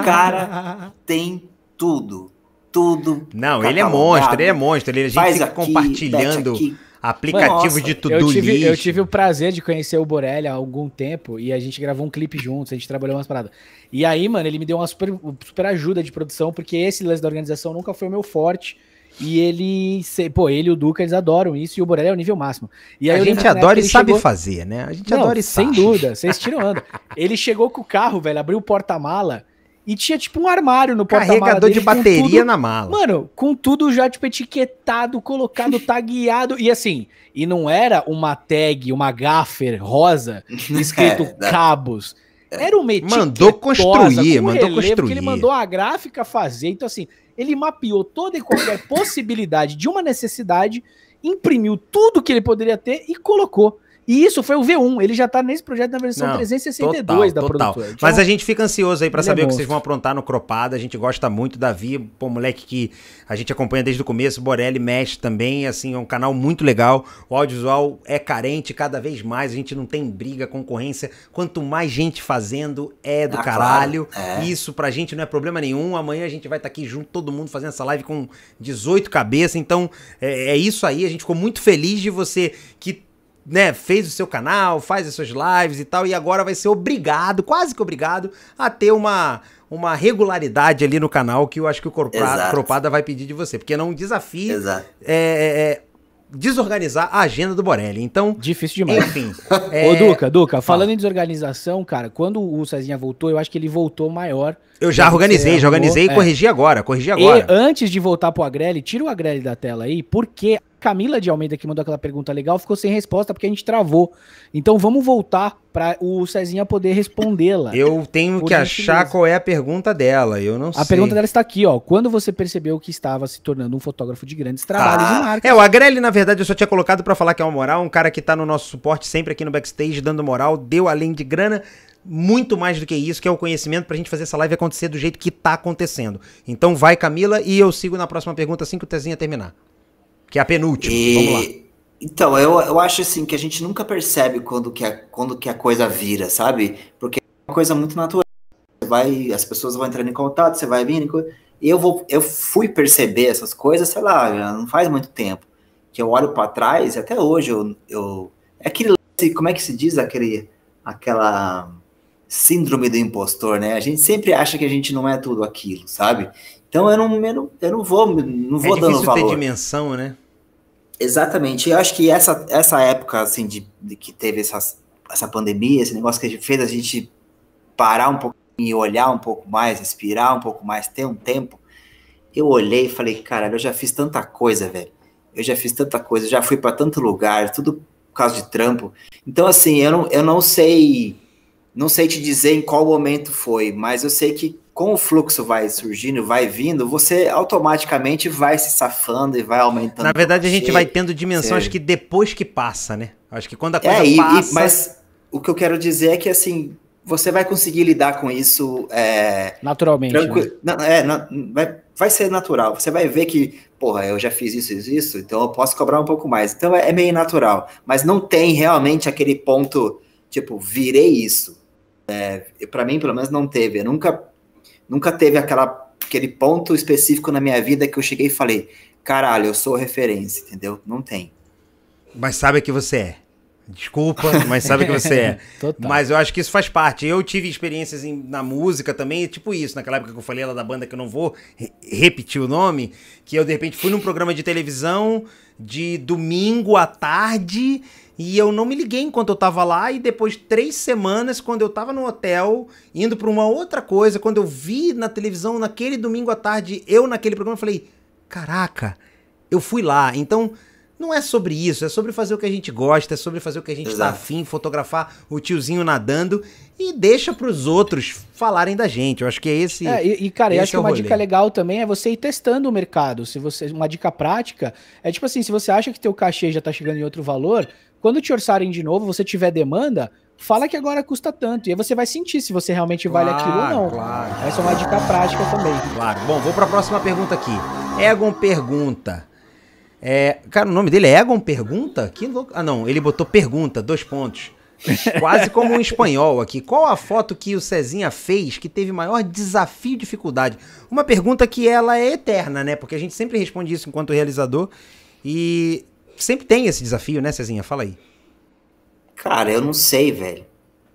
O cara tem tudo. Tudo. Não, ele é monstro, ele é monstro. Ele, a gente Faz fica aqui, compartilhando. Aqui, aplicativo Nossa, de tudo isso Eu tive o prazer de conhecer o Borelli há algum tempo e a gente gravou um clipe juntos, a gente trabalhou umas paradas. E aí, mano, ele me deu uma super, super ajuda de produção, porque esse lance da organização nunca foi o meu forte. E ele, pô, ele e o Duca, eles adoram isso, e o Borelli é o nível máximo. E a gente adora e sabe chegou... fazer, né? A gente Não, adora e sabe. Sem dúvida, vocês tiram onda. ele chegou com o carro, velho, abriu o porta-mala e tinha tipo um armário no porta-malas. Carregador dele, de bateria tudo, na mala. Mano, com tudo já tipo etiquetado, colocado, [LAUGHS] tagueado. E assim, e não era uma tag, uma gaffer rosa [LAUGHS] escrito é, cabos. É. Era um etiqueta. Mandou construir, mandou relevo, construir. Ele mandou a gráfica fazer. Então assim, ele mapeou toda e qualquer [LAUGHS] possibilidade de uma necessidade, imprimiu tudo que ele poderia ter e colocou. E isso foi o V1, ele já tá nesse projeto na versão Não, 362 total, da total. produtora. Mas então, a gente fica ansioso aí para é saber é o que vocês vão aprontar no Cropada, a gente gosta muito, Davi, pô, moleque que a gente acompanha desde o começo, Borelli mexe também, assim, é um canal muito legal, o audiovisual é carente cada vez mais, a gente não tem briga, concorrência, quanto mais gente fazendo é do ah, caralho, claro. é. isso pra gente não é problema nenhum, amanhã a gente vai estar tá aqui junto, todo mundo fazendo essa live com 18 cabeças, então é, é isso aí, a gente ficou muito feliz de você que né, fez o seu canal, faz as suas lives e tal, e agora vai ser obrigado, quase que obrigado, a ter uma, uma regularidade ali no canal que eu acho que o Cropada vai pedir de você, porque não desafio é, é, é, desorganizar a agenda do Borelli. Então, difícil demais. Enfim. [LAUGHS] é... Ô, Duca, Duca, falando ah. em desorganização, cara, quando o Cezinha voltou, eu acho que ele voltou maior. Eu já organizei, já organizei é. e corrigi agora, corrigi agora. E antes de voltar pro Agrelli, tira o Agrelli da tela aí, porque Camila de Almeida, que mandou aquela pergunta legal, ficou sem resposta porque a gente travou. Então vamos voltar para o Cezinha poder respondê-la. [LAUGHS] Eu tenho que achar mesmo. qual é a pergunta dela, eu não a sei. A pergunta dela está aqui, ó. Quando você percebeu que estava se tornando um fotógrafo de grandes tá. trabalhos É, o Agrelli, na verdade, eu só tinha colocado para falar que é uma moral, um cara que está no nosso suporte sempre aqui no backstage, dando moral, deu além de grana, muito mais do que isso, que é o conhecimento pra gente fazer essa live acontecer do jeito que tá acontecendo. Então vai, Camila, e eu sigo na próxima pergunta assim que o Tezinha terminar que é a penúltima. E... Vamos lá. Então, eu, eu acho assim que a gente nunca percebe quando que, a, quando que a coisa vira, sabe? Porque é uma coisa muito natural. Você vai, as pessoas vão entrando em contato, você vai vindo. Eu, vou, eu fui perceber essas coisas, sei lá, não faz muito tempo. Que eu olho para trás, até hoje eu, eu. É aquele como é que se diz aquele, aquela síndrome do impostor, né? A gente sempre acha que a gente não é tudo aquilo, sabe? Então eu não, eu não, eu não vou, não é vou é dando valor. É ter dimensão, né? Exatamente. Eu acho que essa, essa época assim de, de que teve essa essa pandemia, esse negócio que a gente fez a gente parar um pouco e olhar um pouco mais, respirar um pouco mais, ter um tempo. Eu olhei e falei, cara, eu já fiz tanta coisa, velho. Eu já fiz tanta coisa, já fui para tanto lugar, tudo por causa de trampo. Então assim, eu não, eu não sei não sei te dizer em qual momento foi, mas eu sei que com o fluxo vai surgindo, vai vindo, você automaticamente vai se safando e vai aumentando. Na verdade, a gente vai tendo dimensão, acho que depois que passa, né? Acho que quando a é, coisa é, e, passa... E, mas o que eu quero dizer é que, assim, você vai conseguir lidar com isso... É, Naturalmente. Tranqu... Né? Não, é, não, vai, vai ser natural. Você vai ver que, porra, eu já fiz isso, isso, isso, então eu posso cobrar um pouco mais. Então é, é meio natural. Mas não tem realmente aquele ponto, tipo, virei isso. É, para mim, pelo menos, não teve. Eu nunca Nunca teve aquela, aquele ponto específico na minha vida que eu cheguei e falei, caralho, eu sou referência, entendeu? Não tem. Mas sabe que você é. Desculpa, mas sabe que você [LAUGHS] é. mas eu acho que isso faz parte. Eu tive experiências em, na música também, tipo isso, naquela época que eu falei lá da banda que eu não vou re repetir o nome, que eu de repente fui num programa de televisão de domingo à tarde e eu não me liguei enquanto eu tava lá, e depois de três semanas, quando eu tava no hotel, indo pra uma outra coisa, quando eu vi na televisão naquele domingo à tarde, eu naquele programa, falei: caraca, eu fui lá. Então, não é sobre isso, é sobre fazer o que a gente gosta, é sobre fazer o que a gente tá Exato. tá afim, fotografar o tiozinho nadando e deixa pros outros falarem da gente. Eu acho que é esse. É, e, e cara, eu acho é que uma rolê. dica legal também é você ir testando o mercado. Se você Uma dica prática é tipo assim: se você acha que teu cachê já tá chegando em outro valor, quando te orçarem de novo, você tiver demanda, fala que agora custa tanto. E aí você vai sentir se você realmente claro, vale aquilo ou não. Claro, Essa é uma dica prática também. Claro. Bom, vou para a próxima pergunta aqui. Egon pergunta. É, cara, o nome dele é Egon Pergunta? Que louco. Ah, não, ele botou pergunta, dois pontos. Quase como um espanhol aqui. Qual a foto que o Cezinha fez que teve maior desafio e dificuldade? Uma pergunta que ela é eterna, né? Porque a gente sempre responde isso enquanto realizador. E sempre tem esse desafio, né, Cezinha? Fala aí. Cara, eu não sei, velho.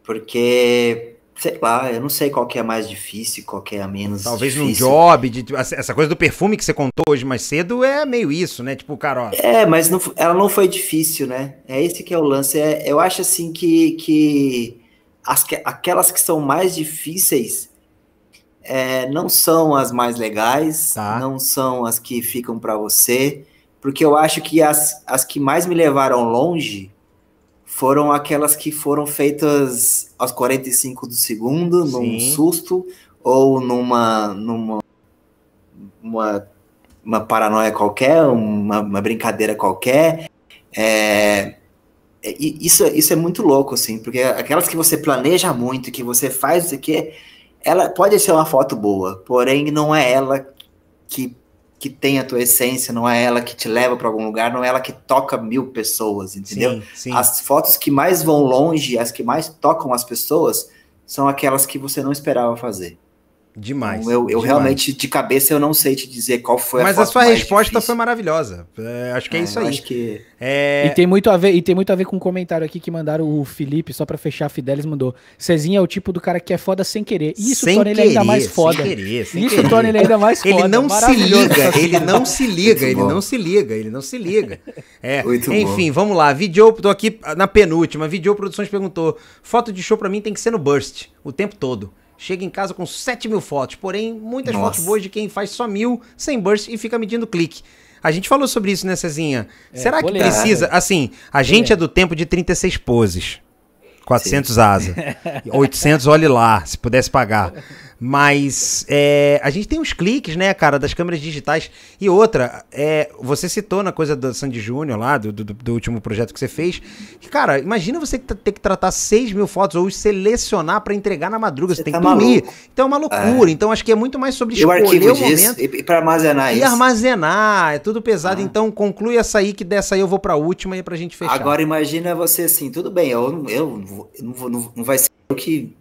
Porque, sei lá, eu não sei qual que é mais difícil, qual que é a menos Talvez difícil. num job, de, essa coisa do perfume que você contou hoje mais cedo é meio isso, né? Tipo, cara, ó... É, mas não, ela não foi difícil, né? É esse que é o lance. É, eu acho, assim, que, que, as que aquelas que são mais difíceis é, não são as mais legais, tá. não são as que ficam para você, porque eu acho que as, as que mais me levaram longe foram aquelas que foram feitas aos 45 do segundo, num susto, ou numa, numa uma, uma paranoia qualquer, uma, uma brincadeira qualquer. É, isso, isso é muito louco, assim, porque aquelas que você planeja muito, que você faz isso aqui, ela pode ser uma foto boa, porém não é ela que que tem a tua essência, não é ela que te leva para algum lugar, não é ela que toca mil pessoas, entendeu? Sim, sim. As fotos que mais vão longe, as que mais tocam as pessoas, são aquelas que você não esperava fazer. Demais. Então, eu, eu demais. realmente, de cabeça, eu não sei te dizer qual foi Mas a Mas a sua resposta difícil. foi maravilhosa. É, acho que é, é isso aí. Que... É... E, tem muito a ver, e tem muito a ver com um comentário aqui que mandaram o Felipe, só para fechar, a Fidelis mandou. Cezinha é o tipo do cara que é foda sem querer. E isso sem torna querer, ele ainda mais foda. Sem querer, sem isso querer. torna ele ainda mais foda. Ele não se liga, ele não se liga, ele não se liga, ele não se liga. É, muito enfim, bom. vamos lá. Video, tô aqui na penúltima. Video Produções perguntou: foto de show para mim tem que ser no Burst, o tempo todo chega em casa com 7 mil fotos, porém muitas Nossa. fotos boas de quem faz só mil sem burst e fica medindo clique. A gente falou sobre isso, né, Cezinha? É, Será que precisa? Assim, a gente é. é do tempo de 36 poses. 400 Sim. asa. 800, [LAUGHS] olhe lá, se pudesse pagar. Mas é, a gente tem uns cliques, né, cara, das câmeras digitais. E outra, é, você citou na coisa do Sandy Júnior lá, do, do, do, último projeto que você fez. Que, cara, imagina você tá, ter que tratar 6 mil fotos ou selecionar para entregar na madruga. Você, você tem tá que dormir. Maluco. Então é uma loucura. É. Então acho que é muito mais sobre escolher e o, arquivo o momento. E para armazenar e isso. E armazenar. É tudo pesado. Ah. Então conclui essa aí, que dessa aí eu vou para a última e é pra gente fechar. Agora imagina você assim, tudo bem, eu, eu, não, não vai ser o que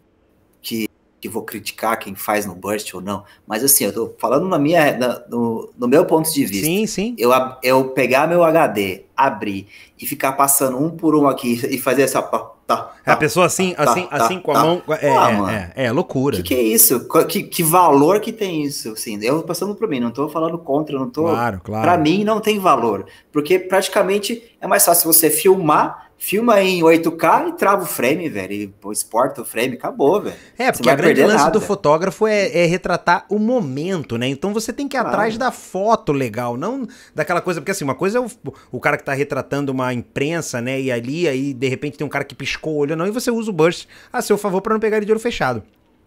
que vou criticar quem faz no Burst ou não, mas assim, eu tô falando na minha, na, no, no, meu ponto de vista. Sim, sim. Eu, eu pegar meu HD, abrir e ficar passando um por um aqui [LAUGHS] e fazer essa. Tá, é tá, a pessoa assim, tá, assim, tá, assim com a tá. mão. É, ah, é, é, é, loucura. Que que é isso? Que, que valor que tem isso? Assim, eu passando para mim, não tô falando contra, não tô. Claro, claro. Para mim não tem valor, porque praticamente é mais fácil você filmar Filma em 8K e trava o frame, velho. E exporta o frame, acabou, velho. É, porque a grande lance nada. do fotógrafo é, é, retratar o momento, né? Então você tem que ir claro. atrás da foto legal, não daquela coisa. Porque assim, uma coisa é o, o cara que tá retratando uma imprensa, né? E ali, aí de repente tem um cara que piscou o olho, não. E você usa o burst a seu favor para não pegar ele de olho fechado.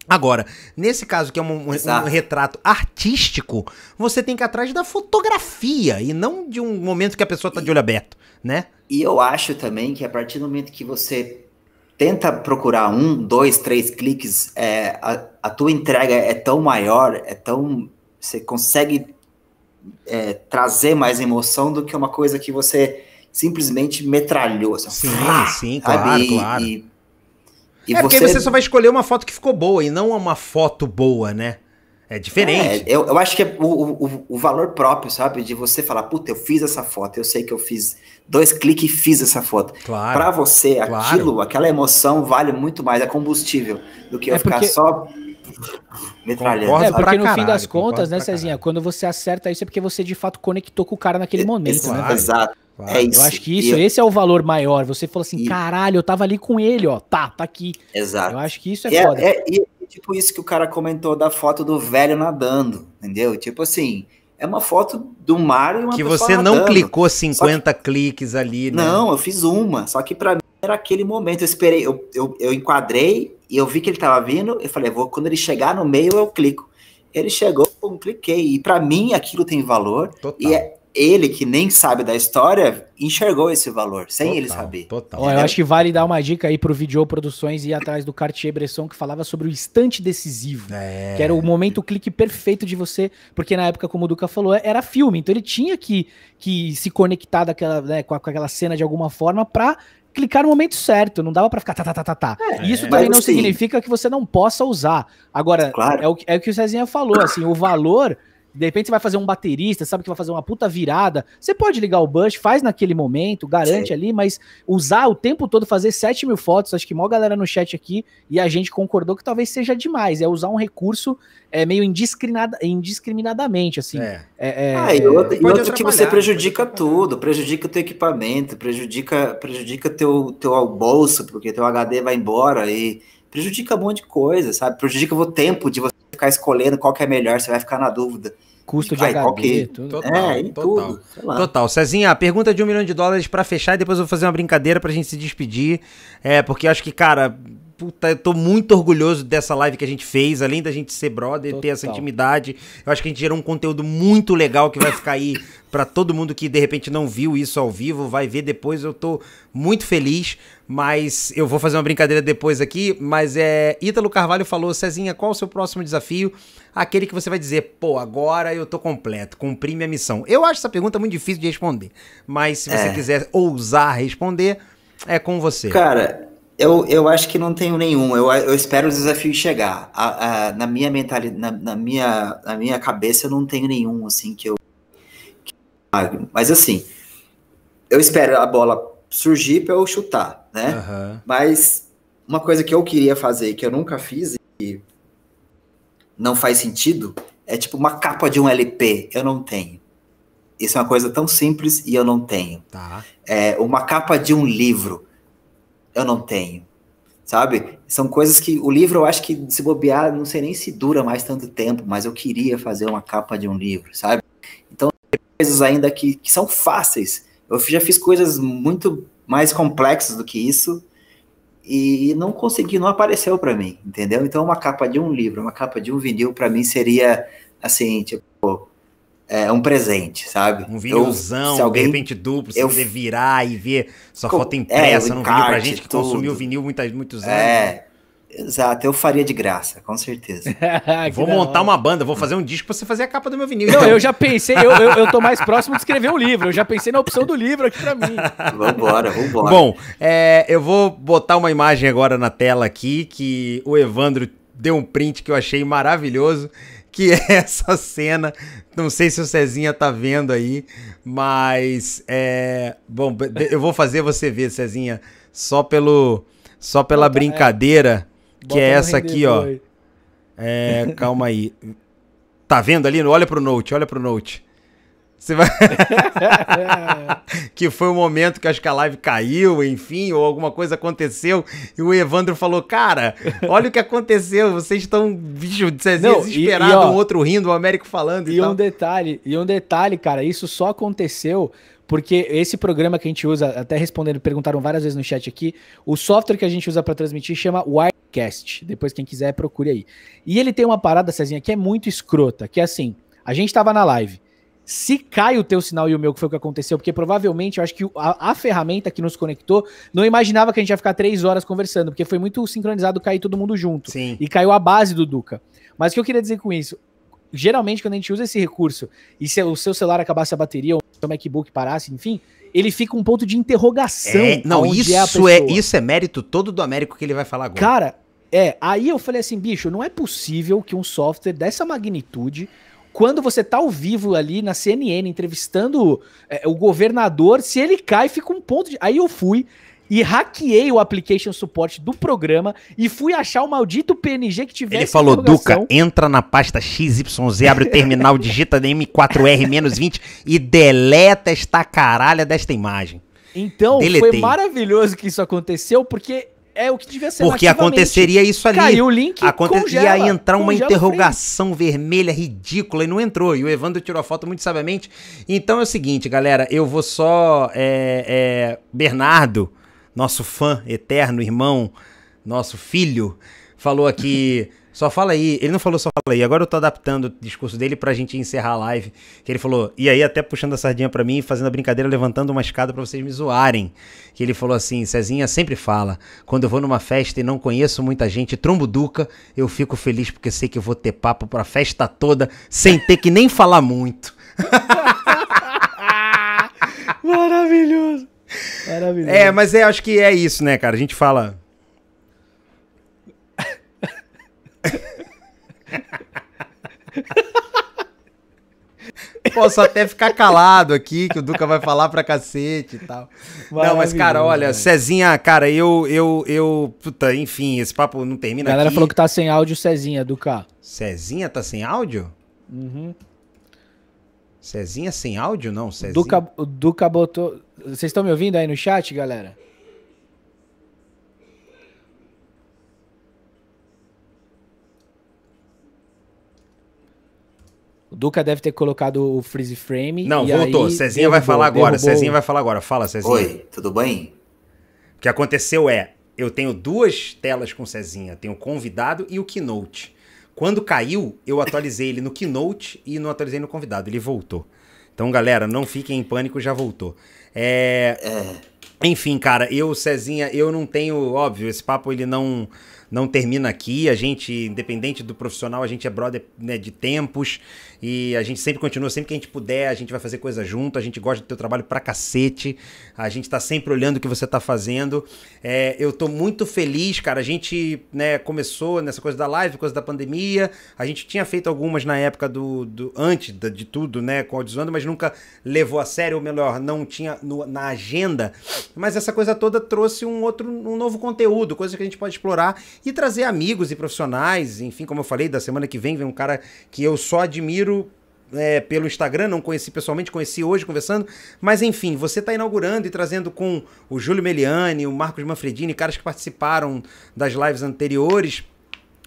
Agora, nesse caso que é um, um, um, retrato artístico, você tem que ir atrás da fotografia e não de um momento que a pessoa está de olho aberto, né? E eu acho também que a partir do momento que você tenta procurar um, dois, três cliques, é, a, a, tua entrega é tão maior, é tão. Você consegue é, trazer mais emoção do que uma coisa que você simplesmente metralhou. Assim, sim, frá, sim, claro, sabe? claro. E, e é, você... porque você só vai escolher uma foto que ficou boa e não uma foto boa, né? É diferente. É, eu, eu acho que é o, o, o, valor próprio, sabe? De você falar, puta, eu fiz essa foto, eu sei que eu fiz dois cliques e fiz essa foto. Claro. Pra você, claro. aquilo, aquela emoção vale muito mais, é combustível, do que eu é ficar porque... só metralhando. É, porque no caralho, fim das contas, né, Cezinha, quando você acerta isso é porque você de fato conectou com o cara naquele momento. Exato. Né, Exato. Claro. É Eu acho que isso, eu... esse é o valor maior. Você falou assim, e... caralho, eu tava ali com ele, ó. Tá, tá aqui. Exato. Eu acho que isso é, é foda. É, é, tipo isso que o cara comentou da foto do velho nadando, entendeu? Tipo assim, é uma foto do mar e uma Que você não nadando. clicou 50 que... cliques ali, né? Não, eu fiz uma. Só que para mim era aquele momento. Eu esperei, eu, eu, eu enquadrei e eu vi que ele tava vindo. Eu falei, vou, quando ele chegar no meio, eu clico. Ele chegou, eu cliquei. E para mim aquilo tem valor. Total. E é, ele, que nem sabe da história, enxergou esse valor, sem total, ele saber. Total. eu acho que vale dar uma dica aí pro Video Produções e atrás do Cartier Bresson, que falava sobre o instante decisivo. É. Que era o momento, o clique perfeito de você, porque na época, como o Duca falou, é, era filme, então ele tinha que, que se conectar daquela, né, com, aquela cena de alguma forma pra clicar no momento certo, não dava para ficar tá, tá, tá, tá, tá. É, isso é. também não sim. significa que você não possa usar. Agora, claro. é, o, é o que o Cezinha falou, assim, o valor de repente você vai fazer um baterista, sabe que vai fazer uma puta virada. Você pode ligar o Bush, faz naquele momento, garante Sim. ali, mas usar o tempo todo, fazer 7 mil fotos, acho que maior galera no chat aqui e a gente concordou que talvez seja demais. É usar um recurso é, meio indiscriminada, indiscriminadamente, assim. É. É, é ah, e outro, e outro que você prejudica tudo, prejudica o teu equipamento, prejudica prejudica teu, teu bolso, porque teu HD vai embora e prejudica um monte de coisa, sabe? Prejudica o tempo de você ficar escolhendo qual que é melhor, você vai ficar na dúvida. Custo de Ai, HD, tudo. Total, é, total. Tudo, total. Cezinha, pergunta de um milhão de dólares para fechar e depois eu vou fazer uma brincadeira pra gente se despedir. É, porque acho que, cara, puta, eu tô muito orgulhoso dessa live que a gente fez, além da gente ser brother, Total. ter essa intimidade. Eu acho que a gente gerou um conteúdo muito legal que vai ficar aí [LAUGHS] para todo mundo que de repente não viu isso ao vivo, vai ver depois. Eu tô muito feliz, mas eu vou fazer uma brincadeira depois aqui, mas é Ítalo Carvalho falou, Cezinha, qual o seu próximo desafio? Aquele que você vai dizer, pô, agora eu tô completo, cumpri minha missão. Eu acho essa pergunta muito difícil de responder, mas se você é. quiser ousar responder, é com você. Cara, eu, eu acho que não tenho nenhum. Eu, eu espero os desafios chegar. A, a, na minha mentalidade, na, na, minha, na minha cabeça, eu não tenho nenhum, assim, que eu. Que... Mas assim, eu espero a bola surgir para eu chutar, né? Uhum. Mas uma coisa que eu queria fazer, que eu nunca fiz e não faz sentido, é tipo uma capa de um LP. Eu não tenho. Isso é uma coisa tão simples e eu não tenho. Tá. É uma capa de um livro eu não tenho. Sabe? São coisas que o livro eu acho que se bobear, não sei nem se dura mais tanto tempo, mas eu queria fazer uma capa de um livro, sabe? Então, coisas ainda que, que são fáceis. Eu já fiz coisas muito mais complexas do que isso e não consegui, não apareceu para mim, entendeu? Então, uma capa de um livro, uma capa de um vinil, para mim seria assim, tipo, é um presente, sabe? Um vinilzão, eu, se alguém, de repente duplo, se eu, você virar e ver sua foto impressa é, num vinil pra gente que tudo. consumiu vinil muitas, muitos é, anos. É, exato, eu faria de graça, com certeza. [LAUGHS] Ah, vou montar uma banda, vou fazer um disco pra você fazer a capa do meu vinil. Não, então. eu já pensei, eu, eu, eu, tô mais próximo de escrever um livro, eu já pensei na opção do livro aqui pra mim. [LAUGHS] Vambora, vambora. Bom, é, eu vou botar uma imagem agora na tela aqui que o Evandro deu um print que eu achei maravilhoso que é [LAUGHS] essa cena. Não sei se o Cezinha tá vendo aí, mas é, bom, eu vou fazer você ver, Cezinha, só pelo só pela Bota, é, brincadeira é. que é essa aqui, ó. É, calma aí. Tá vendo ali? Olha pro note, olha pro note. Você vai... [LAUGHS] que foi o momento que acho que a live caiu, enfim, ou alguma coisa aconteceu, e o Evandro falou: Cara, olha o que aconteceu, vocês estão, bicho, é desesperado, e, um outro rindo, o um Américo falando e, e um tal. detalhe, e um detalhe, cara, isso só aconteceu porque esse programa que a gente usa, até respondendo, perguntaram várias vezes no chat aqui, o software que a gente usa para transmitir chama Wirecast. Depois, quem quiser, procure aí. E ele tem uma parada, Cezinha, que é muito escrota, que é assim, a gente estava na live, se cai o teu sinal e o meu, que foi o que aconteceu, porque provavelmente eu acho que a, a, ferramenta que nos conectou não imaginava que a gente ia ficar três horas conversando, porque foi muito sincronizado cair todo mundo junto. Sim. E caiu a base do Duca. Mas o que eu queria dizer com isso? Geralmente, quando a gente usa esse recurso e se o seu celular acabasse a bateria, ou o seu MacBook parasse, enfim, ele fica um ponto de interrogação. É, não, é isso é, é, isso é mérito todo do Américo que ele vai falar agora. Cara, é, aí eu falei assim, bicho, não é possível que um software dessa magnitude quando você tá ao vivo ali na CNN entrevistando é, o governador, se ele cai, fica um ponto de. Aí eu fui e hackeei o application support do programa e fui achar o maldito PNG que tivesse. Ele falou, Duca, entra na pasta XYZ, abre o terminal, [LAUGHS] digita M4R-20 e deleta esta caralha desta imagem. Então, Deletei. foi maravilhoso que isso aconteceu, porque é o que devia ser. Porque aconteceria isso ali. Caiu o link, aconte... congela, ia entrar uma interrogação vermelha ridícula e não entrou. E o Evandro tirou a foto muito sabiamente. Então é o seguinte, galera, eu vou só. É, é, Bernardo, nosso fã eterno, irmão, nosso filho, falou aqui. Só fala aí. Ele não falou só fala aí. Agora eu tô adaptando o discurso dele pra gente encerrar a live. Que ele falou, e aí até puxando a sardinha pra mim, fazendo a brincadeira, levantando uma escada para vocês me zoarem. Que ele falou assim: Cezinha sempre fala, quando eu vou numa festa e não conheço muita gente, trombo Duca, eu fico feliz porque sei que eu vou ter papo pra festa toda sem ter que nem falar muito. Maravilhoso. [LAUGHS] Maravilhoso. É, mas é, acho que é isso, né, cara? A gente fala Posso até ficar calado aqui, que o Duca vai falar pra cacete e tal. Não, mas, cara, olha, Cezinha, cara, eu, eu, eu. Puta, enfim, esse papo não termina. A galera aqui. falou que tá sem áudio, Cezinha, Duca. Cezinha tá sem áudio? Uhum. Cezinha sem áudio, não? Cezinha. Duca, Duca botou. Vocês estão me ouvindo aí no chat, galera? Duca deve ter colocado o freeze frame. Não, voltou. Cezinha derrubou, vai falar agora. Derrubou. Cezinha vai falar agora. Fala, Cezinha. Oi, tudo bem? O que aconteceu é, eu tenho duas telas com Cezinha. Tenho o convidado e o Keynote. Quando caiu, eu atualizei ele no Keynote e não atualizei no convidado. Ele voltou. Então, galera, não fiquem em pânico, já voltou. É... é. Enfim, cara, eu, Cezinha, eu não tenho... Óbvio, esse papo ele não não termina aqui. A gente, independente do profissional, a gente é brother né, de tempos e a gente sempre continua, sempre que a gente puder, a gente vai fazer coisa junto. A gente gosta do teu trabalho pra cacete. A gente tá sempre olhando o que você tá fazendo. É, eu tô muito feliz, cara. A gente né, começou nessa coisa da live, coisa da pandemia. A gente tinha feito algumas na época do, do antes de, de tudo, né, com o Audizoando, mas nunca levou a sério, ou melhor, não tinha no, na agenda. Mas essa coisa toda trouxe um outro, um novo conteúdo, coisa que a gente pode explorar e trazer amigos e profissionais. Enfim, como eu falei, da semana que vem vem um cara que eu só admiro é, pelo Instagram, não conheci pessoalmente, conheci hoje conversando. Mas enfim, você está inaugurando e trazendo com o Júlio Meliani, o Marcos Manfredini, caras que participaram das lives anteriores,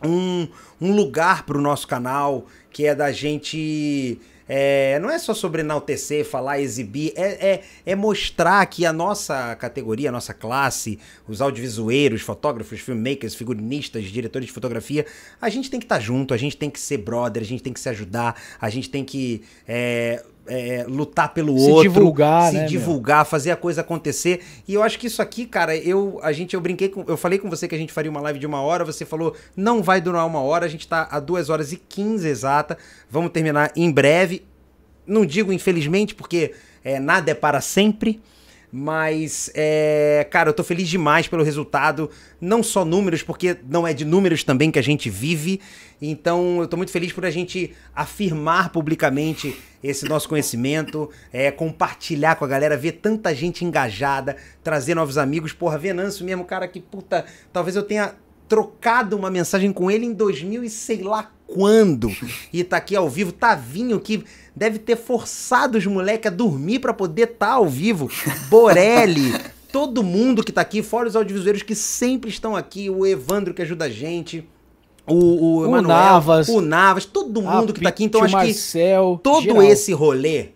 um, um lugar para o nosso canal que é da gente é, não é só sobre enaltecer, falar, exibir, é, é, é, mostrar que a nossa categoria, a nossa classe, os audiovisueiros, fotógrafos, filmmakers, figurinistas, diretores de fotografia, a gente tem que estar tá junto, a gente tem que ser brother, a gente tem que se ajudar, a gente tem que é, é, lutar pelo se outro, divulgar, se né, divulgar, meu? fazer a coisa acontecer. E eu acho que isso aqui, cara, eu a gente eu brinquei com, eu falei com você que a gente faria uma live de uma hora, você falou não vai durar uma hora, a gente tá a duas horas e 15 exata, vamos terminar em breve. Não digo infelizmente porque é, nada é para sempre. Mas, é, cara, eu tô feliz demais pelo resultado. Não só números, porque não é de números também que a gente vive. Então, eu tô muito feliz por a gente afirmar publicamente esse nosso conhecimento, é, compartilhar com a galera, ver tanta gente engajada, trazer novos amigos. Porra, Venâncio mesmo, cara, que puta. Talvez eu tenha trocado uma mensagem com ele em 2000 e sei lá quando. [LAUGHS] E tá aqui ao vivo, Tavinho, que deve ter forçado os moleques a dormir para poder estar tá ao vivo. [LAUGHS] Borelli, todo mundo que tá aqui, fora os audiovisueiros que sempre estão aqui, o Evandro que ajuda a gente. O, o, o Emanuel, Navas, o Navas, todo ah, mundo que tá aqui. Então acho Marcel, que todo geral. esse rolê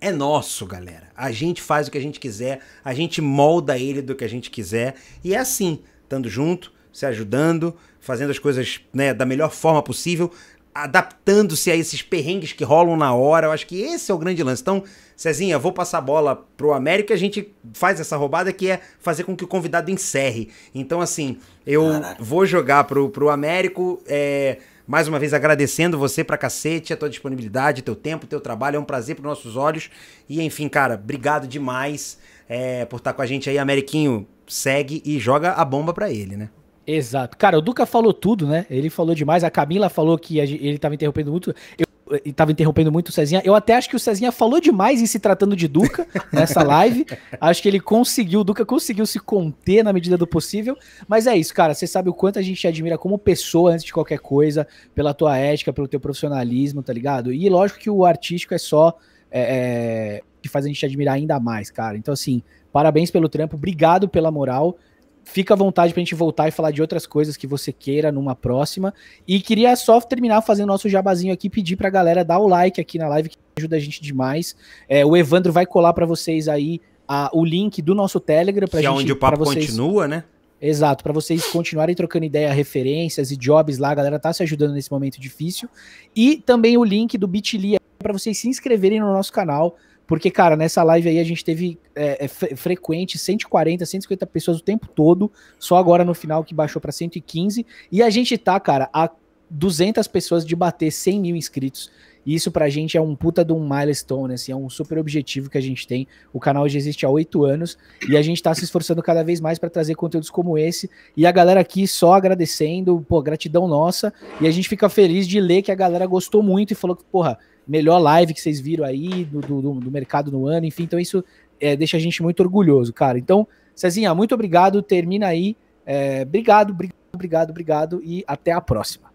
é nosso, galera. A gente faz o que a gente quiser, a gente molda ele do que a gente quiser. E é assim, estando junto, se ajudando, fazendo as coisas né, da melhor forma possível, adaptando-se a esses perrengues que rolam na hora. Eu acho que esse é o grande lance. Então, Cezinha, vou passar a bola pro América, a gente faz essa roubada que é fazer com que o convidado encerre. Então, assim, eu Caraca. vou jogar pro, pro Américo. É, mais uma vez agradecendo você pra cacete, a tua disponibilidade, teu tempo, teu trabalho. É um prazer pros nossos olhos. E, enfim, cara, obrigado demais é, por estar tá com a gente aí. Ameriquinho, segue e joga a bomba pra ele, né? Exato. Cara, o Duca falou tudo, né? Ele falou demais. A Camila falou que ele estava interrompendo muito. Eu estava eh, interrompendo muito o Cezinha. Eu até acho que o Cezinha falou demais em se tratando de Duca [LAUGHS] nessa live. acho que ele conseguiu, o Duca conseguiu se conter na medida do possível. Mas é isso, cara. Você sabe o quanto a gente te admira como pessoa antes de qualquer coisa, pela tua ética, pelo teu profissionalismo, tá ligado? E lógico que o artístico é só. É, é, que faz a gente te admirar ainda mais, cara. Então, assim, parabéns pelo trampo, obrigado pela moral fica à vontade a gente voltar e falar de outras coisas que você queira numa próxima. E queria só terminar fazendo nosso jabazinho aqui, pedir para a galera dar o like aqui na live, que ajuda a gente demais. É, o Evandro vai colar para vocês aí a, o link do nosso Telegram. Pra que é gente, é onde o papo vocês... continua, né? Exato, para vocês continuarem trocando ideia, referências e jobs lá, a galera tá se ajudando nesse momento difícil. E também o link do Bitly para vocês se inscreverem no nosso canal. Porque, cara, nessa live aí a gente teve é, é frequente 140, 150 pessoas o tempo todo, só agora no final que baixou para 115. E a gente tá, cara, a 200 pessoas de bater 100 mil inscritos. E isso pra gente é um puta de um milestone, assim, é um super objetivo que a gente tem. O canal já existe há oito anos e a gente tá se esforçando cada vez mais para trazer conteúdos como esse. E a galera aqui só agradecendo, pô, gratidão nossa. E a gente fica feliz de ler que a galera gostou muito e falou que, porra, melhor live que vocês viram aí do, do, do mercado no ano, enfim. Então, isso é, deixa a gente muito orgulhoso, cara. Então, Cezinha, muito obrigado. Termina aí. É, obrigado, obrigado, obrigado, obrigado e até a próxima.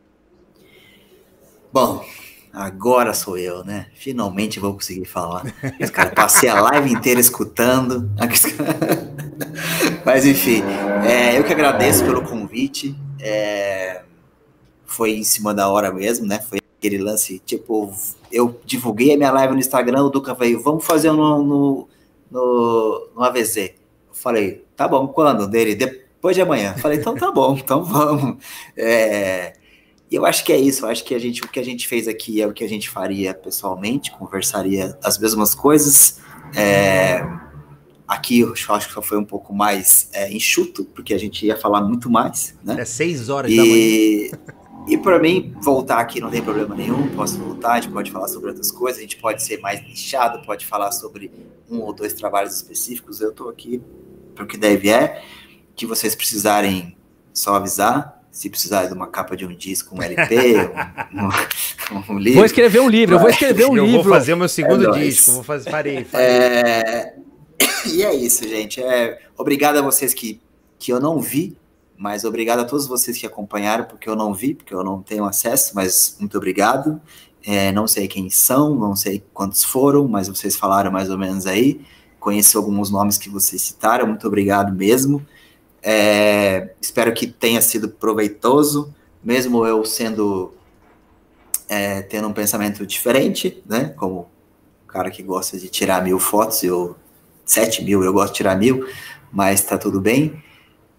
Bom, agora sou eu, né? Finalmente vou conseguir falar. Os passei a live inteira escutando. [LAUGHS] Mas enfim, é, eu que agradeço pelo convite. É, foi em cima da hora mesmo, né? Foi aquele lance, tipo, eu divulguei a minha live no Instagram, o Duca veio, vamos fazer no, no, no, no AVZ. Eu falei, tá bom, quando? Dele, depois de amanhã. Eu falei, então tá bom, [LAUGHS] então vamos. É, e eu acho que é isso, eu acho que a gente, o que a gente fez aqui é o que a gente faria pessoalmente, conversaria as mesmas coisas. É, aqui eu acho que foi um pouco mais é, enxuto, porque a gente ia falar muito mais. Né? É seis horas e... da manhã. [LAUGHS] E para mim, voltar aqui não tem problema nenhum, posso voltar, a gente pode falar sobre outras coisas, a gente pode ser mais nichado, pode falar sobre um ou dois trabalhos específicos. Eu estou aqui para o que deve é, que vocês precisarem só avisar. Se precisarem de uma capa de um disco, um LP, um, [LAUGHS] um, um livro. Vou escrever um livro, eu vou escrever um eu livro. Eu vou fazer o meu segundo é disco, vou fazer, É... [COUGHS] E é isso, gente. É... Obrigado a vocês que, que eu não vi mas obrigado a todos vocês que acompanharam, porque eu não vi, porque eu não tenho acesso, mas muito obrigado. É, não sei quem são, não sei quantos foram, mas vocês falaram mais ou menos aí. Conheço alguns nomes que vocês citaram, muito obrigado mesmo. É, espero que tenha sido proveitoso, mesmo eu sendo é, tendo um pensamento diferente, né? Como o cara que gosta de tirar mil fotos, eu sete mil, eu gosto de tirar mil, mas tá tudo bem.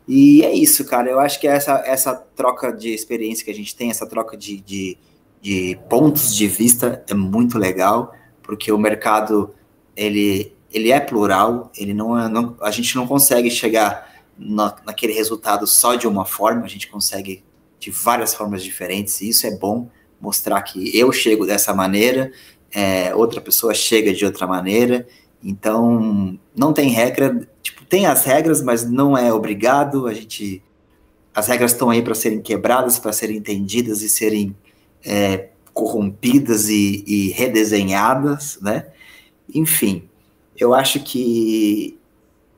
E é isso, cara. Eu acho que é essa, essa troca de experiência que a gente tem, essa troca de, de, de pontos de vista é muito legal, porque o mercado ele, ele é plural, ele não, é, não a gente não consegue chegar na, naquele resultado só de uma forma, a gente consegue de várias formas diferentes, e isso é bom mostrar que eu chego dessa maneira, é, outra pessoa chega de outra maneira, então não tem regra, tem as regras, mas não é obrigado. A gente, as regras estão aí para serem quebradas, para serem entendidas e serem é, corrompidas e, e redesenhadas, né? Enfim, eu acho que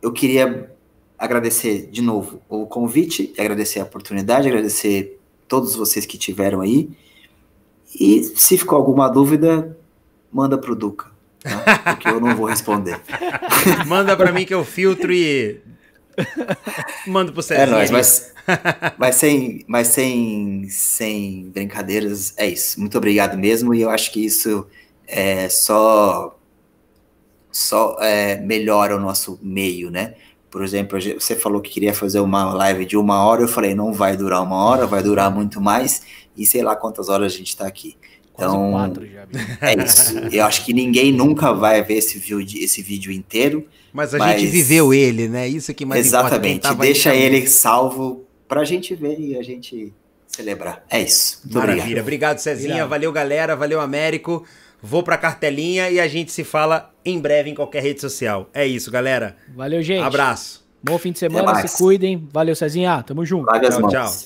eu queria agradecer de novo o convite, agradecer a oportunidade, agradecer todos vocês que tiveram aí. E se ficou alguma dúvida, manda para o Duca tá? porque eu não vou responder. [LAUGHS] Manda para mim que eu filtro e manda pro é Cezinha. É nóis, mas, [LAUGHS] mas, sem, mas sem, sem brincadeiras, é isso. Muito obrigado mesmo, e eu acho que isso é só, só é, melhora o nosso meio, né? Por exemplo, você falou que queria fazer uma live de uma hora, eu falei, não vai durar uma hora, vai durar muito mais, e sei lá quantas horas a gente está aqui. Então, quatro já. [LAUGHS] É isso. Eu acho que ninguém nunca vai ver esse vídeo, esse vídeo inteiro. Mas a mas... gente viveu ele, né? Isso que mais Exatamente. Deixa ele também. salvo pra gente ver e a gente celebrar. É isso. Muito Maravilha. Obrigado, obrigado Cezinha. Valeu, galera. Valeu, Américo. Vou pra cartelinha e a gente se fala em breve em qualquer rede social. É isso, galera. Valeu, gente. Abraço. Bom fim de semana, se cuidem. Valeu, Cezinha. Tamo junto. Valeu, tchau.